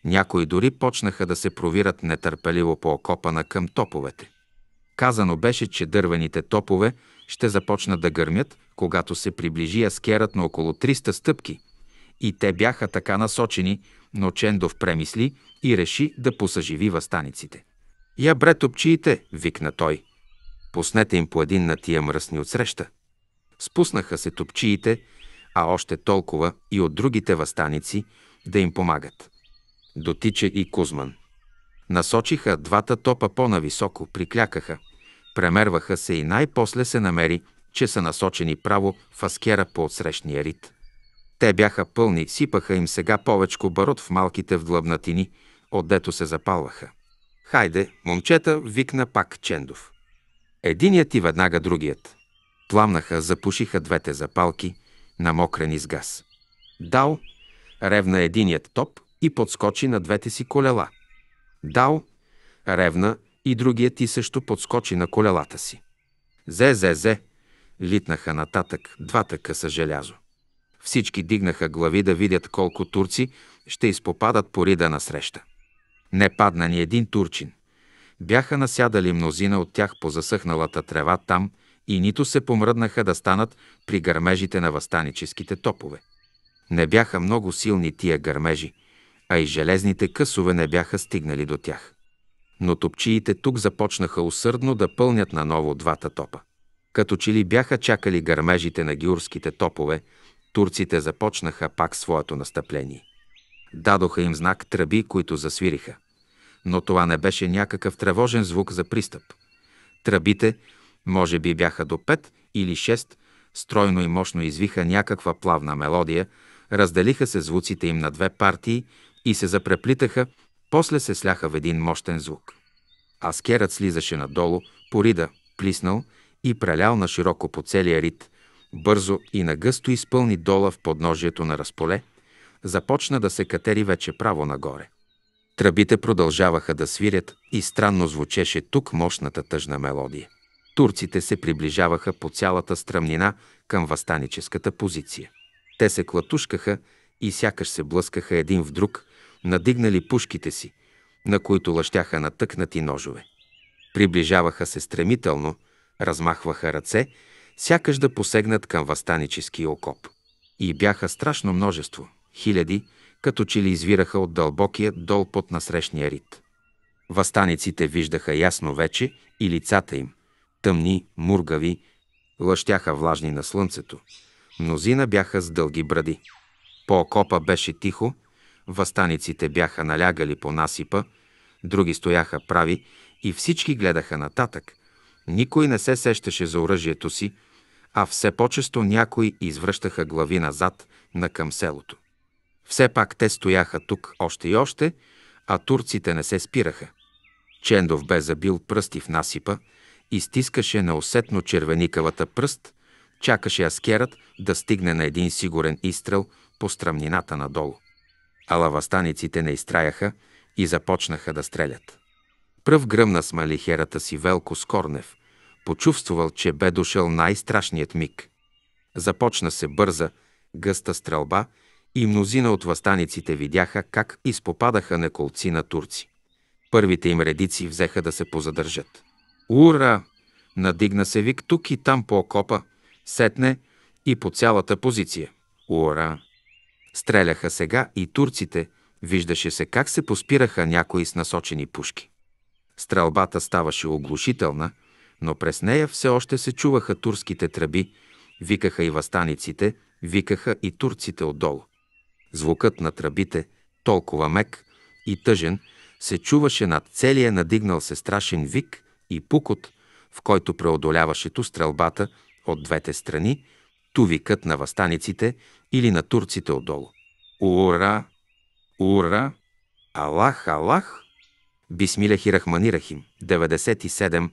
Някои дори почнаха да се провират нетърпеливо по окопа на към топовете. Казано беше, че дървените топове ще започнат да гърмят, когато се приближи аскерът на около 300 стъпки – и те бяха така насочени, но Чендов премисли и реши да посъживи възстаниците. «Я бре топчиите!» викна той. «Пуснете им по един на тия мръсни отсреща!» Спуснаха се топчиите, а още толкова и от другите възстаници да им помагат. Дотича и Кузман. Насочиха двата топа по-нависоко, приклякаха, премерваха се и най-после се намери, че са насочени право в аскера по отсрещния рит. Те бяха пълни, сипаха им сега повечко барот в малките вдлъбнатини, отдето се запалваха. «Хайде, момчета!» викна пак Чендов. Единият и веднага другият. Пламнаха, запушиха двете запалки, намокрени с газ. Дал, ревна единият топ и подскочи на двете си колела. Дал, ревна и другият и също подскочи на колелата си. Зе, зе, зе, литнаха нататък двата къса желязо. Всички дигнаха глави да видят колко турци ще изпопадат по рида среща. Не падна ни един турчин. Бяха насядали мнозина от тях по засъхналата трева там и нито се помръднаха да станат при гърмежите на възстаническите топове. Не бяха много силни тия гърмежи, а и железните късове не бяха стигнали до тях. Но топчиите тук започнаха усърдно да пълнят наново двата топа. Като че ли бяха чакали гърмежите на гюрските топове, турците започнаха пак своето настъпление. Дадоха им знак тръби, които засвириха. Но това не беше някакъв тревожен звук за пристъп. Тръбите, може би бяха до пет или шест, стройно и мощно извиха някаква плавна мелодия, разделиха се звуците им на две партии и се запреплитаха, после се сляха в един мощен звук. Аскерът слизаше надолу, порида, плиснал и прелял на широко по целия рид, Бързо и нагъсто изпълни дола в подножието на разполе, започна да се катери вече право нагоре. Тръбите продължаваха да свирят и странно звучеше тук мощната тъжна мелодия. Турците се приближаваха по цялата стръмнина към възстаническата позиция. Те се клатушкаха и сякаш се блъскаха един в друг, надигнали пушките си, на които лъщяха натъкнати ножове. Приближаваха се стремително, размахваха ръце сякаш да посегнат към възстанически окоп. И бяха страшно множество, хиляди, като че ли извираха от дълбокия дол под насрещния рид. Въстаниците виждаха ясно вече и лицата им, тъмни, мургави, лъщяха влажни на слънцето. Мнозина бяха с дълги бради. По окопа беше тихо, Въстаниците бяха налягали по насипа, други стояха прави и всички гледаха нататък. Никой не се сещаше за оръжието си, а все по-често някои извръщаха глави назад, на към селото. Все пак те стояха тук още и още, а турците не се спираха. Чендов бе забил пръсти в насипа и стискаше неусетно червеникавата пръст, чакаше аскерът да стигне на един сигурен изстрел по страмнината надолу. лавастаниците не изтраяха и започнаха да стрелят. Пръв гръмна с малихерата си Велко Скорнев, почувствал, че бе дошъл най-страшният миг. Започна се бърза, гъста стрелба и мнозина от въстаниците видяха как изпопадаха на колци на турци. Първите им редици взеха да се позадържат. Ура! Надигна се вик тук и там по окопа, сетне и по цялата позиция. Ура! Стреляха сега и турците, виждаше се как се поспираха някои с насочени пушки. Стрелбата ставаше оглушителна но през нея все още се чуваха турските тръби, викаха и въстаниците, викаха и турците отдолу. Звукът на тръбите, толкова мек и тъжен, се чуваше над целия надигнал се страшен вик и пукот, в който преодоляваше ту стрелбата от двете страни, ту викът на въстаниците или на турците отдолу. Ура! Ура! Аллах, Аллах! Бисмилях и рахманирахим, 97,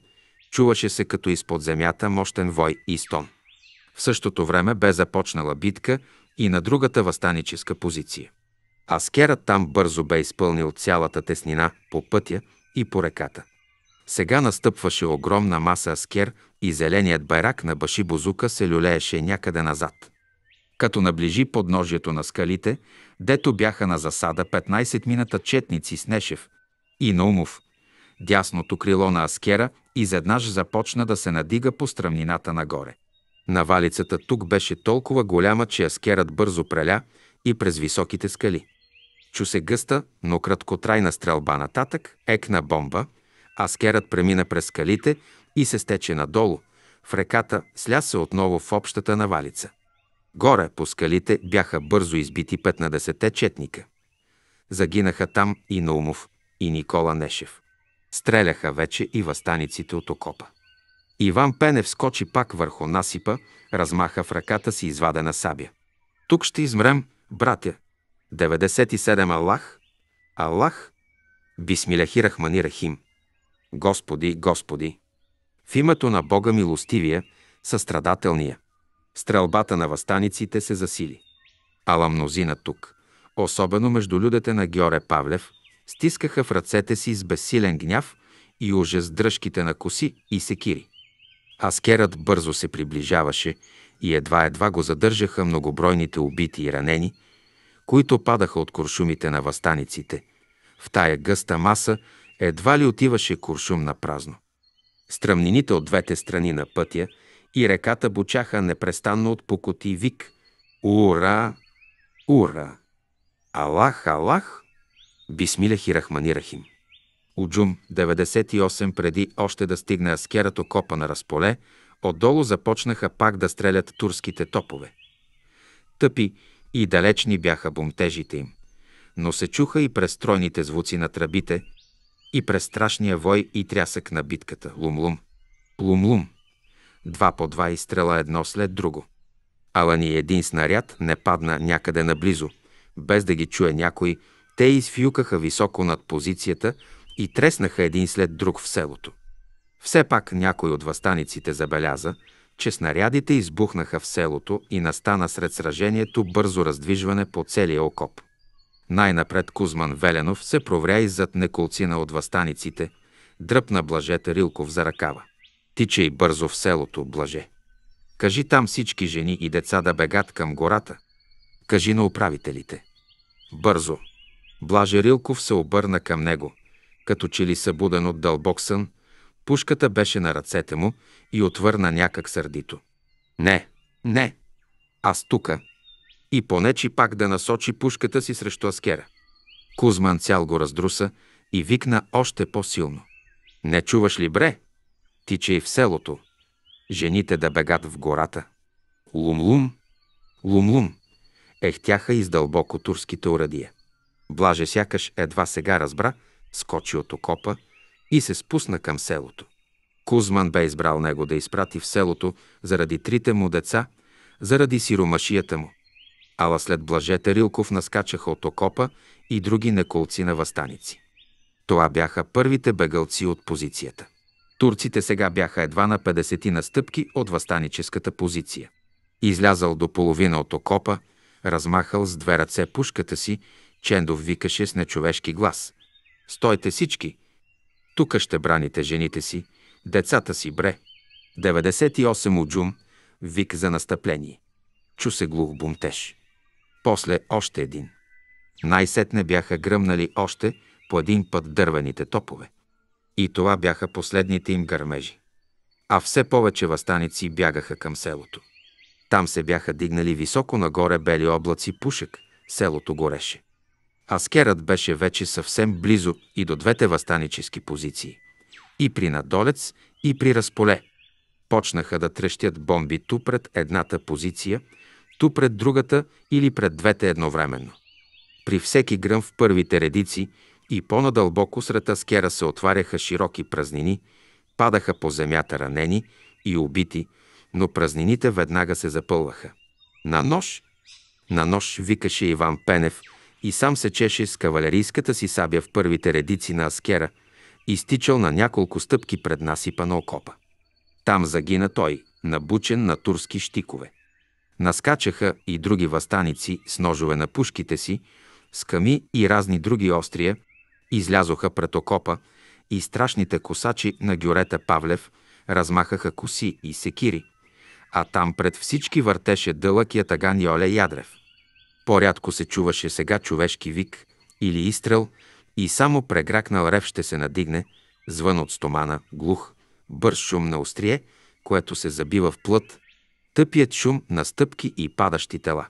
Чуваше се като изпод земята мощен вой и стон. В същото време бе започнала битка и на другата възстаническа позиция. Аскерът там бързо бе изпълнил цялата теснина по пътя и по реката. Сега настъпваше огромна маса аскер и зеленият байрак на Баши Бозука се люлееше някъде назад. Като наближи подножието на скалите, дето бяха на засада 15 мината четници с Нешев и Наумов, Дясното крило на Аскера изеднъж започна да се надига по стръмнината нагоре. Навалицата тук беше толкова голяма, че Аскерът бързо преля и през високите скали. Чу се гъста, но краткотрайна стрелба нататък, екна бомба, Аскерът премина през скалите и се стече надолу, в реката сля се отново в общата навалица. Горе по скалите бяха бързо избити 15 четника. Загинаха там и Наумов, и Никола Нешев. Стреляха вече и възстаниците от окопа. Иван Пенев скочи пак върху насипа, размаха в ръката си извадена сабя. Тук ще измрем, братя. 97 Аллах, Аллах, Бисмиляхи Рахмани Рахим. Господи, Господи! В името на Бога милостивия, състрадателния. Стрелбата на възстаниците се засили. Ала мнозина тук, особено между людите на Георе Павлев, стискаха в ръцете си с безсилен гняв и ужас дръжките на коси и секири. Аскерът бързо се приближаваше и едва-едва го задържаха многобройните убити и ранени, които падаха от куршумите на възстаниците. В тая гъста маса едва ли отиваше куршум на празно. Стръмнините от двете страни на пътя и реката бучаха непрестанно от покоти вик. Ура! Ура! Алах, Алах! Бисмиляхи Рахманирахим. Рахмани Рахим. Уджум 98 преди още да стигне аскерато копа на разполе, отдолу започнаха пак да стрелят турските топове. Тъпи и далечни бяха бомтежите им, но се чуха и през стройните звуци на тръбите, и през страшния вой и трясък на битката. Лумлум. Лумлум. Два по два изстрела едно след друго. Ала ни един снаряд не падна някъде наблизо, без да ги чуе някой, те извюкаха високо над позицията и треснаха един след друг в селото. Все пак някой от възстаниците забеляза, че снарядите избухнаха в селото и настана сред сражението бързо раздвижване по целия окоп. Най-напред Кузман Веленов се провря иззад неколцина от възстаниците, дръпна Блажета Рилков за ръкава. Тичай бързо в селото, Блаже. Кажи там всички жени и деца да бегат към гората. Кажи на управителите. Бързо, Блаже Рилков се обърна към него, като че ли събуден от дълбок сън. Пушката беше на ръцете му и отвърна някак сърдито. Не, не, аз тука. И понечи пак да насочи пушката си срещу аскера. Кузман цял го раздруса и викна още по-силно. Не чуваш ли, бре? Тича и в селото. Жените да бегат в гората. Лумлум, лумлум, ехтяха из дълбоко турските урадия. Блаже сякаш едва сега разбра, скочи от окопа и се спусна към селото. Кузман бе избрал него да изпрати в селото заради трите му деца, заради сиромашията му. Ала след Блажета Рилков наскачаха от окопа и други неколци на възстаници. Това бяха първите бегалци от позицията. Турците сега бяха едва на 50 на стъпки от възстаническата позиция. Излязал до половина от окопа, размахал с две ръце пушката си Чендов викаше с нечовешки глас. Стойте всички! Тука ще браните жените си, децата си, бре! 98 уджум, вик за настъпление. Чу се глух бунтеж. После още един. Най-сетне бяха гръмнали още по един път дървените топове. И това бяха последните им гърмежи. А все повече възстаници бягаха към селото. Там се бяха дигнали високо нагоре бели облаци пушек, селото гореше. Аскерът беше вече съвсем близо и до двете възстанически позиции. И при Надолец, и при Разполе. Почнаха да трещят бомби ту пред едната позиция, ту пред другата или пред двете едновременно. При всеки гръм в първите редици и по-надълбоко сред аскера се отваряха широки празнини, падаха по земята ранени и убити, но празнините веднага се запълваха. На нож? На нож викаше Иван Пенев – и сам сечеше с кавалерийската си сабя в първите редици на Аскера и стичал на няколко стъпки пред насипа на окопа. Там загина той, набучен на турски щикове. Наскачаха и други възстаници с ножове на пушките си, сками и разни други острия, излязоха пред окопа и страшните косачи на Гюрета Павлев размахаха коси и секири, а там пред всички въртеше дълъг ятаган Йоле Ядрев. По-рядко се чуваше сега човешки вик или изстрел и само прегракнал рев ще се надигне, звън от стомана, глух, бърз шум на острие, което се забива в плът, тъпият шум на стъпки и падащи тела.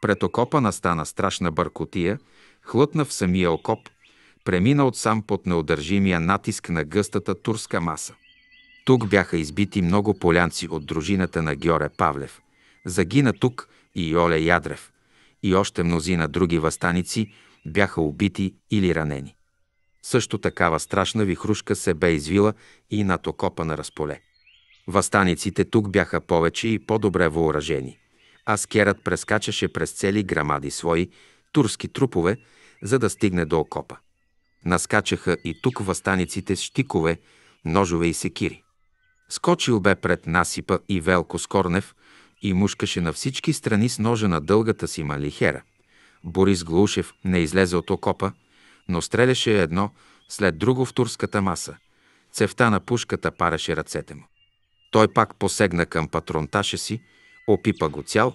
Пред окопа настана страшна бъркотия, хлътна в самия окоп, премина отсам под неудържимия натиск на гъстата турска маса. Тук бяха избити много полянци от дружината на Георе Павлев. Загина тук и Оле Ядрев и още мнозина други възстаници бяха убити или ранени. Също такава страшна вихрушка се бе извила и над окопа на разполе. Въстаниците тук бяха повече и по-добре въоръжени. Аскерът прескачаше през цели грамади свои турски трупове, за да стигне до окопа. Наскачаха и тук въстаниците с щикове, ножове и секири. Скочил бе пред насипа и Велко Скорнев, и мушкаше на всички страни с ножа на дългата си малихера. Борис Глушев не излезе от окопа, но стреляше едно след друго в турската маса. Цевта на пушката параше ръцете му. Той пак посегна към патронташа си, опипа го цял,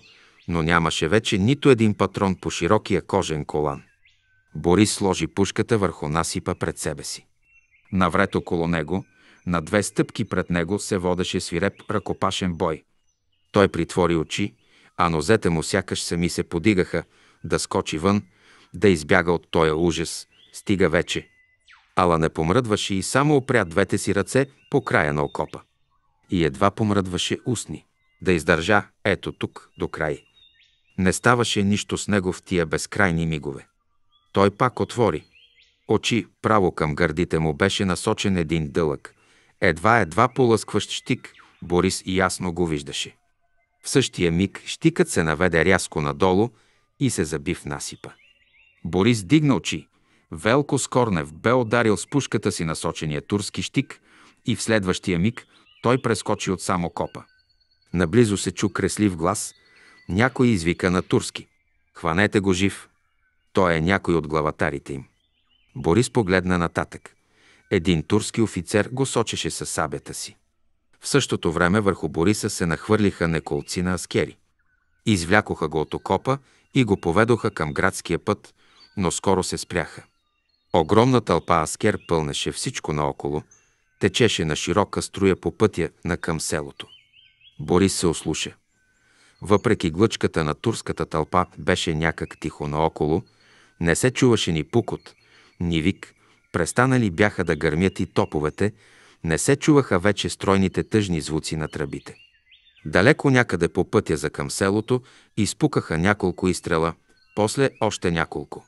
но нямаше вече нито един патрон по широкия кожен колан. Борис сложи пушката върху насипа пред себе си. Навред около него, на две стъпки пред него се водеше свиреп ръкопашен бой. Той притвори очи, а нозете му сякаш сами се подигаха да скочи вън, да избяга от този ужас. Стига вече. Ала не помръдваше и само опря двете си ръце по края на окопа. И едва помръдваше устни. Да издържа ето тук до край. Не ставаше нищо с него в тия безкрайни мигове. Той пак отвори. Очи право към гърдите му беше насочен един дълъг, едва-едва полъскващ щик, Борис и ясно го виждаше същия миг щикът се наведе рязко надолу и се заби в насипа. Борис дигна очи. Велко Скорнев бе ударил с пушката си насочения турски щик и в следващия миг той прескочи от само копа. Наблизо се чу креслив глас. Някой извика на турски. Хванете го жив. Той е някой от главатарите им. Борис погледна нататък. Един турски офицер го сочеше със сабята си. В същото време върху Бориса се нахвърлиха неколци на аскери. Извлякоха го от окопа и го поведоха към градския път, но скоро се спряха. Огромна тълпа аскер пълнеше всичко наоколо, течеше на широка струя по пътя на към селото. Борис се ослуша. Въпреки глъчката на турската тълпа беше някак тихо наоколо, не се чуваше ни пукот, ни вик, престанали бяха да гърмят и топовете, не се чуваха вече стройните тъжни звуци на тръбите. Далеко някъде по пътя за към селото изпукаха няколко изстрела, после още няколко.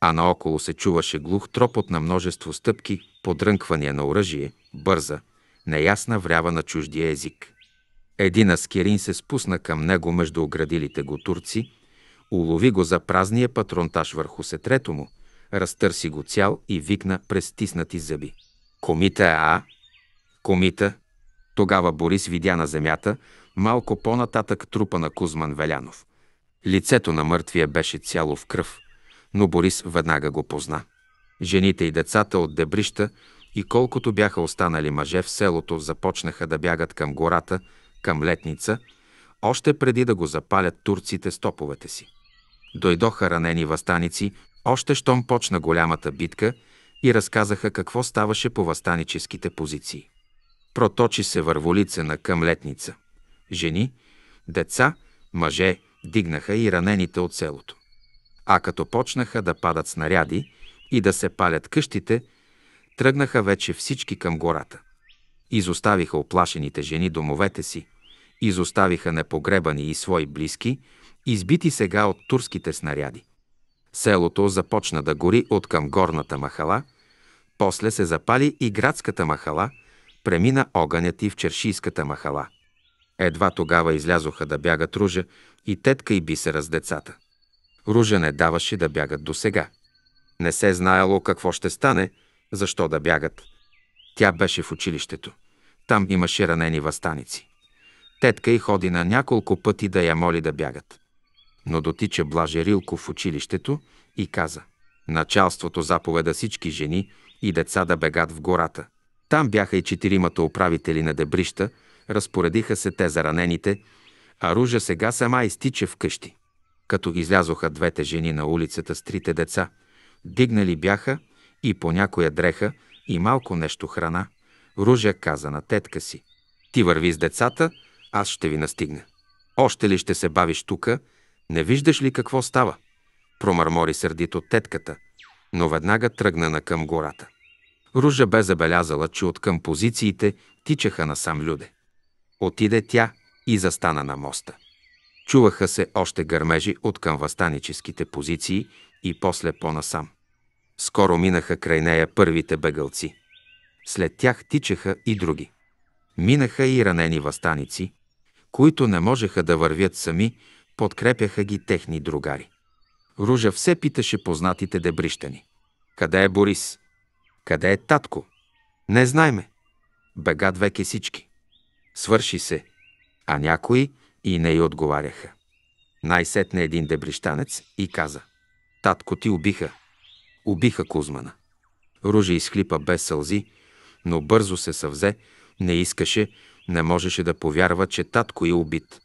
А наоколо се чуваше глух тропот на множество стъпки, подрънквания на оръжие, бърза, неясна врява на чуждия език. Един аскерин се спусна към него между оградилите го турци, улови го за празния патронтаж върху сетрето му, разтърси го цял и викна през тиснати зъби. Комите А, комита. Тогава Борис видя на земята, малко по-нататък трупа на Кузман Велянов. Лицето на мъртвия беше цяло в кръв, но Борис веднага го позна. Жените и децата от дебрища и колкото бяха останали мъже в селото, започнаха да бягат към гората, към летница, още преди да го запалят турците с топовете си. Дойдоха ранени възстаници, още щом почна голямата битка и разказаха какво ставаше по възстаническите позиции. Проточи се върволица на къмлетница. Жени, деца, мъже дигнаха и ранените от селото. А като почнаха да падат снаряди и да се палят къщите, тръгнаха вече всички към гората. Изоставиха оплашените жени домовете си, изоставиха непогребани и свои близки, избити сега от турските снаряди. Селото започна да гори от към горната махала, после се запали и градската махала – премина огънят и в чершийската махала. Едва тогава излязоха да бягат Ружа и тетка и бисера с децата. Ружа не даваше да бягат до сега. Не се знаело какво ще стане, защо да бягат. Тя беше в училището. Там имаше ранени възстаници. Тетка й ходи на няколко пъти да я моли да бягат. Но дотича Блаже Рилко в училището и каза – Началството заповеда всички жени и деца да бегат в гората. Там бяха и четиримата управители на дебрища, разпоредиха се те за ранените, а Ружа сега сама изтича вкъщи. Като излязоха двете жени на улицата с трите деца, дигнали бяха и по някоя дреха и малко нещо храна, Ружа каза на тетка си, «Ти върви с децата, аз ще ви настигна. Още ли ще се бавиш тука? Не виждаш ли какво става?» Промърмори сърдито тетката, но веднага тръгна на към гората. Ружа бе забелязала, че от към позициите тичаха насам люде. Отиде тя и застана на моста. Чуваха се още гърмежи от към възстаническите позиции и после по-насам. Скоро минаха край нея първите бегалци. След тях тичаха и други. Минаха и ранени възстаници, които не можеха да вървят сами, подкрепяха ги техни другари. Ружа все питаше познатите дебрищани. Къде е Борис? Къде е татко? Не знайме. Бегат веки всички. Свърши се. А някои и не й отговаряха. Най-сетне един дебрищанец и каза. Татко ти убиха. Убиха Кузмана. Ружи изхлипа без сълзи, но бързо се съвзе, не искаше, не можеше да повярва, че татко е убит.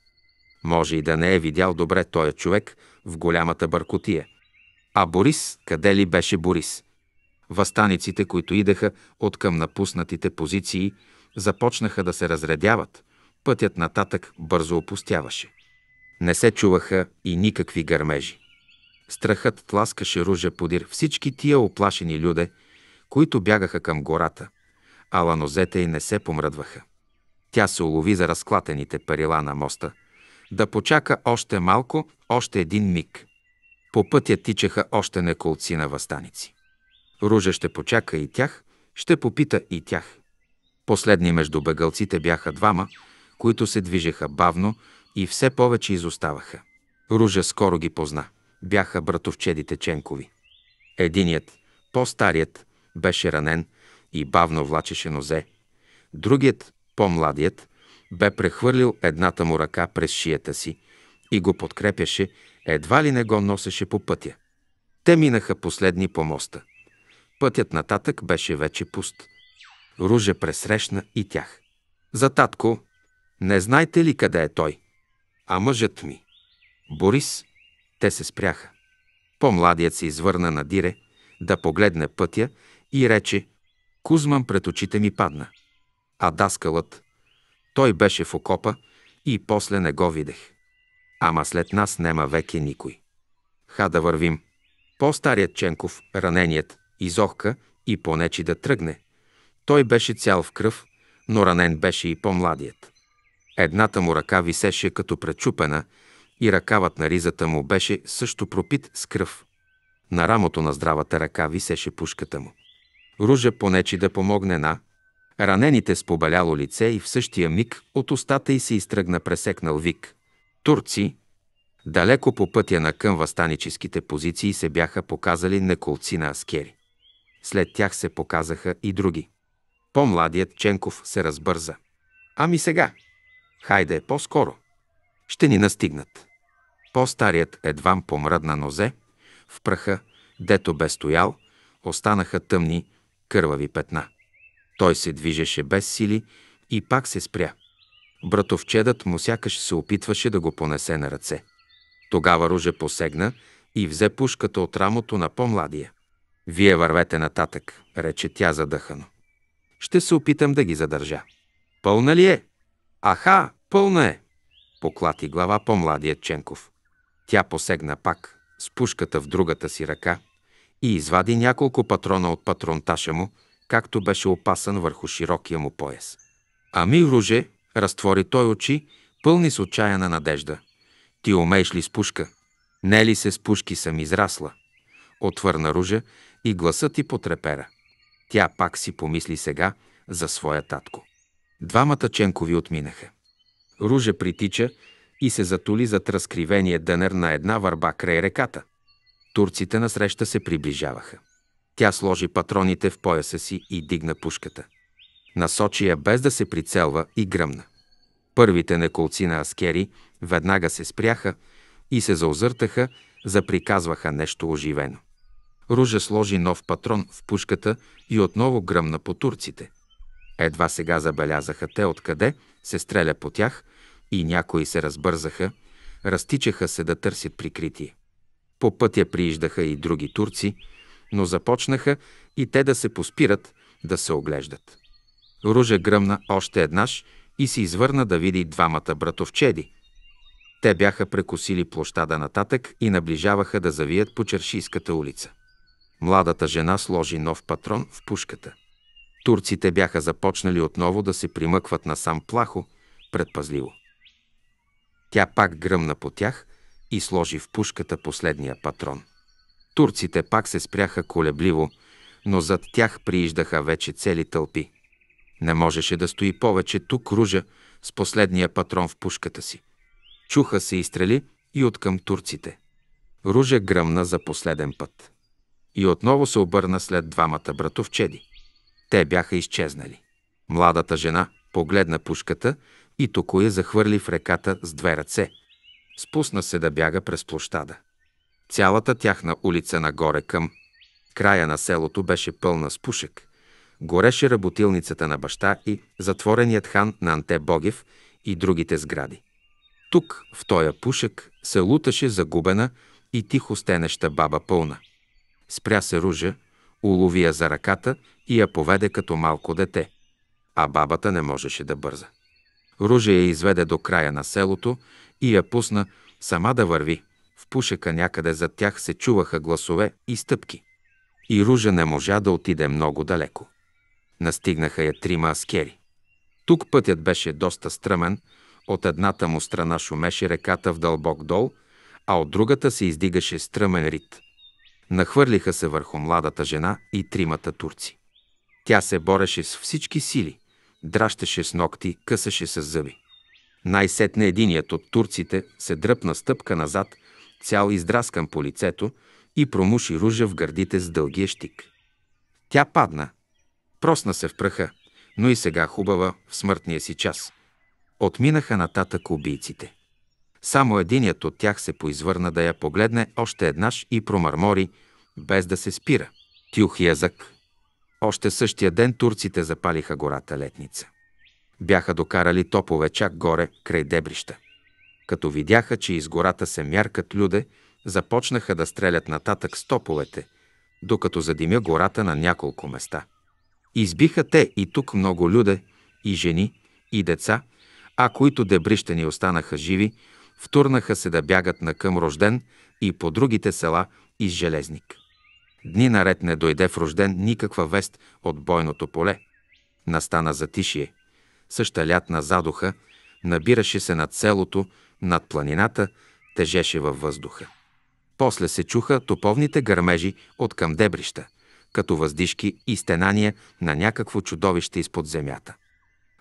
Може и да не е видял добре този човек в голямата бъркотия. А Борис, къде ли беше Борис? Въстаниците, които идеха от към напуснатите позиции, започнаха да се разредяват. Пътят нататък бързо опустяваше. Не се чуваха и никакви гърмежи. Страхът тласкаше ружа подир всички тия оплашени люде, които бягаха към гората, а ланозете й не се помръдваха. Тя се улови за разклатените парила на моста, да почака още малко, още един миг. По пътя тичаха още неколци на възстаници. Ружа ще почака и тях, ще попита и тях. Последни между бегалците бяха двама, които се движеха бавно и все повече изоставаха. Ружа скоро ги позна. Бяха братовчедите Ченкови. Единият, по-старият, беше ранен и бавно влачеше нозе. Другият, по-младият, бе прехвърлил едната му ръка през шията си и го подкрепяше, едва ли не го носеше по пътя. Те минаха последни по моста. Пътят нататък беше вече пуст. Ружа пресрещна и тях. За татко, не знаете ли къде е той? А мъжът ми. Борис, те се спряха. По-младият се извърна на дире да погледне пътя и рече «Кузман пред очите ми падна». А даскалът, той беше в окопа и после не го видех. Ама след нас нема веке никой. Ха да вървим. По-старият Ченков, раненият, изохка и понечи да тръгне. Той беше цял в кръв, но ранен беше и по-младият. Едната му ръка висеше като пречупена и ръкавът на ризата му беше също пропит с кръв. На рамото на здравата ръка висеше пушката му. Ружа понечи да помогне на ранените с побеляло лице и в същия миг от устата й се изтръгна пресекнал вик. Турци, далеко по пътя на към възстаническите позиции се бяха показали неколци на аскери. След тях се показаха и други. По-младият Ченков се разбърза. Ами сега. Хайде, по-скоро. Ще ни настигнат. По-старият едвам помръдна нозе, в пръха, дето бе стоял, останаха тъмни, кървави петна. Той се движеше без сили и пак се спря. Братовчедът му сякаш се опитваше да го понесе на ръце. Тогава Руже посегна и взе пушката от рамото на по-младия. Вие вървете нататък, рече тя задъхано. Ще се опитам да ги задържа. Пълна ли е? Аха, пълна е! Поклати глава по-младият Ченков. Тя посегна пак с пушката в другата си ръка и извади няколко патрона от патронташа му, както беше опасан върху широкия му пояс. Ами, Руже, разтвори той очи, пълни с отчаяна надежда. Ти умееш ли с пушка? Не ли се с пушки съм израсла? Отвърна Ружа и гласът ти потрепера. Тя пак си помисли сега за своя татко. Двамата Ченкови отминаха. Ружа притича и се затули зад разкривения дънер на една върба край реката. Турците насреща се приближаваха. Тя сложи патроните в пояса си и дигна пушката. Насочи я без да се прицелва и гръмна. Първите неколци на аскери веднага се спряха и се заозъртаха, заприказваха нещо оживено. Ружа сложи нов патрон в пушката и отново гръмна по турците. Едва сега забелязаха те откъде се стреля по тях и някои се разбързаха, разтичаха се да търсят прикритие. По пътя прииждаха и други турци, но започнаха и те да се поспират, да се оглеждат. Ружа гръмна още еднаш и се извърна да види двамата братовчеди. Те бяха прекусили площада нататък и наближаваха да завият по Чершийската улица. Младата жена сложи нов патрон в пушката. Турците бяха започнали отново да се примъкват насам плахо, предпазливо. Тя пак гръмна по тях и сложи в пушката последния патрон. Турците пак се спряха колебливо, но зад тях прииждаха вече цели тълпи. Не можеше да стои повече тук ружа с последния патрон в пушката си. Чуха се изстрели и откъм турците. Ружа гръмна за последен път и отново се обърна след двамата братовчеди. Те бяха изчезнали. Младата жена погледна пушката и току я захвърли в реката с две ръце. Спусна се да бяга през площада. Цялата тяхна улица нагоре към края на селото беше пълна с пушек. Гореше работилницата на баща и затвореният хан на Анте Богев и другите сгради. Тук, в тоя пушек, се луташе загубена и тихо стенеща баба пълна – Спря се Ружа, улови я за ръката и я поведе като малко дете. А бабата не можеше да бърза. Ружа я изведе до края на селото и я пусна сама да върви. В пушека някъде зад тях се чуваха гласове и стъпки. И Ружа не можа да отиде много далеко. Настигнаха я трима аскери. Тук пътят беше доста стръмен, от едната му страна шумеше реката в дълбок дол, а от другата се издигаше стръмен рид – Нахвърлиха се върху младата жена и тримата турци. Тя се бореше с всички сили, дращаше с ногти, късаше с зъби. Най-сетне единият от турците се дръпна стъпка назад, цял издраскан по лицето и промуши ружа в гърдите с дългия щик. Тя падна. Просна се в пръха, но и сега хубава в смъртния си час. Отминаха нататък убийците. Само единият от тях се поизвърна да я погледне още еднаш и промърмори, без да се спира. Тюх язък. Още същия ден турците запалиха гората Летница. Бяха докарали топове чак горе, край дебрища. Като видяха, че из гората се мяркат люде, започнаха да стрелят нататък с топовете, докато задимя гората на няколко места. Избиха те и тук много люде, и жени, и деца, а които дебрищени останаха живи, Втурнаха се да бягат на към Рожден и по другите села из Железник. Дни наред не дойде в Рожден никаква вест от бойното поле. Настана затишие. Съща лятна задуха набираше се над селото, над планината, тежеше във въздуха. После се чуха топовните гърмежи от към дебрища, като въздишки и стенания на някакво чудовище изпод земята.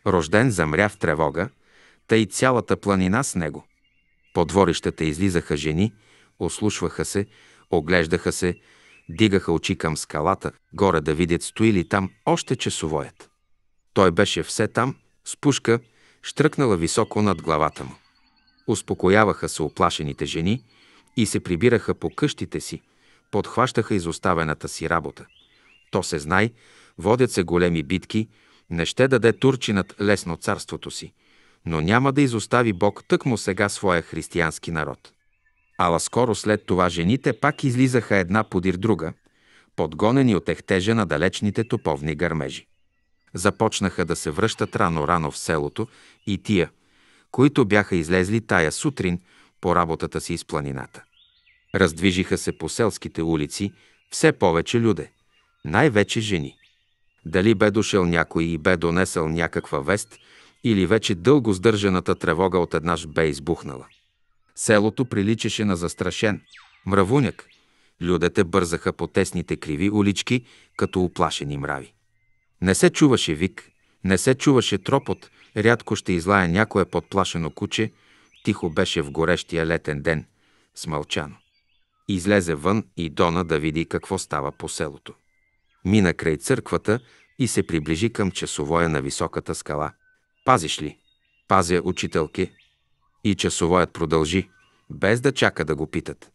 Рожден замря в тревога, тъй цялата планина с него. По дворищата излизаха жени, ослушваха се, оглеждаха се, дигаха очи към скалата, горе да видят стои ли там още часовоят. Той беше все там, с пушка, штръкнала високо над главата му. Успокояваха се оплашените жени и се прибираха по къщите си, подхващаха изоставената си работа. То се знай, водят се големи битки, не ще даде турчинат лесно царството си – но няма да изостави Бог тъкмо сега своя християнски народ. Ала скоро след това жените пак излизаха една подир друга, подгонени от ехтежа на далечните топовни гърмежи. Започнаха да се връщат рано-рано в селото и тия, които бяха излезли тая сутрин по работата си из планината. Раздвижиха се по селските улици все повече люде, най-вече жени. Дали бе дошъл някой и бе донесъл някаква вест – или вече дълго сдържаната тревога еднаш бе избухнала. Селото приличаше на застрашен мравуняк. Людете бързаха по тесните криви улички, като оплашени мрави. Не се чуваше вик, не се чуваше тропот, рядко ще излая някое подплашено куче, тихо беше в горещия летен ден, смълчано. Излезе вън и Дона да види какво става по селото. Мина край църквата и се приближи към часовоя на високата скала. Пазиш ли? Пазя, учителки. И часовоят продължи, без да чака да го питат.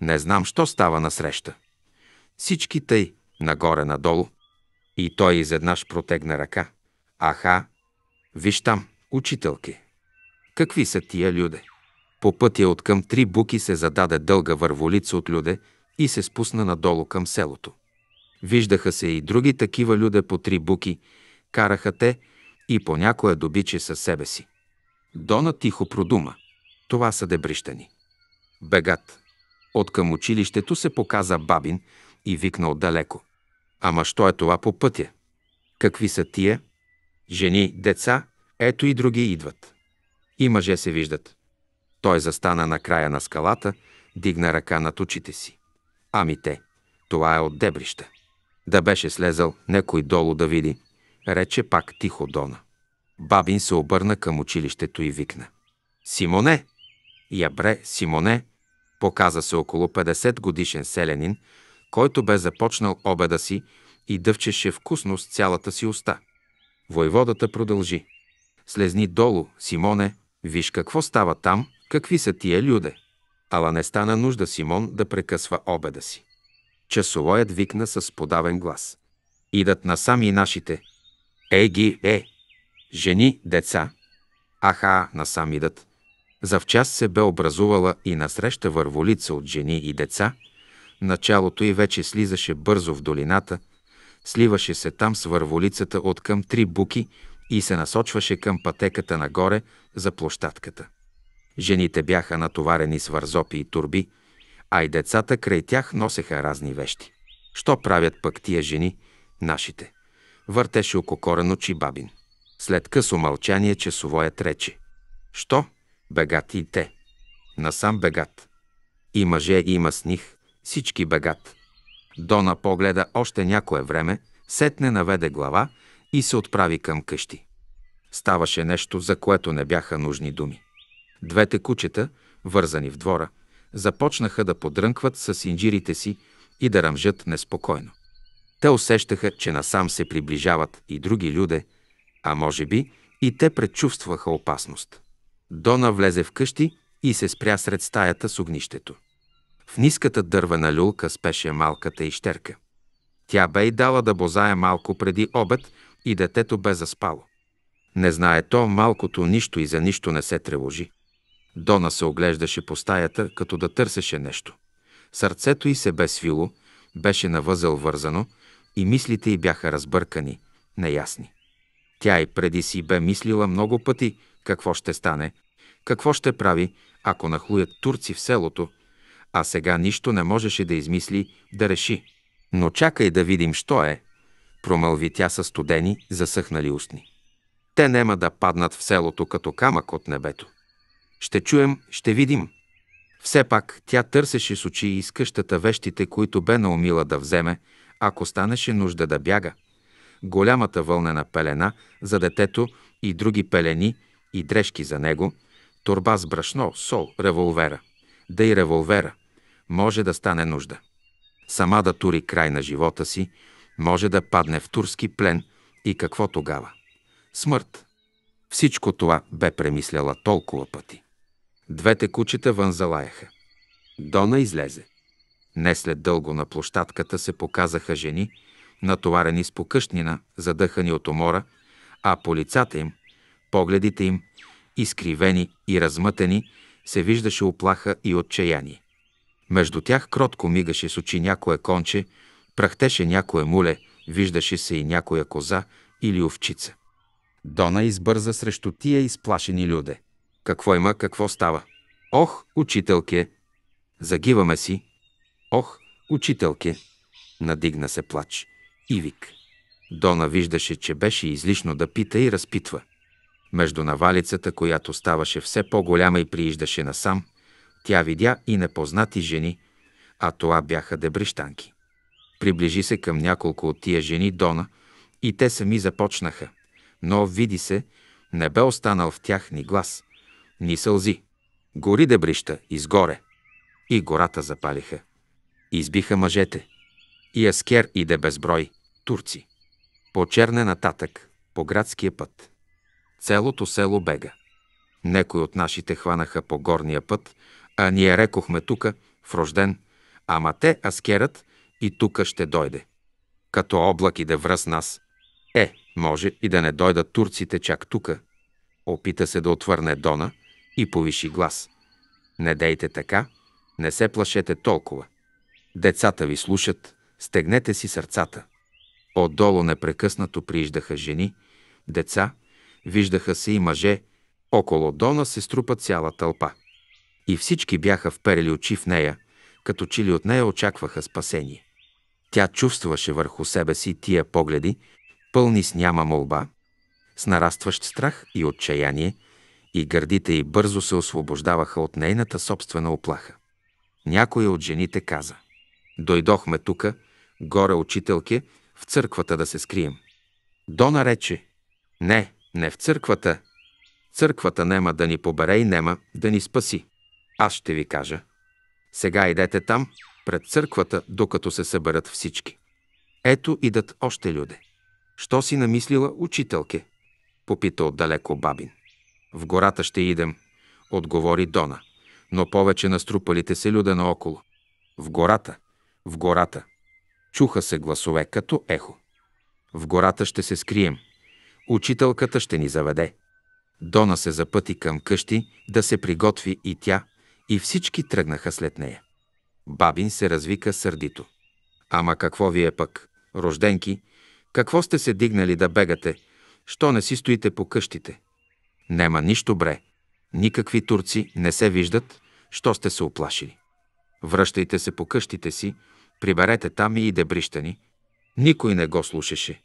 Не знам, що става насреща. Всички тъй, нагоре-надолу. И той изеднаш протегна ръка. Аха, виж там, учителки. Какви са тия люде? По пътя от към три буки се зададе дълга върволица от люде и се спусна надолу към селото. Виждаха се и други такива люде по три буки, караха те и по някоя добиче със себе си. Дона тихо продума. Това са дебрищани. Бегат. От към училището се показа бабин и викна отдалеко. Ама що е това по пътя? Какви са тия? Жени, деца, ето и други идват. И мъже се виждат. Той застана на края на скалата, дигна ръка над очите си. Ами те, това е от дебрища. Да беше слезал некой долу да види, рече пак тихо Дона. Бабин се обърна към училището и викна. Симоне! Ябре, Симоне! Показа се около 50 годишен селянин, който бе започнал обеда си и дъвчеше вкусно с цялата си уста. Войводата продължи. Слезни долу, Симоне, виж какво става там, какви са тия люде. Ала не стана нужда Симон да прекъсва обеда си. Часовоят викна с подавен глас. Идат насами нашите – Еги е. Жени, деца. Аха, насам идат. час се бе образувала и насреща върволица от жени и деца. Началото и вече слизаше бързо в долината, сливаше се там с върволицата от към три буки и се насочваше към пътеката нагоре за площадката. Жените бяха натоварени с вързопи и турби, а и децата край тях носеха разни вещи. Що правят пък тия жени, нашите? въртеше ококорен очи бабин. След късо мълчание часовоят рече. Що? Бегат и те. Насам бегат. И мъже има с них, всички бегат. Дона погледа още някое време, сетне наведе глава и се отправи към къщи. Ставаше нещо, за което не бяха нужни думи. Двете кучета, вързани в двора, започнаха да подрънкват с инжирите си и да ръмжат неспокойно. Те усещаха, че насам се приближават и други люде, а може би и те предчувстваха опасност. Дона влезе в къщи и се спря сред стаята с огнището. В ниската дървена люлка спеше малката ищерка. Тя бе и дала да бозае малко преди обед и детето бе заспало. Не знае то малкото нищо и за нищо не се тревожи. Дона се оглеждаше по стаята, като да търсеше нещо. Сърцето й се бе свило, беше на вързано, и мислите й бяха разбъркани, неясни. Тя и преди си бе мислила много пъти какво ще стане, какво ще прави, ако нахлуят турци в селото, а сега нищо не можеше да измисли, да реши. Но чакай да видим, що е, промълви тя със студени, засъхнали устни. Те нема да паднат в селото като камък от небето. Ще чуем, ще видим. Все пак тя търсеше с очи из къщата вещите, които бе наумила да вземе, ако станеше нужда да бяга. Голямата вълнена пелена за детето и други пелени и дрежки за него, турба с брашно, сол, револвера. Да и револвера. Може да стане нужда. Сама да тури край на живота си, може да падне в турски плен и какво тогава? Смърт. Всичко това бе премисляла толкова пъти. Двете кучета вън залаяха. Дона излезе. Не след дълго на площадката се показаха жени, натоварени с покъщнина, задъхани от умора, а по лицата им, погледите им, изкривени и размътени, се виждаше оплаха и отчаяние. Между тях кротко мигаше с очи някое конче, прахтеше някое муле, виждаше се и някоя коза или овчица. Дона избърза срещу тия изплашени люде. Какво има, какво става? Ох, учителке! Загиваме си, Ох, учителке! Надигна се плач. Ивик. Дона виждаше, че беше излишно да пита и разпитва. Между навалицата, която ставаше все по-голяма и прииждаше насам, тя видя и непознати жени, а това бяха дебрищанки. Приближи се към няколко от тия жени Дона и те сами започнаха, но, види се, не бе останал в тях ни глас, ни сълзи. Гори дебрища, изгоре. И гората запалиха. Избиха мъжете. И Аскер иде безброй. Турци. По черне нататък, по градския път. Целото село бега. Некои от нашите хванаха по горния път, а ние рекохме тука, в рожден, ама те, аскерът, и тука ще дойде. Като облак иде да връз нас. Е, може и да не дойдат турците чак тука. Опита се да отвърне Дона и повиши глас. Не дейте така, не се плашете толкова. Децата ви слушат, стегнете си сърцата. Отдолу непрекъснато прииждаха жени, деца, виждаха се и мъже, около Дона се струпа цяла тълпа. И всички бяха вперели очи в нея, като че ли от нея очакваха спасение. Тя чувстваше върху себе си тия погледи, пълни с няма молба, с нарастващ страх и отчаяние, и гърдите й бързо се освобождаваха от нейната собствена оплаха. Някоя от жените каза – Дойдохме тука, горе учителке, в църквата да се скрием. Дона рече, не, не в църквата. Църквата нема да ни побере и нема да ни спаси. Аз ще ви кажа. Сега идете там, пред църквата, докато се съберат всички. Ето идат още люде. Що си намислила учителке? Попита отдалеко бабин. В гората ще идем, отговори Дона, но повече наструпалите се люда наоколо. В гората – в гората. Чуха се гласове като ехо. В гората ще се скрием. Учителката ще ни заведе. Дона се запъти към къщи да се приготви и тя, и всички тръгнаха след нея. Бабин се развика сърдито. Ама какво ви е пък, рожденки, какво сте се дигнали да бегате, що не си стоите по къщите? Нема нищо бре, никакви турци не се виждат, що сте се оплашили. Връщайте се по къщите си, приберете там и дебрищани. Никой не го слушаше.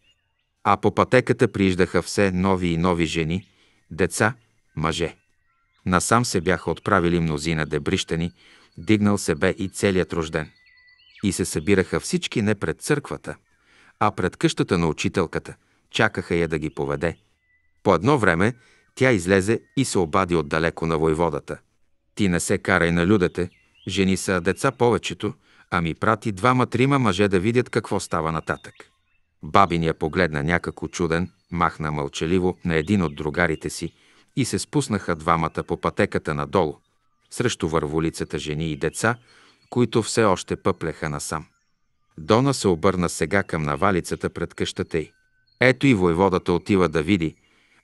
А по пътеката прииждаха все нови и нови жени, деца, мъже. Насам се бяха отправили мнозина дебрищани, дигнал се бе и целият рожден. И се събираха всички не пред църквата, а пред къщата на учителката. Чакаха я да ги поведе. По едно време тя излезе и се обади отдалеко на войводата. Ти не се карай на людете, жени са деца повечето, а ми прати двама-трима мъже да видят какво става нататък. Бабин я погледна някако чуден, махна мълчаливо на един от другарите си и се спуснаха двамата по пътеката надолу, срещу върволицата жени и деца, които все още пъплеха насам. Дона се обърна сега към навалицата пред къщата й. Ето и войводата отива да види,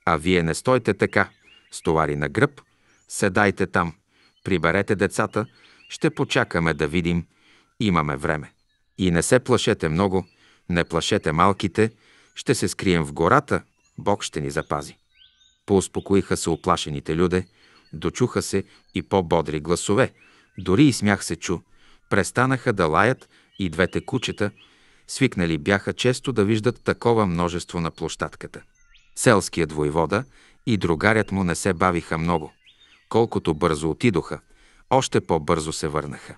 а вие не стойте така, стовари на гръб, седайте там, приберете децата, ще почакаме да видим – Имаме време. И не се плашете много, не плашете малките, ще се скрием в гората, Бог ще ни запази. Поуспокоиха се оплашените люде, дочуха се и по-бодри гласове, дори и смях се чу. Престанаха да лаят и двете кучета, свикнали бяха често да виждат такова множество на площадката. Селският войвода и другарят му не се бавиха много. Колкото бързо отидоха, още по-бързо се върнаха.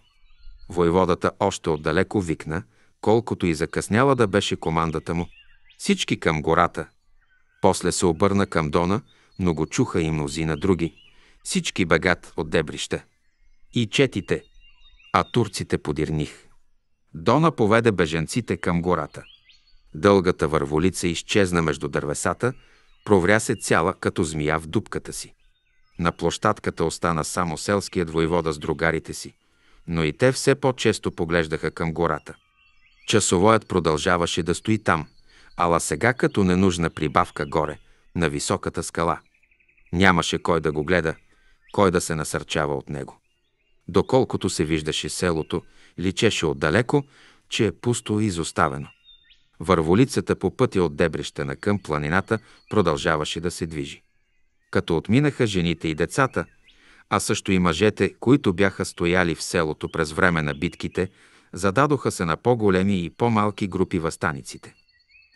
Войводата още отдалеко викна, колкото и закъсняла да беше командата му. Всички към гората. После се обърна към Дона, но го чуха и мнозина други. Всички бегат от дебрища. И четите, а турците подирних. Дона поведе беженците към гората. Дългата върволица изчезна между дървесата, провря се цяла като змия в дупката си. На площадката остана само селският войвода с другарите си но и те все по-често поглеждаха към гората. Часовоят продължаваше да стои там, ала сега като ненужна прибавка горе, на високата скала. Нямаше кой да го гледа, кой да се насърчава от него. Доколкото се виждаше селото, личеше отдалеко, че е пусто и изоставено. Върволицата по пътя от дебрища на към планината продължаваше да се движи. Като отминаха жените и децата – а също и мъжете, които бяха стояли в селото през време на битките, зададоха се на по-големи и по-малки групи възстаниците.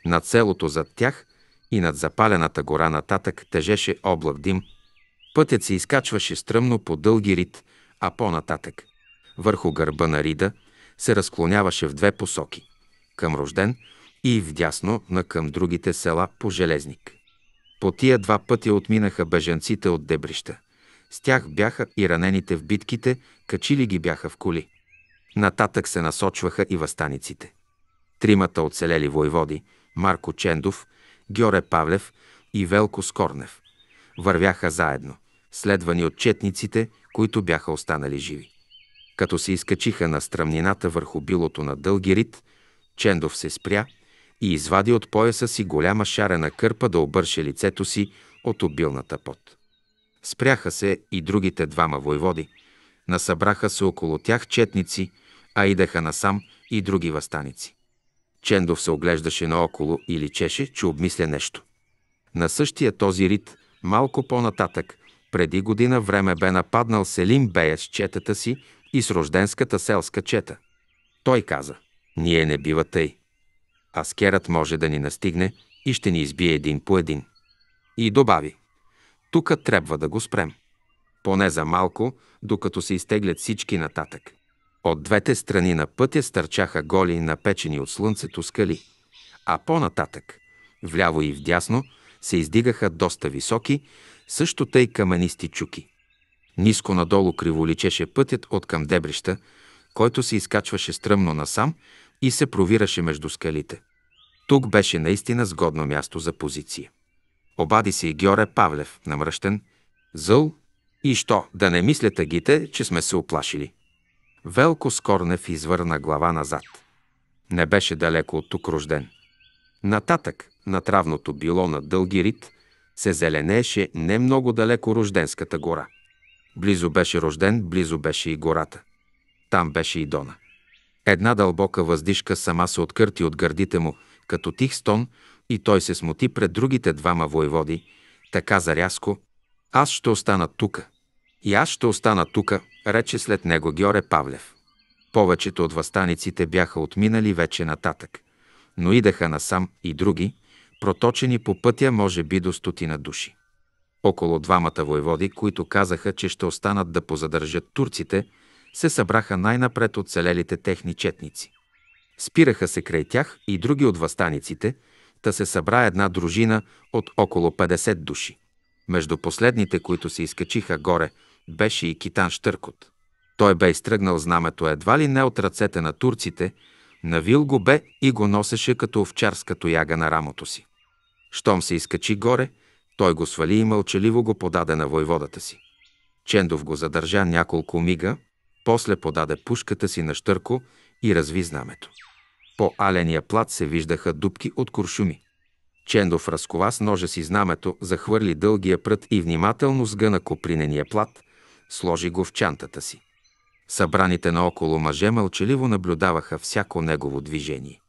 Над селото зад тях и над запалената гора нататък тежеше облак дим. Пътят се изкачваше стръмно по дълги рид, а по-нататък, върху гърба на рида, се разклоняваше в две посоки – към Рожден и вдясно на към другите села по Железник. По тия два пътя отминаха беженците от Дебрища. С тях бяха и ранените в битките, качили ги бяха в коли. Нататък се насочваха и възстаниците. Тримата оцелели войводи – Марко Чендов, Георе Павлев и Велко Скорнев – вървяха заедно, следвани от четниците, които бяха останали живи. Като се изкачиха на стръмнината върху билото на дълги рит, Чендов се спря и извади от пояса си голяма шарена кърпа да обърше лицето си от обилната пот. Спряха се и другите двама войводи. Насъбраха се около тях четници, а идеха насам и други възстаници. Чендов се оглеждаше наоколо и личеше, че обмисля нещо. На същия този рит, малко по-нататък, преди година време бе нападнал Селим Бея с четата си и с рожденската селска чета. Той каза, ние не бива тъй. Аскерът може да ни настигне и ще ни избие един по един. И добави – тук трябва да го спрем. Поне за малко, докато се изтеглят всички нататък. От двете страни на пътя стърчаха голи и напечени от слънцето скали, а по-нататък, вляво и вдясно, се издигаха доста високи, също тъй каменисти чуки. Ниско надолу криволичеше пътят от към дебрища, който се изкачваше стръмно насам и се провираше между скалите. Тук беше наистина сгодно място за позиция. Обади се и Георе Павлев, намръщен, зъл и що, да не мислят агите, че сме се оплашили. Велко Скорнев извърна глава назад. Не беше далеко от тук рожден. Нататък, на травното било на дълги рит, се зеленееше не много далеко Рожденската гора. Близо беше Рожден, близо беше и гората. Там беше и Дона. Една дълбока въздишка сама се откърти от гърдите му, като тих стон, и той се смути пред другите двама войводи, така зарязко. Аз ще остана тука. И аз ще остана тука, рече след него Георе Павлев. Повечето от възстаниците бяха отминали вече нататък, но идаха насам и други, проточени по пътя може би до стотина души. Около двамата войводи, които казаха, че ще останат да позадържат турците, се събраха най-напред оцелелите техни четници. Спираха се край тях и други от възстаниците – та се събра една дружина от около 50 души. Между последните, които се изкачиха горе, беше и Китан Штъркот. Той бе изтръгнал знамето едва ли не от ръцете на турците, навил го бе и го носеше като овчарска тояга на рамото си. Щом се изкачи горе, той го свали и мълчаливо го подаде на войводата си. Чендов го задържа няколко мига, после подаде пушката си на Штърко и разви знамето. По аления плат се виждаха дубки от куршуми. Чендов разкова с ножа си знамето, захвърли дългия прът и внимателно сгъна копринения плат, сложи го в чантата си. Събраните наоколо мъже мълчаливо наблюдаваха всяко негово движение.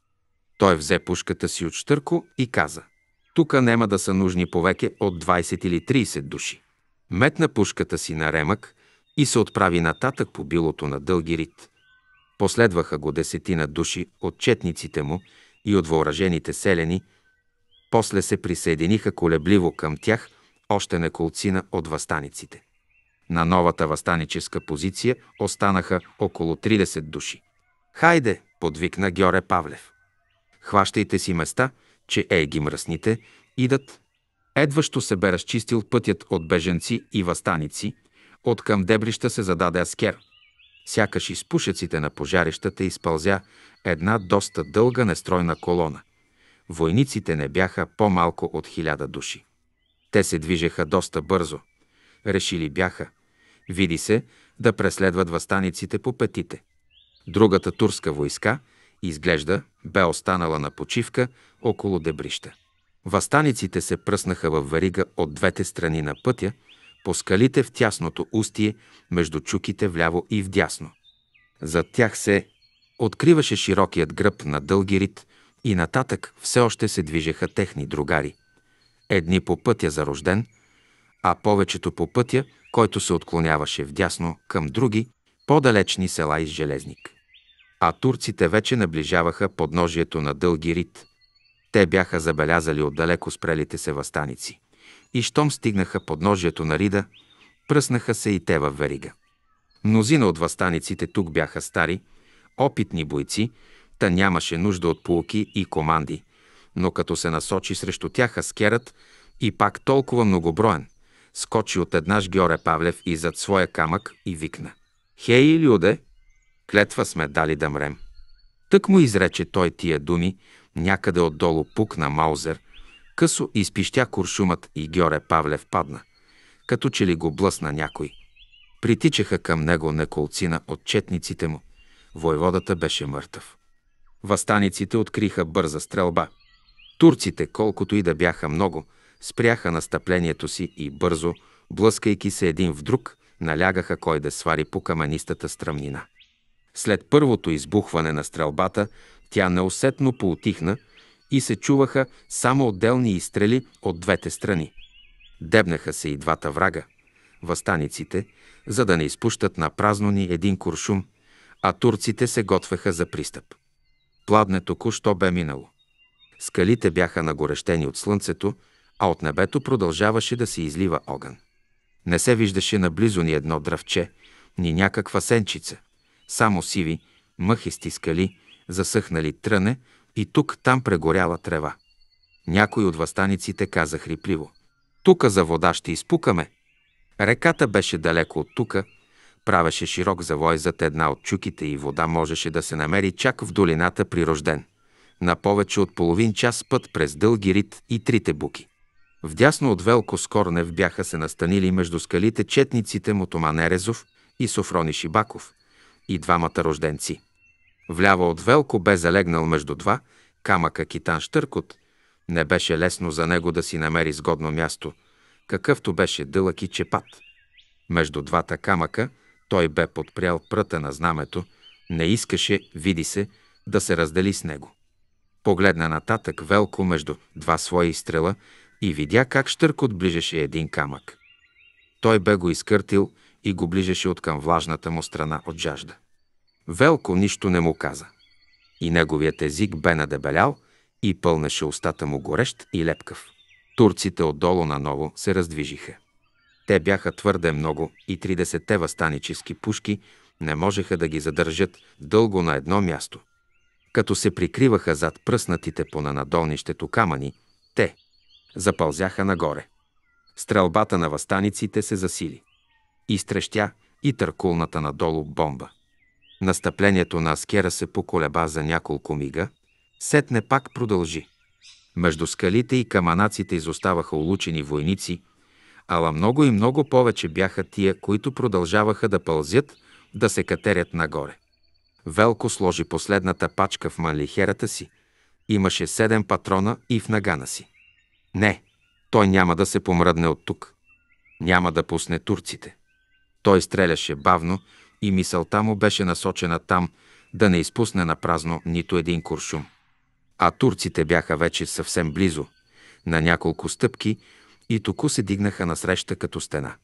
Той взе пушката си от штърко и каза «Тука нема да са нужни повеке от 20 или 30 души». Метна пушката си на ремък и се отправи нататък по билото на дълги рит. Последваха го десетина души от четниците му и от въоръжените селени, после се присъединиха колебливо към тях още неколцина от възстаниците. На новата възстаническа позиция останаха около 30 души. «Хайде!» – подвикна Георе Павлев. «Хващайте си места, че ей ги мръсните, идат». Едващо се бе разчистил пътят от беженци и възстаници, от към дебрища се зададе аскер – сякаш из пушеците на пожарищата изпълзя една доста дълга нестройна колона. Войниците не бяха по-малко от хиляда души. Те се движеха доста бързо. Решили бяха, види се, да преследват възстаниците по петите. Другата турска войска, изглежда, бе останала на почивка около дебрища. Въстаниците се пръснаха във варига от двете страни на пътя – по скалите в тясното устие, между чуките вляво и вдясно. Зад тях се откриваше широкият гръб на дълги рид и нататък все още се движеха техни другари. Едни по пътя за рожден, а повечето по пътя, който се отклоняваше вдясно към други, по-далечни села из Железник. А турците вече наближаваха подножието на дълги рид. Те бяха забелязали отдалеко спрелите се възстаници и щом стигнаха подножието на Рида, пръснаха се и те във верига. Мнозина от възстаниците тук бяха стари, опитни бойци, та нямаше нужда от полки и команди, но като се насочи срещу тях аскерът и пак толкова многоброен, скочи от еднаж Георе Павлев и зад своя камък и викна. «Хей, люде! Клетва сме дали да мрем!» Тък му изрече той тия думи, някъде отдолу пукна Маузер Късо изпищя куршумът и Георе Павлев падна, като че ли го блъсна някой. Притичаха към него неколцина от четниците му. Войводата беше мъртъв. Въстаниците откриха бърза стрелба. Турците, колкото и да бяха много, спряха настъплението си и бързо, блъскайки се един в друг, налягаха кой да свари по каменистата стръмнина. След първото избухване на стрелбата, тя неусетно поутихна и се чуваха само отделни изстрели от двете страни. Дебнаха се и двата врага, възстаниците, за да не изпущат на празно ни един куршум, а турците се готвеха за пристъп. Пладне току-що бе минало. Скалите бяха нагорещени от слънцето, а от небето продължаваше да се излива огън. Не се виждаше наблизо ни едно дръвче, ни някаква сенчица, само сиви, мъхисти скали, засъхнали тръне, и тук-там прегоряла трева. Някой от възстаниците каза хрипливо. Тука за вода ще изпукаме. Реката беше далеко от тука, правеше широк завой зад една от чуките и вода можеше да се намери чак в долината при рожден. На повече от половин час път през дълги рит и трите буки. Вдясно от Велко Скорнев бяха се настанили между скалите четниците Мотоман Ерезов и Софрони Шибаков и двамата рожденци. Вляво от Велко бе залегнал между два камъка китан Штъркот. Не беше лесно за него да си намери сгодно място, какъвто беше дълъг и чепат. Между двата камъка той бе подпрял пръта на знамето, не искаше, види се, да се раздели с него. Погледна нататък Велко между два свои стрела и видя как Штъркот ближеше един камък. Той бе го изкъртил и го ближеше от към влажната му страна от жажда. Велко нищо не му каза. И неговият език бе надебелял и пълнеше устата му горещ и лепкав. Турците отдолу наново се раздвижиха. Те бяха твърде много и 30-те възстанически пушки не можеха да ги задържат дълго на едно място. Като се прикриваха зад пръснатите по нанадолнището камъни, те запълзяха нагоре. Стрелбата на възстаниците се засили. Изтрещя и търкулната надолу бомба. Настъплението на Аскера се поколеба за няколко мига, сетне пак продължи. Между скалите и каманаците изоставаха улучени войници, ала много и много повече бяха тия, които продължаваха да пълзят, да се катерят нагоре. Велко сложи последната пачка в манлихерата си. Имаше седем патрона и в нагана си. Не, той няма да се помръдне от тук. Няма да пусне турците. Той стреляше бавно, и мисълта му беше насочена там да не изпусне на празно нито един куршум. А турците бяха вече съвсем близо, на няколко стъпки и току се дигнаха насреща като стена.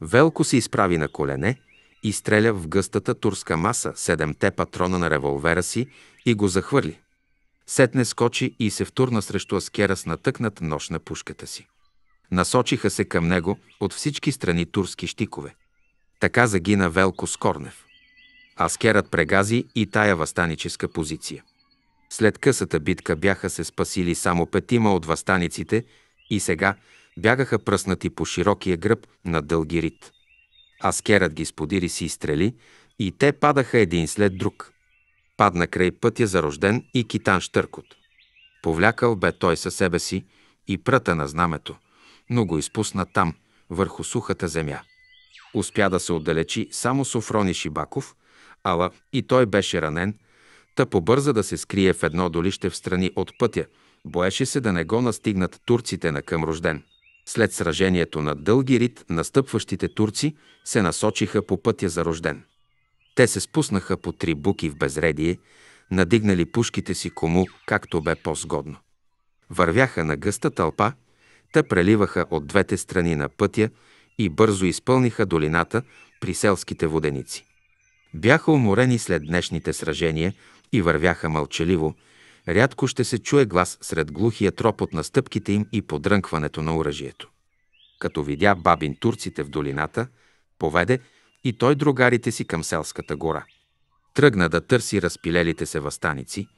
Велко се изправи на колене и стреля в гъстата турска маса седемте патрона на револвера си и го захвърли. Сетне скочи и се втурна срещу аскера с натъкнат нож на пушката си. Насочиха се към него от всички страни турски щикове. Така загина Велко Скорнев. Аскерът прегази и тая възстаническа позиция. След късата битка бяха се спасили само петима от възстаниците и сега бягаха пръснати по широкия гръб на дълги рит. Аскерът ги сподири си изстрели и те падаха един след друг. Падна край пътя зарожден и китан Штъркот. Повлякал бе той със себе си и пръта на знамето, но го изпусна там, върху сухата земя. Успя да се отдалечи само Софрони Шибаков, ала и той беше ранен, та побърза да се скрие в едно долище в страни от пътя, боеше се да не го настигнат турците на към рожден. След сражението на дълги рит, настъпващите турци се насочиха по пътя за рожден. Те се спуснаха по три буки в безредие, надигнали пушките си кому, както бе по-сгодно. Вървяха на гъста тълпа, те преливаха от двете страни на пътя и бързо изпълниха долината при селските воденици. Бяха уморени след днешните сражения и вървяха мълчаливо. Рядко ще се чуе глас сред глухия тропот на стъпките им и подрънкването на оръжието. Като видя бабин турците в долината, поведе и той другарите си към селската гора. Тръгна да търси разпилелите се възстаници,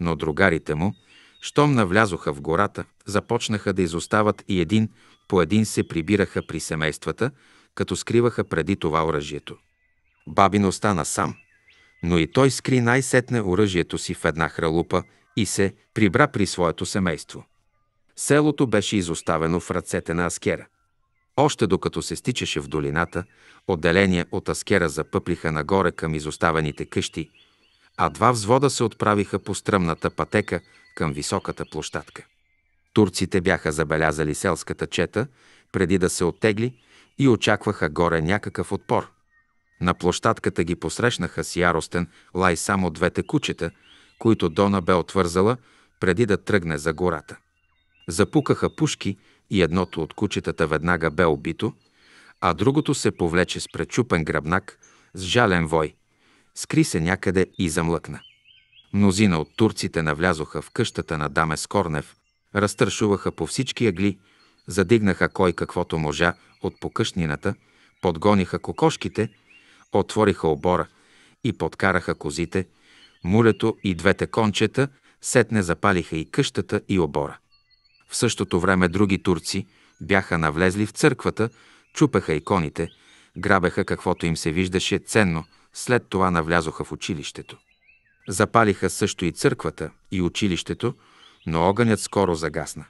но другарите му, щом навлязоха в гората, започнаха да изостават и един по един се прибираха при семействата, като скриваха преди това оръжието. Бабин остана сам, но и той скри най-сетне оръжието си в една хралупа и се прибра при своето семейство. Селото беше изоставено в ръцете на Аскера. Още докато се стичаше в долината, отделения от Аскера запъплиха нагоре към изоставените къщи, а два взвода се отправиха по стръмната пътека към високата площадка. Турците бяха забелязали селската чета преди да се оттегли и очакваха горе някакъв отпор. На площадката ги посрещнаха с яростен лай само двете кучета, които Дона бе отвързала преди да тръгне за гората. Запукаха пушки и едното от кучетата веднага бе убито, а другото се повлече с пречупен гръбнак, с жален вой. Скри се някъде и замлъкна. Мнозина от турците навлязоха в къщата на Даме Скорнев, Разтършуваха по всички ягли, задигнаха кой каквото можа от покъшнината, подгониха кокошките, отвориха обора и подкараха козите, мулето и двете кончета, сетне запалиха и къщата и обора. В същото време други турци бяха навлезли в църквата, чупеха иконите, грабеха каквото им се виждаше ценно, след това навлязоха в училището. Запалиха също и църквата, и училището, но огънят скоро загасна.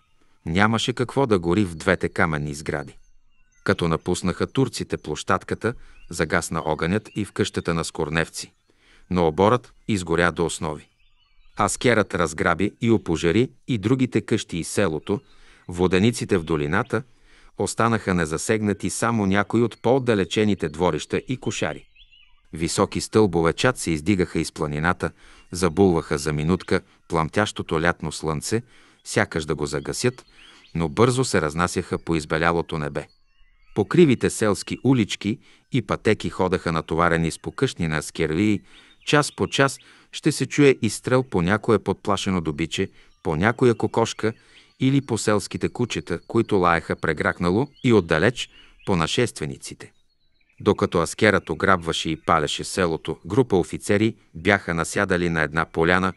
Нямаше какво да гори в двете каменни сгради. Като напуснаха турците площадката, загасна огънят и в къщата на Скорневци, но оборът изгоря до основи. Аскерът разграби и опожари и другите къщи и селото, водениците в долината, останаха незасегнати само някои от по-отдалечените дворища и кошари. Високи стълбове чат се издигаха из планината, Забулваха за минутка пламтящото лятно слънце, сякаш да го загасят, но бързо се разнасяха по избелялото небе. Покривите селски улички и пътеки ходаха натоварени с покъшни на скервии, час по час ще се чуе изстрел по някое подплашено добиче, по някоя кокошка или по селските кучета, които лаеха прегракнало и отдалеч по нашествениците. Докато аскерът ограбваше и палеше селото, група офицери бяха насядали на една поляна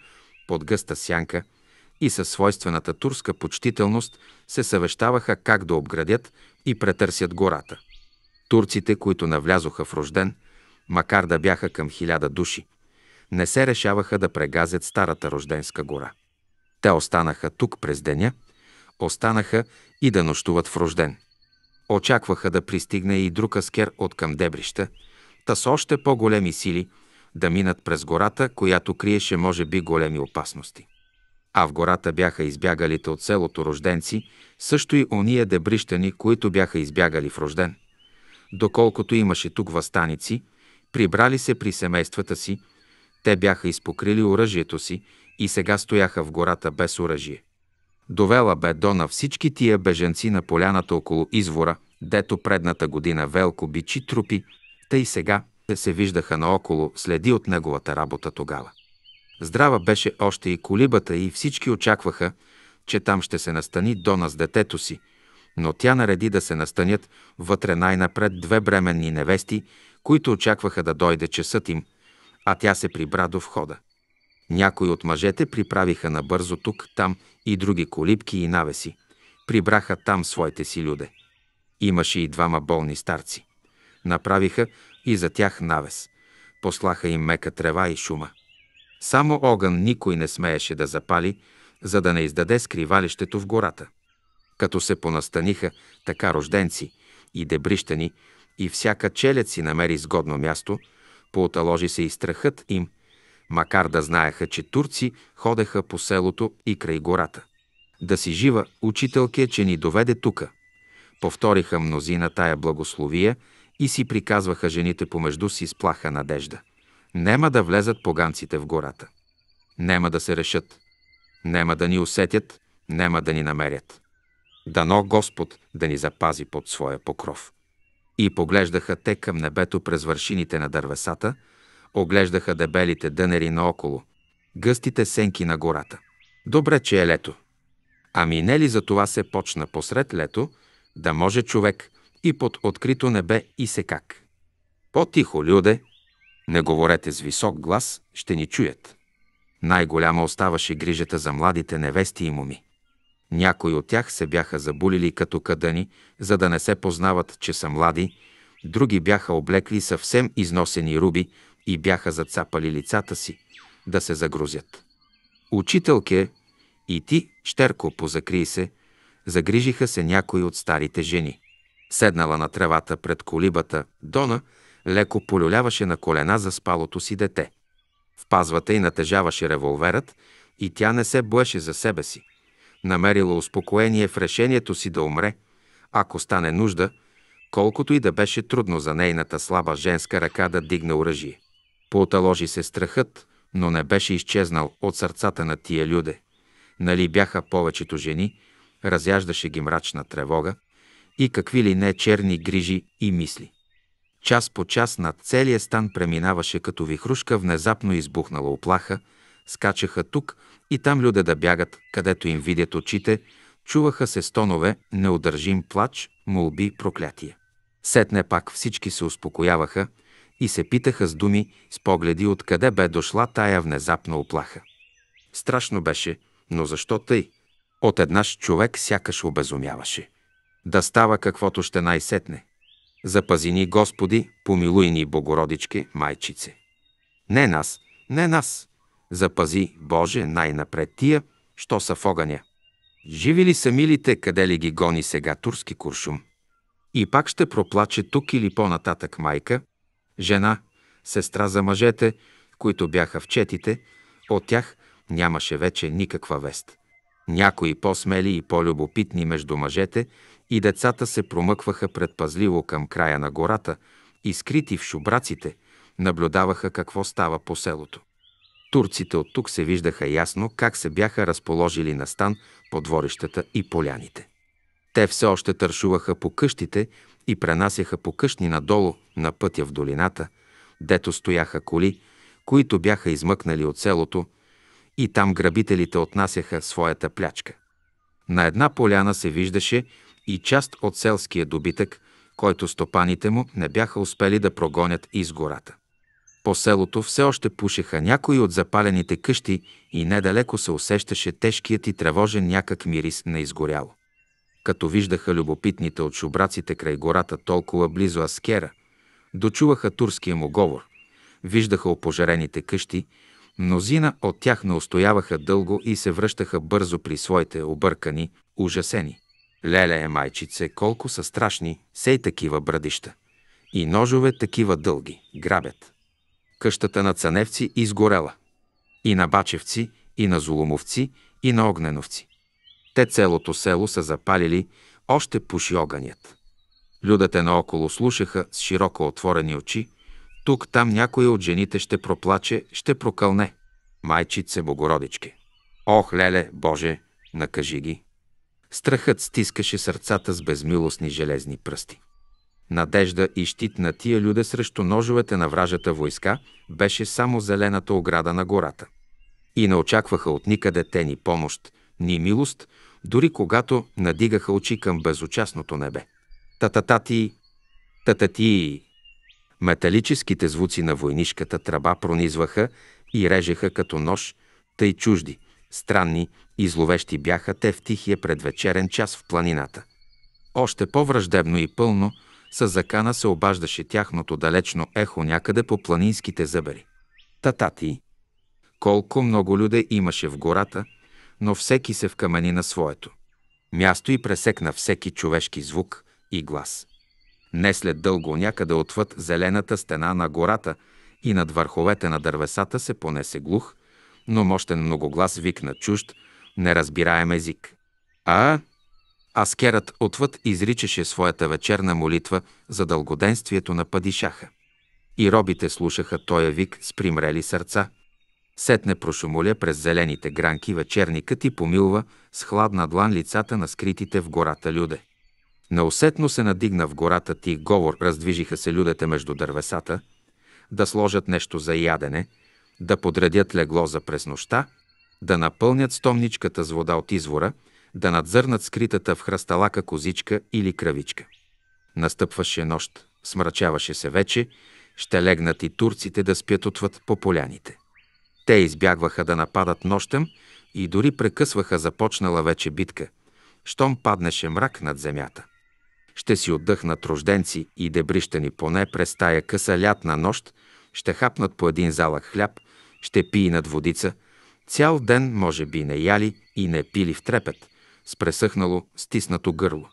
под гъста сянка и със свойствената турска почтителност се съвещаваха как да обградят и претърсят гората. Турците, които навлязоха в Рожден, макар да бяха към хиляда души, не се решаваха да прегазят старата Рожденска гора. Те останаха тук през деня, останаха и да нощуват в Рожден – Очакваха да пристигне и друг аскер от към Дебрища, та с още по-големи сили да минат през гората, която криеше може би големи опасности. А в гората бяха избягалите от селото рожденци, също и ония дебрищани, които бяха избягали в рожден. Доколкото имаше тук въстаници, прибрали се при семействата си, те бяха изпокрили оръжието си и сега стояха в гората без оръжие. Довела бе до на всички тия беженци на поляната около извора, дето предната година Велко бичи трупи, тъй сега се виждаха наоколо следи от неговата работа тогава. Здрава беше още и колибата и всички очакваха, че там ще се настани Дона с детето си, но тя нареди да се настанят вътре най-напред две бременни невести, които очакваха да дойде часът им, а тя се прибра до входа. Някои от мъжете приправиха набързо тук, там и други колибки и навеси. Прибраха там своите си люде. Имаше и двама болни старци. Направиха и за тях навес. Послаха им мека трева и шума. Само огън никой не смееше да запали, за да не издаде скривалището в гората. Като се понастаниха така рожденци и дебрищани, и всяка челец си намери сгодно място, пооталожи се и страхът им – макар да знаеха, че турци ходеха по селото и край гората. Да си жива, учителке, че ни доведе тука. Повториха мнозина тая благословия и си приказваха жените помежду си с плаха надежда. Нема да влезат поганците в гората. Нема да се решат. Нема да ни усетят, нема да ни намерят. Дано Господ да ни запази под своя покров. И поглеждаха те към небето през вършините на дървесата – оглеждаха дебелите дънери наоколо, гъстите сенки на гората. Добре, че е лето. Ами не ли за това се почна посред лето, да може човек и под открито небе и се как? По-тихо, люде, не говорете с висок глас, ще ни чуят. Най-голяма оставаше грижата за младите невести и моми. Някои от тях се бяха забулили като кадъни, за да не се познават, че са млади, други бяха облекли съвсем износени руби, и бяха зацапали лицата си да се загрузят. Учителке, и ти, Штерко, позакри се, загрижиха се някои от старите жени. Седнала на тревата пред колибата, Дона леко полюляваше на колена за спалото си дете. В пазвата й натежаваше револверът и тя не се блеше за себе си. Намерила успокоение в решението си да умре, ако стане нужда, колкото и да беше трудно за нейната слаба женска ръка да дигне оръжие. Пооталожи се страхът, но не беше изчезнал от сърцата на тия люде. Нали бяха повечето жени, разяждаше ги мрачна тревога и какви ли не черни грижи и мисли. Час по час над целия стан преминаваше като вихрушка внезапно избухнала оплаха, скачаха тук и там люде да бягат, където им видят очите, чуваха се стонове, неудържим плач, молби, проклятия. Сетне пак всички се успокояваха и се питаха с думи, с погледи, откъде бе дошла тая внезапна оплаха. Страшно беше, но защо тъй? От еднаш човек сякаш обезумяваше. Да става каквото ще най-сетне. Запази ни, Господи, помилуй ни, Богородичке, майчице. Не нас, не нас. Запази, Боже, най-напред тия, що са в огъня. Живи ли са милите, къде ли ги гони сега турски куршум? И пак ще проплаче тук или по-нататък майка, жена, сестра за мъжете, които бяха в четите, от тях нямаше вече никаква вест. Някои по-смели и по-любопитни между мъжете и децата се промъкваха предпазливо към края на гората и скрити в шубраците, наблюдаваха какво става по селото. Турците от тук се виждаха ясно как се бяха разположили на стан по дворищата и поляните. Те все още тършуваха по къщите и пренасяха по къщни надолу на пътя в долината, дето стояха коли, които бяха измъкнали от селото, и там грабителите отнасяха своята плячка. На една поляна се виждаше и част от селския добитък, който стопаните му не бяха успели да прогонят из гората. По селото все още пушеха някои от запалените къщи и недалеко се усещаше тежкият и тревожен някак мирис на изгоряло като виждаха любопитните от шубраците край гората толкова близо Аскера, дочуваха турския му говор, виждаха опожарените къщи, мнозина от тях не устояваха дълго и се връщаха бързо при своите объркани, ужасени. Леле е майчице, колко са страшни, сей такива брадища. И ножове такива дълги, грабят. Къщата на Цаневци изгорела. И на Бачевци, и на Золомовци, и на Огненовци. Те целото село са запалили, още пуши огънят. Людата наоколо слушаха с широко отворени очи, тук там някой от жените ще проплаче, ще прокълне. Майчице Богородичке! Ох, леле, Боже, накажи ги! Страхът стискаше сърцата с безмилостни железни пръсти. Надежда и щит на тия люде срещу ножовете на вражата войска беше само зелената ограда на гората. И не очакваха от никъде те ни помощ, ни милост, дори когато надигаха очи към безучастното небе. Тататати, татати. Металическите звуци на войнишката тръба пронизваха и режеха като нож, тъй чужди, странни и зловещи бяха те в тихия предвечерен час в планината. Още по-враждебно и пълно с закана се обаждаше тяхното далечно ехо някъде по планинските зъбери. Тататии! Колко много люде имаше в гората – но всеки се вкамени на своето. Място и пресекна всеки човешки звук и глас. Не след дълго някъде отвъд зелената стена на гората и над върховете на дървесата се понесе глух, но мощен многоглас викна чужд, неразбираем език. А, аскерът отвъд изричаше своята вечерна молитва за дългоденствието на падишаха. И робите слушаха тоя вик с примрели сърца – Сетне прошумоля през зелените гранки вечерникът и помилва с хладна длан лицата на скритите в гората люде. Неусетно се надигна в гората ти говор, раздвижиха се людете между дървесата, да сложат нещо за ядене, да подредят легло за през нощта, да напълнят стомничката с вода от извора, да надзърнат скритата в храсталака козичка или кравичка. Настъпваше нощ, смрачаваше се вече, ще легнат и турците да спят отвъд по поляните. Те избягваха да нападат нощем и дори прекъсваха започнала вече битка, щом паднеше мрак над земята. Ще си отдъхнат рожденци и дебрищани поне през тая къса лятна нощ, ще хапнат по един залък хляб, ще над водица, цял ден може би не яли и не пили в трепет, с пресъхнало, стиснато гърло.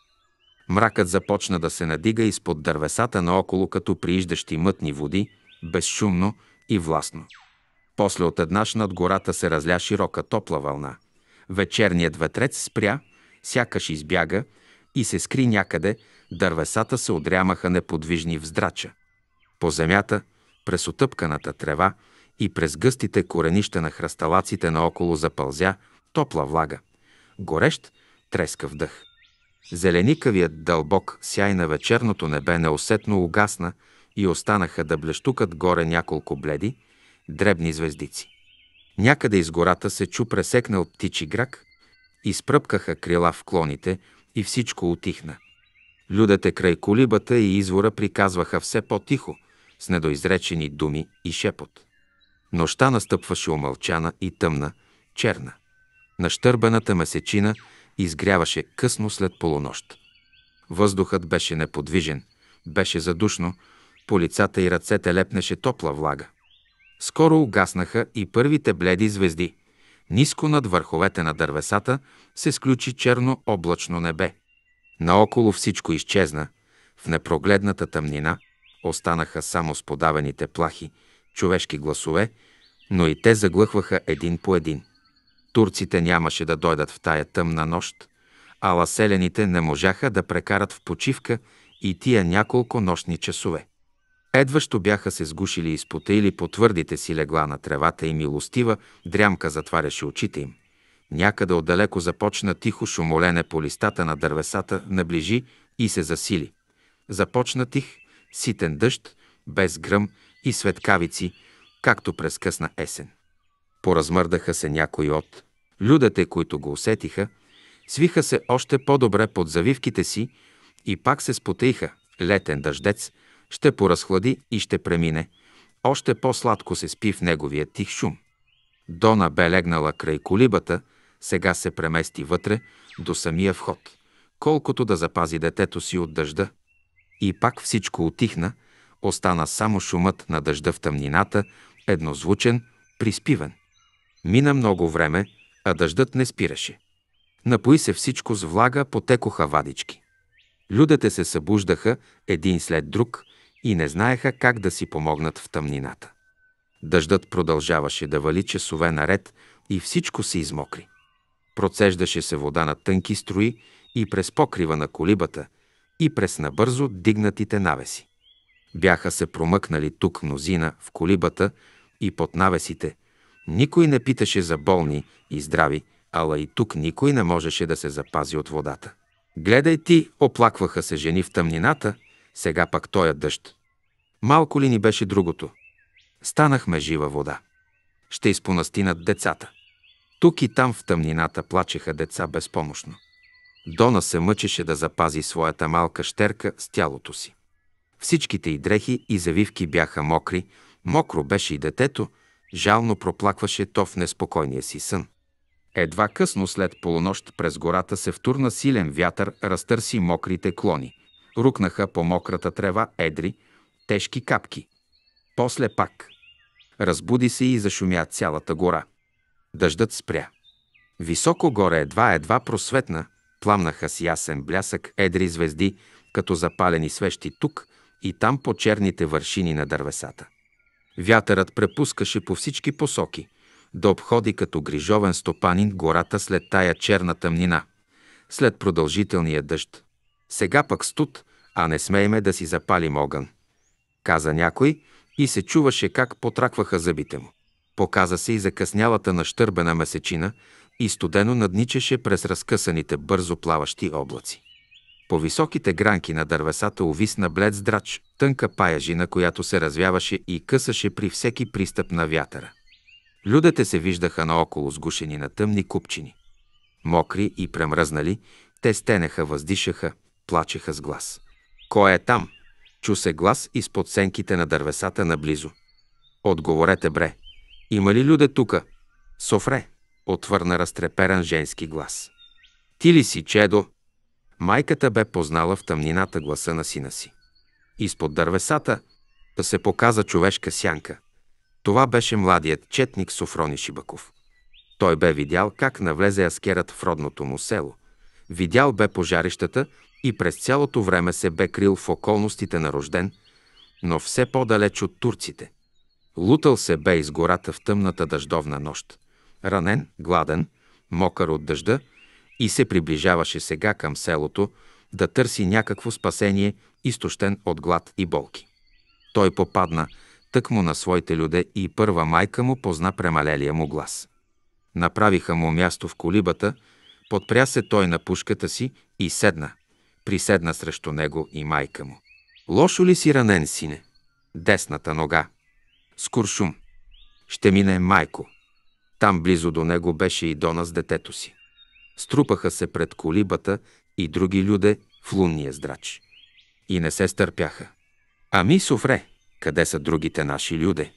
Мракът започна да се надига изпод дървесата наоколо като прииждащи мътни води, безшумно и властно. После еднаш над гората се разля широка топла вълна. Вечерният ветрец спря, сякаш избяга и се скри някъде, дървесата се отрямаха неподвижни в здрача. По земята, през отъпканата трева и през гъстите коренища на хръсталаците наоколо запълзя топла влага, горещ, трескав дъх. Зеленикавият дълбок сяй на вечерното небе неусетно угасна и останаха да блещукат горе няколко бледи, дребни звездици. Някъде из гората се чу пресекнал птичи грак, изпръпкаха крила в клоните и всичко отихна. Людете край колибата и извора приказваха все по-тихо, с недоизречени думи и шепот. Нощта настъпваше омълчана и тъмна, черна. Нащърбената месечина изгряваше късно след полунощ. Въздухът беше неподвижен, беше задушно, по лицата и ръцете лепнеше топла влага скоро угаснаха и първите бледи звезди. Ниско над върховете на дървесата се сключи черно облачно небе. Наоколо всичко изчезна. В непрогледната тъмнина останаха само сподавените плахи, човешки гласове, но и те заглъхваха един по един. Турците нямаше да дойдат в тая тъмна нощ, а ласелените не можаха да прекарат в почивка и тия няколко нощни часове. Едващо бяха се сгушили и спотеили по твърдите си легла на тревата и милостива дрямка затваряше очите им. Някъде отдалеко започна тихо шумолене по листата на дървесата, наближи и се засили. Започна тих, ситен дъжд, без гръм и светкавици, както през късна есен. Поразмърдаха се някои от людите, които го усетиха, свиха се още по-добре под завивките си и пак се спотеиха. Летен дъждец – ще поразхлади и ще премине. Още по-сладко се спи в неговия тих шум. Дона бе легнала край колибата, сега се премести вътре до самия вход, колкото да запази детето си от дъжда. И пак всичко отихна, остана само шумът на дъжда в тъмнината, еднозвучен, приспивен. Мина много време, а дъждът не спираше. Напои се всичко с влага, потекоха вадички. Людите се събуждаха един след друг – и не знаеха как да си помогнат в тъмнината. Дъждът продължаваше да вали часове наред и всичко се измокри. Процеждаше се вода на тънки строи и през покрива на колибата, и през набързо дигнатите навеси. Бяха се промъкнали тук мнозина в колибата и под навесите. Никой не питаше за болни и здрави, ала и тук никой не можеше да се запази от водата. Гледай ти, оплакваха се жени в тъмнината – сега пак тоя дъжд. Малко ли ни беше другото? Станахме жива вода. Ще изпонастинат децата. Тук и там в тъмнината плачеха деца безпомощно. Дона се мъчеше да запази своята малка щерка с тялото си. Всичките и дрехи и завивки бяха мокри, мокро беше и детето, жално проплакваше то в неспокойния си сън. Едва късно след полунощ през гората се втурна силен вятър, разтърси мокрите клони. Рукнаха по мократа трева едри, тежки капки. После пак. Разбуди се и зашумя цялата гора. Дъждът спря. Високо горе едва-едва просветна, пламнаха с ясен блясък едри звезди, като запалени свещи тук и там по черните вършини на дървесата. Вятърът препускаше по всички посоки, да обходи като грижовен стопанин гората след тая черна тъмнина, след продължителния дъжд. Сега пък студ, а не смееме да си запалим огън. Каза някой и се чуваше как потракваха зъбите му. Показа се и закъснялата нащърбена месечина и студено надничеше през разкъсаните бързо плаващи облаци. По високите гранки на дървесата увисна блед здрач, тънка паяжина, която се развяваше и късаше при всеки пристъп на вятъра. Людете се виждаха наоколо сгушени на тъмни купчини. Мокри и премръзнали, те стенеха, въздишаха, плачеха с глас. Кой е там? Чу се глас изпод сенките на дървесата наблизо. Отговорете, бре. Има ли люде тука? Софре, отвърна разтреперан женски глас. Ти ли си, Чедо? Майката бе познала в тъмнината гласа на сина си. Изпод дървесата да се показа човешка сянка. Това беше младият четник Софрони Шибаков. Той бе видял как навлезе аскерът в родното му село. Видял бе пожарищата и през цялото време се бе крил в околностите на рожден, но все по-далеч от турците. Лутал се бе из гората в тъмната дъждовна нощ. Ранен, гладен, мокър от дъжда и се приближаваше сега към селото да търси някакво спасение, изтощен от глад и болки. Той попадна тъкмо на своите люде и първа майка му позна премалелия му глас. Направиха му място в колибата, подпря се той на пушката си и седна – приседна срещу него и майка му. Лошо ли си ранен, сине? Десната нога. Скуршум. Ще мине майко. Там близо до него беше и Дона с детето си. Струпаха се пред колибата и други люде в лунния здрач. И не се стърпяха. Ами, Софре, къде са другите наши люде?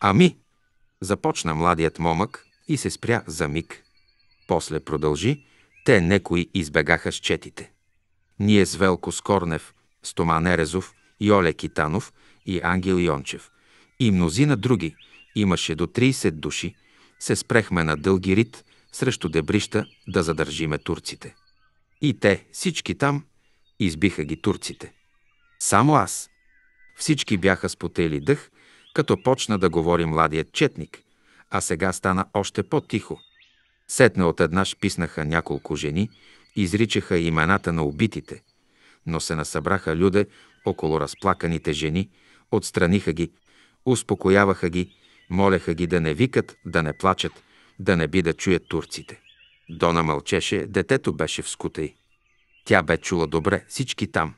Ами, започна младият момък и се спря за миг. После продължи, те некои избегаха с четите. Ние с Велко Скорнев, Стоман Ерезов, Оле Китанов и Ангел Йончев. И мнозина други, имаше до 30 души, се спрехме на дълги рит срещу дебрища да задържиме турците. И те, всички там, избиха ги турците. Само аз. Всички бяха спотели дъх, като почна да говори младият четник, а сега стана още по-тихо. Сетне от една писнаха няколко жени, изричаха имената на убитите, но се насъбраха люде около разплаканите жени, отстраниха ги, успокояваха ги, молеха ги да не викат, да не плачат, да не би да чуят турците. Дона мълчеше, детето беше в скутай. Тя бе чула добре всички там.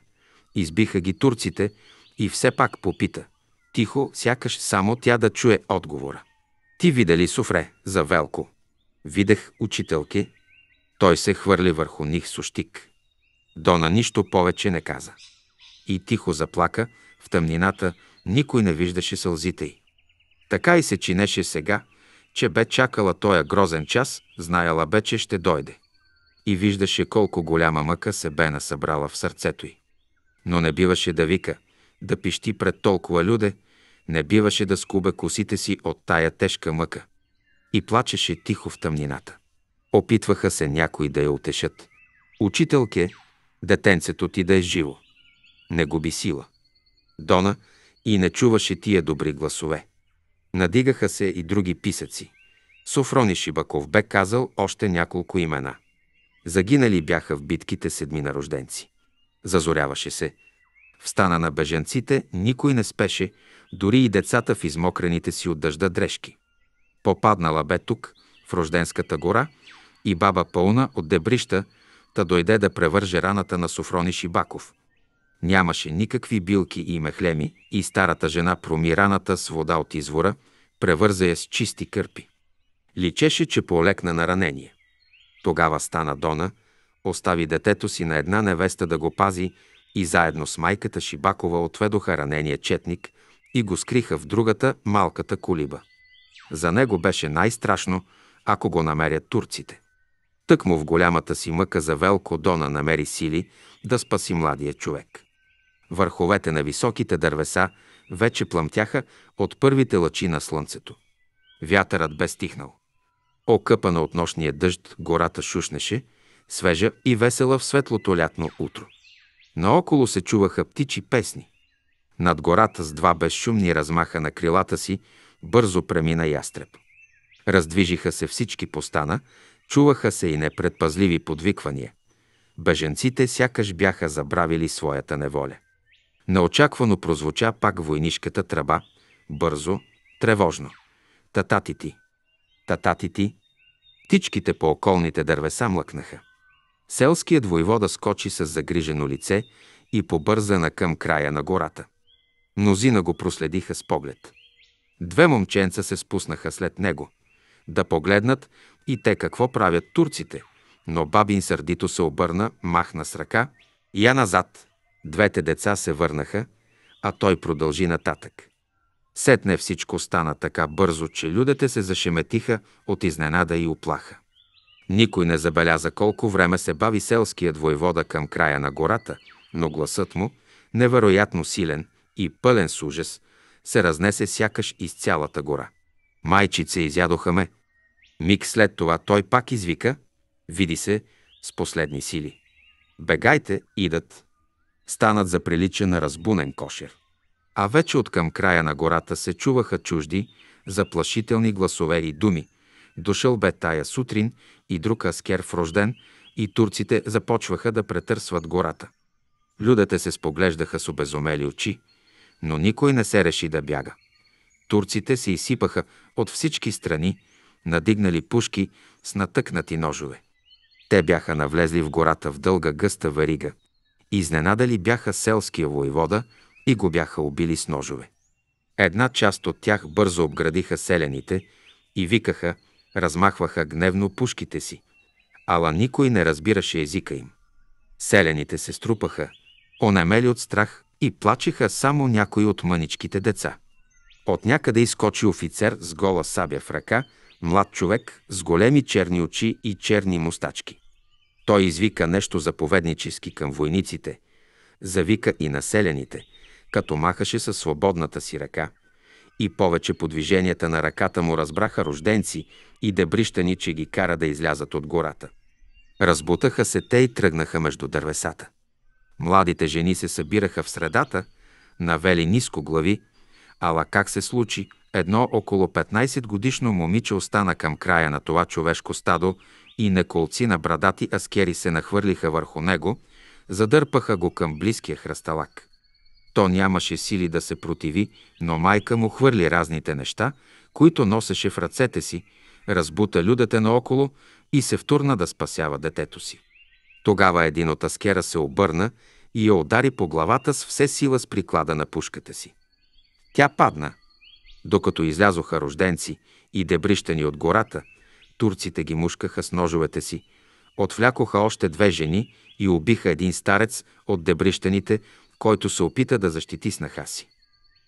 Избиха ги турците и все пак попита. Тихо, сякаш само тя да чуе отговора. Ти видели суфре за Велко? Видах учителки, той се хвърли върху них с ощик. Дона нищо повече не каза. И тихо заплака, в тъмнината никой не виждаше сълзите й. Така и се чинеше сега, че бе чакала тоя грозен час, знаела бе, че ще дойде. И виждаше колко голяма мъка се бе насъбрала в сърцето й. Но не биваше да вика, да пищи пред толкова люде, не биваше да скубе косите си от тая тежка мъка. И плачеше тихо в тъмнината. Опитваха се някои да я утешат. Учителке, детенцето ти да е живо. Не губи сила. Дона и не чуваше тия добри гласове. Надигаха се и други писъци. Софрони Шибаков бе казал още няколко имена. Загинали бяха в битките седми нарожденци. Зазоряваше се. В стана на беженците никой не спеше, дори и децата в измокрените си от дъжда дрежки. Попаднала бе тук, в Рожденската гора – и баба Пълна от Дебрища та дойде да превърже раната на Софрони Шибаков. Нямаше никакви билки и мехлеми и старата жена проми раната с вода от извора, превърза я с чисти кърпи. Личеше, че полекна на ранение. Тогава стана Дона, остави детето си на една невеста да го пази и заедно с майката Шибакова отведоха ранения четник и го скриха в другата малката колиба. За него беше най-страшно, ако го намерят турците. Тък му в голямата си мъка за Велко Дона намери сили да спаси младия човек. Върховете на високите дървеса вече плъмтяха от първите лъчи на слънцето. Вятърът бе стихнал. Окъпана от нощния дъжд, гората шушнеше, свежа и весела в светлото лятно утро. Наоколо се чуваха птичи песни. Над гората с два безшумни размаха на крилата си бързо премина ястреб. Раздвижиха се всички постана, Чуваха се и непредпазливи подвиквания. Беженците сякаш бяха забравили своята неволя. Неочаквано прозвуча пак войнишката тръба, бързо, тревожно. Тататити, тататити, птичките по околните дървеса млъкнаха. Селският войвода скочи с загрижено лице и побърза на към края на гората. Мнозина го проследиха с поглед. Две момченца се спуснаха след него. Да погледнат и те какво правят турците? Но бабин сърдито се обърна, махна с ръка. Я назад! Двете деца се върнаха, а той продължи нататък. Сетне всичко стана така бързо, че людите се зашеметиха от изненада и оплаха. Никой не забеляза колко време се бави селският войвода към края на гората, но гласът му, невероятно силен и пълен с ужас, се разнесе сякаш из цялата гора. Майчице изядоха ме, Миг след това той пак извика, види се, с последни сили. Бегайте, идат. Станат за прилича на разбунен кошер. А вече от към края на гората се чуваха чужди, заплашителни гласове и думи. Дошъл бе тая сутрин и друг аскер в рожден и турците започваха да претърсват гората. Людете се споглеждаха с обезумели очи, но никой не се реши да бяга. Турците се изсипаха от всички страни, надигнали пушки с натъкнати ножове. Те бяха навлезли в гората в дълга гъста варига. Изненадали бяха селския войвода и го бяха убили с ножове. Една част от тях бързо обградиха селените и викаха, размахваха гневно пушките си. Ала никой не разбираше езика им. Селените се струпаха, онемели от страх и плачеха само някои от мъничките деца. От някъде изкочи офицер с гола сабя в ръка млад човек с големи черни очи и черни мустачки. Той извика нещо заповеднически към войниците, завика и населените, като махаше със свободната си ръка. И повече по движенията на ръката му разбраха рожденци и дебрищани, че ги кара да излязат от гората. Разбутаха се те и тръгнаха между дървесата. Младите жени се събираха в средата, навели ниско глави, ала как се случи – Едно около 15 годишно момиче остана към края на това човешко стадо и неколци на брадати аскери се нахвърлиха върху него, задърпаха го към близкия хръсталак. То нямаше сили да се противи, но майка му хвърли разните неща, които носеше в ръцете си, разбута людата наоколо и се втурна да спасява детето си. Тогава един от аскера се обърна и я удари по главата с все сила с приклада на пушката си. Тя падна, докато излязоха рожденци и дебрищани от гората, турците ги мушкаха с ножовете си, отвлякоха още две жени и убиха един старец от дебрищаните, който се опита да защити снаха си.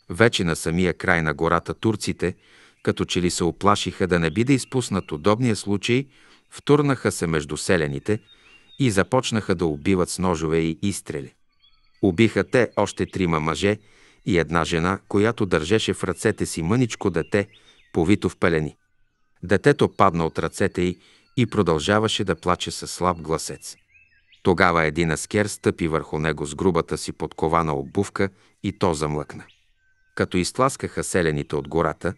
Вече на самия край на гората турците, като че ли се оплашиха да не би да изпуснат удобния случай, втурнаха се между селените и започнаха да убиват с ножове и изстрели. Убиха те още трима мъже и една жена, която държеше в ръцете си мъничко дете, повито в пелени. Детето падна от ръцете й и продължаваше да плаче със слаб гласец. Тогава един аскер стъпи върху него с грубата си подкована обувка и то замлъкна. Като изтласкаха селените от гората,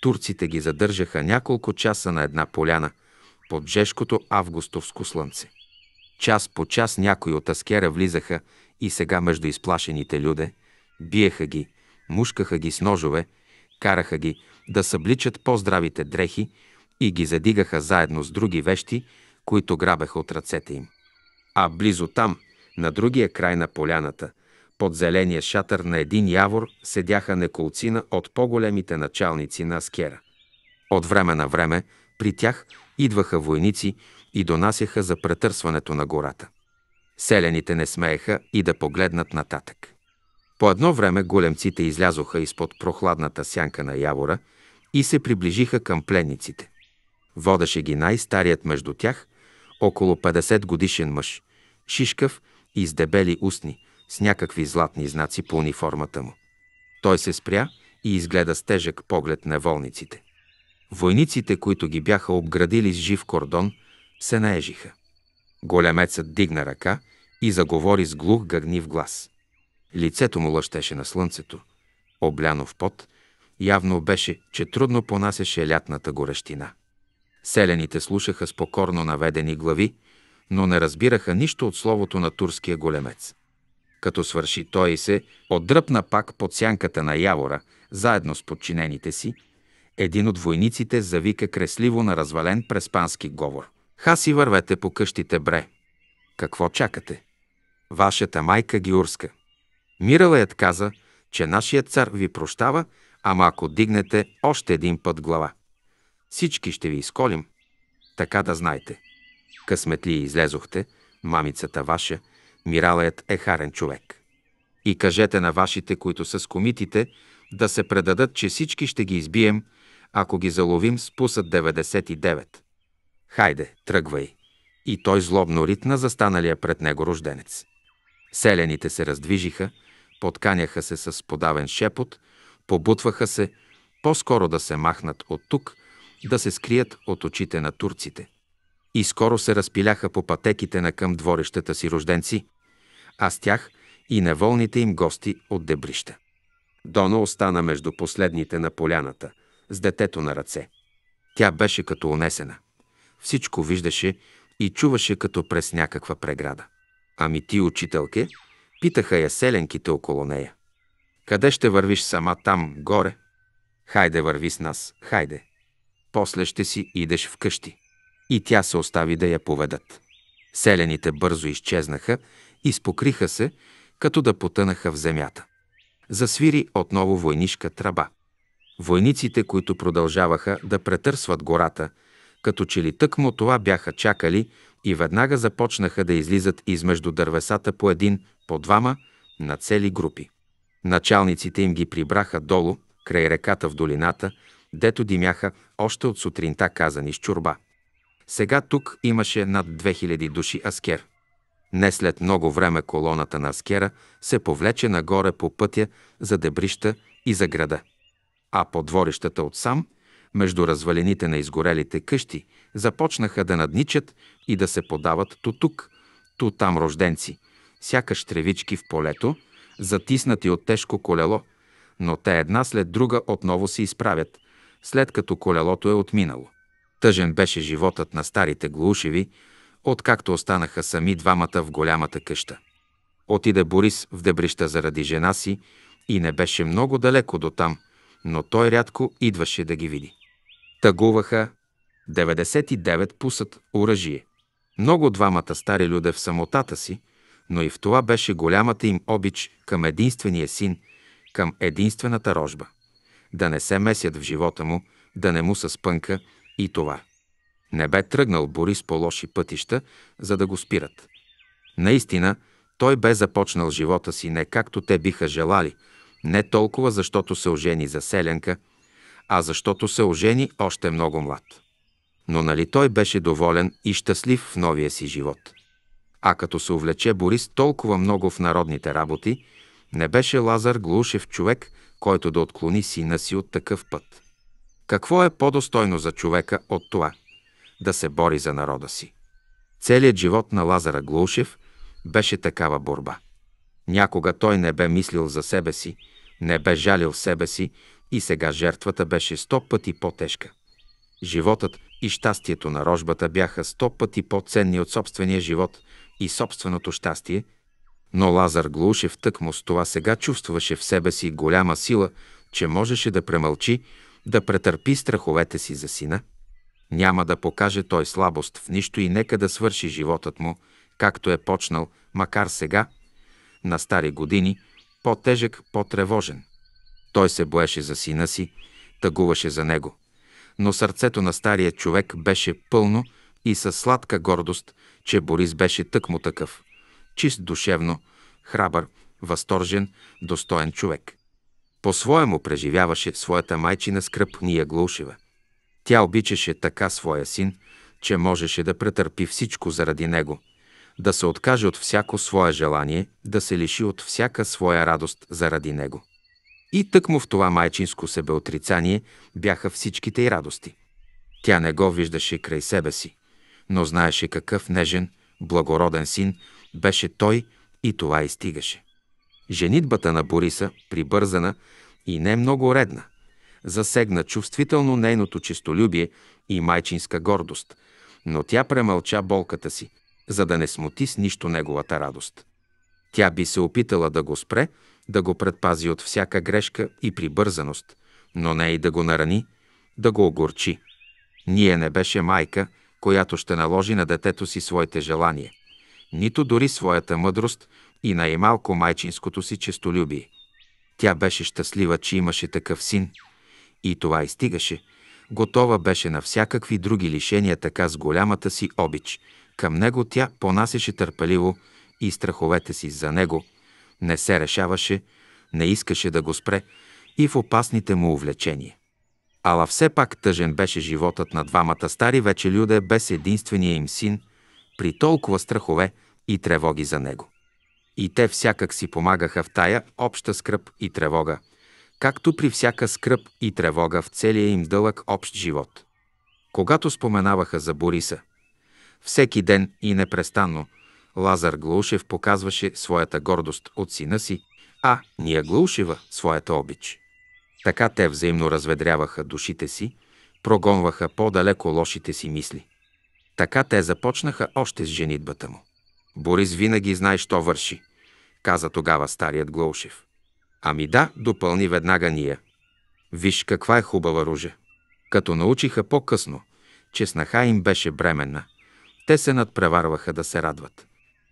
турците ги задържаха няколко часа на една поляна под жешкото августовско слънце. Час по час някои от аскера влизаха и сега между изплашените люде – Биеха ги, мушкаха ги с ножове, караха ги да събличат по-здравите дрехи и ги задигаха заедно с други вещи, които грабеха от ръцете им. А близо там, на другия край на поляната, под зеления шатър на един явор седяха неколцина от по-големите началници на Аскера. От време на време при тях идваха войници и донасяха за претърсването на гората. Селените не смееха и да погледнат нататък. По едно време големците излязоха изпод прохладната сянка на явора и се приближиха към пленниците. Водеше ги най-старият между тях, около 50 годишен мъж, шишкав и с дебели устни, с някакви златни знаци по униформата му. Той се спря и изгледа с тежък поглед на волниците. Войниците, които ги бяха обградили с жив кордон, се наежиха. Големецът дигна ръка и заговори с глух гагнив глас. Лицето му лъщеше на слънцето, обляно в пот, явно беше, че трудно понасяше лятната горещина. Селените слушаха с покорно наведени глави, но не разбираха нищо от словото на турския големец. Като свърши той се, отдръпна пак под сянката на Явора, заедно с подчинените си, един от войниците завика кресливо на развален преспански говор. Хаси вървете по къщите бре. Какво чакате? Вашата майка Гиурска. Миралаят е каза, че нашият цар ви прощава, ама ако дигнете още един път глава. Всички ще ви изколим. Така да знаете. Късметли излезохте, мамицата ваша, Миралаят е харен човек. И кажете на вашите, които са с комитите, да се предадат, че всички ще ги избием, ако ги заловим с пусът 99. Хайде, тръгвай. И той злобно ритна застаналия пред него рожденец. Селените се раздвижиха, Подканяха се с подавен шепот, побутваха се, по-скоро да се махнат от тук, да се скрият от очите на турците. И скоро се разпиляха по пътеките на към дворищата си рожденци, а с тях и неволните им гости от дебрища. Дона остана между последните на поляната, с детето на ръце. Тя беше като унесена. Всичко виждаше и чуваше като през някаква преграда. Ами ти, учителке, Питаха я селенките около нея. Къде ще вървиш сама там, горе? Хайде, върви с нас, хайде. После ще си идеш вкъщи. И тя се остави да я поведат. Селените бързо изчезнаха, и спокриха се, като да потънаха в земята. Засвири отново войнишка траба. Войниците, които продължаваха да претърсват гората – като че ли тъкмо това бяха чакали и веднага започнаха да излизат измежду дървесата по един, по двама, на цели групи. Началниците им ги прибраха долу, край реката в долината, дето димяха още от сутринта казани с чурба. Сега тук имаше над 2000 души аскер. Не след много време колоната на аскера се повлече нагоре по пътя за дебрища и за града. А по дворищата сам между развалините на изгорелите къщи започнаха да надничат и да се подават то тук, то там рожденци, сякаш тревички в полето, затиснати от тежко колело, но те една след друга отново се изправят, след като колелото е отминало. Тъжен беше животът на старите глушеви, откакто останаха сами двамата в голямата къща. Отиде Борис в дебрища заради жена си и не беше много далеко до там, но той рядко идваше да ги види. Тъгуваха 99 пусат оръжие. Много двамата стари люде в самотата си, но и в това беше голямата им обич към единствения син, към единствената рожба. Да не се месят в живота му, да не му се спънка и това. Не бе тръгнал Борис по лоши пътища, за да го спират. Наистина, той бе започнал живота си не както те биха желали – не толкова, защото се ожени за селянка, а защото се ожени още много млад. Но нали той беше доволен и щастлив в новия си живот. А като се увлече Борис толкова много в народните работи, не беше Лазар Глушев човек, който да отклони сина си от такъв път. Какво е по-достойно за човека от това? Да се бори за народа си. Целият живот на Лазара Глушев беше такава борба. Някога той не бе мислил за себе си, не бе жалил себе си и сега жертвата беше сто пъти по-тежка. Животът и щастието на рожбата бяха сто пъти по-ценни от собствения живот и собственото щастие, но Лазар Глушев тъкмо с това сега чувстваше в себе си голяма сила, че можеше да премълчи, да претърпи страховете си за сина. Няма да покаже той слабост в нищо и нека да свърши животът му, както е почнал, макар сега, на стари години, по-тежък, по-тревожен. Той се боеше за сина си, тъгуваше за него. Но сърцето на стария човек беше пълно и със сладка гордост, че Борис беше тъкмо такъв. Чист душевно, храбър, възторжен, достоен човек. По-своему преживяваше своята майчина скръп Ния Глушева. Тя обичаше така своя син, че можеше да претърпи всичко заради него – да се откаже от всяко свое желание, да се лиши от всяка своя радост заради него. И тъкмо в това майчинско себеотрицание бяха всичките й радости. Тя не го виждаше край себе си, но знаеше какъв нежен, благороден син беше той и това и стигаше. Женитбата на Бориса, прибързана и не много редна, засегна чувствително нейното честолюбие и майчинска гордост, но тя премълча болката си – за да не смути с нищо неговата радост. Тя би се опитала да го спре, да го предпази от всяка грешка и прибързаност, но не и да го нарани, да го огорчи. Ние не беше майка, която ще наложи на детето си своите желания, нито дори своята мъдрост и най-малко майчинското си честолюбие. Тя беше щастлива, че имаше такъв син, и това и стигаше. Готова беше на всякакви други лишения така с голямата си обич, към него тя понасеше търпеливо и страховете си за него, не се решаваше, не искаше да го спре и в опасните му увлечения. Ала все пак тъжен беше животът на двамата стари вече люде без единствения им син, при толкова страхове и тревоги за него. И те всякак си помагаха в тая обща скръп и тревога, както при всяка скръп и тревога в целия им дълъг общ живот. Когато споменаваха за Бориса – всеки ден и непрестанно Лазар глушев показваше своята гордост от сина си, а Ния глушева своята обич. Така те взаимно разведряваха душите си, прогонваха по-далеко лошите си мисли. Така те започнаха още с женитбата му. Борис винаги знае, що върши, каза тогава старият Глаушев. Ами да, допълни веднага ния. Виж каква е хубава ружа. Като научиха по-късно, че снаха им беше бременна – те се надпреварваха да се радват.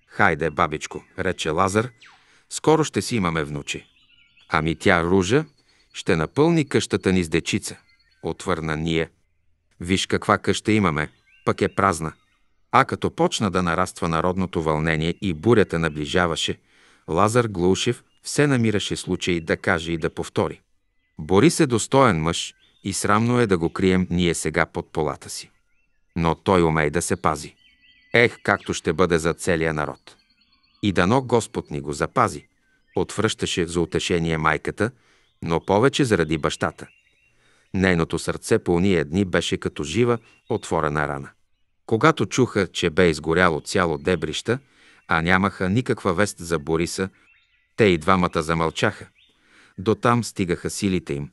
Хайде, бабичко, рече Лазар, скоро ще си имаме внучи. Ами тя, Ружа, ще напълни къщата ни с дечица, отвърна ние. Виж каква къща имаме, пък е празна. А като почна да нараства народното вълнение и бурята наближаваше, Лазар Глушев все намираше случай да каже и да повтори. Борис е достоен мъж и срамно е да го крием ние сега под полата си. Но той умей да се пази. Ех, както ще бъде за целия народ! И дано Господ ни го запази, отвръщаше за утешение майката, но повече заради бащата. Нейното сърце по уния дни беше като жива, отворена рана. Когато чуха, че бе изгоряло цяло дебрища, а нямаха никаква вест за Бориса, те и двамата замълчаха. До там стигаха силите им,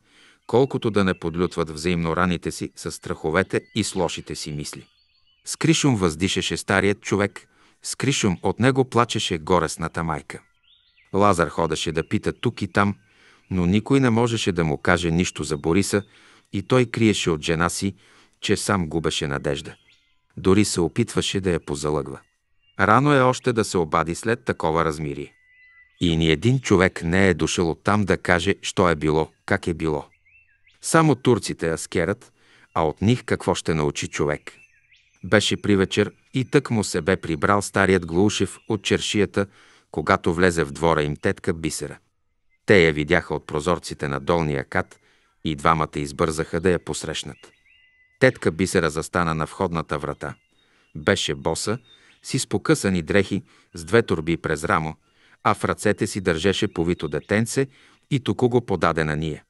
колкото да не подлютват взаимно раните си с страховете и с лошите си мисли. С кришум въздишеше старият човек, с кришум от него плачеше горестната майка. Лазар ходеше да пита тук и там, но никой не можеше да му каже нищо за Бориса и той криеше от жена си, че сам губеше надежда. Дори се опитваше да я позалъгва. Рано е още да се обади след такова размирие. И ни един човек не е дошъл оттам да каже, що е било, как е било. Само турците аскерат, а от них какво ще научи човек – беше при вечер и тък му се бе прибрал старият Глушев от чершията, когато влезе в двора им тетка Бисера. Те я видяха от прозорците на долния кат и двамата избързаха да я посрещнат. Тетка Бисера застана на входната врата. Беше боса, с покъсани дрехи, с две турби през рамо, а в ръцете си държеше повито детенце и току го подаде на ние.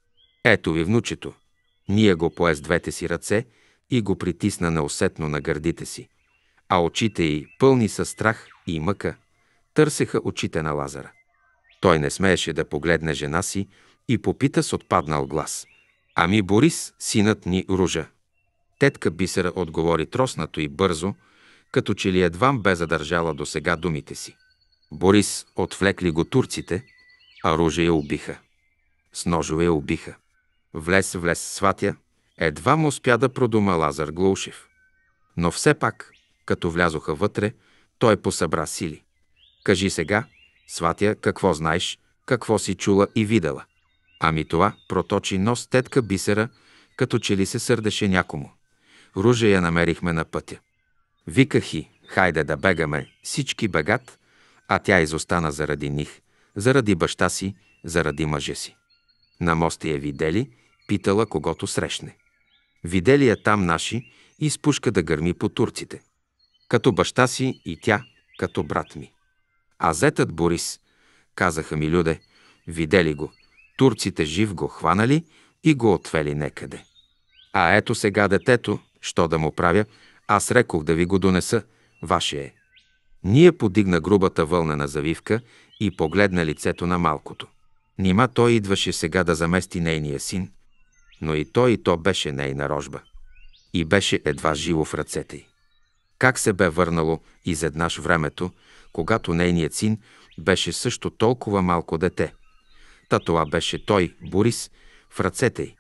Ето ви внучето. Ние го пое с двете си ръце – и го притисна неусетно на гърдите си. А очите й, пълни със страх и мъка, търсеха очите на Лазара. Той не смееше да погледне жена си и попита с отпаднал глас. Ами Борис, синът ни ружа. Тетка Бисера отговори троснато и бързо, като че ли едвам бе задържала до сега думите си. Борис отвлекли го турците, а ружа я убиха. С ножове я убиха. Влез, влез, сватя, едва му успя да продума Лазар Глушев. Но все пак, като влязоха вътре, той посъбра сили. Кажи сега, сватя, какво знаеш, какво си чула и видела. Ами това проточи нос тетка бисера, като че ли се сърдеше някому. Ружа я намерихме на пътя. Виках и, хайде да бегаме, всички бегат, а тя изостана заради них, заради баща си, заради мъжа си. На моста я видели, питала когото срещне видели я там наши и с пушка да гърми по турците. Като баща си и тя, като брат ми. А зетът Борис, казаха ми люде, видели го. Турците жив го хванали и го отвели некъде. А ето сега детето, що да му правя, аз рекох да ви го донеса, ваше е. Ние подигна грубата на завивка и погледна лицето на малкото. Нима той идваше сега да замести нейния син, но и то и то беше нейна рожба. И беше едва живо в ръцете й. Как се бе върнало изеднаш времето, когато нейният син беше също толкова малко дете. Та това беше той, Борис, в ръцете й.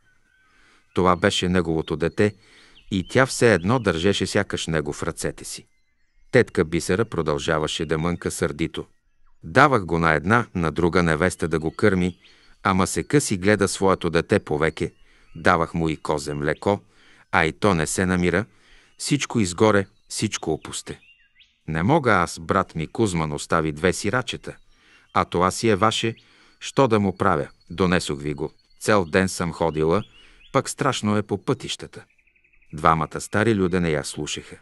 Това беше неговото дете и тя все едно държеше сякаш него в ръцете си. Тетка Бисера продължаваше да мънка сърдито. Давах го на една, на друга невеста да го кърми, ама се къси гледа своето дете повеке, Давах му и козе млеко, а и то не се намира. Всичко изгоре, всичко опусте. Не мога аз, брат ми Кузман, остави две сирачета, а това си е ваше, що да му правя, донесох ви го. Цел ден съм ходила, пък страшно е по пътищата. Двамата стари люде не я слушаха.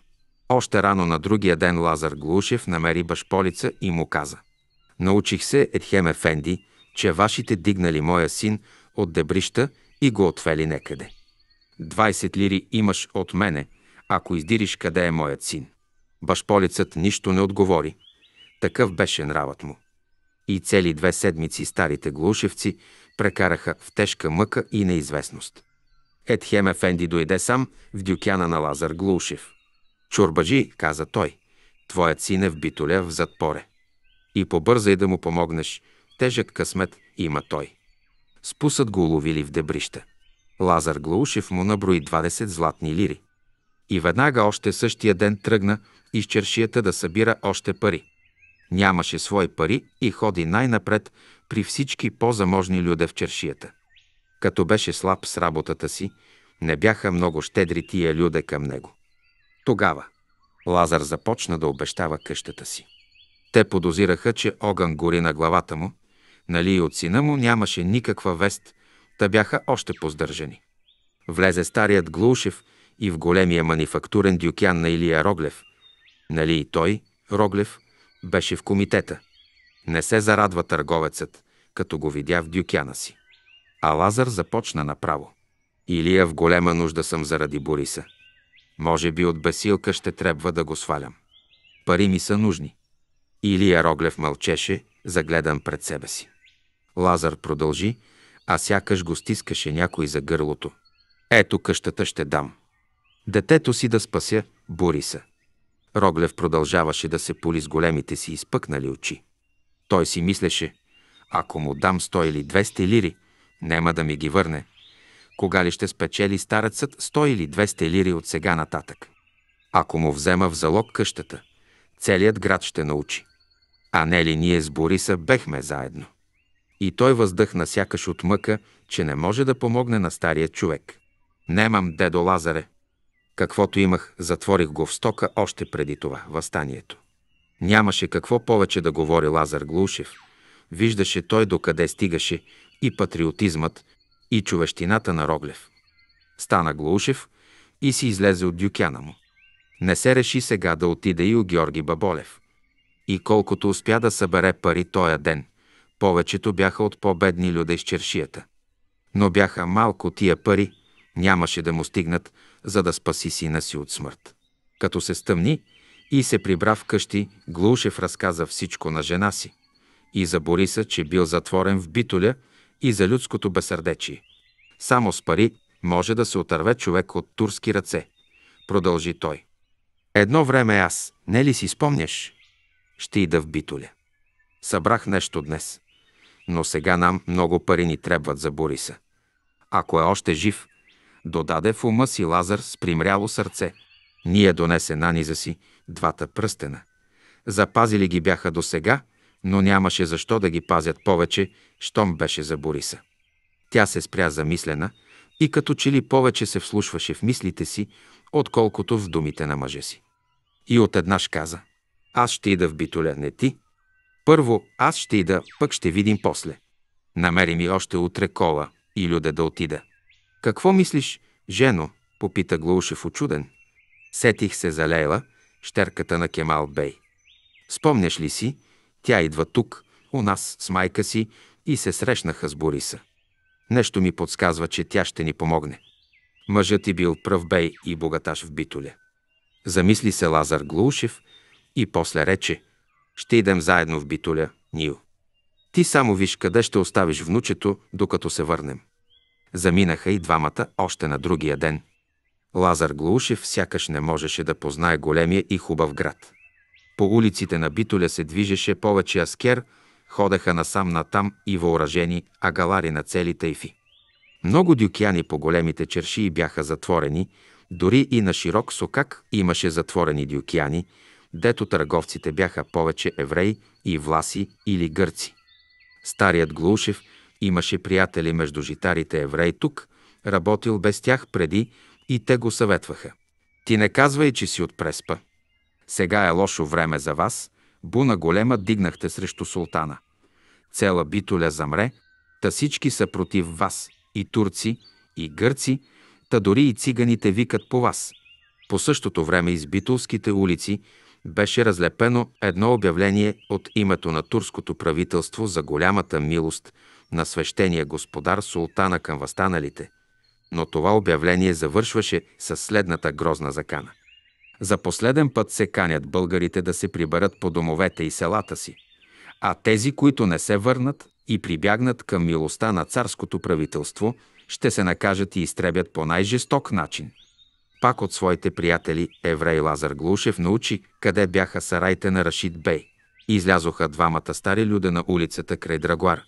Още рано на другия ден Лазар Глушев намери башполица и му каза. Научих се, Едхеме Ефенди, че вашите дигнали моя син от дебрища и го отвели некъде. 20 лири имаш от мене, ако издириш къде е моят син. Башполицът нищо не отговори. Такъв беше нравът му. И цели две седмици старите глушевци прекараха в тежка мъка и неизвестност. Едхем Ефенди дойде сам в дюкяна на Лазар Глушев. Чурбажи, каза той, твоят син е в битоля в затпоре. И побързай да му помогнеш, тежък късмет има той. Спусът го уловили в дебрища. Лазар Глаушев му наброи 20 златни лири. И веднага още същия ден тръгна из чершията да събира още пари. Нямаше свои пари и ходи най-напред при всички по-заможни люде в чершията. Като беше слаб с работата си, не бяха много щедри тия люде към него. Тогава Лазар започна да обещава къщата си. Те подозираха, че огън гори на главата му Нали и от сина му нямаше никаква вест, та бяха още поздържани. Влезе старият Глушев и в големия манифактурен дюкян на Илия Роглев. Нали и той, Роглев, беше в комитета. Не се зарадва търговецът, като го видя в дюкяна си. А Лазар започна направо. Илия в голема нужда съм заради Бориса. Може би от бесилка ще трябва да го свалям. Пари ми са нужни. Илия Роглев мълчеше, загледан пред себе си. Лазар продължи, а сякаш го стискаше някой за гърлото. Ето къщата ще дам. Детето си да спася Бориса. Роглев продължаваше да се поли с големите си изпъкнали очи. Той си мислеше, ако му дам 100 или 200 лири, няма да ми ги върне. Кога ли ще спечели старецът 100 или 200 лири от сега нататък? Ако му взема в залог къщата, целият град ще научи. А не ли ние с Бориса бехме заедно? И той въздъхна сякаш от мъка, че не може да помогне на стария човек. Немам, дедо Лазаре. Каквото имах, затворих го в стока още преди това, възстанието. Нямаше какво повече да говори Лазар Глушев. Виждаше той докъде стигаше и патриотизмът, и човещината на Роглев. Стана Глушев и си излезе от дюкяна му. Не се реши сега да отиде и у Георги Баболев. И колкото успя да събере пари тоя ден – повечето бяха от по-бедни люда из чершията. Но бяха малко тия пари, нямаше да му стигнат, за да спаси сина си от смърт. Като се стъмни и се прибра в къщи, Глушев разказа всичко на жена си. И за Бориса, че бил затворен в битоля, и за людското безсърдечие. Само с пари може да се отърве човек от турски ръце, продължи той. Едно време аз, не ли си спомняш? Ще ида в битоля. Събрах нещо днес но сега нам много пари ни трябват за Бориса. Ако е още жив, додаде в ума си Лазар с примряло сърце. Ние донесе наниза си двата пръстена. Запазили ги бяха до сега, но нямаше защо да ги пазят повече, щом беше за Бориса. Тя се спря замислена и като че ли повече се вслушваше в мислите си, отколкото в думите на мъжа си. И отеднъж каза, аз ще ида в битоля, не ти – първо аз ще ида, пък ще видим после. Намери ми още утре кола и люде да отида. Какво мислиш, жено? попита глушев очуден. Сетих се за Лейла, щерката на Кемал Бей. Спомняш ли си, тя идва тук, у нас с майка си и се срещнаха с Бориса. Нещо ми подсказва, че тя ще ни помогне. Мъжът ти е бил пръв бей и богаташ в битоля. Замисли се Лазар Глушев и после рече – ще идем заедно в битуля, Нил. Ти само виж къде ще оставиш внучето, докато се върнем. Заминаха и двамата още на другия ден. Лазар Глушев сякаш не можеше да познае големия и хубав град. По улиците на Битоля се движеше повече аскер, ходеха насам-натам и въоръжени а галари на цели тайфи. Много дюкяни по големите чершии бяха затворени, дори и на широк сокак имаше затворени дюкяни, дето търговците бяха повече евреи и власи или гърци. Старият Глушев имаше приятели между житарите евреи тук, работил без тях преди и те го съветваха. Ти не казвай, че си от преспа. Сега е лошо време за вас, буна голема дигнахте срещу султана. Цела битоля замре, та всички са против вас, и турци, и гърци, та дори и циганите викат по вас. По същото време из битулските улици беше разлепено едно обявление от името на турското правителство за голямата милост на свещения господар султана към възстаналите, но това обявление завършваше с следната грозна закана. За последен път се канят българите да се приберат по домовете и селата си, а тези, които не се върнат и прибягнат към милостта на царското правителство, ще се накажат и изтребят по най-жесток начин – пак от своите приятели еврей Лазар Глушев научи къде бяха сарайте на Рашид Бей. Излязоха двамата стари люда на улицата край Драгуар.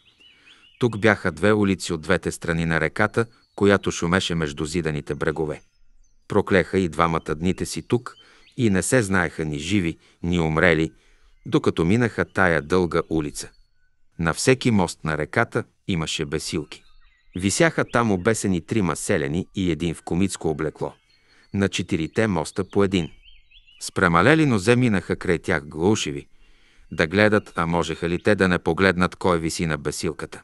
Тук бяха две улици от двете страни на реката, която шумеше между зиданите брегове. Проклеха и двамата дните си тук и не се знаеха ни живи, ни умрели, докато минаха тая дълга улица. На всеки мост на реката имаше бесилки. Висяха там обесени трима селени и един в комицко облекло на четирите моста по един. Спремалели нозе минаха край тях глушеви, да гледат, а можеха ли те да не погледнат кой виси на бесилката.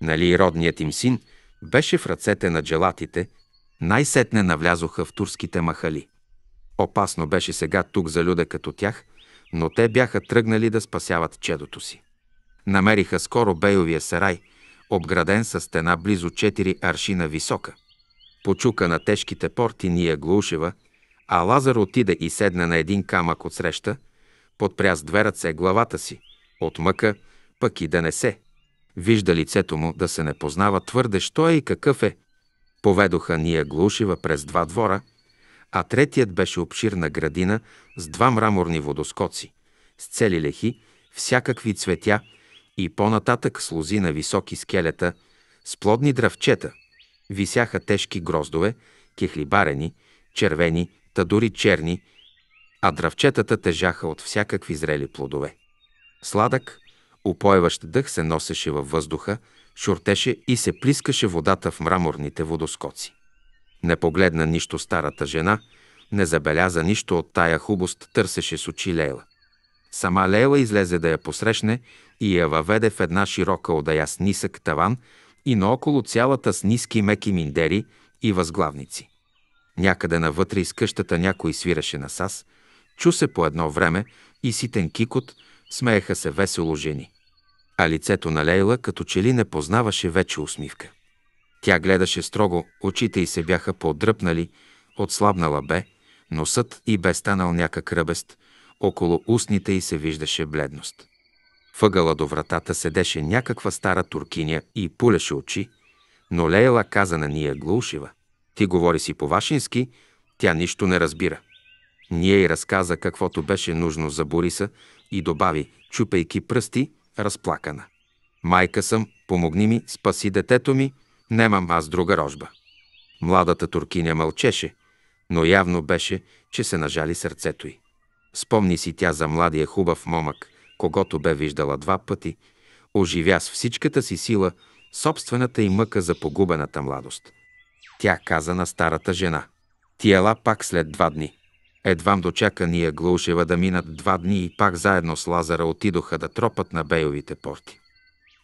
Нали и родният им син беше в ръцете на джелатите, най-сетне навлязоха в турските махали. Опасно беше сега тук за люда като тях, но те бяха тръгнали да спасяват чедото си. Намериха скоро Бейовия сарай, обграден с стена близо 4 аршина висока. Почука на тежките порти Ния Глушева, а Лазар отиде и седна на един камък от среща, подпря с две ръце главата си, от мъка, пък и да не се. Вижда лицето му да се не познава твърде, що е и какъв е. Поведоха Ния Глушева през два двора, а третият беше обширна градина с два мраморни водоскоци, с цели лехи, всякакви цветя и по-нататък слузи на високи скелета, с плодни дравчета, висяха тежки гроздове, кехлибарени, червени, та дори черни, а дръвчетата тежаха от всякакви зрели плодове. Сладък, упойващ дъх се носеше във въздуха, шуртеше и се плискаше водата в мраморните водоскоци. Не погледна нищо старата жена, не забеляза нищо от тая хубост, търсеше с очи Лейла. Сама Лейла излезе да я посрещне и я въведе в една широка одая с нисък таван, и наоколо цялата с ниски меки миндери и възглавници. Някъде навътре из къщата някой свираше на сас, чу се по едно време и ситен кикот, смееха се весело жени. А лицето на Лейла като че ли не познаваше вече усмивка. Тя гледаше строго, очите й се бяха подръпнали, отслабнала бе, носът и бе станал някак ръбест, около устните й се виждаше бледност. Въгъла до вратата седеше някаква стара туркиня и пулеше очи, но Лейла каза на ние глушива. Ти говори си по-вашински, тя нищо не разбира. Ние й разказа каквото беше нужно за Бориса и добави, чупейки пръсти, разплакана. Майка съм, помогни ми, спаси детето ми, немам аз друга рожба. Младата туркиня мълчеше, но явно беше, че се нажали сърцето й. Спомни си тя за младия хубав момък, когато бе виждала два пъти, оживя с всичката си сила собствената й мъка за погубената младост. Тя каза на старата жена. Ти ела пак след два дни. Едвам дочака ние Глушева да минат два дни и пак заедно с Лазара отидоха да тропат на бейовите порти.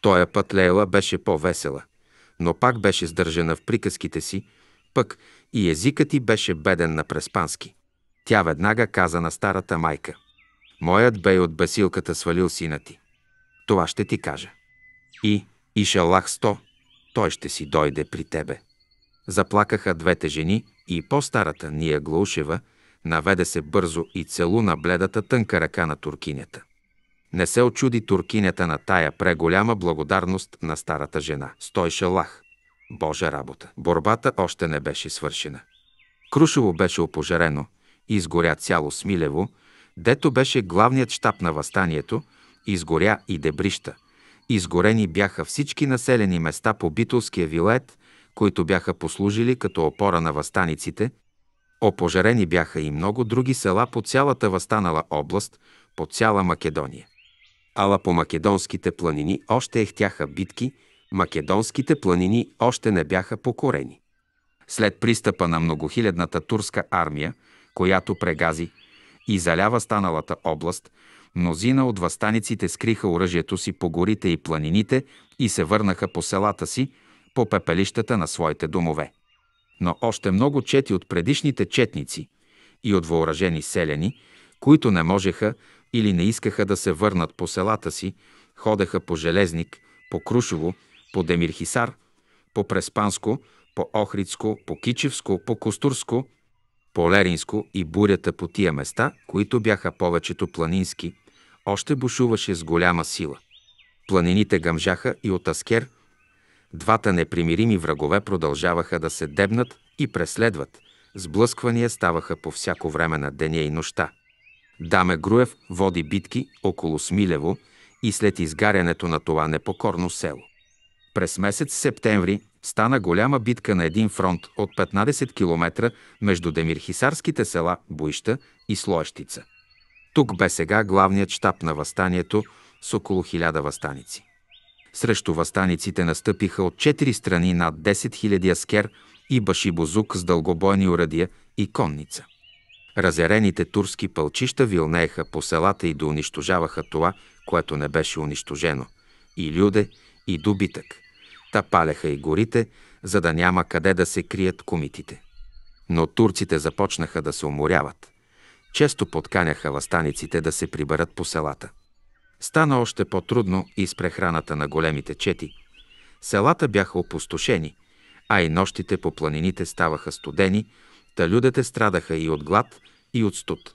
Тоя път Лейла беше по-весела, но пак беше сдържана в приказките си, пък и езикът ти беше беден на преспански. Тя веднага каза на старата майка – Моят бей от бесилката свалил сина ти. Това ще ти кажа. И, и шалах сто, той ще си дойде при тебе. Заплакаха двете жени и по-старата, Ния Глушева, наведе се бързо и целу на бледата тънка ръка на туркинята. Не се очуди туркинята на тая преголяма благодарност на старата жена. Стой шалах. Божа работа. Борбата още не беше свършена. Крушево беше опожарено, изгоря цяло Смилево, дето беше главният щаб на възстанието, изгоря и дебрища. Изгорени бяха всички населени места по битулския вилет, които бяха послужили като опора на възстаниците. Опожарени бяха и много други села по цялата възстанала област, по цяла Македония. Ала по македонските планини още ехтяха битки, македонските планини още не бяха покорени. След пристъпа на многохилядната турска армия, която прегази и залява станалата област, мнозина от възстаниците скриха оръжието си по горите и планините и се върнаха по селата си, по пепелищата на своите домове. Но още много чети от предишните четници и от въоръжени селяни, които не можеха или не искаха да се върнат по селата си, ходеха по Железник, по Крушово, по Демирхисар, по Преспанско, по Охридско, по Кичевско, по Костурско – Полеринско и бурята по тия места, които бяха повечето планински, още бушуваше с голяма сила. Планините гъмжаха и от Аскер. Двата непримирими врагове продължаваха да се дебнат и преследват. Сблъсквания ставаха по всяко време на деня и нощта. Даме Груев води битки около Смилево и след изгарянето на това непокорно село. През месец септември стана голяма битка на един фронт от 15 км между демирхисарските села Буища и Слоещица. Тук бе сега главният щаб на възстанието с около 1000 възстаници. Срещу възстаниците настъпиха от четири страни над 10 000 аскер и башибозук с дългобойни урадия и конница. Разярените турски пълчища вилнееха по селата и доунищожаваха това, което не беше унищожено – и люде, и добитък – Та палеха и горите, за да няма къде да се крият комитите. Но турците започнаха да се уморяват. Често подканяха въстаниците да се приберат по селата. Стана още по-трудно и с прехраната на големите чети. Селата бяха опустошени, а и нощите по планините ставаха студени, та людете страдаха и от глад, и от студ.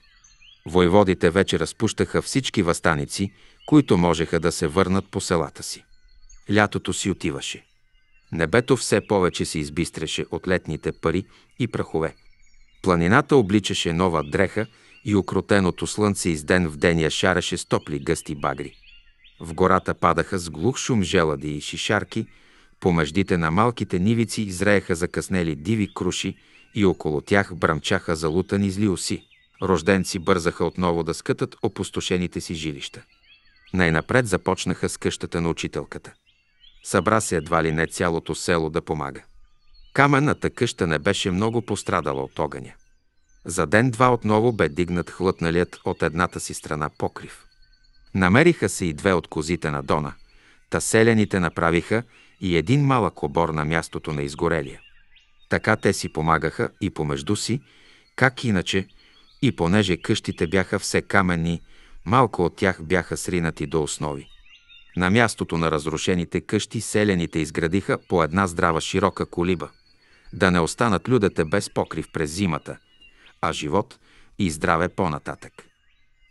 Войводите вече разпущаха всички възстаници, които можеха да се върнат по селата си. Лятото си отиваше. Небето все повече се избистреше от летните пари и прахове. Планината обличаше нова дреха и окротеното слънце из ден в ден я шареше с топли гъсти багри. В гората падаха с глух шум желади и шишарки, по мъждите на малките нивици изрееха закъснели диви круши и около тях бръмчаха залутани зли оси. Рожденци бързаха отново да скътат опустошените си жилища. Най-напред започнаха с къщата на учителката. Събра се едва ли не цялото село да помага. Каменната къща не беше много пострадала от огъня. За ден-два отново бе дигнат хлътналият от едната си страна покрив. Намериха се и две от козите на Дона. Та селяните направиха и един малък обор на мястото на изгорелия. Така те си помагаха и помежду си, как иначе, и понеже къщите бяха все каменни, малко от тях бяха сринати до основи. На мястото на разрушените къщи селените изградиха по една здрава широка колиба, да не останат людете без покрив през зимата, а живот и здраве по-нататък.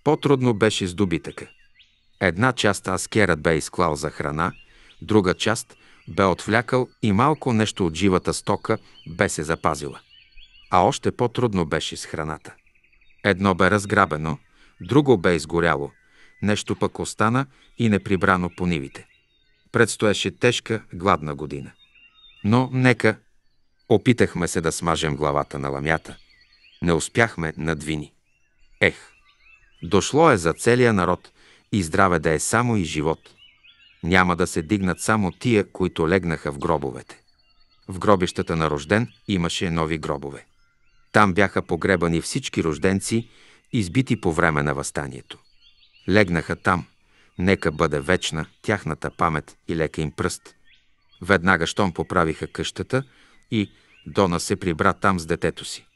По-трудно беше с добитъка. Една част аскерът бе изклал за храна, друга част бе отвлякал и малко нещо от живата стока бе се запазила. А още по-трудно беше с храната. Едно бе разграбено, друго бе изгоряло – нещо пък остана и неприбрано по нивите. Предстоеше тежка, гладна година. Но нека опитахме се да смажем главата на ламята. Не успяхме надвини. Ех, дошло е за целия народ и здраве да е само и живот. Няма да се дигнат само тия, които легнаха в гробовете. В гробищата на рожден имаше нови гробове. Там бяха погребани всички рожденци, избити по време на възстанието. Легнаха там. Нека бъде вечна тяхната памет и лека им пръст. Веднага щом поправиха къщата и Дона се прибра там с детето си.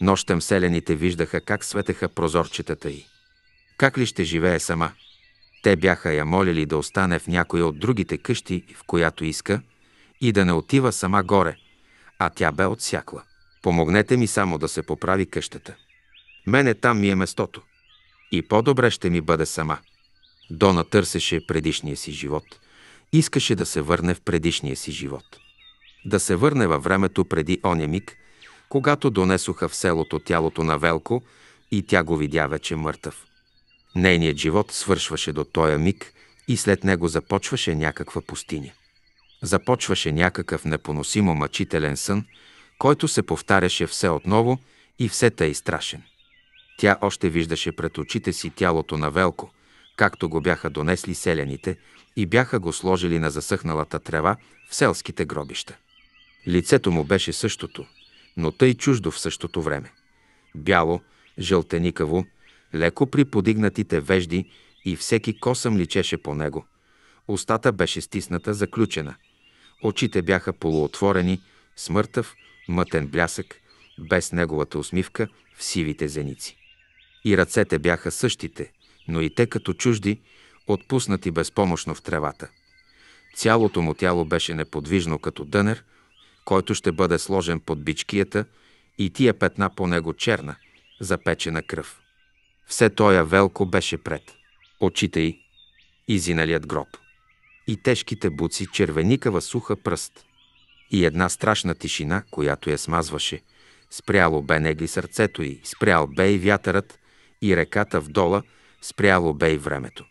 Нощем селените виждаха как светеха прозорчетата й. Как ли ще живее сама? Те бяха я молили да остане в някоя от другите къщи, в която иска, и да не отива сама горе, а тя бе отсякла. Помогнете ми само да се поправи къщата. Мене там ми е местото и по-добре ще ми бъде сама. Дона търсеше предишния си живот. Искаше да се върне в предишния си живот. Да се върне във времето преди оня миг, когато донесоха в селото тялото на Велко и тя го видя вече мъртъв. Нейният живот свършваше до този миг и след него започваше някаква пустиня. Започваше някакъв непоносимо мъчителен сън, който се повтаряше все отново и все тъй страшен. Тя още виждаше пред очите си тялото на Велко, както го бяха донесли селяните и бяха го сложили на засъхналата трева в селските гробища. Лицето му беше същото, но тъй чуждо в същото време. Бяло, жълтеникаво, леко при подигнатите вежди и всеки косъм личеше по него. Устата беше стисната, заключена. Очите бяха полуотворени, смъртъв, мътен блясък, без неговата усмивка в сивите зеници. И ръцете бяха същите, но и те като чужди, отпуснати безпомощно в тревата. Цялото му тяло беше неподвижно като дънер, който ще бъде сложен под бичкията и тия петна по него черна, запечена кръв. Все тоя велко беше пред. Очите й, изиналият гроб. И тежките буци, червеникава суха пръст. И една страшна тишина, която я смазваше. Спряло бе негли сърцето й, спрял бе и вятърът, и реката вдола, спряло бе и времето.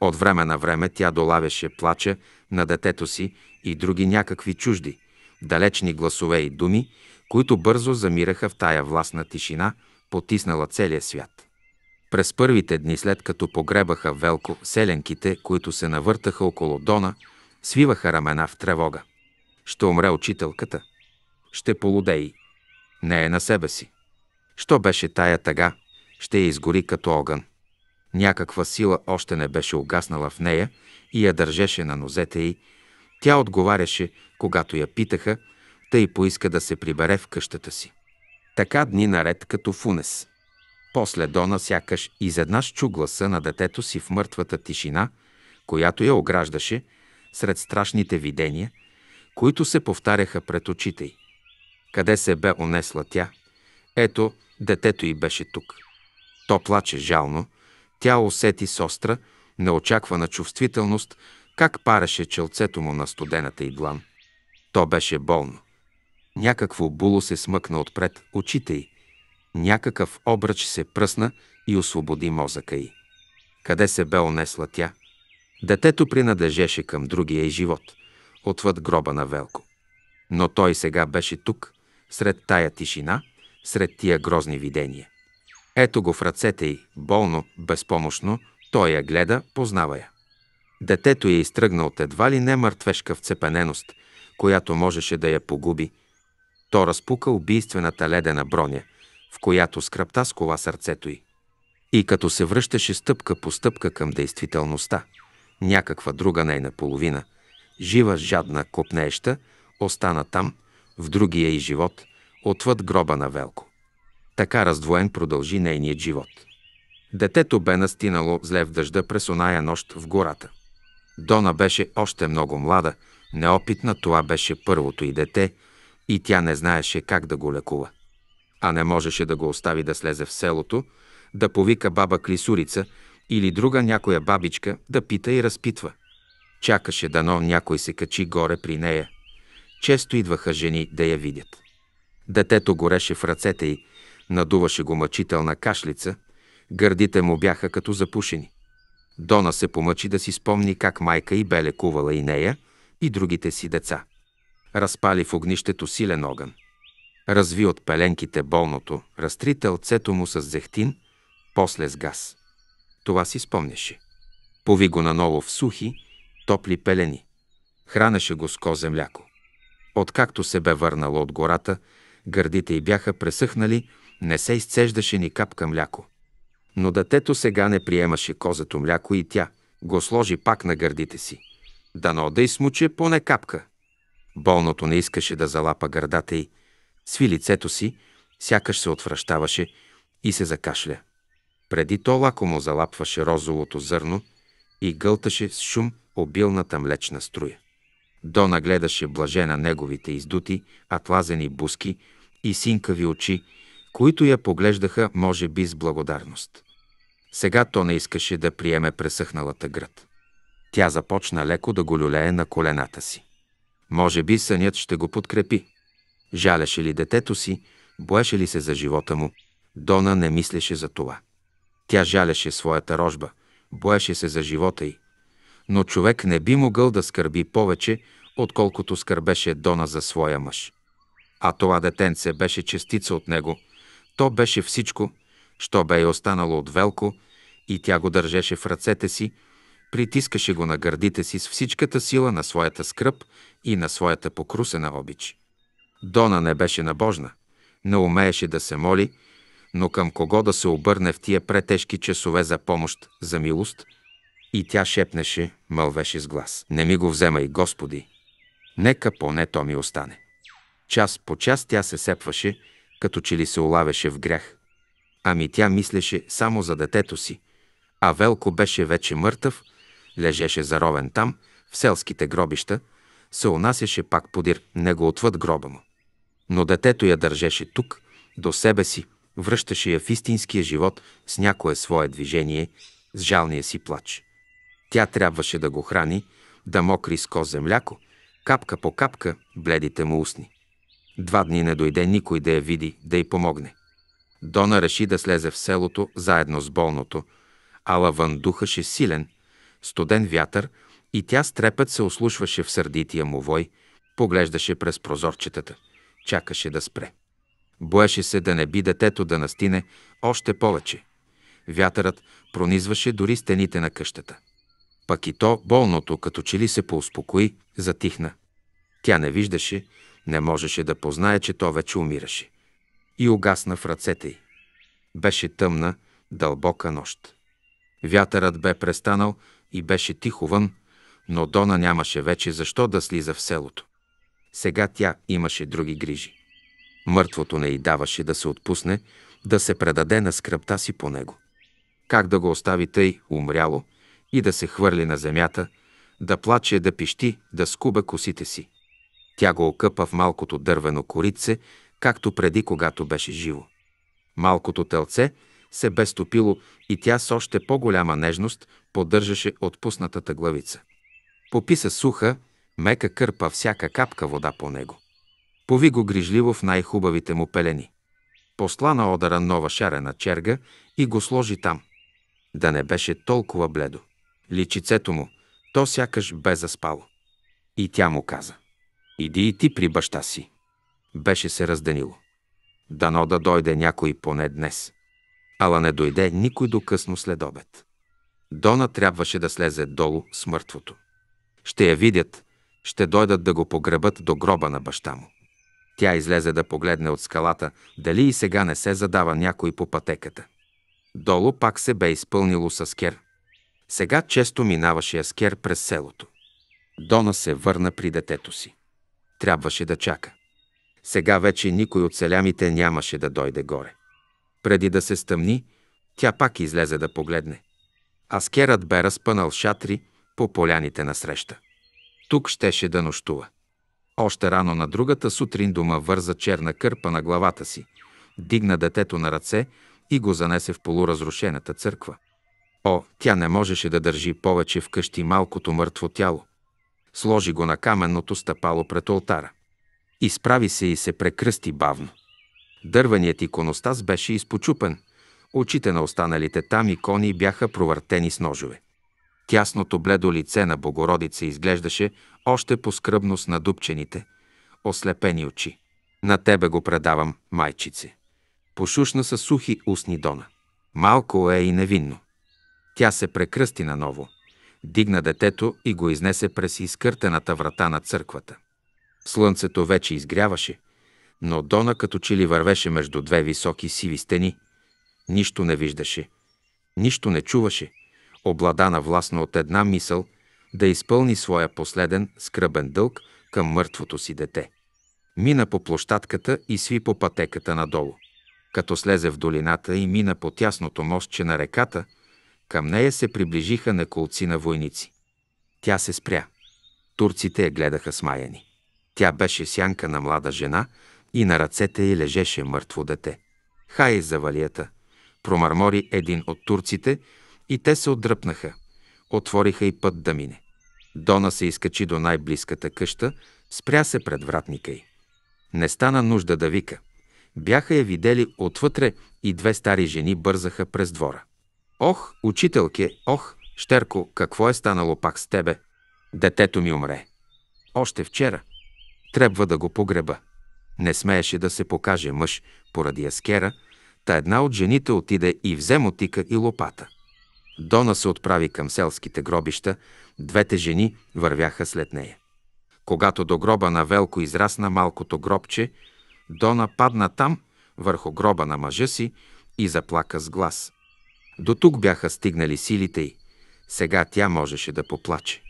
От време на време тя долавяше плача на детето си и други някакви чужди, далечни гласове и думи, които бързо замираха в тая властна тишина, потиснала целия свят. През първите дни след като погребаха Велко, селенките, които се навъртаха около Дона, свиваха рамена в тревога. Ще умре учителката. Ще полудеи. Не е на себе си. Що беше тая тъга, ще я изгори като огън. Някаква сила още не беше угаснала в нея и я държеше на нозете й. Тя отговаряше, когато я питаха, тъй поиска да се прибере в къщата си. Така дни наред като фунес. После Дона сякаш изеднъж чу гласа на детето си в мъртвата тишина, която я ограждаше сред страшните видения, които се повтаряха пред очите й. Къде се бе унесла тя? Ето, детето й беше тук. То плаче жално, тя усети с остра, неочаквана чувствителност, как пареше челцето му на студената и длан. То беше болно. Някакво було се смъкна отпред очите й. Някакъв обръч се пръсна и освободи мозъка й. Къде се бе онесла тя? Детето принадлежеше към другия й живот, отвъд гроба на Велко. Но той сега беше тук, сред тая тишина, сред тия грозни видения. Ето го в ръцете й, болно, безпомощно, той я гледа, познава я. Детето я изтръгна от едва ли не мъртвешка вцепененост, която можеше да я погуби. То разпука убийствената ледена броня, в която скръпта скова сърцето й. И като се връщаше стъпка по стъпка към действителността, някаква друга нейна половина, жива, жадна, копнееща, остана там, в другия и живот, отвъд гроба на Велко. Така раздвоен продължи нейният живот. Детето бе настинало зле в дъжда през оная нощ в гората. Дона беше още много млада, неопитна, това беше първото и дете, и тя не знаеше как да го лекува. А не можеше да го остави да слезе в селото, да повика баба Клисурица или друга някоя бабичка да пита и разпитва. Чакаше дано някой се качи горе при нея. Често идваха жени да я видят. Детето гореше в ръцете й, Надуваше го мъчителна кашлица, гърдите му бяха като запушени. Дона се помъчи да си спомни как майка й бе лекувала и нея, и другите си деца. Разпали в огнището силен огън. Разви от пеленките болното, разтри тълцето му с зехтин, после с газ. Това си спомняше. Пови го наново в сухи, топли пелени. Хранеше го с козе мляко. Откакто се бе върнала от гората, гърдите й бяха пресъхнали, не се изцеждаше ни капка мляко. Но детето сега не приемаше козато мляко и тя го сложи пак на гърдите си. Дано да измуче поне капка. Болното не искаше да залапа гърдата й, сви лицето си, сякаш се отвръщаваше и се закашля. Преди то лако му залапваше розовото зърно и гълташе с шум обилната млечна струя. Дона гледаше блажена неговите издути, атлазени буски и синкави очи които я поглеждаха, може би, с благодарност. Сега то не искаше да приеме пресъхналата град. Тя започна леко да го люлее на колената си. Може би сънят ще го подкрепи. Жалеше ли детето си, боеше ли се за живота му, Дона не мислеше за това. Тя жалеше своята рожба, боеше се за живота й. Но човек не би могъл да скърби повече, отколкото скърбеше Дона за своя мъж. А това детенце беше частица от него, то беше всичко, що бе и останало от Велко, и тя го държеше в ръцете си, притискаше го на гърдите си с всичката сила на своята скръп и на своята покрусена обич. Дона не беше набожна, не умееше да се моли, но към кого да се обърне в тия претежки часове за помощ, за милост? И тя шепнеше, мълвеше с глас. Не ми го вземай, Господи! Нека поне то ми остане. Час по час тя се сепваше, като че ли се улавяше в грях. Ами тя мислеше само за детето си, а Велко беше вече мъртъв, лежеше заровен там, в селските гробища, се унасяше пак подир него отвъд гроба му. Но детето я държеше тук, до себе си, връщаше я в истинския живот с някое свое движение, с жалния си плач. Тя трябваше да го храни, да мокри с земляко, капка по капка бледите му устни. Два дни не дойде никой да я види, да й помогне. Дона реши да слезе в селото заедно с болното, ала вън духаше силен, студен вятър и тя с трепет се ослушваше в сърдития му вой, поглеждаше през прозорчетата, чакаше да спре. Боеше се да не би детето да настине още повече. Вятърът пронизваше дори стените на къщата. Пак и то, болното, като че ли се поуспокои, затихна. Тя не виждаше, не можеше да познае, че то вече умираше. И угасна в ръцете й. Беше тъмна, дълбока нощ. Вятърът бе престанал и беше тихо вън, но Дона нямаше вече защо да слиза в селото. Сега тя имаше други грижи. Мъртвото не й даваше да се отпусне, да се предаде на скръпта си по него. Как да го остави тъй умряло и да се хвърли на земята, да плаче, да пищи, да скуба косите си. Тя го окъпа в малкото дървено корице, както преди, когато беше живо. Малкото телце се бе стопило и тя с още по-голяма нежност поддържаше отпуснатата главица. Пописа суха, мека кърпа всяка капка вода по него. Пови го грижливо в най-хубавите му пелени. Посла на одара нова шарена черга и го сложи там. Да не беше толкова бледо. Личицето му, то сякаш бе заспало. И тя му каза. Иди и ти при баща си. Беше се разданило. Дано да дойде някой поне днес. Ала не дойде никой до късно след обед. Дона трябваше да слезе долу с мъртвото. Ще я видят, ще дойдат да го погребат до гроба на баща му. Тя излезе да погледне от скалата, дали и сега не се задава някой по пътеката. Долу пак се бе изпълнило с аскер. Сега често минаваше аскер през селото. Дона се върна при детето си трябваше да чака. Сега вече никой от селямите нямаше да дойде горе. Преди да се стъмни, тя пак излезе да погледне. Аскерът бе разпънал шатри по поляните на среща. Тук щеше да нощува. Още рано на другата сутрин дома върза черна кърпа на главата си, дигна детето на ръце и го занесе в полуразрушената църква. О, тя не можеше да държи повече вкъщи малкото мъртво тяло сложи го на каменното стъпало пред ултара. Изправи се и се прекръсти бавно. Дървеният иконостас беше изпочупен, очите на останалите там икони бяха провъртени с ножове. Тясното бледо лице на Богородица изглеждаше още по скръбност на дупчените, ослепени очи. На тебе го предавам, майчице. Пошушна са сухи устни Дона. Малко е и невинно. Тя се прекръсти наново. Дигна детето и го изнесе през изкъртената врата на църквата. Слънцето вече изгряваше, но Дона като че ли вървеше между две високи сиви стени. Нищо не виждаше, нищо не чуваше, обладана властно от една мисъл да изпълни своя последен скръбен дълг към мъртвото си дете. Мина по площадката и сви по пътеката надолу. Като слезе в долината и мина по тясното мостче на реката – към нея се приближиха на колци на войници. Тя се спря. Турците я гледаха смаяни. Тя беше сянка на млада жена и на ръцете й лежеше мъртво дете. Хай за валията! Промърмори един от турците и те се отдръпнаха. Отвориха и път да мине. Дона се изкачи до най-близката къща, спря се пред вратника й. Не стана нужда да вика. Бяха я видели отвътре и две стари жени бързаха през двора. Ох, учителке, ох, Штерко, какво е станало пак с тебе? Детето ми умре. Още вчера. Трябва да го погреба. Не смееше да се покаже мъж поради аскера, та една от жените отиде и взе мотика и лопата. Дона се отправи към селските гробища, двете жени вървяха след нея. Когато до гроба на Велко израсна малкото гробче, Дона падна там, върху гроба на мъжа си и заплака с глас – до тук бяха стигнали силите й. Сега тя можеше да поплаче.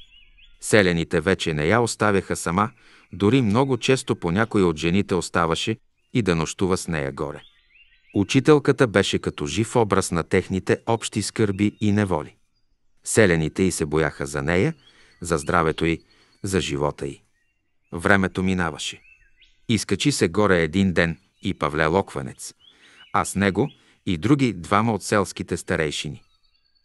Селените вече не я оставяха сама, дори много често по някой от жените оставаше и да нощува с нея горе. Учителката беше като жив образ на техните общи скърби и неволи. Селените й се бояха за нея, за здравето й, за живота й. Времето минаваше. Изкачи се горе един ден и Павле Локванец, а с него – и други двама от селските старейшини.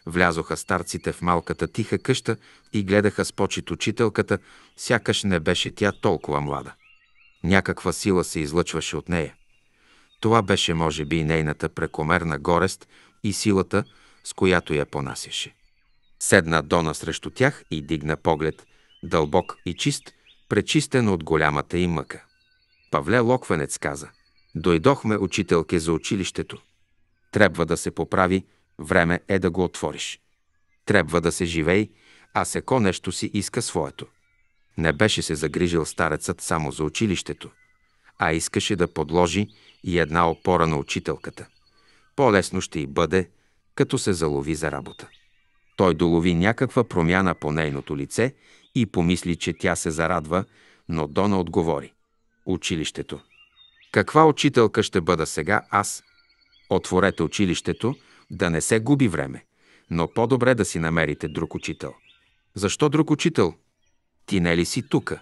Влязоха старците в малката тиха къща и гледаха с почет учителката, сякаш не беше тя толкова млада. Някаква сила се излъчваше от нея. Това беше, може би, нейната прекомерна горест и силата, с която я понасяше. Седна Дона срещу тях и дигна поглед, дълбок и чист, пречистен от голямата им мъка. Павле Локвенец каза, «Дойдохме, учителке, за училището. Трябва да се поправи, време е да го отвориш. Трябва да се живей, а секо нещо си иска своето. Не беше се загрижил старецът само за училището, а искаше да подложи и една опора на учителката. По-лесно ще й бъде, като се залови за работа. Той долови някаква промяна по нейното лице и помисли, че тя се зарадва, но Дона отговори. Училището. Каква учителка ще бъда сега аз, Отворете училището, да не се губи време, но по-добре да си намерите друг учител. Защо друг учител? Ти не ли си тука?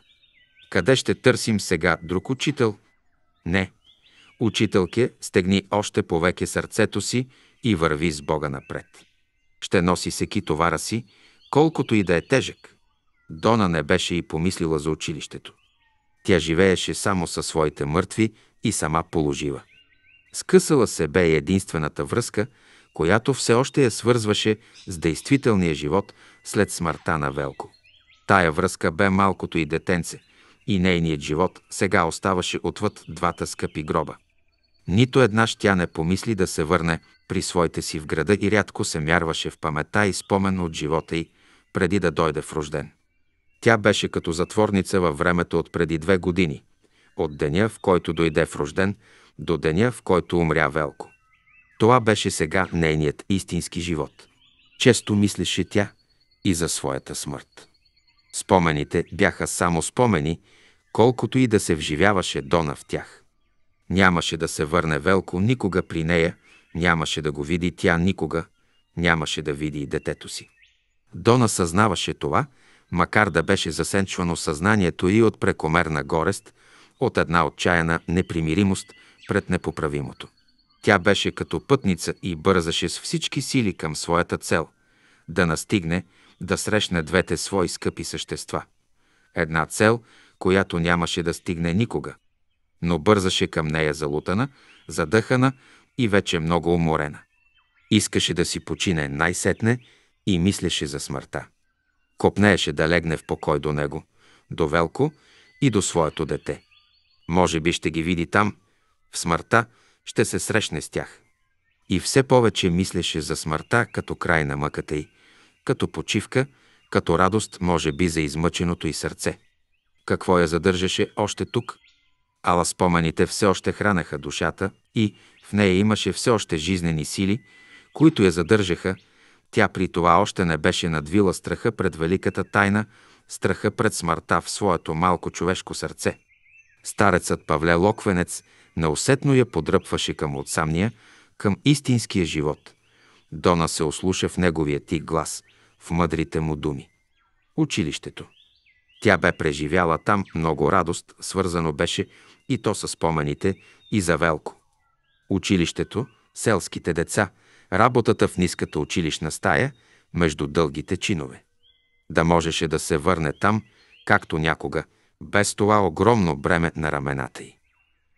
Къде ще търсим сега друг учител? Не. Учителке, стегни още повеке сърцето си и върви с Бога напред. Ще носи всеки товара си, колкото и да е тежък. Дона не беше и помислила за училището. Тя живееше само със своите мъртви и сама положива. Скъсала се бе единствената връзка, която все още я свързваше с действителния живот след смъртта на Велко. Тая връзка бе малкото и детенце, и нейният живот сега оставаше отвъд двата скъпи гроба. Нито една щя не помисли да се върне при своите си в града и рядко се мярваше в памета и спомен от живота й, преди да дойде в рожден. Тя беше като затворница във времето от преди две години, от деня, в който дойде в рожден, до деня, в който умря Велко. Това беше сега нейният истински живот. Често мислеше тя и за своята смърт. Спомените бяха само спомени, колкото и да се вживяваше Дона в тях. Нямаше да се върне Велко никога при нея, нямаше да го види тя никога, нямаше да види и детето си. Дона съзнаваше това, макар да беше засенчвано съзнанието и от прекомерна горест, от една отчаяна непримиримост – пред непоправимото. Тя беше като пътница и бързаше с всички сили към своята цел – да настигне, да срещне двете свои скъпи същества. Една цел, която нямаше да стигне никога, но бързаше към нея залутана, задъхана и вече много уморена. Искаше да си почине най-сетне и мислеше за смъртта. Копнееше да легне в покой до него, до Велко и до своето дете. Може би ще ги види там – смъртта ще се срещне с тях. И все повече мислеше за смъртта като край на мъката й, като почивка, като радост, може би, за измъченото й сърце. Какво я задържаше още тук? Ала спомените все още хранаха душата и в нея имаше все още жизнени сили, които я задържаха, тя при това още не беше надвила страха пред великата тайна, страха пред смъртта в своето малко човешко сърце. Старецът Павле Локвенец – неусетно я подръпваше към отсамния, към истинския живот. Дона се ослуша в неговия тих глас, в мъдрите му думи. Училището. Тя бе преживяла там много радост, свързано беше и то с спомените и за Велко. Училището, селските деца, работата в ниската училищна стая, между дългите чинове. Да можеше да се върне там, както някога, без това огромно бреме на рамената й.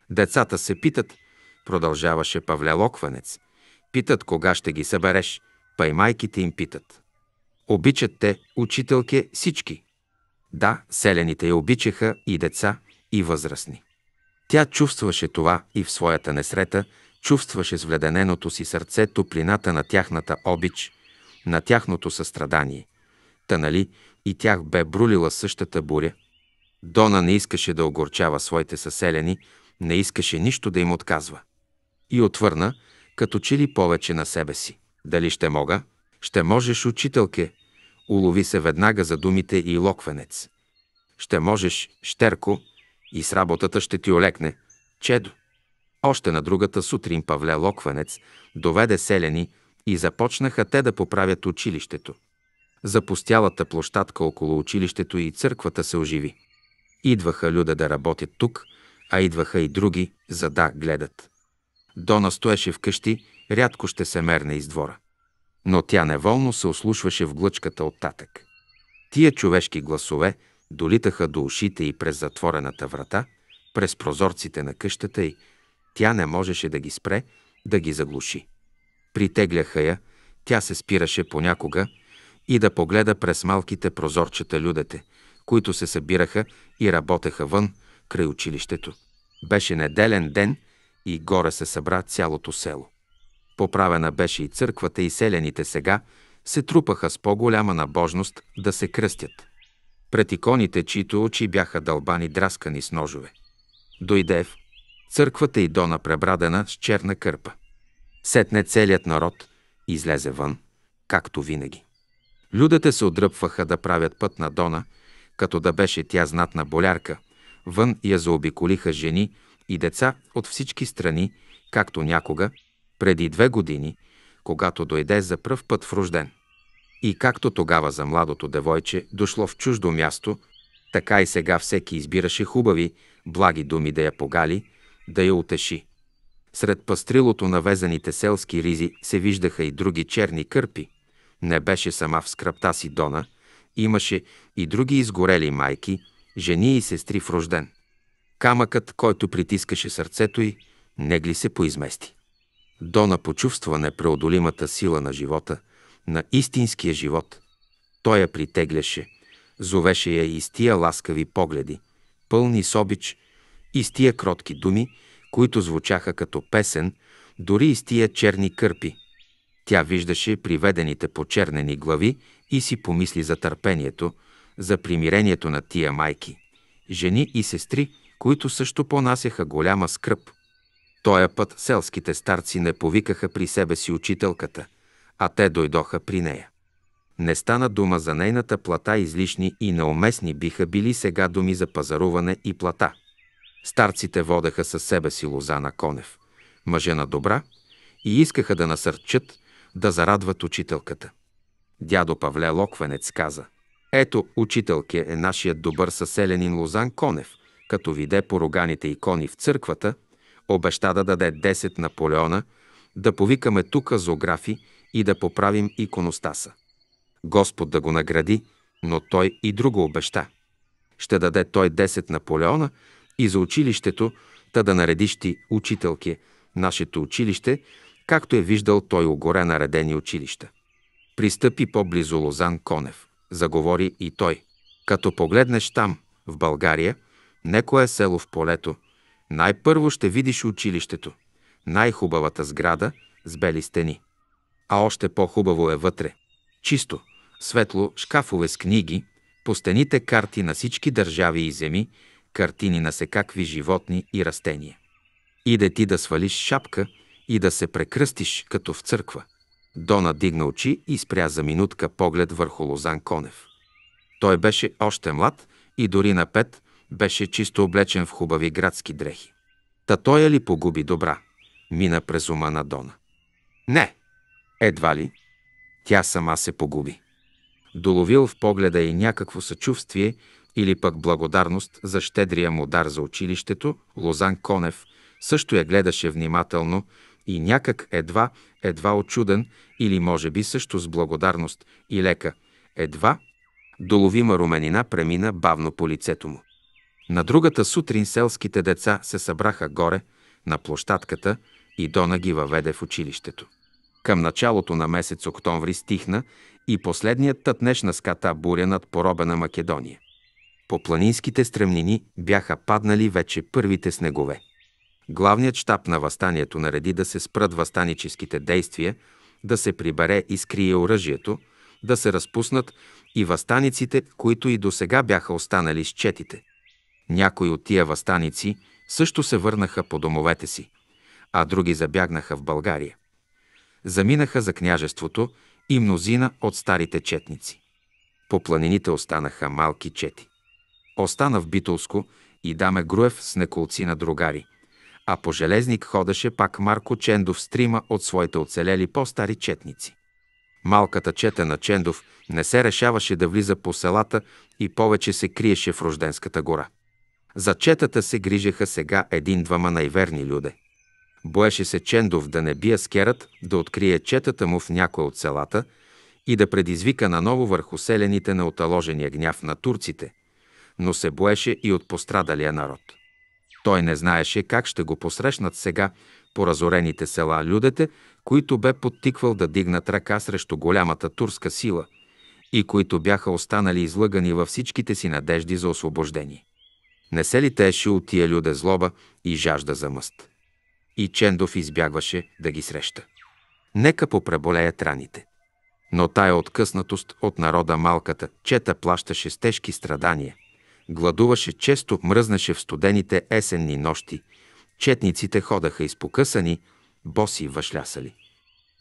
Децата се питат, продължаваше Павле Локванец. Питат кога ще ги събереш, па и майките им питат. Обичат те, учителке, всички. Да, селените я обичаха и деца, и възрастни. Тя чувстваше това и в своята несрета, чувстваше с вледененото си сърце топлината на тяхната обич, на тяхното състрадание. Та нали и тях бе брулила същата буря. Дона не искаше да огорчава своите съселени, не искаше нищо да им отказва. И отвърна, като че ли повече на себе си. Дали ще мога? Ще можеш, учителке. Улови се веднага за думите и локвенец. Ще можеш, щерко, и с работата ще ти олекне. Чедо. Още на другата сутрин Павле Локвенец доведе селени и започнаха те да поправят училището. Запустялата площадка около училището и църквата се оживи. Идваха люда да работят тук – а идваха и други, за да гледат. Дона стоеше вкъщи, рядко ще се мерне из двора. Но тя неволно се ослушваше в глъчката от татък. Тия човешки гласове долитаха до ушите и през затворената врата, през прозорците на къщата й. Тя не можеше да ги спре, да ги заглуши. Притегляха я, тя се спираше понякога и да погледа през малките прозорчета людете, които се събираха и работеха вън – край училището. Беше неделен ден и горе се събра цялото село. Поправена беше и църквата, и селяните сега се трупаха с по-голяма набожност да се кръстят. Пред иконите, чието очи бяха дълбани, драскани с ножове. Дойде в църквата и дона пребрадена с черна кърпа. Сетне целият народ излезе вън, както винаги. Людите се отдръпваха да правят път на Дона, като да беше тя знатна болярка – Вън я заобиколиха жени и деца от всички страни, както някога, преди две години, когато дойде за пръв път в рожден. И както тогава за младото девойче дошло в чуждо място, така и сега всеки избираше хубави, благи думи да я погали, да я утеши. Сред пастрилото на везаните селски ризи се виждаха и други черни кърпи. Не беше сама в скръпта си Дона, имаше и други изгорели майки – жени и сестри в рожден. Камъкът, който притискаше сърцето й, негли се поизмести. Дона почувства непреодолимата сила на живота, на истинския живот. Той я притегляше, зовеше я и с тия ласкави погледи, пълни с обич, и с тия кротки думи, които звучаха като песен, дори и с тия черни кърпи. Тя виждаше приведените почернени глави и си помисли за търпението – за примирението на тия майки, жени и сестри, които също понасяха голяма скръп. Тоя път селските старци не повикаха при себе си учителката, а те дойдоха при нея. Не стана дума за нейната плата, излишни и неуместни биха били сега думи за пазаруване и плата. Старците водеха със себе си лоза на Конев, мъже на добра, и искаха да насърчат, да зарадват учителката. Дядо Павле Локвенец каза – ето, учителке е нашият добър съселенин Лозан Конев, като виде пороганите икони в църквата, обеща да даде 10 Наполеона, да повикаме тука зоографи и да поправим иконостаса. Господ да го награди, но той и друго обеща. Ще даде той 10 Наполеона и за училището, та да наредиш ти, учителке, нашето училище, както е виждал той огоре наредени училища. Пристъпи по-близо Лозан Конев заговори и той. Като погледнеш там, в България, некое село в полето, най-първо ще видиш училището, най-хубавата сграда с бели стени. А още по-хубаво е вътре. Чисто, светло, шкафове с книги, по стените карти на всички държави и земи, картини на секакви животни и растения. Иде ти да свалиш шапка и да се прекръстиш като в църква. Дона дигна очи и спря за минутка поглед върху Лозан Конев. Той беше още млад и дори на пет беше чисто облечен в хубави градски дрехи. Та той е ли погуби добра? Мина през ума на Дона. Не, едва ли. Тя сама се погуби. Доловил в погледа и някакво съчувствие или пък благодарност за щедрия му дар за училището, Лозан Конев също я гледаше внимателно и някак едва едва очуден или може би също с благодарност и лека, едва, доловима руменина премина бавно по лицето му. На другата сутрин селските деца се събраха горе, на площадката и Дона ги въведе в училището. Към началото на месец октомври стихна и последният на ската буря над пороба на Македония. По планинските стремнини бяха паднали вече първите снегове. Главният щаб на възстанието нареди да се спрат възстаническите действия, да се прибере и скрие оръжието, да се разпуснат и възстаниците, които и до сега бяха останали с четите. Някои от тия възстаници също се върнаха по домовете си, а други забягнаха в България. Заминаха за княжеството и мнозина от старите четници. По планините останаха малки чети. Остана в Битолско и Даме Груев с неколци на другари – а по железник ходеше пак Марко Чендов с трима от своите оцелели по-стари четници. Малката чета на Чендов не се решаваше да влиза по селата и повече се криеше в Рожденската гора. За четата се грижеха сега един-двама най-верни люде. Боеше се Чендов да не бие скерът, да открие четата му в някоя от селата и да предизвика наново върху селените на оталожения гняв на турците, но се боеше и от пострадалия народ. Той не знаеше как ще го посрещнат сега по разорените села людете, които бе подтиквал да дигнат ръка срещу голямата турска сила и които бяха останали излъгани във всичките си надежди за освобождение. Не се ли тееше от тия люде злоба и жажда за мъст? И Чендов избягваше да ги среща. Нека попреболеят раните. Но тая откъснатост от народа малката чета плащаше с тежки страдания – Гладуваше често, мръзнаше в студените есенни нощи. Четниците ходаха изпокъсани, боси въшлясали.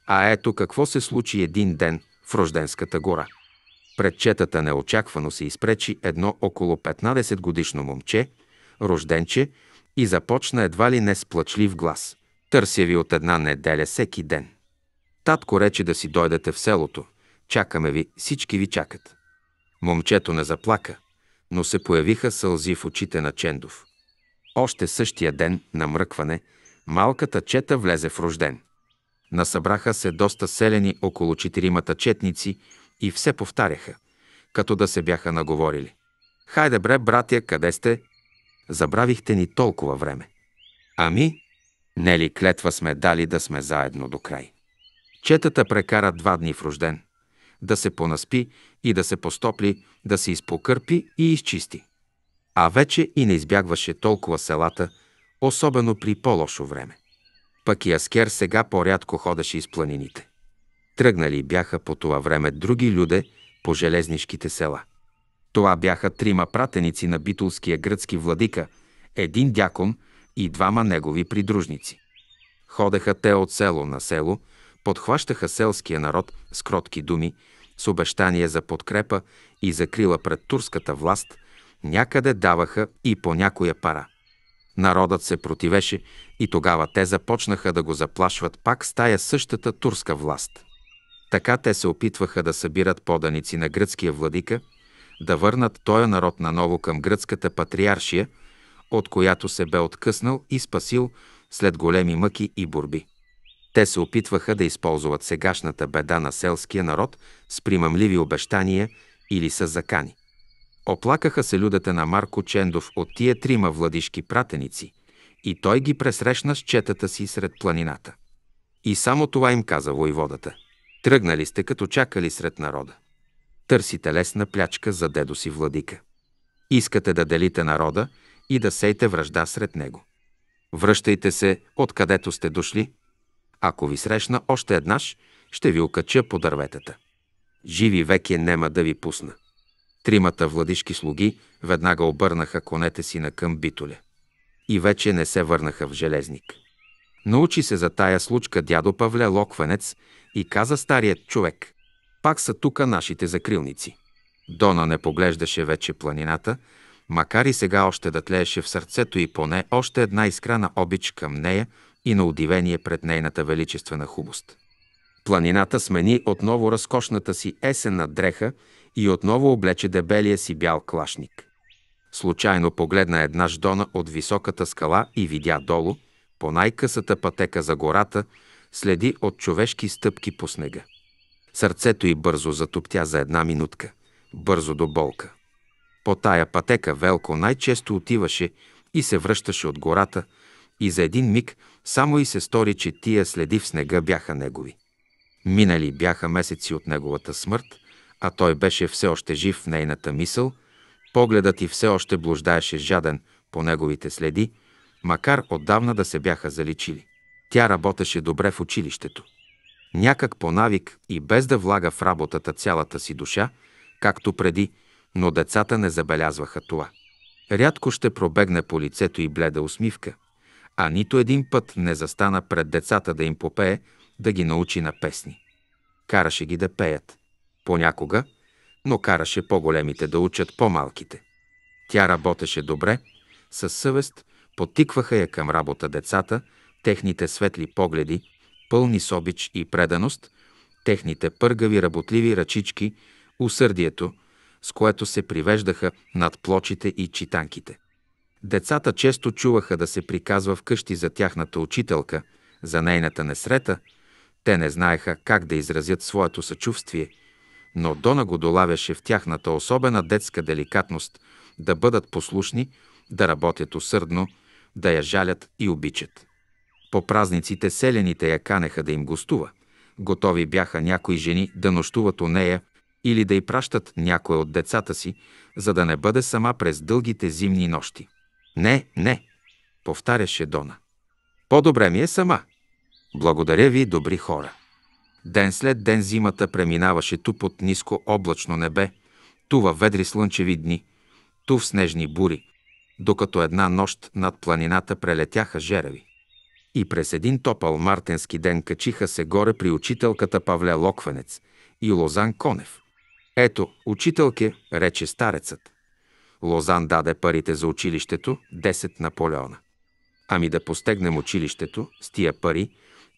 А ето какво се случи един ден в Рожденската гора. Пред четата неочаквано се изпречи едно около 15 годишно момче, рожденче, и започна едва ли не с плачлив глас. Търся ви от една неделя всеки ден. Татко рече да си дойдете в селото. Чакаме ви, всички ви чакат. Момчето не заплака, но се появиха сълзи в очите на Чендов. Още същия ден, на мръкване, малката чета влезе в рожден. Насъбраха се доста селени около четиримата четници и все повтаряха, като да се бяха наговорили. «Хайде бре, братя, къде сте? Забравихте ни толкова време». «Ами?» Нели клетва сме дали да сме заедно до край. Четата прекара два дни в рожден – да се понаспи и да се постопли, да се изпокърпи и изчисти. А вече и не избягваше толкова селата, особено при по-лошо време. Пък и Аскер сега по-рядко ходеше из планините. Тръгнали бяха по това време други люде по железнишките села. Това бяха трима пратеници на битулския гръцки владика, един дякон и двама негови придружници. Ходеха те от село на село – подхващаха селския народ с кротки думи, с обещание за подкрепа и закрила пред турската власт, някъде даваха и по някоя пара. Народът се противеше и тогава те започнаха да го заплашват пак с тая същата турска власт. Така те се опитваха да събират поданици на гръцкия владика, да върнат тоя народ наново към гръцката патриаршия, от която се бе откъснал и спасил след големи мъки и борби. Те се опитваха да използват сегашната беда на селския народ с примамливи обещания или с закани. Оплакаха се людата на Марко Чендов от тия трима владишки пратеници и той ги пресрещна с четата си сред планината. И само това им каза войводата. Тръгнали сте като чакали сред народа. Търсите лесна плячка за дедо си владика. Искате да делите народа и да сейте връжда сред него. Връщайте се, откъдето сте дошли, ако ви срещна още еднаш, ще ви окача по дърветата. Живи веки нема да ви пусна. Тримата владишки слуги веднага обърнаха конете си на към битоля. И вече не се върнаха в железник. Научи се за тая случка дядо Павле Локванец и каза старият човек. Пак са тука нашите закрилници. Дона не поглеждаше вече планината, макар и сега още да тлееше в сърцето и поне още една искра на обич към нея – и на удивение пред нейната величествена хубост. Планината смени отново разкошната си есенна дреха и отново облече дебелия си бял клашник. Случайно погледна една ждона от високата скала и видя долу, по най-късата пътека за гората, следи от човешки стъпки по снега. Сърцето й бързо затоптя за една минутка, бързо до болка. По тая пътека Велко най-често отиваше и се връщаше от гората и за един миг само и се стори, че тия следи в снега бяха негови. Минали бяха месеци от неговата смърт, а той беше все още жив в нейната мисъл, погледът и все още блуждаеше жаден по неговите следи, макар отдавна да се бяха заличили. Тя работеше добре в училището. Някак по навик и без да влага в работата цялата си душа, както преди, но децата не забелязваха това. Рядко ще пробегне по лицето и бледа усмивка – а нито един път не застана пред децата да им попее, да ги научи на песни. Караше ги да пеят. Понякога, но караше по-големите да учат по-малките. Тя работеше добре, със съвест потикваха я към работа децата, техните светли погледи, пълни с обич и преданост, техните пъргави работливи ръчички, усърдието, с което се привеждаха над плочите и читанките – Децата често чуваха да се приказва вкъщи за тяхната учителка, за нейната несрета. Те не знаеха как да изразят своето съчувствие, но Дона го долавяше в тяхната особена детска деликатност да бъдат послушни, да работят усърдно, да я жалят и обичат. По празниците селените я канеха да им гостува. Готови бяха някои жени да нощуват у нея или да й пращат някое от децата си, за да не бъде сама през дългите зимни нощи. Не, не, повтаряше Дона. По-добре ми е сама. Благодаря ви, добри хора. Ден след ден зимата преминаваше ту под ниско облачно небе, ту във ведри слънчеви дни, ту в снежни бури, докато една нощ над планината прелетяха жереви. И през един топъл мартенски ден качиха се горе при учителката Павле Локвенец и Лозан Конев. Ето, учителке, рече старецът – Лозан даде парите за училището 10 Наполеона. Ами да постегнем училището с тия пари,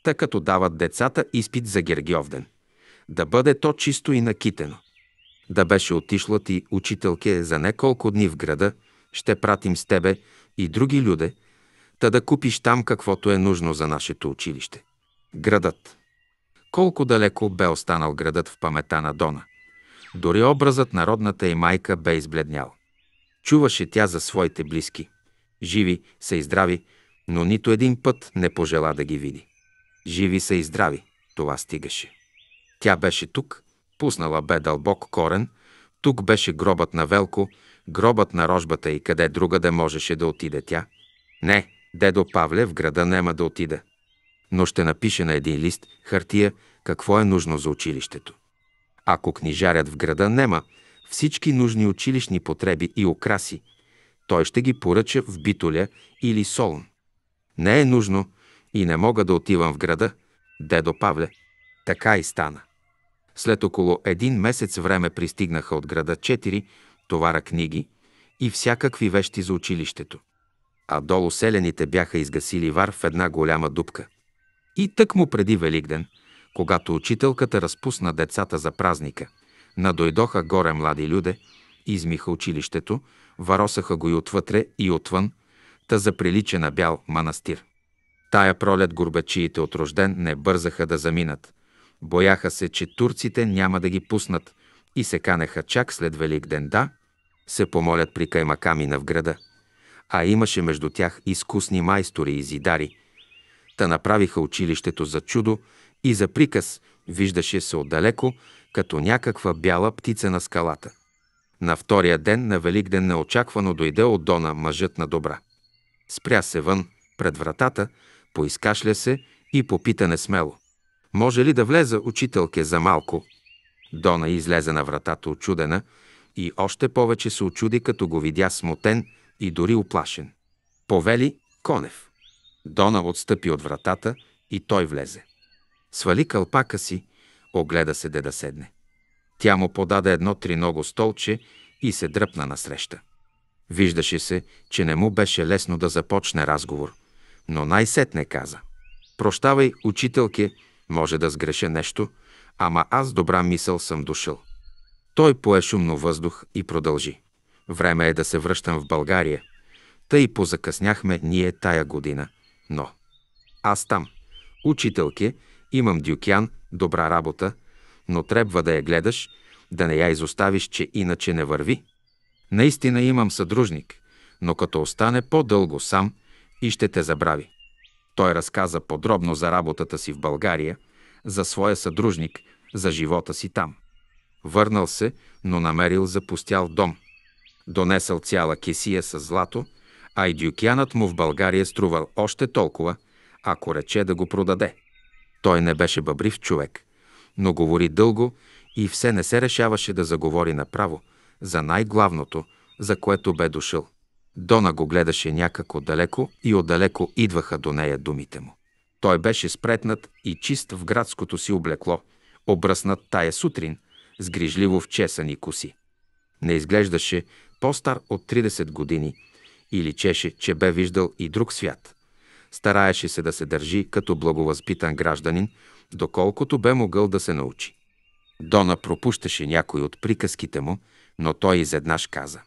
тъй като дават децата изпит за Гергиовден. Да бъде то чисто и накитено. Да беше отишла ти учителке за неколко дни в града, ще пратим с тебе и други люде, та да купиш там каквото е нужно за нашето училище. Градът. Колко далеко бе останал градът в памета на Дона. Дори образът народната и майка бе избледнял. Чуваше тя за своите близки. Живи са и здрави, но нито един път не пожела да ги види. Живи са и здрави, това стигаше. Тя беше тук, пуснала бе дълбок корен, тук беше гробът на Велко, гробът на рожбата и къде друга да можеше да отиде тя. Не, дедо Павле в града нема да отида. Но ще напише на един лист хартия какво е нужно за училището. Ако книжарят в града нема, всички нужни училищни потреби и окраси. Той ще ги поръча в Битоля или Солун. Не е нужно и не мога да отивам в града, дедо Павле. Така и стана. След около един месец време пристигнаха от града четири товара книги и всякакви вещи за училището. А долу селените бяха изгасили вар в една голяма дупка. И тък му преди Великден, когато учителката разпусна децата за празника – Надойдоха горе млади люде, измиха училището, варосаха го и отвътре, и отвън, та заприлича на бял манастир. Тая пролет горбачиите от рожден не бързаха да заминат. Бояха се, че турците няма да ги пуснат и се канеха чак след Велик ден да се помолят при каймакамина в града. А имаше между тях изкусни майстори и зидари. Та направиха училището за чудо и за приказ, виждаше се отдалеко, като някаква бяла птица на скалата. На втория ден на Великден неочаквано дойде от Дона мъжът на добра. Спря се вън, пред вратата, поискашля се и попита несмело. Може ли да влеза, учителке, за малко? Дона излезе на вратата очудена и още повече се очуди, като го видя смутен и дори оплашен. Повели Конев. Дона отстъпи от вратата и той влезе. Свали кълпака си, Огледа се де да седне. Тя му подаде едно триного столче и се дръпна насреща. Виждаше се, че не му беше лесно да започне разговор, но най-сетне каза. Прощавай, учителке, може да сгреша нещо, ама аз добра мисъл съм дошъл. Той пое шумно въздух и продължи. Време е да се връщам в България. Тъй позакъсняхме ние тая година, но... Аз там, учителке, Имам дюкян, добра работа, но трябва да я гледаш, да не я изоставиш, че иначе не върви. Наистина имам съдружник, но като остане по-дълго сам и ще те забрави. Той разказа подробно за работата си в България, за своя съдружник, за живота си там. Върнал се, но намерил запустял дом. Донесъл цяла кесия с злато, а и дюкянът му в България струвал още толкова, ако рече да го продаде. Той не беше бъбрив човек, но говори дълго и все не се решаваше да заговори направо за най-главното, за което бе дошъл. Дона го гледаше някак отдалеко и отдалеко идваха до нея думите му. Той беше спретнат и чист в градското си облекло, обръснат тая сутрин с грижливо чесани коси. Не изглеждаше по-стар от 30 години и личеше, че бе виждал и друг свят. Стараеше се да се държи като благовъзпитан гражданин, доколкото бе могъл да се научи. Дона пропущаше някой от приказките му, но той изеднаш каза.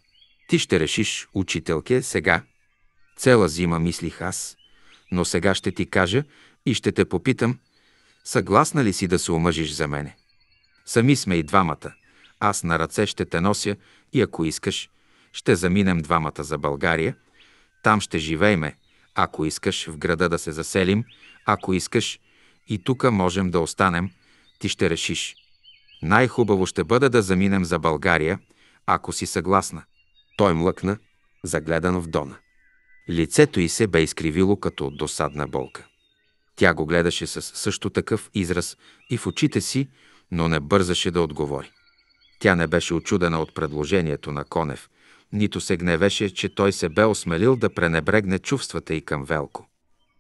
Ти ще решиш, учителке, сега. Цела зима мислих аз, но сега ще ти кажа и ще те попитам, съгласна ли си да се омъжиш за мене? Сами сме и двамата. Аз на ръце ще те нося и ако искаш, ще заминем двамата за България. Там ще живееме, ако искаш в града да се заселим, ако искаш и тука можем да останем, ти ще решиш. Най-хубаво ще бъде да заминем за България, ако си съгласна. Той млъкна, загледан в Дона. Лицето й се бе изкривило като досадна болка. Тя го гледаше с също такъв израз и в очите си, но не бързаше да отговори. Тя не беше очудена от предложението на Конев – нито се гневеше, че той се бе осмелил да пренебрегне чувствата и към Велко.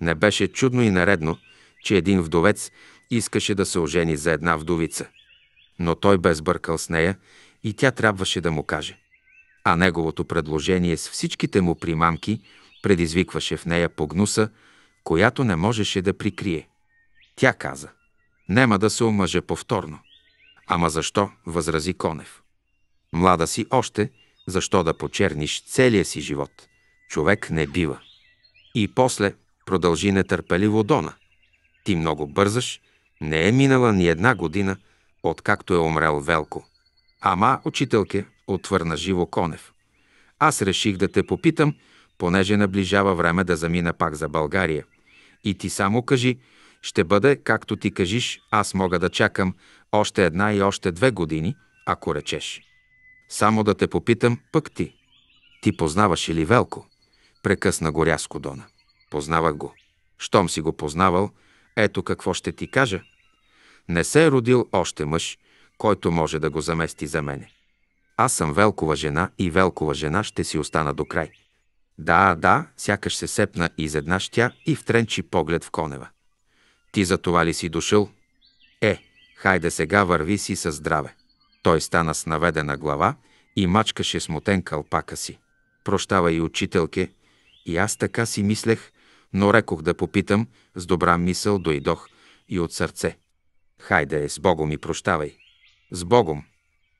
Не беше чудно и наредно, че един вдовец искаше да се ожени за една вдовица. Но той бе сбъркал с нея и тя трябваше да му каже. А неговото предложение с всичките му примамки предизвикваше в нея погнуса, която не можеше да прикрие. Тя каза, «Нема да се омъжа повторно». «Ама защо?» възрази Конев. Млада си още – защо да почерниш целия си живот? Човек не бива. И после продължи нетърпеливо Дона. Ти много бързаш, не е минала ни една година, откакто е умрел Велко. Ама, учителке, отвърна живо Конев. Аз реших да те попитам, понеже наближава време да замина пак за България. И ти само кажи, ще бъде, както ти кажиш, аз мога да чакам още една и още две години, ако речеш. Само да те попитам, пък ти. Ти познаваш ли Велко? Прекъсна го рязко Дона. Познавах го. Щом си го познавал, ето какво ще ти кажа. Не се е родил още мъж, който може да го замести за мене. Аз съм Велкова жена и Велкова жена ще си остана до край. Да, да, сякаш се сепна изведнъж тя и втренчи поглед в Конева. Ти за това ли си дошъл? Е, хайде сега върви си със здраве. Той стана с наведена глава и мачкаше смутен калпака си. Прощава и учителке, и аз така си мислех, но рекох да попитам, с добра мисъл дойдох и от сърце. Хайде, с Богом и прощавай. С Богом.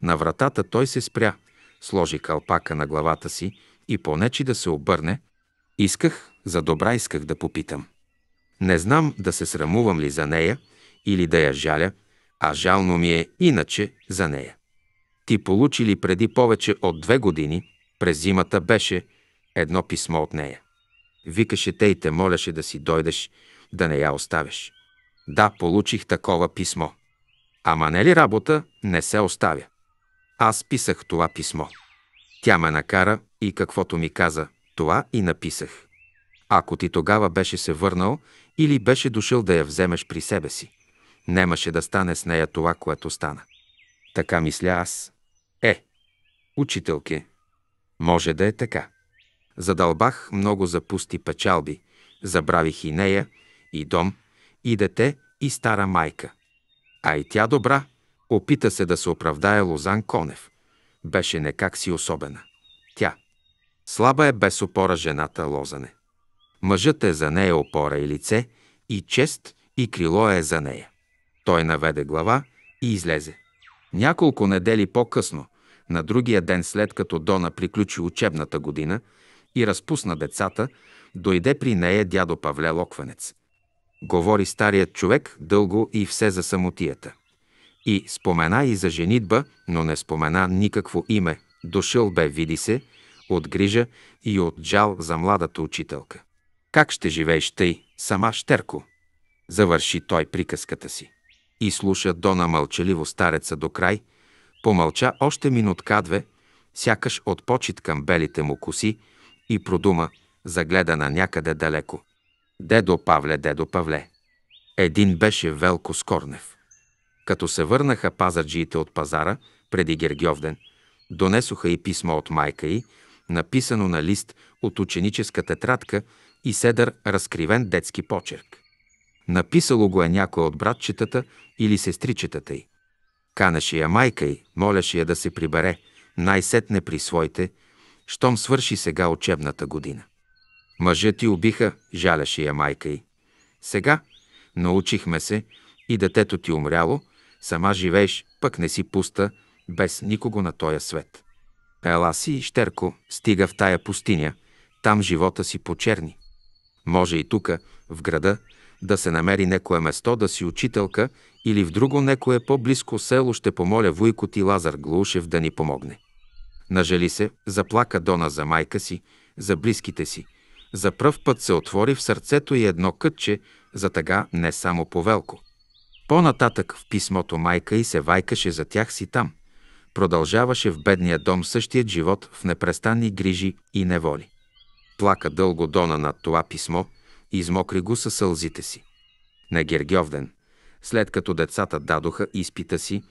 На вратата той се спря, сложи калпака на главата си и понечи да се обърне. Исках, за добра исках да попитам. Не знам да се срамувам ли за нея или да я жаля, а жално ми е иначе за нея. Ти получили преди повече от две години, през зимата беше едно писмо от нея. Викаше те и те моляше да си дойдеш, да не я оставяш. Да, получих такова писмо. Ама не ли работа, не се оставя. Аз писах това писмо. Тя ме накара и каквото ми каза, това и написах. Ако ти тогава беше се върнал или беше дошъл да я вземеш при себе си, Немаше да стане с нея това, което стана. Така мисля аз. Е, учителки, може да е така. Задълбах много запусти печалби, забравих и нея, и дом, и дете, и стара майка. А и тя добра, опита се да се оправдае Лозан Конев. Беше некак си особена. Тя. Слаба е без опора жената Лозане. Мъжът е за нея опора и лице, и чест, и крило е за нея. Той наведе глава и излезе. Няколко недели по-късно, на другия ден след като Дона приключи учебната година и разпусна децата, дойде при нея дядо Павле Локвенец. Говори старият човек дълго и все за самотията. И спомена и за женитба, но не спомена никакво име. Дошъл бе, види се, от грижа и от жал за младата учителка. Как ще живееш тъй, сама Штерко? Завърши той приказката си. И слуша Дона мълчаливо стареца до край, помълча още минутка-две, сякаш от почет към белите му коси и продума, загледа на някъде далеко. Дедо Павле, дедо Павле. Един беше Велко Скорнев. Като се върнаха пазарджиите от пазара преди Гергьовден, донесоха и писмо от майка й, написано на лист от ученическа тетрадка и седър разкривен детски почерк. Написало го е някой от братчетата или сестричетата й. Канеше я майка й, моляше я да се прибере, най-сетне при своите, щом свърши сега учебната година. Мъжът ти убиха, жаляше я майка й. Сега научихме се и детето ти умряло, сама живееш, пък не си пуста, без никого на този свет. Ела си, Штерко стига в тая пустиня, там живота си почерни. Може и тука, в града, да се намери некое место да си учителка или в друго некое по-близко село ще помоля вуйко ти Лазар Глушев да ни помогне. Нажали се, заплака Дона за майка си, за близките си. За пръв път се отвори в сърцето и едно кътче, за тъга не само по велко. По-нататък в писмото майка и се вайкаше за тях си там. Продължаваше в бедния дом същият живот в непрестанни грижи и неволи. Плака дълго Дона над това писмо – и измокри го със сълзите си. На Гергьовден, след като децата дадоха изпита си,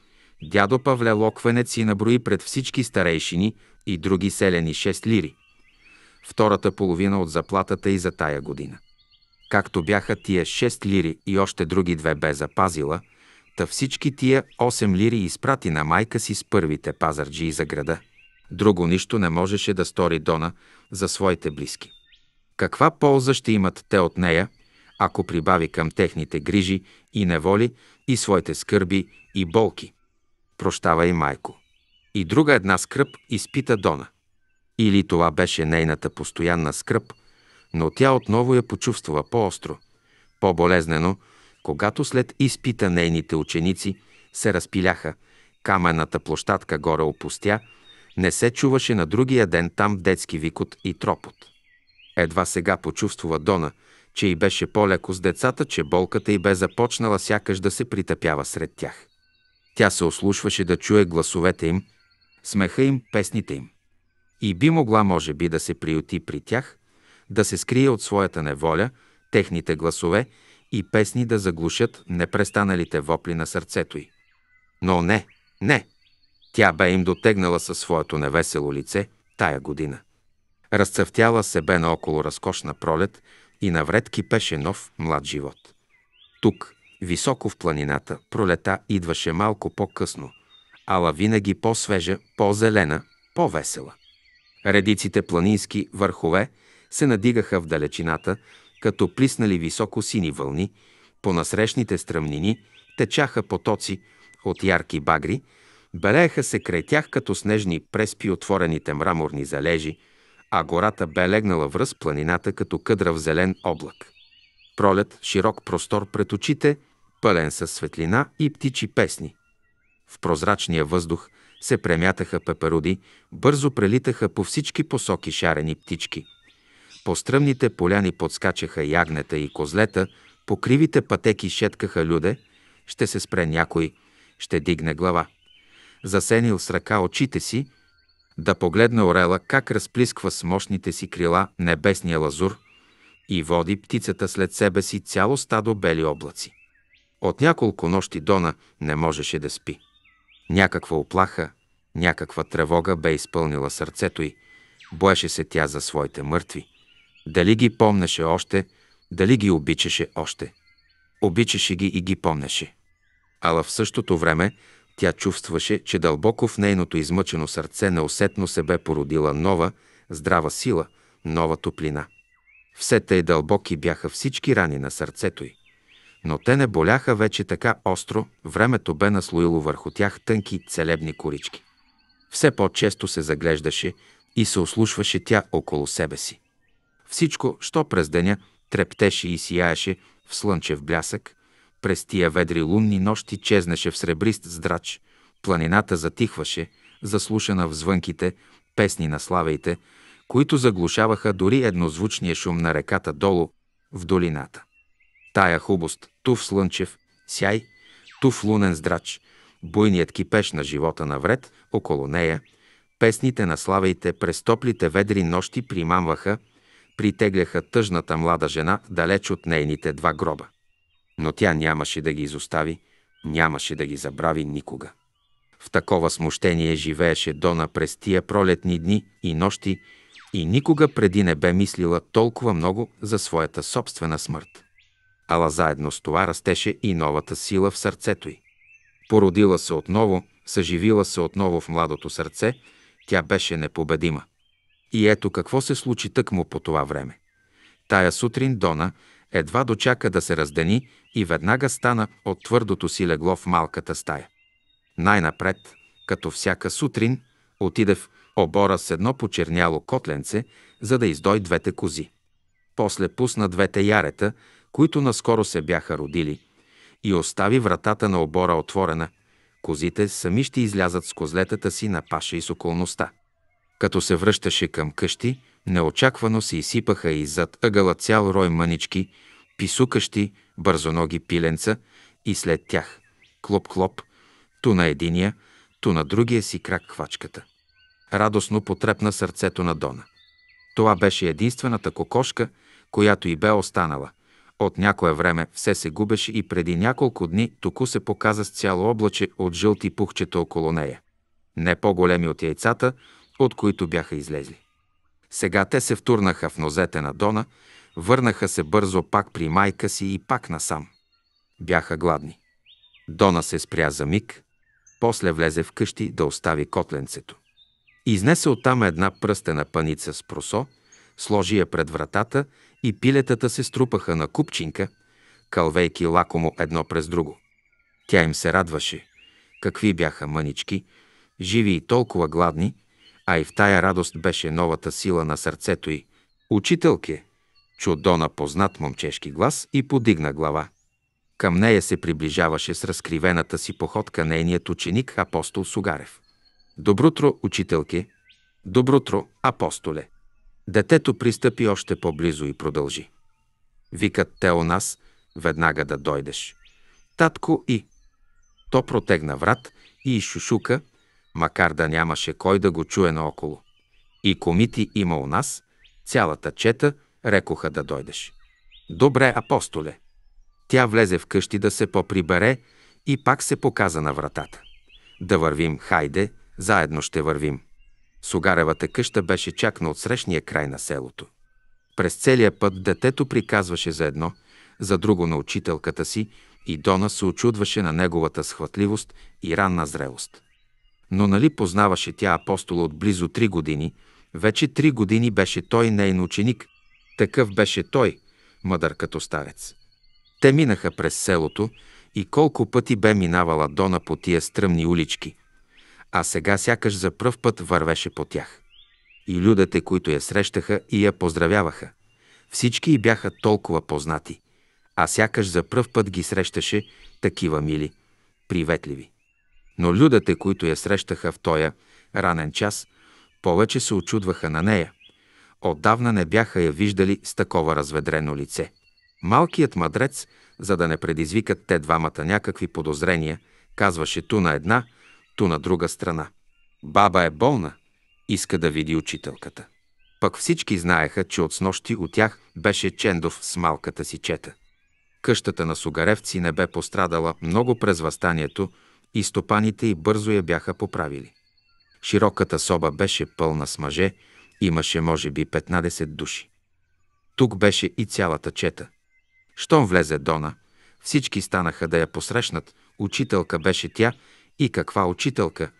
дядо Павле Локвенец си наброи пред всички старейшини и други селени 6 лири. Втората половина от заплатата и за тая година. Както бяха тия 6 лири и още други две бе запазила, та всички тия 8 лири изпрати на майка си с първите пазарджи за града. Друго нищо не можеше да стори Дона за своите близки. Каква полза ще имат те от нея, ако прибави към техните грижи и неволи и своите скърби и болки? Прощава и майко. И друга една скръп изпита Дона. Или това беше нейната постоянна скръп, но тя отново я почувства по-остро, по-болезнено, когато след изпита нейните ученици се разпиляха, каменната площадка горе опустя, не се чуваше на другия ден там детски викот и тропот. Едва сега почувствува Дона, че й беше по-леко с децата, че болката й бе започнала сякаш да се притъпява сред тях. Тя се ослушваше да чуе гласовете им, смеха им, песните им. И би могла, може би, да се приюти при тях, да се скрие от своята неволя, техните гласове и песни да заглушат непрестаналите вопли на сърцето й. Но не, не! Тя бе им дотегнала със своето невесело лице тая година – разцъфтяла се бе наоколо разкошна пролет и навред кипеше нов млад живот. Тук, високо в планината, пролета идваше малко по-късно, ала винаги по-свежа, по-зелена, по-весела. Редиците планински върхове се надигаха в далечината, като плиснали високо сини вълни, по насрещните стръмнини течаха потоци от ярки багри, белееха се край тях като снежни преспи отворените мраморни залежи – а гората бе легнала връз планината като къдрав зелен облак. Пролет, широк простор пред очите, пълен със светлина и птичи песни. В прозрачния въздух се премятаха пеперуди, бързо прелитаха по всички посоки шарени птички. По стръмните поляни подскачаха ягнета и козлета, по кривите пътеки шеткаха люде, ще се спре някой, ще дигне глава. Засенил с ръка очите си, да погледне орела как разплисква с мощните си крила небесния лазур и води птицата след себе си цяло стадо бели облаци. От няколко нощи Дона не можеше да спи. Някаква оплаха, някаква тревога бе изпълнила сърцето й. Боеше се тя за своите мъртви. Дали ги помнеше още, дали ги обичаше още. Обичаше ги и ги помнеше. Ала в същото време тя чувстваше, че дълбоко в нейното измъчено сърце неусетно се бе породила нова, здрава сила, нова топлина. Все тъй дълбоки бяха всички рани на сърцето й. Но те не боляха вече така остро, времето бе наслоило върху тях тънки целебни корички. Все по-често се заглеждаше и се ослушваше тя около себе си. Всичко, що през деня трептеше и сияеше в слънчев блясък, през тия ведри лунни нощи чезнеше в сребрист здрач, планината затихваше, заслушана в звънките, песни на славейте, които заглушаваха дори еднозвучния шум на реката долу, в долината. Тая хубост, тув слънчев, сяй, тув лунен здрач, буйният кипеш на живота навред, около нея, песните на славейте през топлите ведри нощи примамваха, притегляха тъжната млада жена далеч от нейните два гроба но тя нямаше да ги изостави, нямаше да ги забрави никога. В такова смущение живееше Дона през тия пролетни дни и нощи и никога преди не бе мислила толкова много за своята собствена смърт. Ала заедно с това растеше и новата сила в сърцето й. Породила се отново, съживила се отново в младото сърце, тя беше непобедима. И ето какво се случи тъкмо по това време. Тая сутрин Дона едва дочака да се раздени и веднага стана от твърдото си легло в малката стая. Най-напред, като всяка сутрин, отиде в обора с едно почерняло котленце, за да издой двете кози. После пусна двете ярета, които наскоро се бяха родили, и остави вратата на обора отворена. Козите сами ще излязат с козлетата си на паша и с околността. Като се връщаше към къщи, неочаквано се изсипаха и зад ъгъла цял рой мънички, писукащи, бързоноги пиленца и след тях клоп-клоп, ту на единия, ту на другия си крак хвачката. Радостно потрепна сърцето на Дона. Това беше единствената кокошка, която и бе останала. От някое време все се губеше и преди няколко дни току се показа с цяло облаче от жълти пухчета около нея. Не по-големи от яйцата, от които бяха излезли. Сега те се втурнаха в нозете на Дона Върнаха се бързо пак при майка си и пак насам. Бяха гладни. Дона се спря за миг, после влезе в къщи да остави котленцето. Изнесе оттам една пръстена паница с просо, сложи я пред вратата и пилетата се струпаха на купчинка, кълвейки лакомо едно през друго. Тя им се радваше. Какви бяха мънички, живи и толкова гладни, а и в тая радост беше новата сила на сърцето й. Учителке, чу Дона познат момчешки глас и подигна глава. Към нея се приближаваше с разкривената си походка нейният ученик апостол Сугарев. Добрутро, учителки! Добрутро, апостоле! Детето пристъпи още по-близо и продължи. Викат те у нас, веднага да дойдеш. Татко и... То протегна врат и изшушука, макар да нямаше кой да го чуе наоколо. И комити има у нас, цялата чета – рекоха да дойдеш. Добре, апостоле. Тя влезе в къщи да се поприбере и пак се показа на вратата. Да вървим, хайде, заедно ще вървим. Сугаревата къща беше чак на отсрещния край на селото. През целия път детето приказваше за едно, за друго на учителката си и Дона се очудваше на неговата схватливост и ранна зрелост. Но нали познаваше тя апостола от близо три години, вече три години беше той нейн ученик такъв беше той, мъдър като старец. Те минаха през селото и колко пъти бе минавала Дона по тия стръмни улички, а сега сякаш за пръв път вървеше по тях. И людите, които я срещаха и я поздравяваха, всички й бяха толкова познати, а сякаш за пръв път ги срещаше такива мили, приветливи. Но людите, които я срещаха в тоя ранен час, повече се очудваха на нея – Отдавна не бяха я виждали с такова разведрено лице. Малкият мъдрец, за да не предизвикат те двамата някакви подозрения, казваше ту на една, ту на друга страна. Баба е болна, иска да види учителката. Пък всички знаеха, че от снощи от тях беше Чендов с малката си чета. Къщата на Сугаревци не бе пострадала много през възстанието и стопаните й бързо я бяха поправили. Широката соба беше пълна с мъже, Имаше, може би, 15 души. Тук беше и цялата чета. Щом влезе Дона, всички станаха да я посрещнат. Учителка беше тя и каква учителка!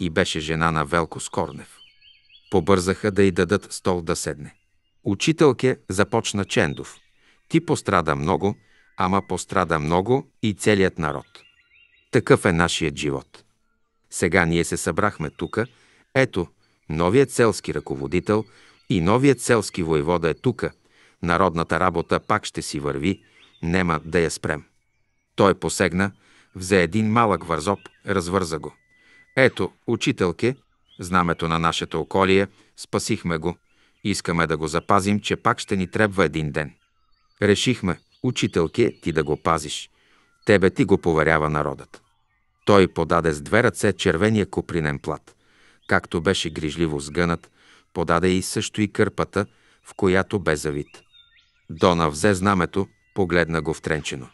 И беше жена на Велко Скорнев. Побързаха да й дадат стол да седне. Учителке започна Чендов. Ти пострада много, ама пострада много и целият народ. Такъв е нашият живот. Сега ние се събрахме тука, ето, Новият селски ръководител и новият селски воевода е тука. Народната работа пак ще си върви, нема да я спрем. Той посегна, взе един малък вързоп, развърза го. Ето, учителке, знамето на нашето околие, спасихме го. Искаме да го запазим, че пак ще ни трябва един ден. Решихме, учителке, ти да го пазиш. Тебе ти го поверява народът. Той подаде с две ръце червения купринен плат. Както беше грижливо сгънат, подаде и също и кърпата, в която бе завит. Дона взе знамето, погледна го втренчено.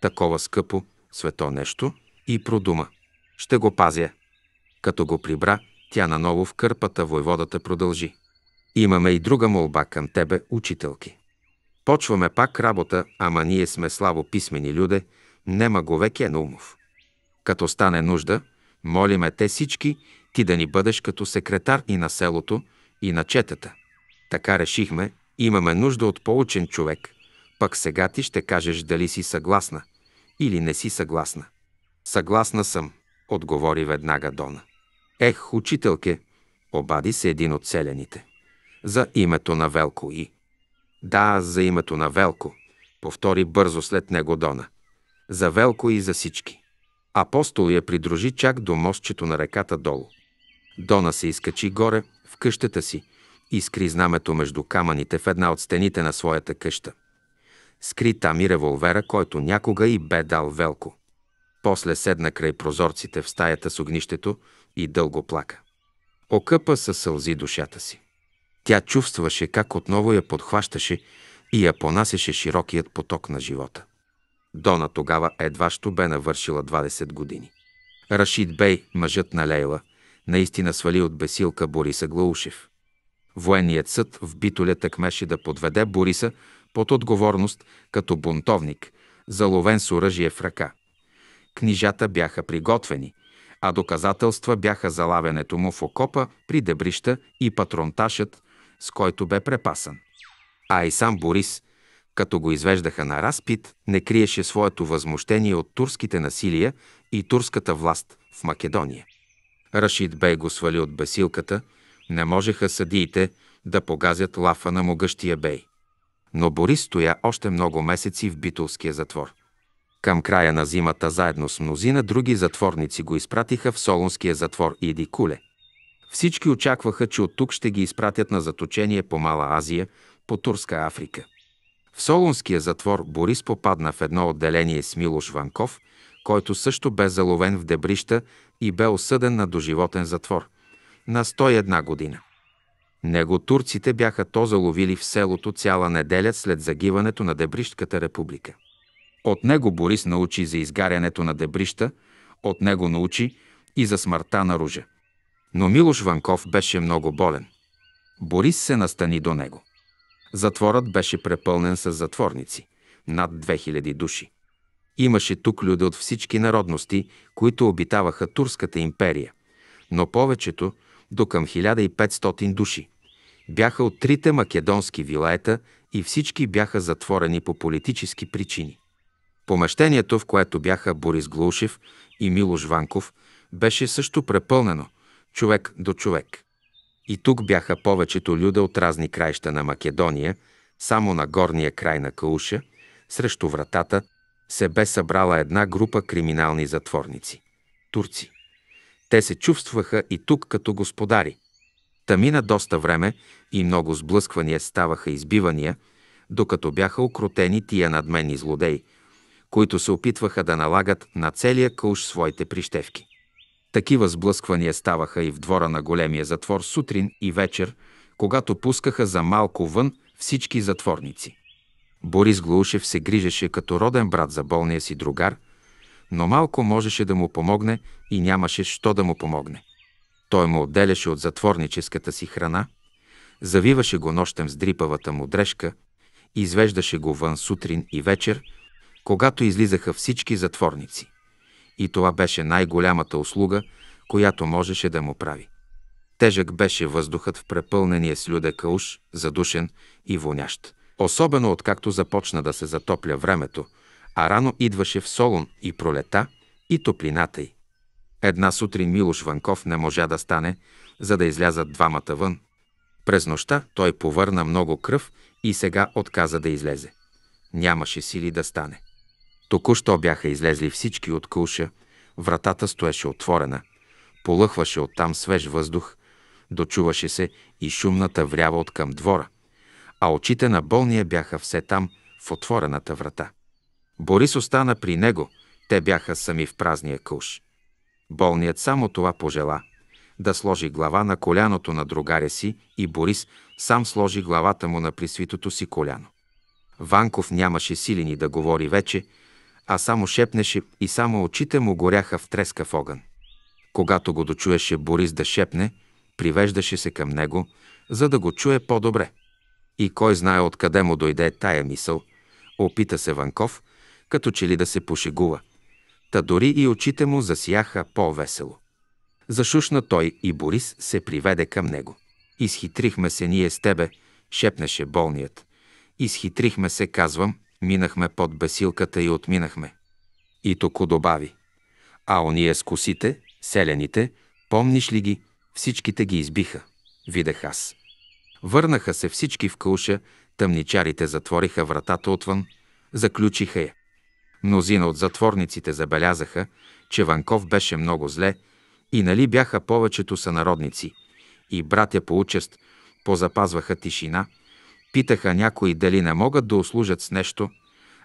Такова скъпо, свето нещо и продума. Ще го пазя. Като го прибра, тя наново в кърпата войводата продължи. Имаме и друга молба към тебе, учителки. Почваме пак работа, ама ние сме слабо писмени люде, нема го веке на умов. Като стане нужда, молиме те всички ти да ни бъдеш като секретар и на селото, и на четата. Така решихме, имаме нужда от получен човек, пък сега ти ще кажеш дали си съгласна или не си съгласна. Съгласна съм, отговори веднага Дона. Ех, учителке, обади се един от селяните. За името на Велко и. Да, за името на Велко, повтори бързо след него Дона. За Велко и за всички. Апостол я придружи чак до мостчето на реката долу. Дона се изкачи горе в къщата си и скри знамето между камъните в една от стените на своята къща. Скри там и револвера, който някога и бе дал Велко. После седна край прозорците в стаята с огнището и дълго плака. Окъпа със сълзи душата си. Тя чувстваше как отново я подхващаше и я понасяше широкият поток на живота. Дона тогава едващо бе навършила 20 години. Рашид Бей, мъжът на Лейла, наистина свали от бесилка Бориса Глаушев. Военният съд в Битоля тъкмеше да подведе Бориса под отговорност като бунтовник, заловен с оръжие в ръка. Книжата бяха приготвени, а доказателства бяха залавянето му в окопа при дебрища и патронташът, с който бе препасан. А и сам Борис, като го извеждаха на разпит, не криеше своето възмущение от турските насилия и турската власт в Македония. Рашид бей го свали от бесилката, не можеха съдиите да погазят лафа на могъщия бей. Но Борис стоя още много месеци в битулския затвор. Към края на зимата заедно с мнозина други затворници го изпратиха в Солонския затвор Иди Куле. Всички очакваха, че от тук ще ги изпратят на заточение по Мала Азия, по Турска Африка. В Солонския затвор Борис попадна в едно отделение с Милош Ванков, който също бе заловен в дебрища и бе осъден на доживотен затвор на 101 година. Него турците бяха то заловили в селото цяла неделя след загиването на Дебрищката република. От него Борис научи за изгарянето на Дебрища, от него научи и за смъртта на Ружа. Но Милош Ванков беше много болен. Борис се настани до него. Затворът беше препълнен с затворници – над 2000 души. Имаше тук люди от всички народности, които обитаваха Турската империя, но повечето, до към 1500 души, бяха от трите македонски вилаета и всички бяха затворени по политически причини. Помещението, в което бяха Борис Глушев и Милош Ванков, беше също препълнено, човек до човек. И тук бяха повечето люда от разни краища на Македония, само на горния край на Кауша, срещу вратата – се бе събрала една група криминални затворници – турци. Те се чувстваха и тук като господари. Та мина доста време и много сблъсквания ставаха избивания, докато бяха окротени тия надменни злодеи, които се опитваха да налагат на целия кълш своите прищевки. Такива сблъсквания ставаха и в двора на големия затвор сутрин и вечер, когато пускаха за малко вън всички затворници. Борис Глушев се грижеше като роден брат за болния си другар, но малко можеше да му помогне и нямаше що да му помогне. Той му отделяше от затворническата си храна, завиваше го нощем с дрипавата му дрежка, извеждаше го вън сутрин и вечер, когато излизаха всички затворници. И това беше най-голямата услуга, която можеше да му прави. Тежък беше въздухът в препълнения с люде кауш, задушен и вонящ. Особено откакто започна да се затопля времето, а рано идваше в Солон и пролета, и топлината й. Една сутрин Милош Ванков не можа да стане, за да излязат двамата вън. През нощта той повърна много кръв и сега отказа да излезе. Нямаше сили да стане. Току-що бяха излезли всички от куша, вратата стоеше отворена, полъхваше оттам свеж въздух, дочуваше се и шумната врява от към двора – а очите на болния бяха все там, в отворената врата. Борис остана при него, те бяха сами в празния куш. Болният само това пожела – да сложи глава на коляното на другаря си и Борис сам сложи главата му на присвитото си коляно. Ванков нямаше сили ни да говори вече, а само шепнеше и само очите му горяха в треска в огън. Когато го дочуеше Борис да шепне, привеждаше се към него, за да го чуе по-добре. И кой знае откъде му дойде тая мисъл, опита се Ванков, като че ли да се пошегува. Та дори и очите му засияха по-весело. Зашушна той и Борис се приведе към него. Изхитрихме се ние с тебе, шепнеше болният. Изхитрихме се, казвам, минахме под бесилката и отминахме. И току добави. А оние с косите, селените, помниш ли ги, всичките ги избиха. Видях аз. Върнаха се всички в кълша, тъмничарите затвориха вратата отвън, заключиха я. Мнозина от затворниците забелязаха, че Ванков беше много зле и нали бяха повечето сънародници. И братя по участ позапазваха тишина, питаха някои дали не могат да услужат с нещо,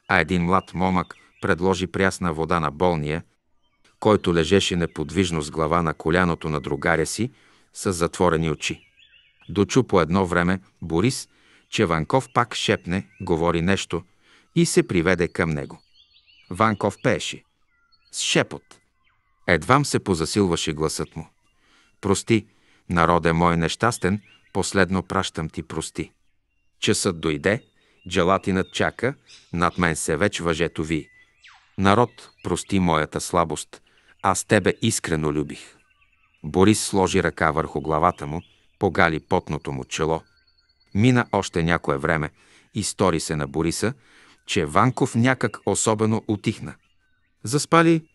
а един млад момък предложи прясна вода на болния, който лежеше неподвижно с глава на коляното на другаря си с затворени очи. Дочу по едно време Борис, че Ванков пак шепне, говори нещо и се приведе към него. Ванков пееше. С шепот. Едвам се позасилваше гласът му. Прости, народе мой нещастен, последно пращам ти прости. Часът дойде, джелатинът чака, над мен се веч въжето ви. Народ, прости моята слабост, аз тебе искрено любих. Борис сложи ръка върху главата му – погали потното му чело. Мина още някое време и стори се на Бориса, че Ванков някак особено утихна. Заспали,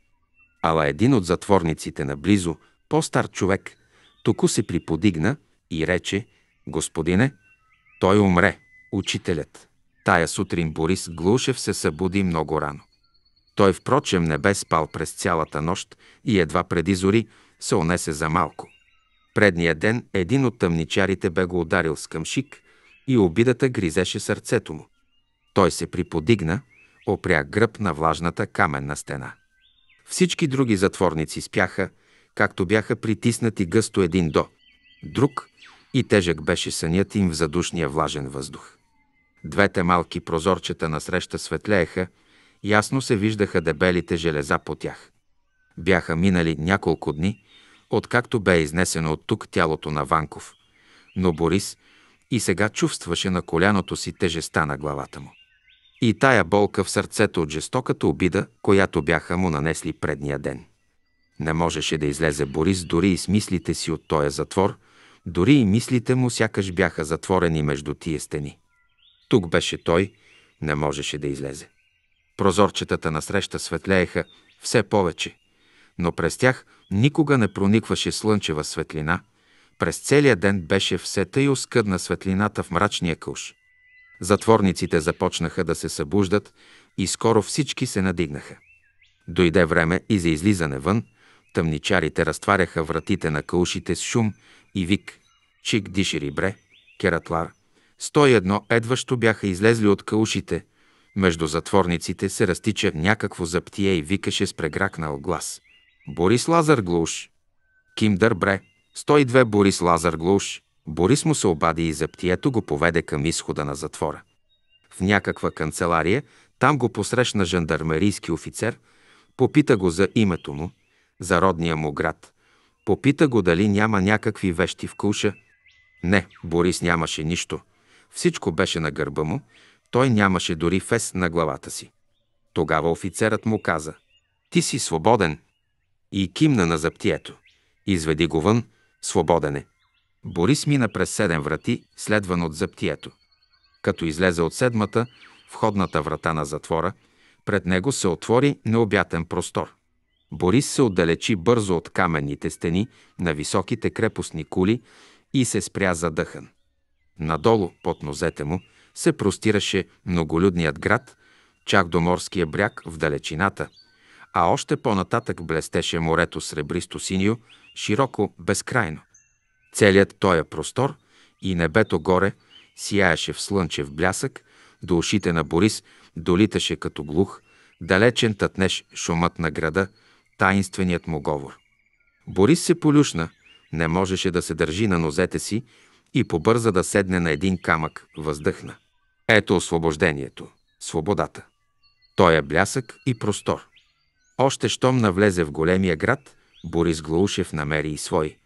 ала един от затворниците наблизо, по-стар човек, току се приподигна и рече «Господине, той умре, учителят». Тая сутрин Борис Глушев се събуди много рано. Той, впрочем, не бе спал през цялата нощ и едва преди зори се онесе за малко. Предния ден един от тъмничарите бе го ударил с къмшик и обидата гризеше сърцето му. Той се приподигна, опря гръб на влажната каменна стена. Всички други затворници спяха, както бяха притиснати гъсто един до друг и тежък беше сънят им в задушния влажен въздух. Двете малки прозорчета насреща светлееха, ясно се виждаха дебелите железа по тях. Бяха минали няколко дни, откакто бе изнесено от тук тялото на Ванков. Но Борис и сега чувстваше на коляното си тежеста на главата му. И тая болка в сърцето от жестоката обида, която бяха му нанесли предния ден. Не можеше да излезе Борис дори и с мислите си от този затвор, дори и мислите му сякаш бяха затворени между тия стени. Тук беше той, не можеше да излезе. Прозорчетата насреща светлееха все повече, но през тях – Никога не проникваше слънчева светлина, през целия ден беше все тъй оскъдна светлината в мрачния кълш. Затворниците започнаха да се събуждат и скоро всички се надигнаха. Дойде време и за излизане вън, тъмничарите разтваряха вратите на кълшите с шум и вик. Чик дишери бре, кератлар. едно едващо бяха излезли от каушите. Между затворниците се разтича някакво заптие и викаше с прегракнал глас. Борис Лазар Глуш. Кимдър Бре. 102 Борис Лазар Глуш. Борис му се обади и заптието го поведе към изхода на затвора. В някаква канцелария, там го посрещна жандармерийски офицер, попита го за името му, за родния му град. Попита го дали няма някакви вещи в куша. Не, Борис нямаше нищо. Всичко беше на гърба му, той нямаше дори фес на главата си. Тогава офицерът му каза – ти си свободен – и кимна на заптието. Изведи го вън, свободен е. Борис мина през седем врати, следван от заптието. Като излезе от седмата, входната врата на затвора, пред него се отвори необятен простор. Борис се отдалечи бързо от каменните стени на високите крепостни кули и се спря задъхан. Надолу, под нозете му, се простираше многолюдният град, чак до морския бряг в далечината – а още по-нататък блестеше морето сребристо-синьо, широко, безкрайно. Целият тоя простор и небето горе сияеше в слънчев блясък, до ушите на Борис долиташе като глух, далечен тътнеш шумът на града, таинственият му говор. Борис се полюшна, не можеше да се държи на нозете си и побърза да седне на един камък, въздъхна. Ето освобождението, свободата. Той е блясък и простор. Още щом навлезе в големия град, Борис Глаушев намери и свой.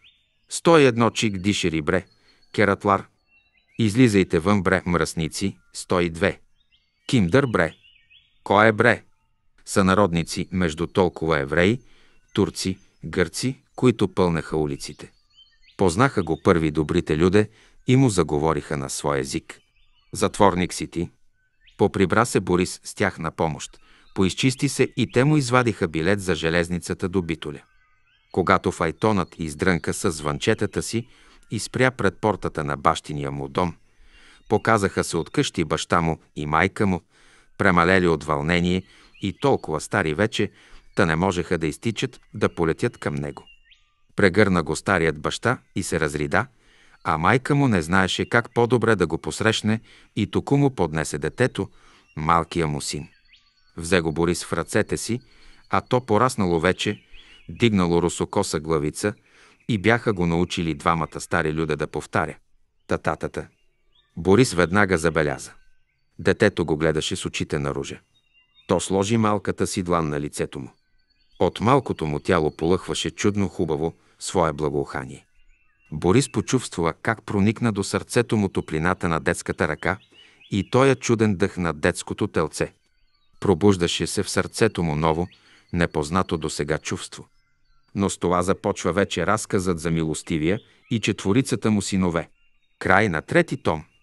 Стой едно чик дишери бре, кератлар. Излизайте вън бре, мръсници, две. Кимдър бре. Кой е бре? Са народници между толкова евреи, турци, гърци, които пълнаха улиците. Познаха го първи добрите люде и му заговориха на свой език. Затворник си ти. Поприбра се Борис с тях на помощ, Поизчисти се и те му извадиха билет за железницата до Битоля. Когато файтонът издрънка с звънчетата си и спря пред портата на бащиния му дом, показаха се от къщи баща му и майка му, премалели от вълнение и толкова стари вече, та не можеха да изтичат, да полетят към него. Прегърна го старият баща и се разрида, а майка му не знаеше как по-добре да го посрещне и току му поднесе детето, малкия му син. Взе го Борис в ръцете си, а то пораснало вече, дигнало русокоса главица и бяха го научили двамата стари люда да повтаря. Тататата. Борис веднага забеляза. Детето го гледаше с очите на ружа. То сложи малката си длан на лицето му. От малкото му тяло полъхваше чудно хубаво свое благоухание. Борис почувства как проникна до сърцето му топлината на детската ръка и тоя е чуден дъх на детското телце – Пробуждаше се в сърцето му ново, непознато до сега чувство. Но с това започва вече разказът за милостивия и четворицата му синове. Край на трети том –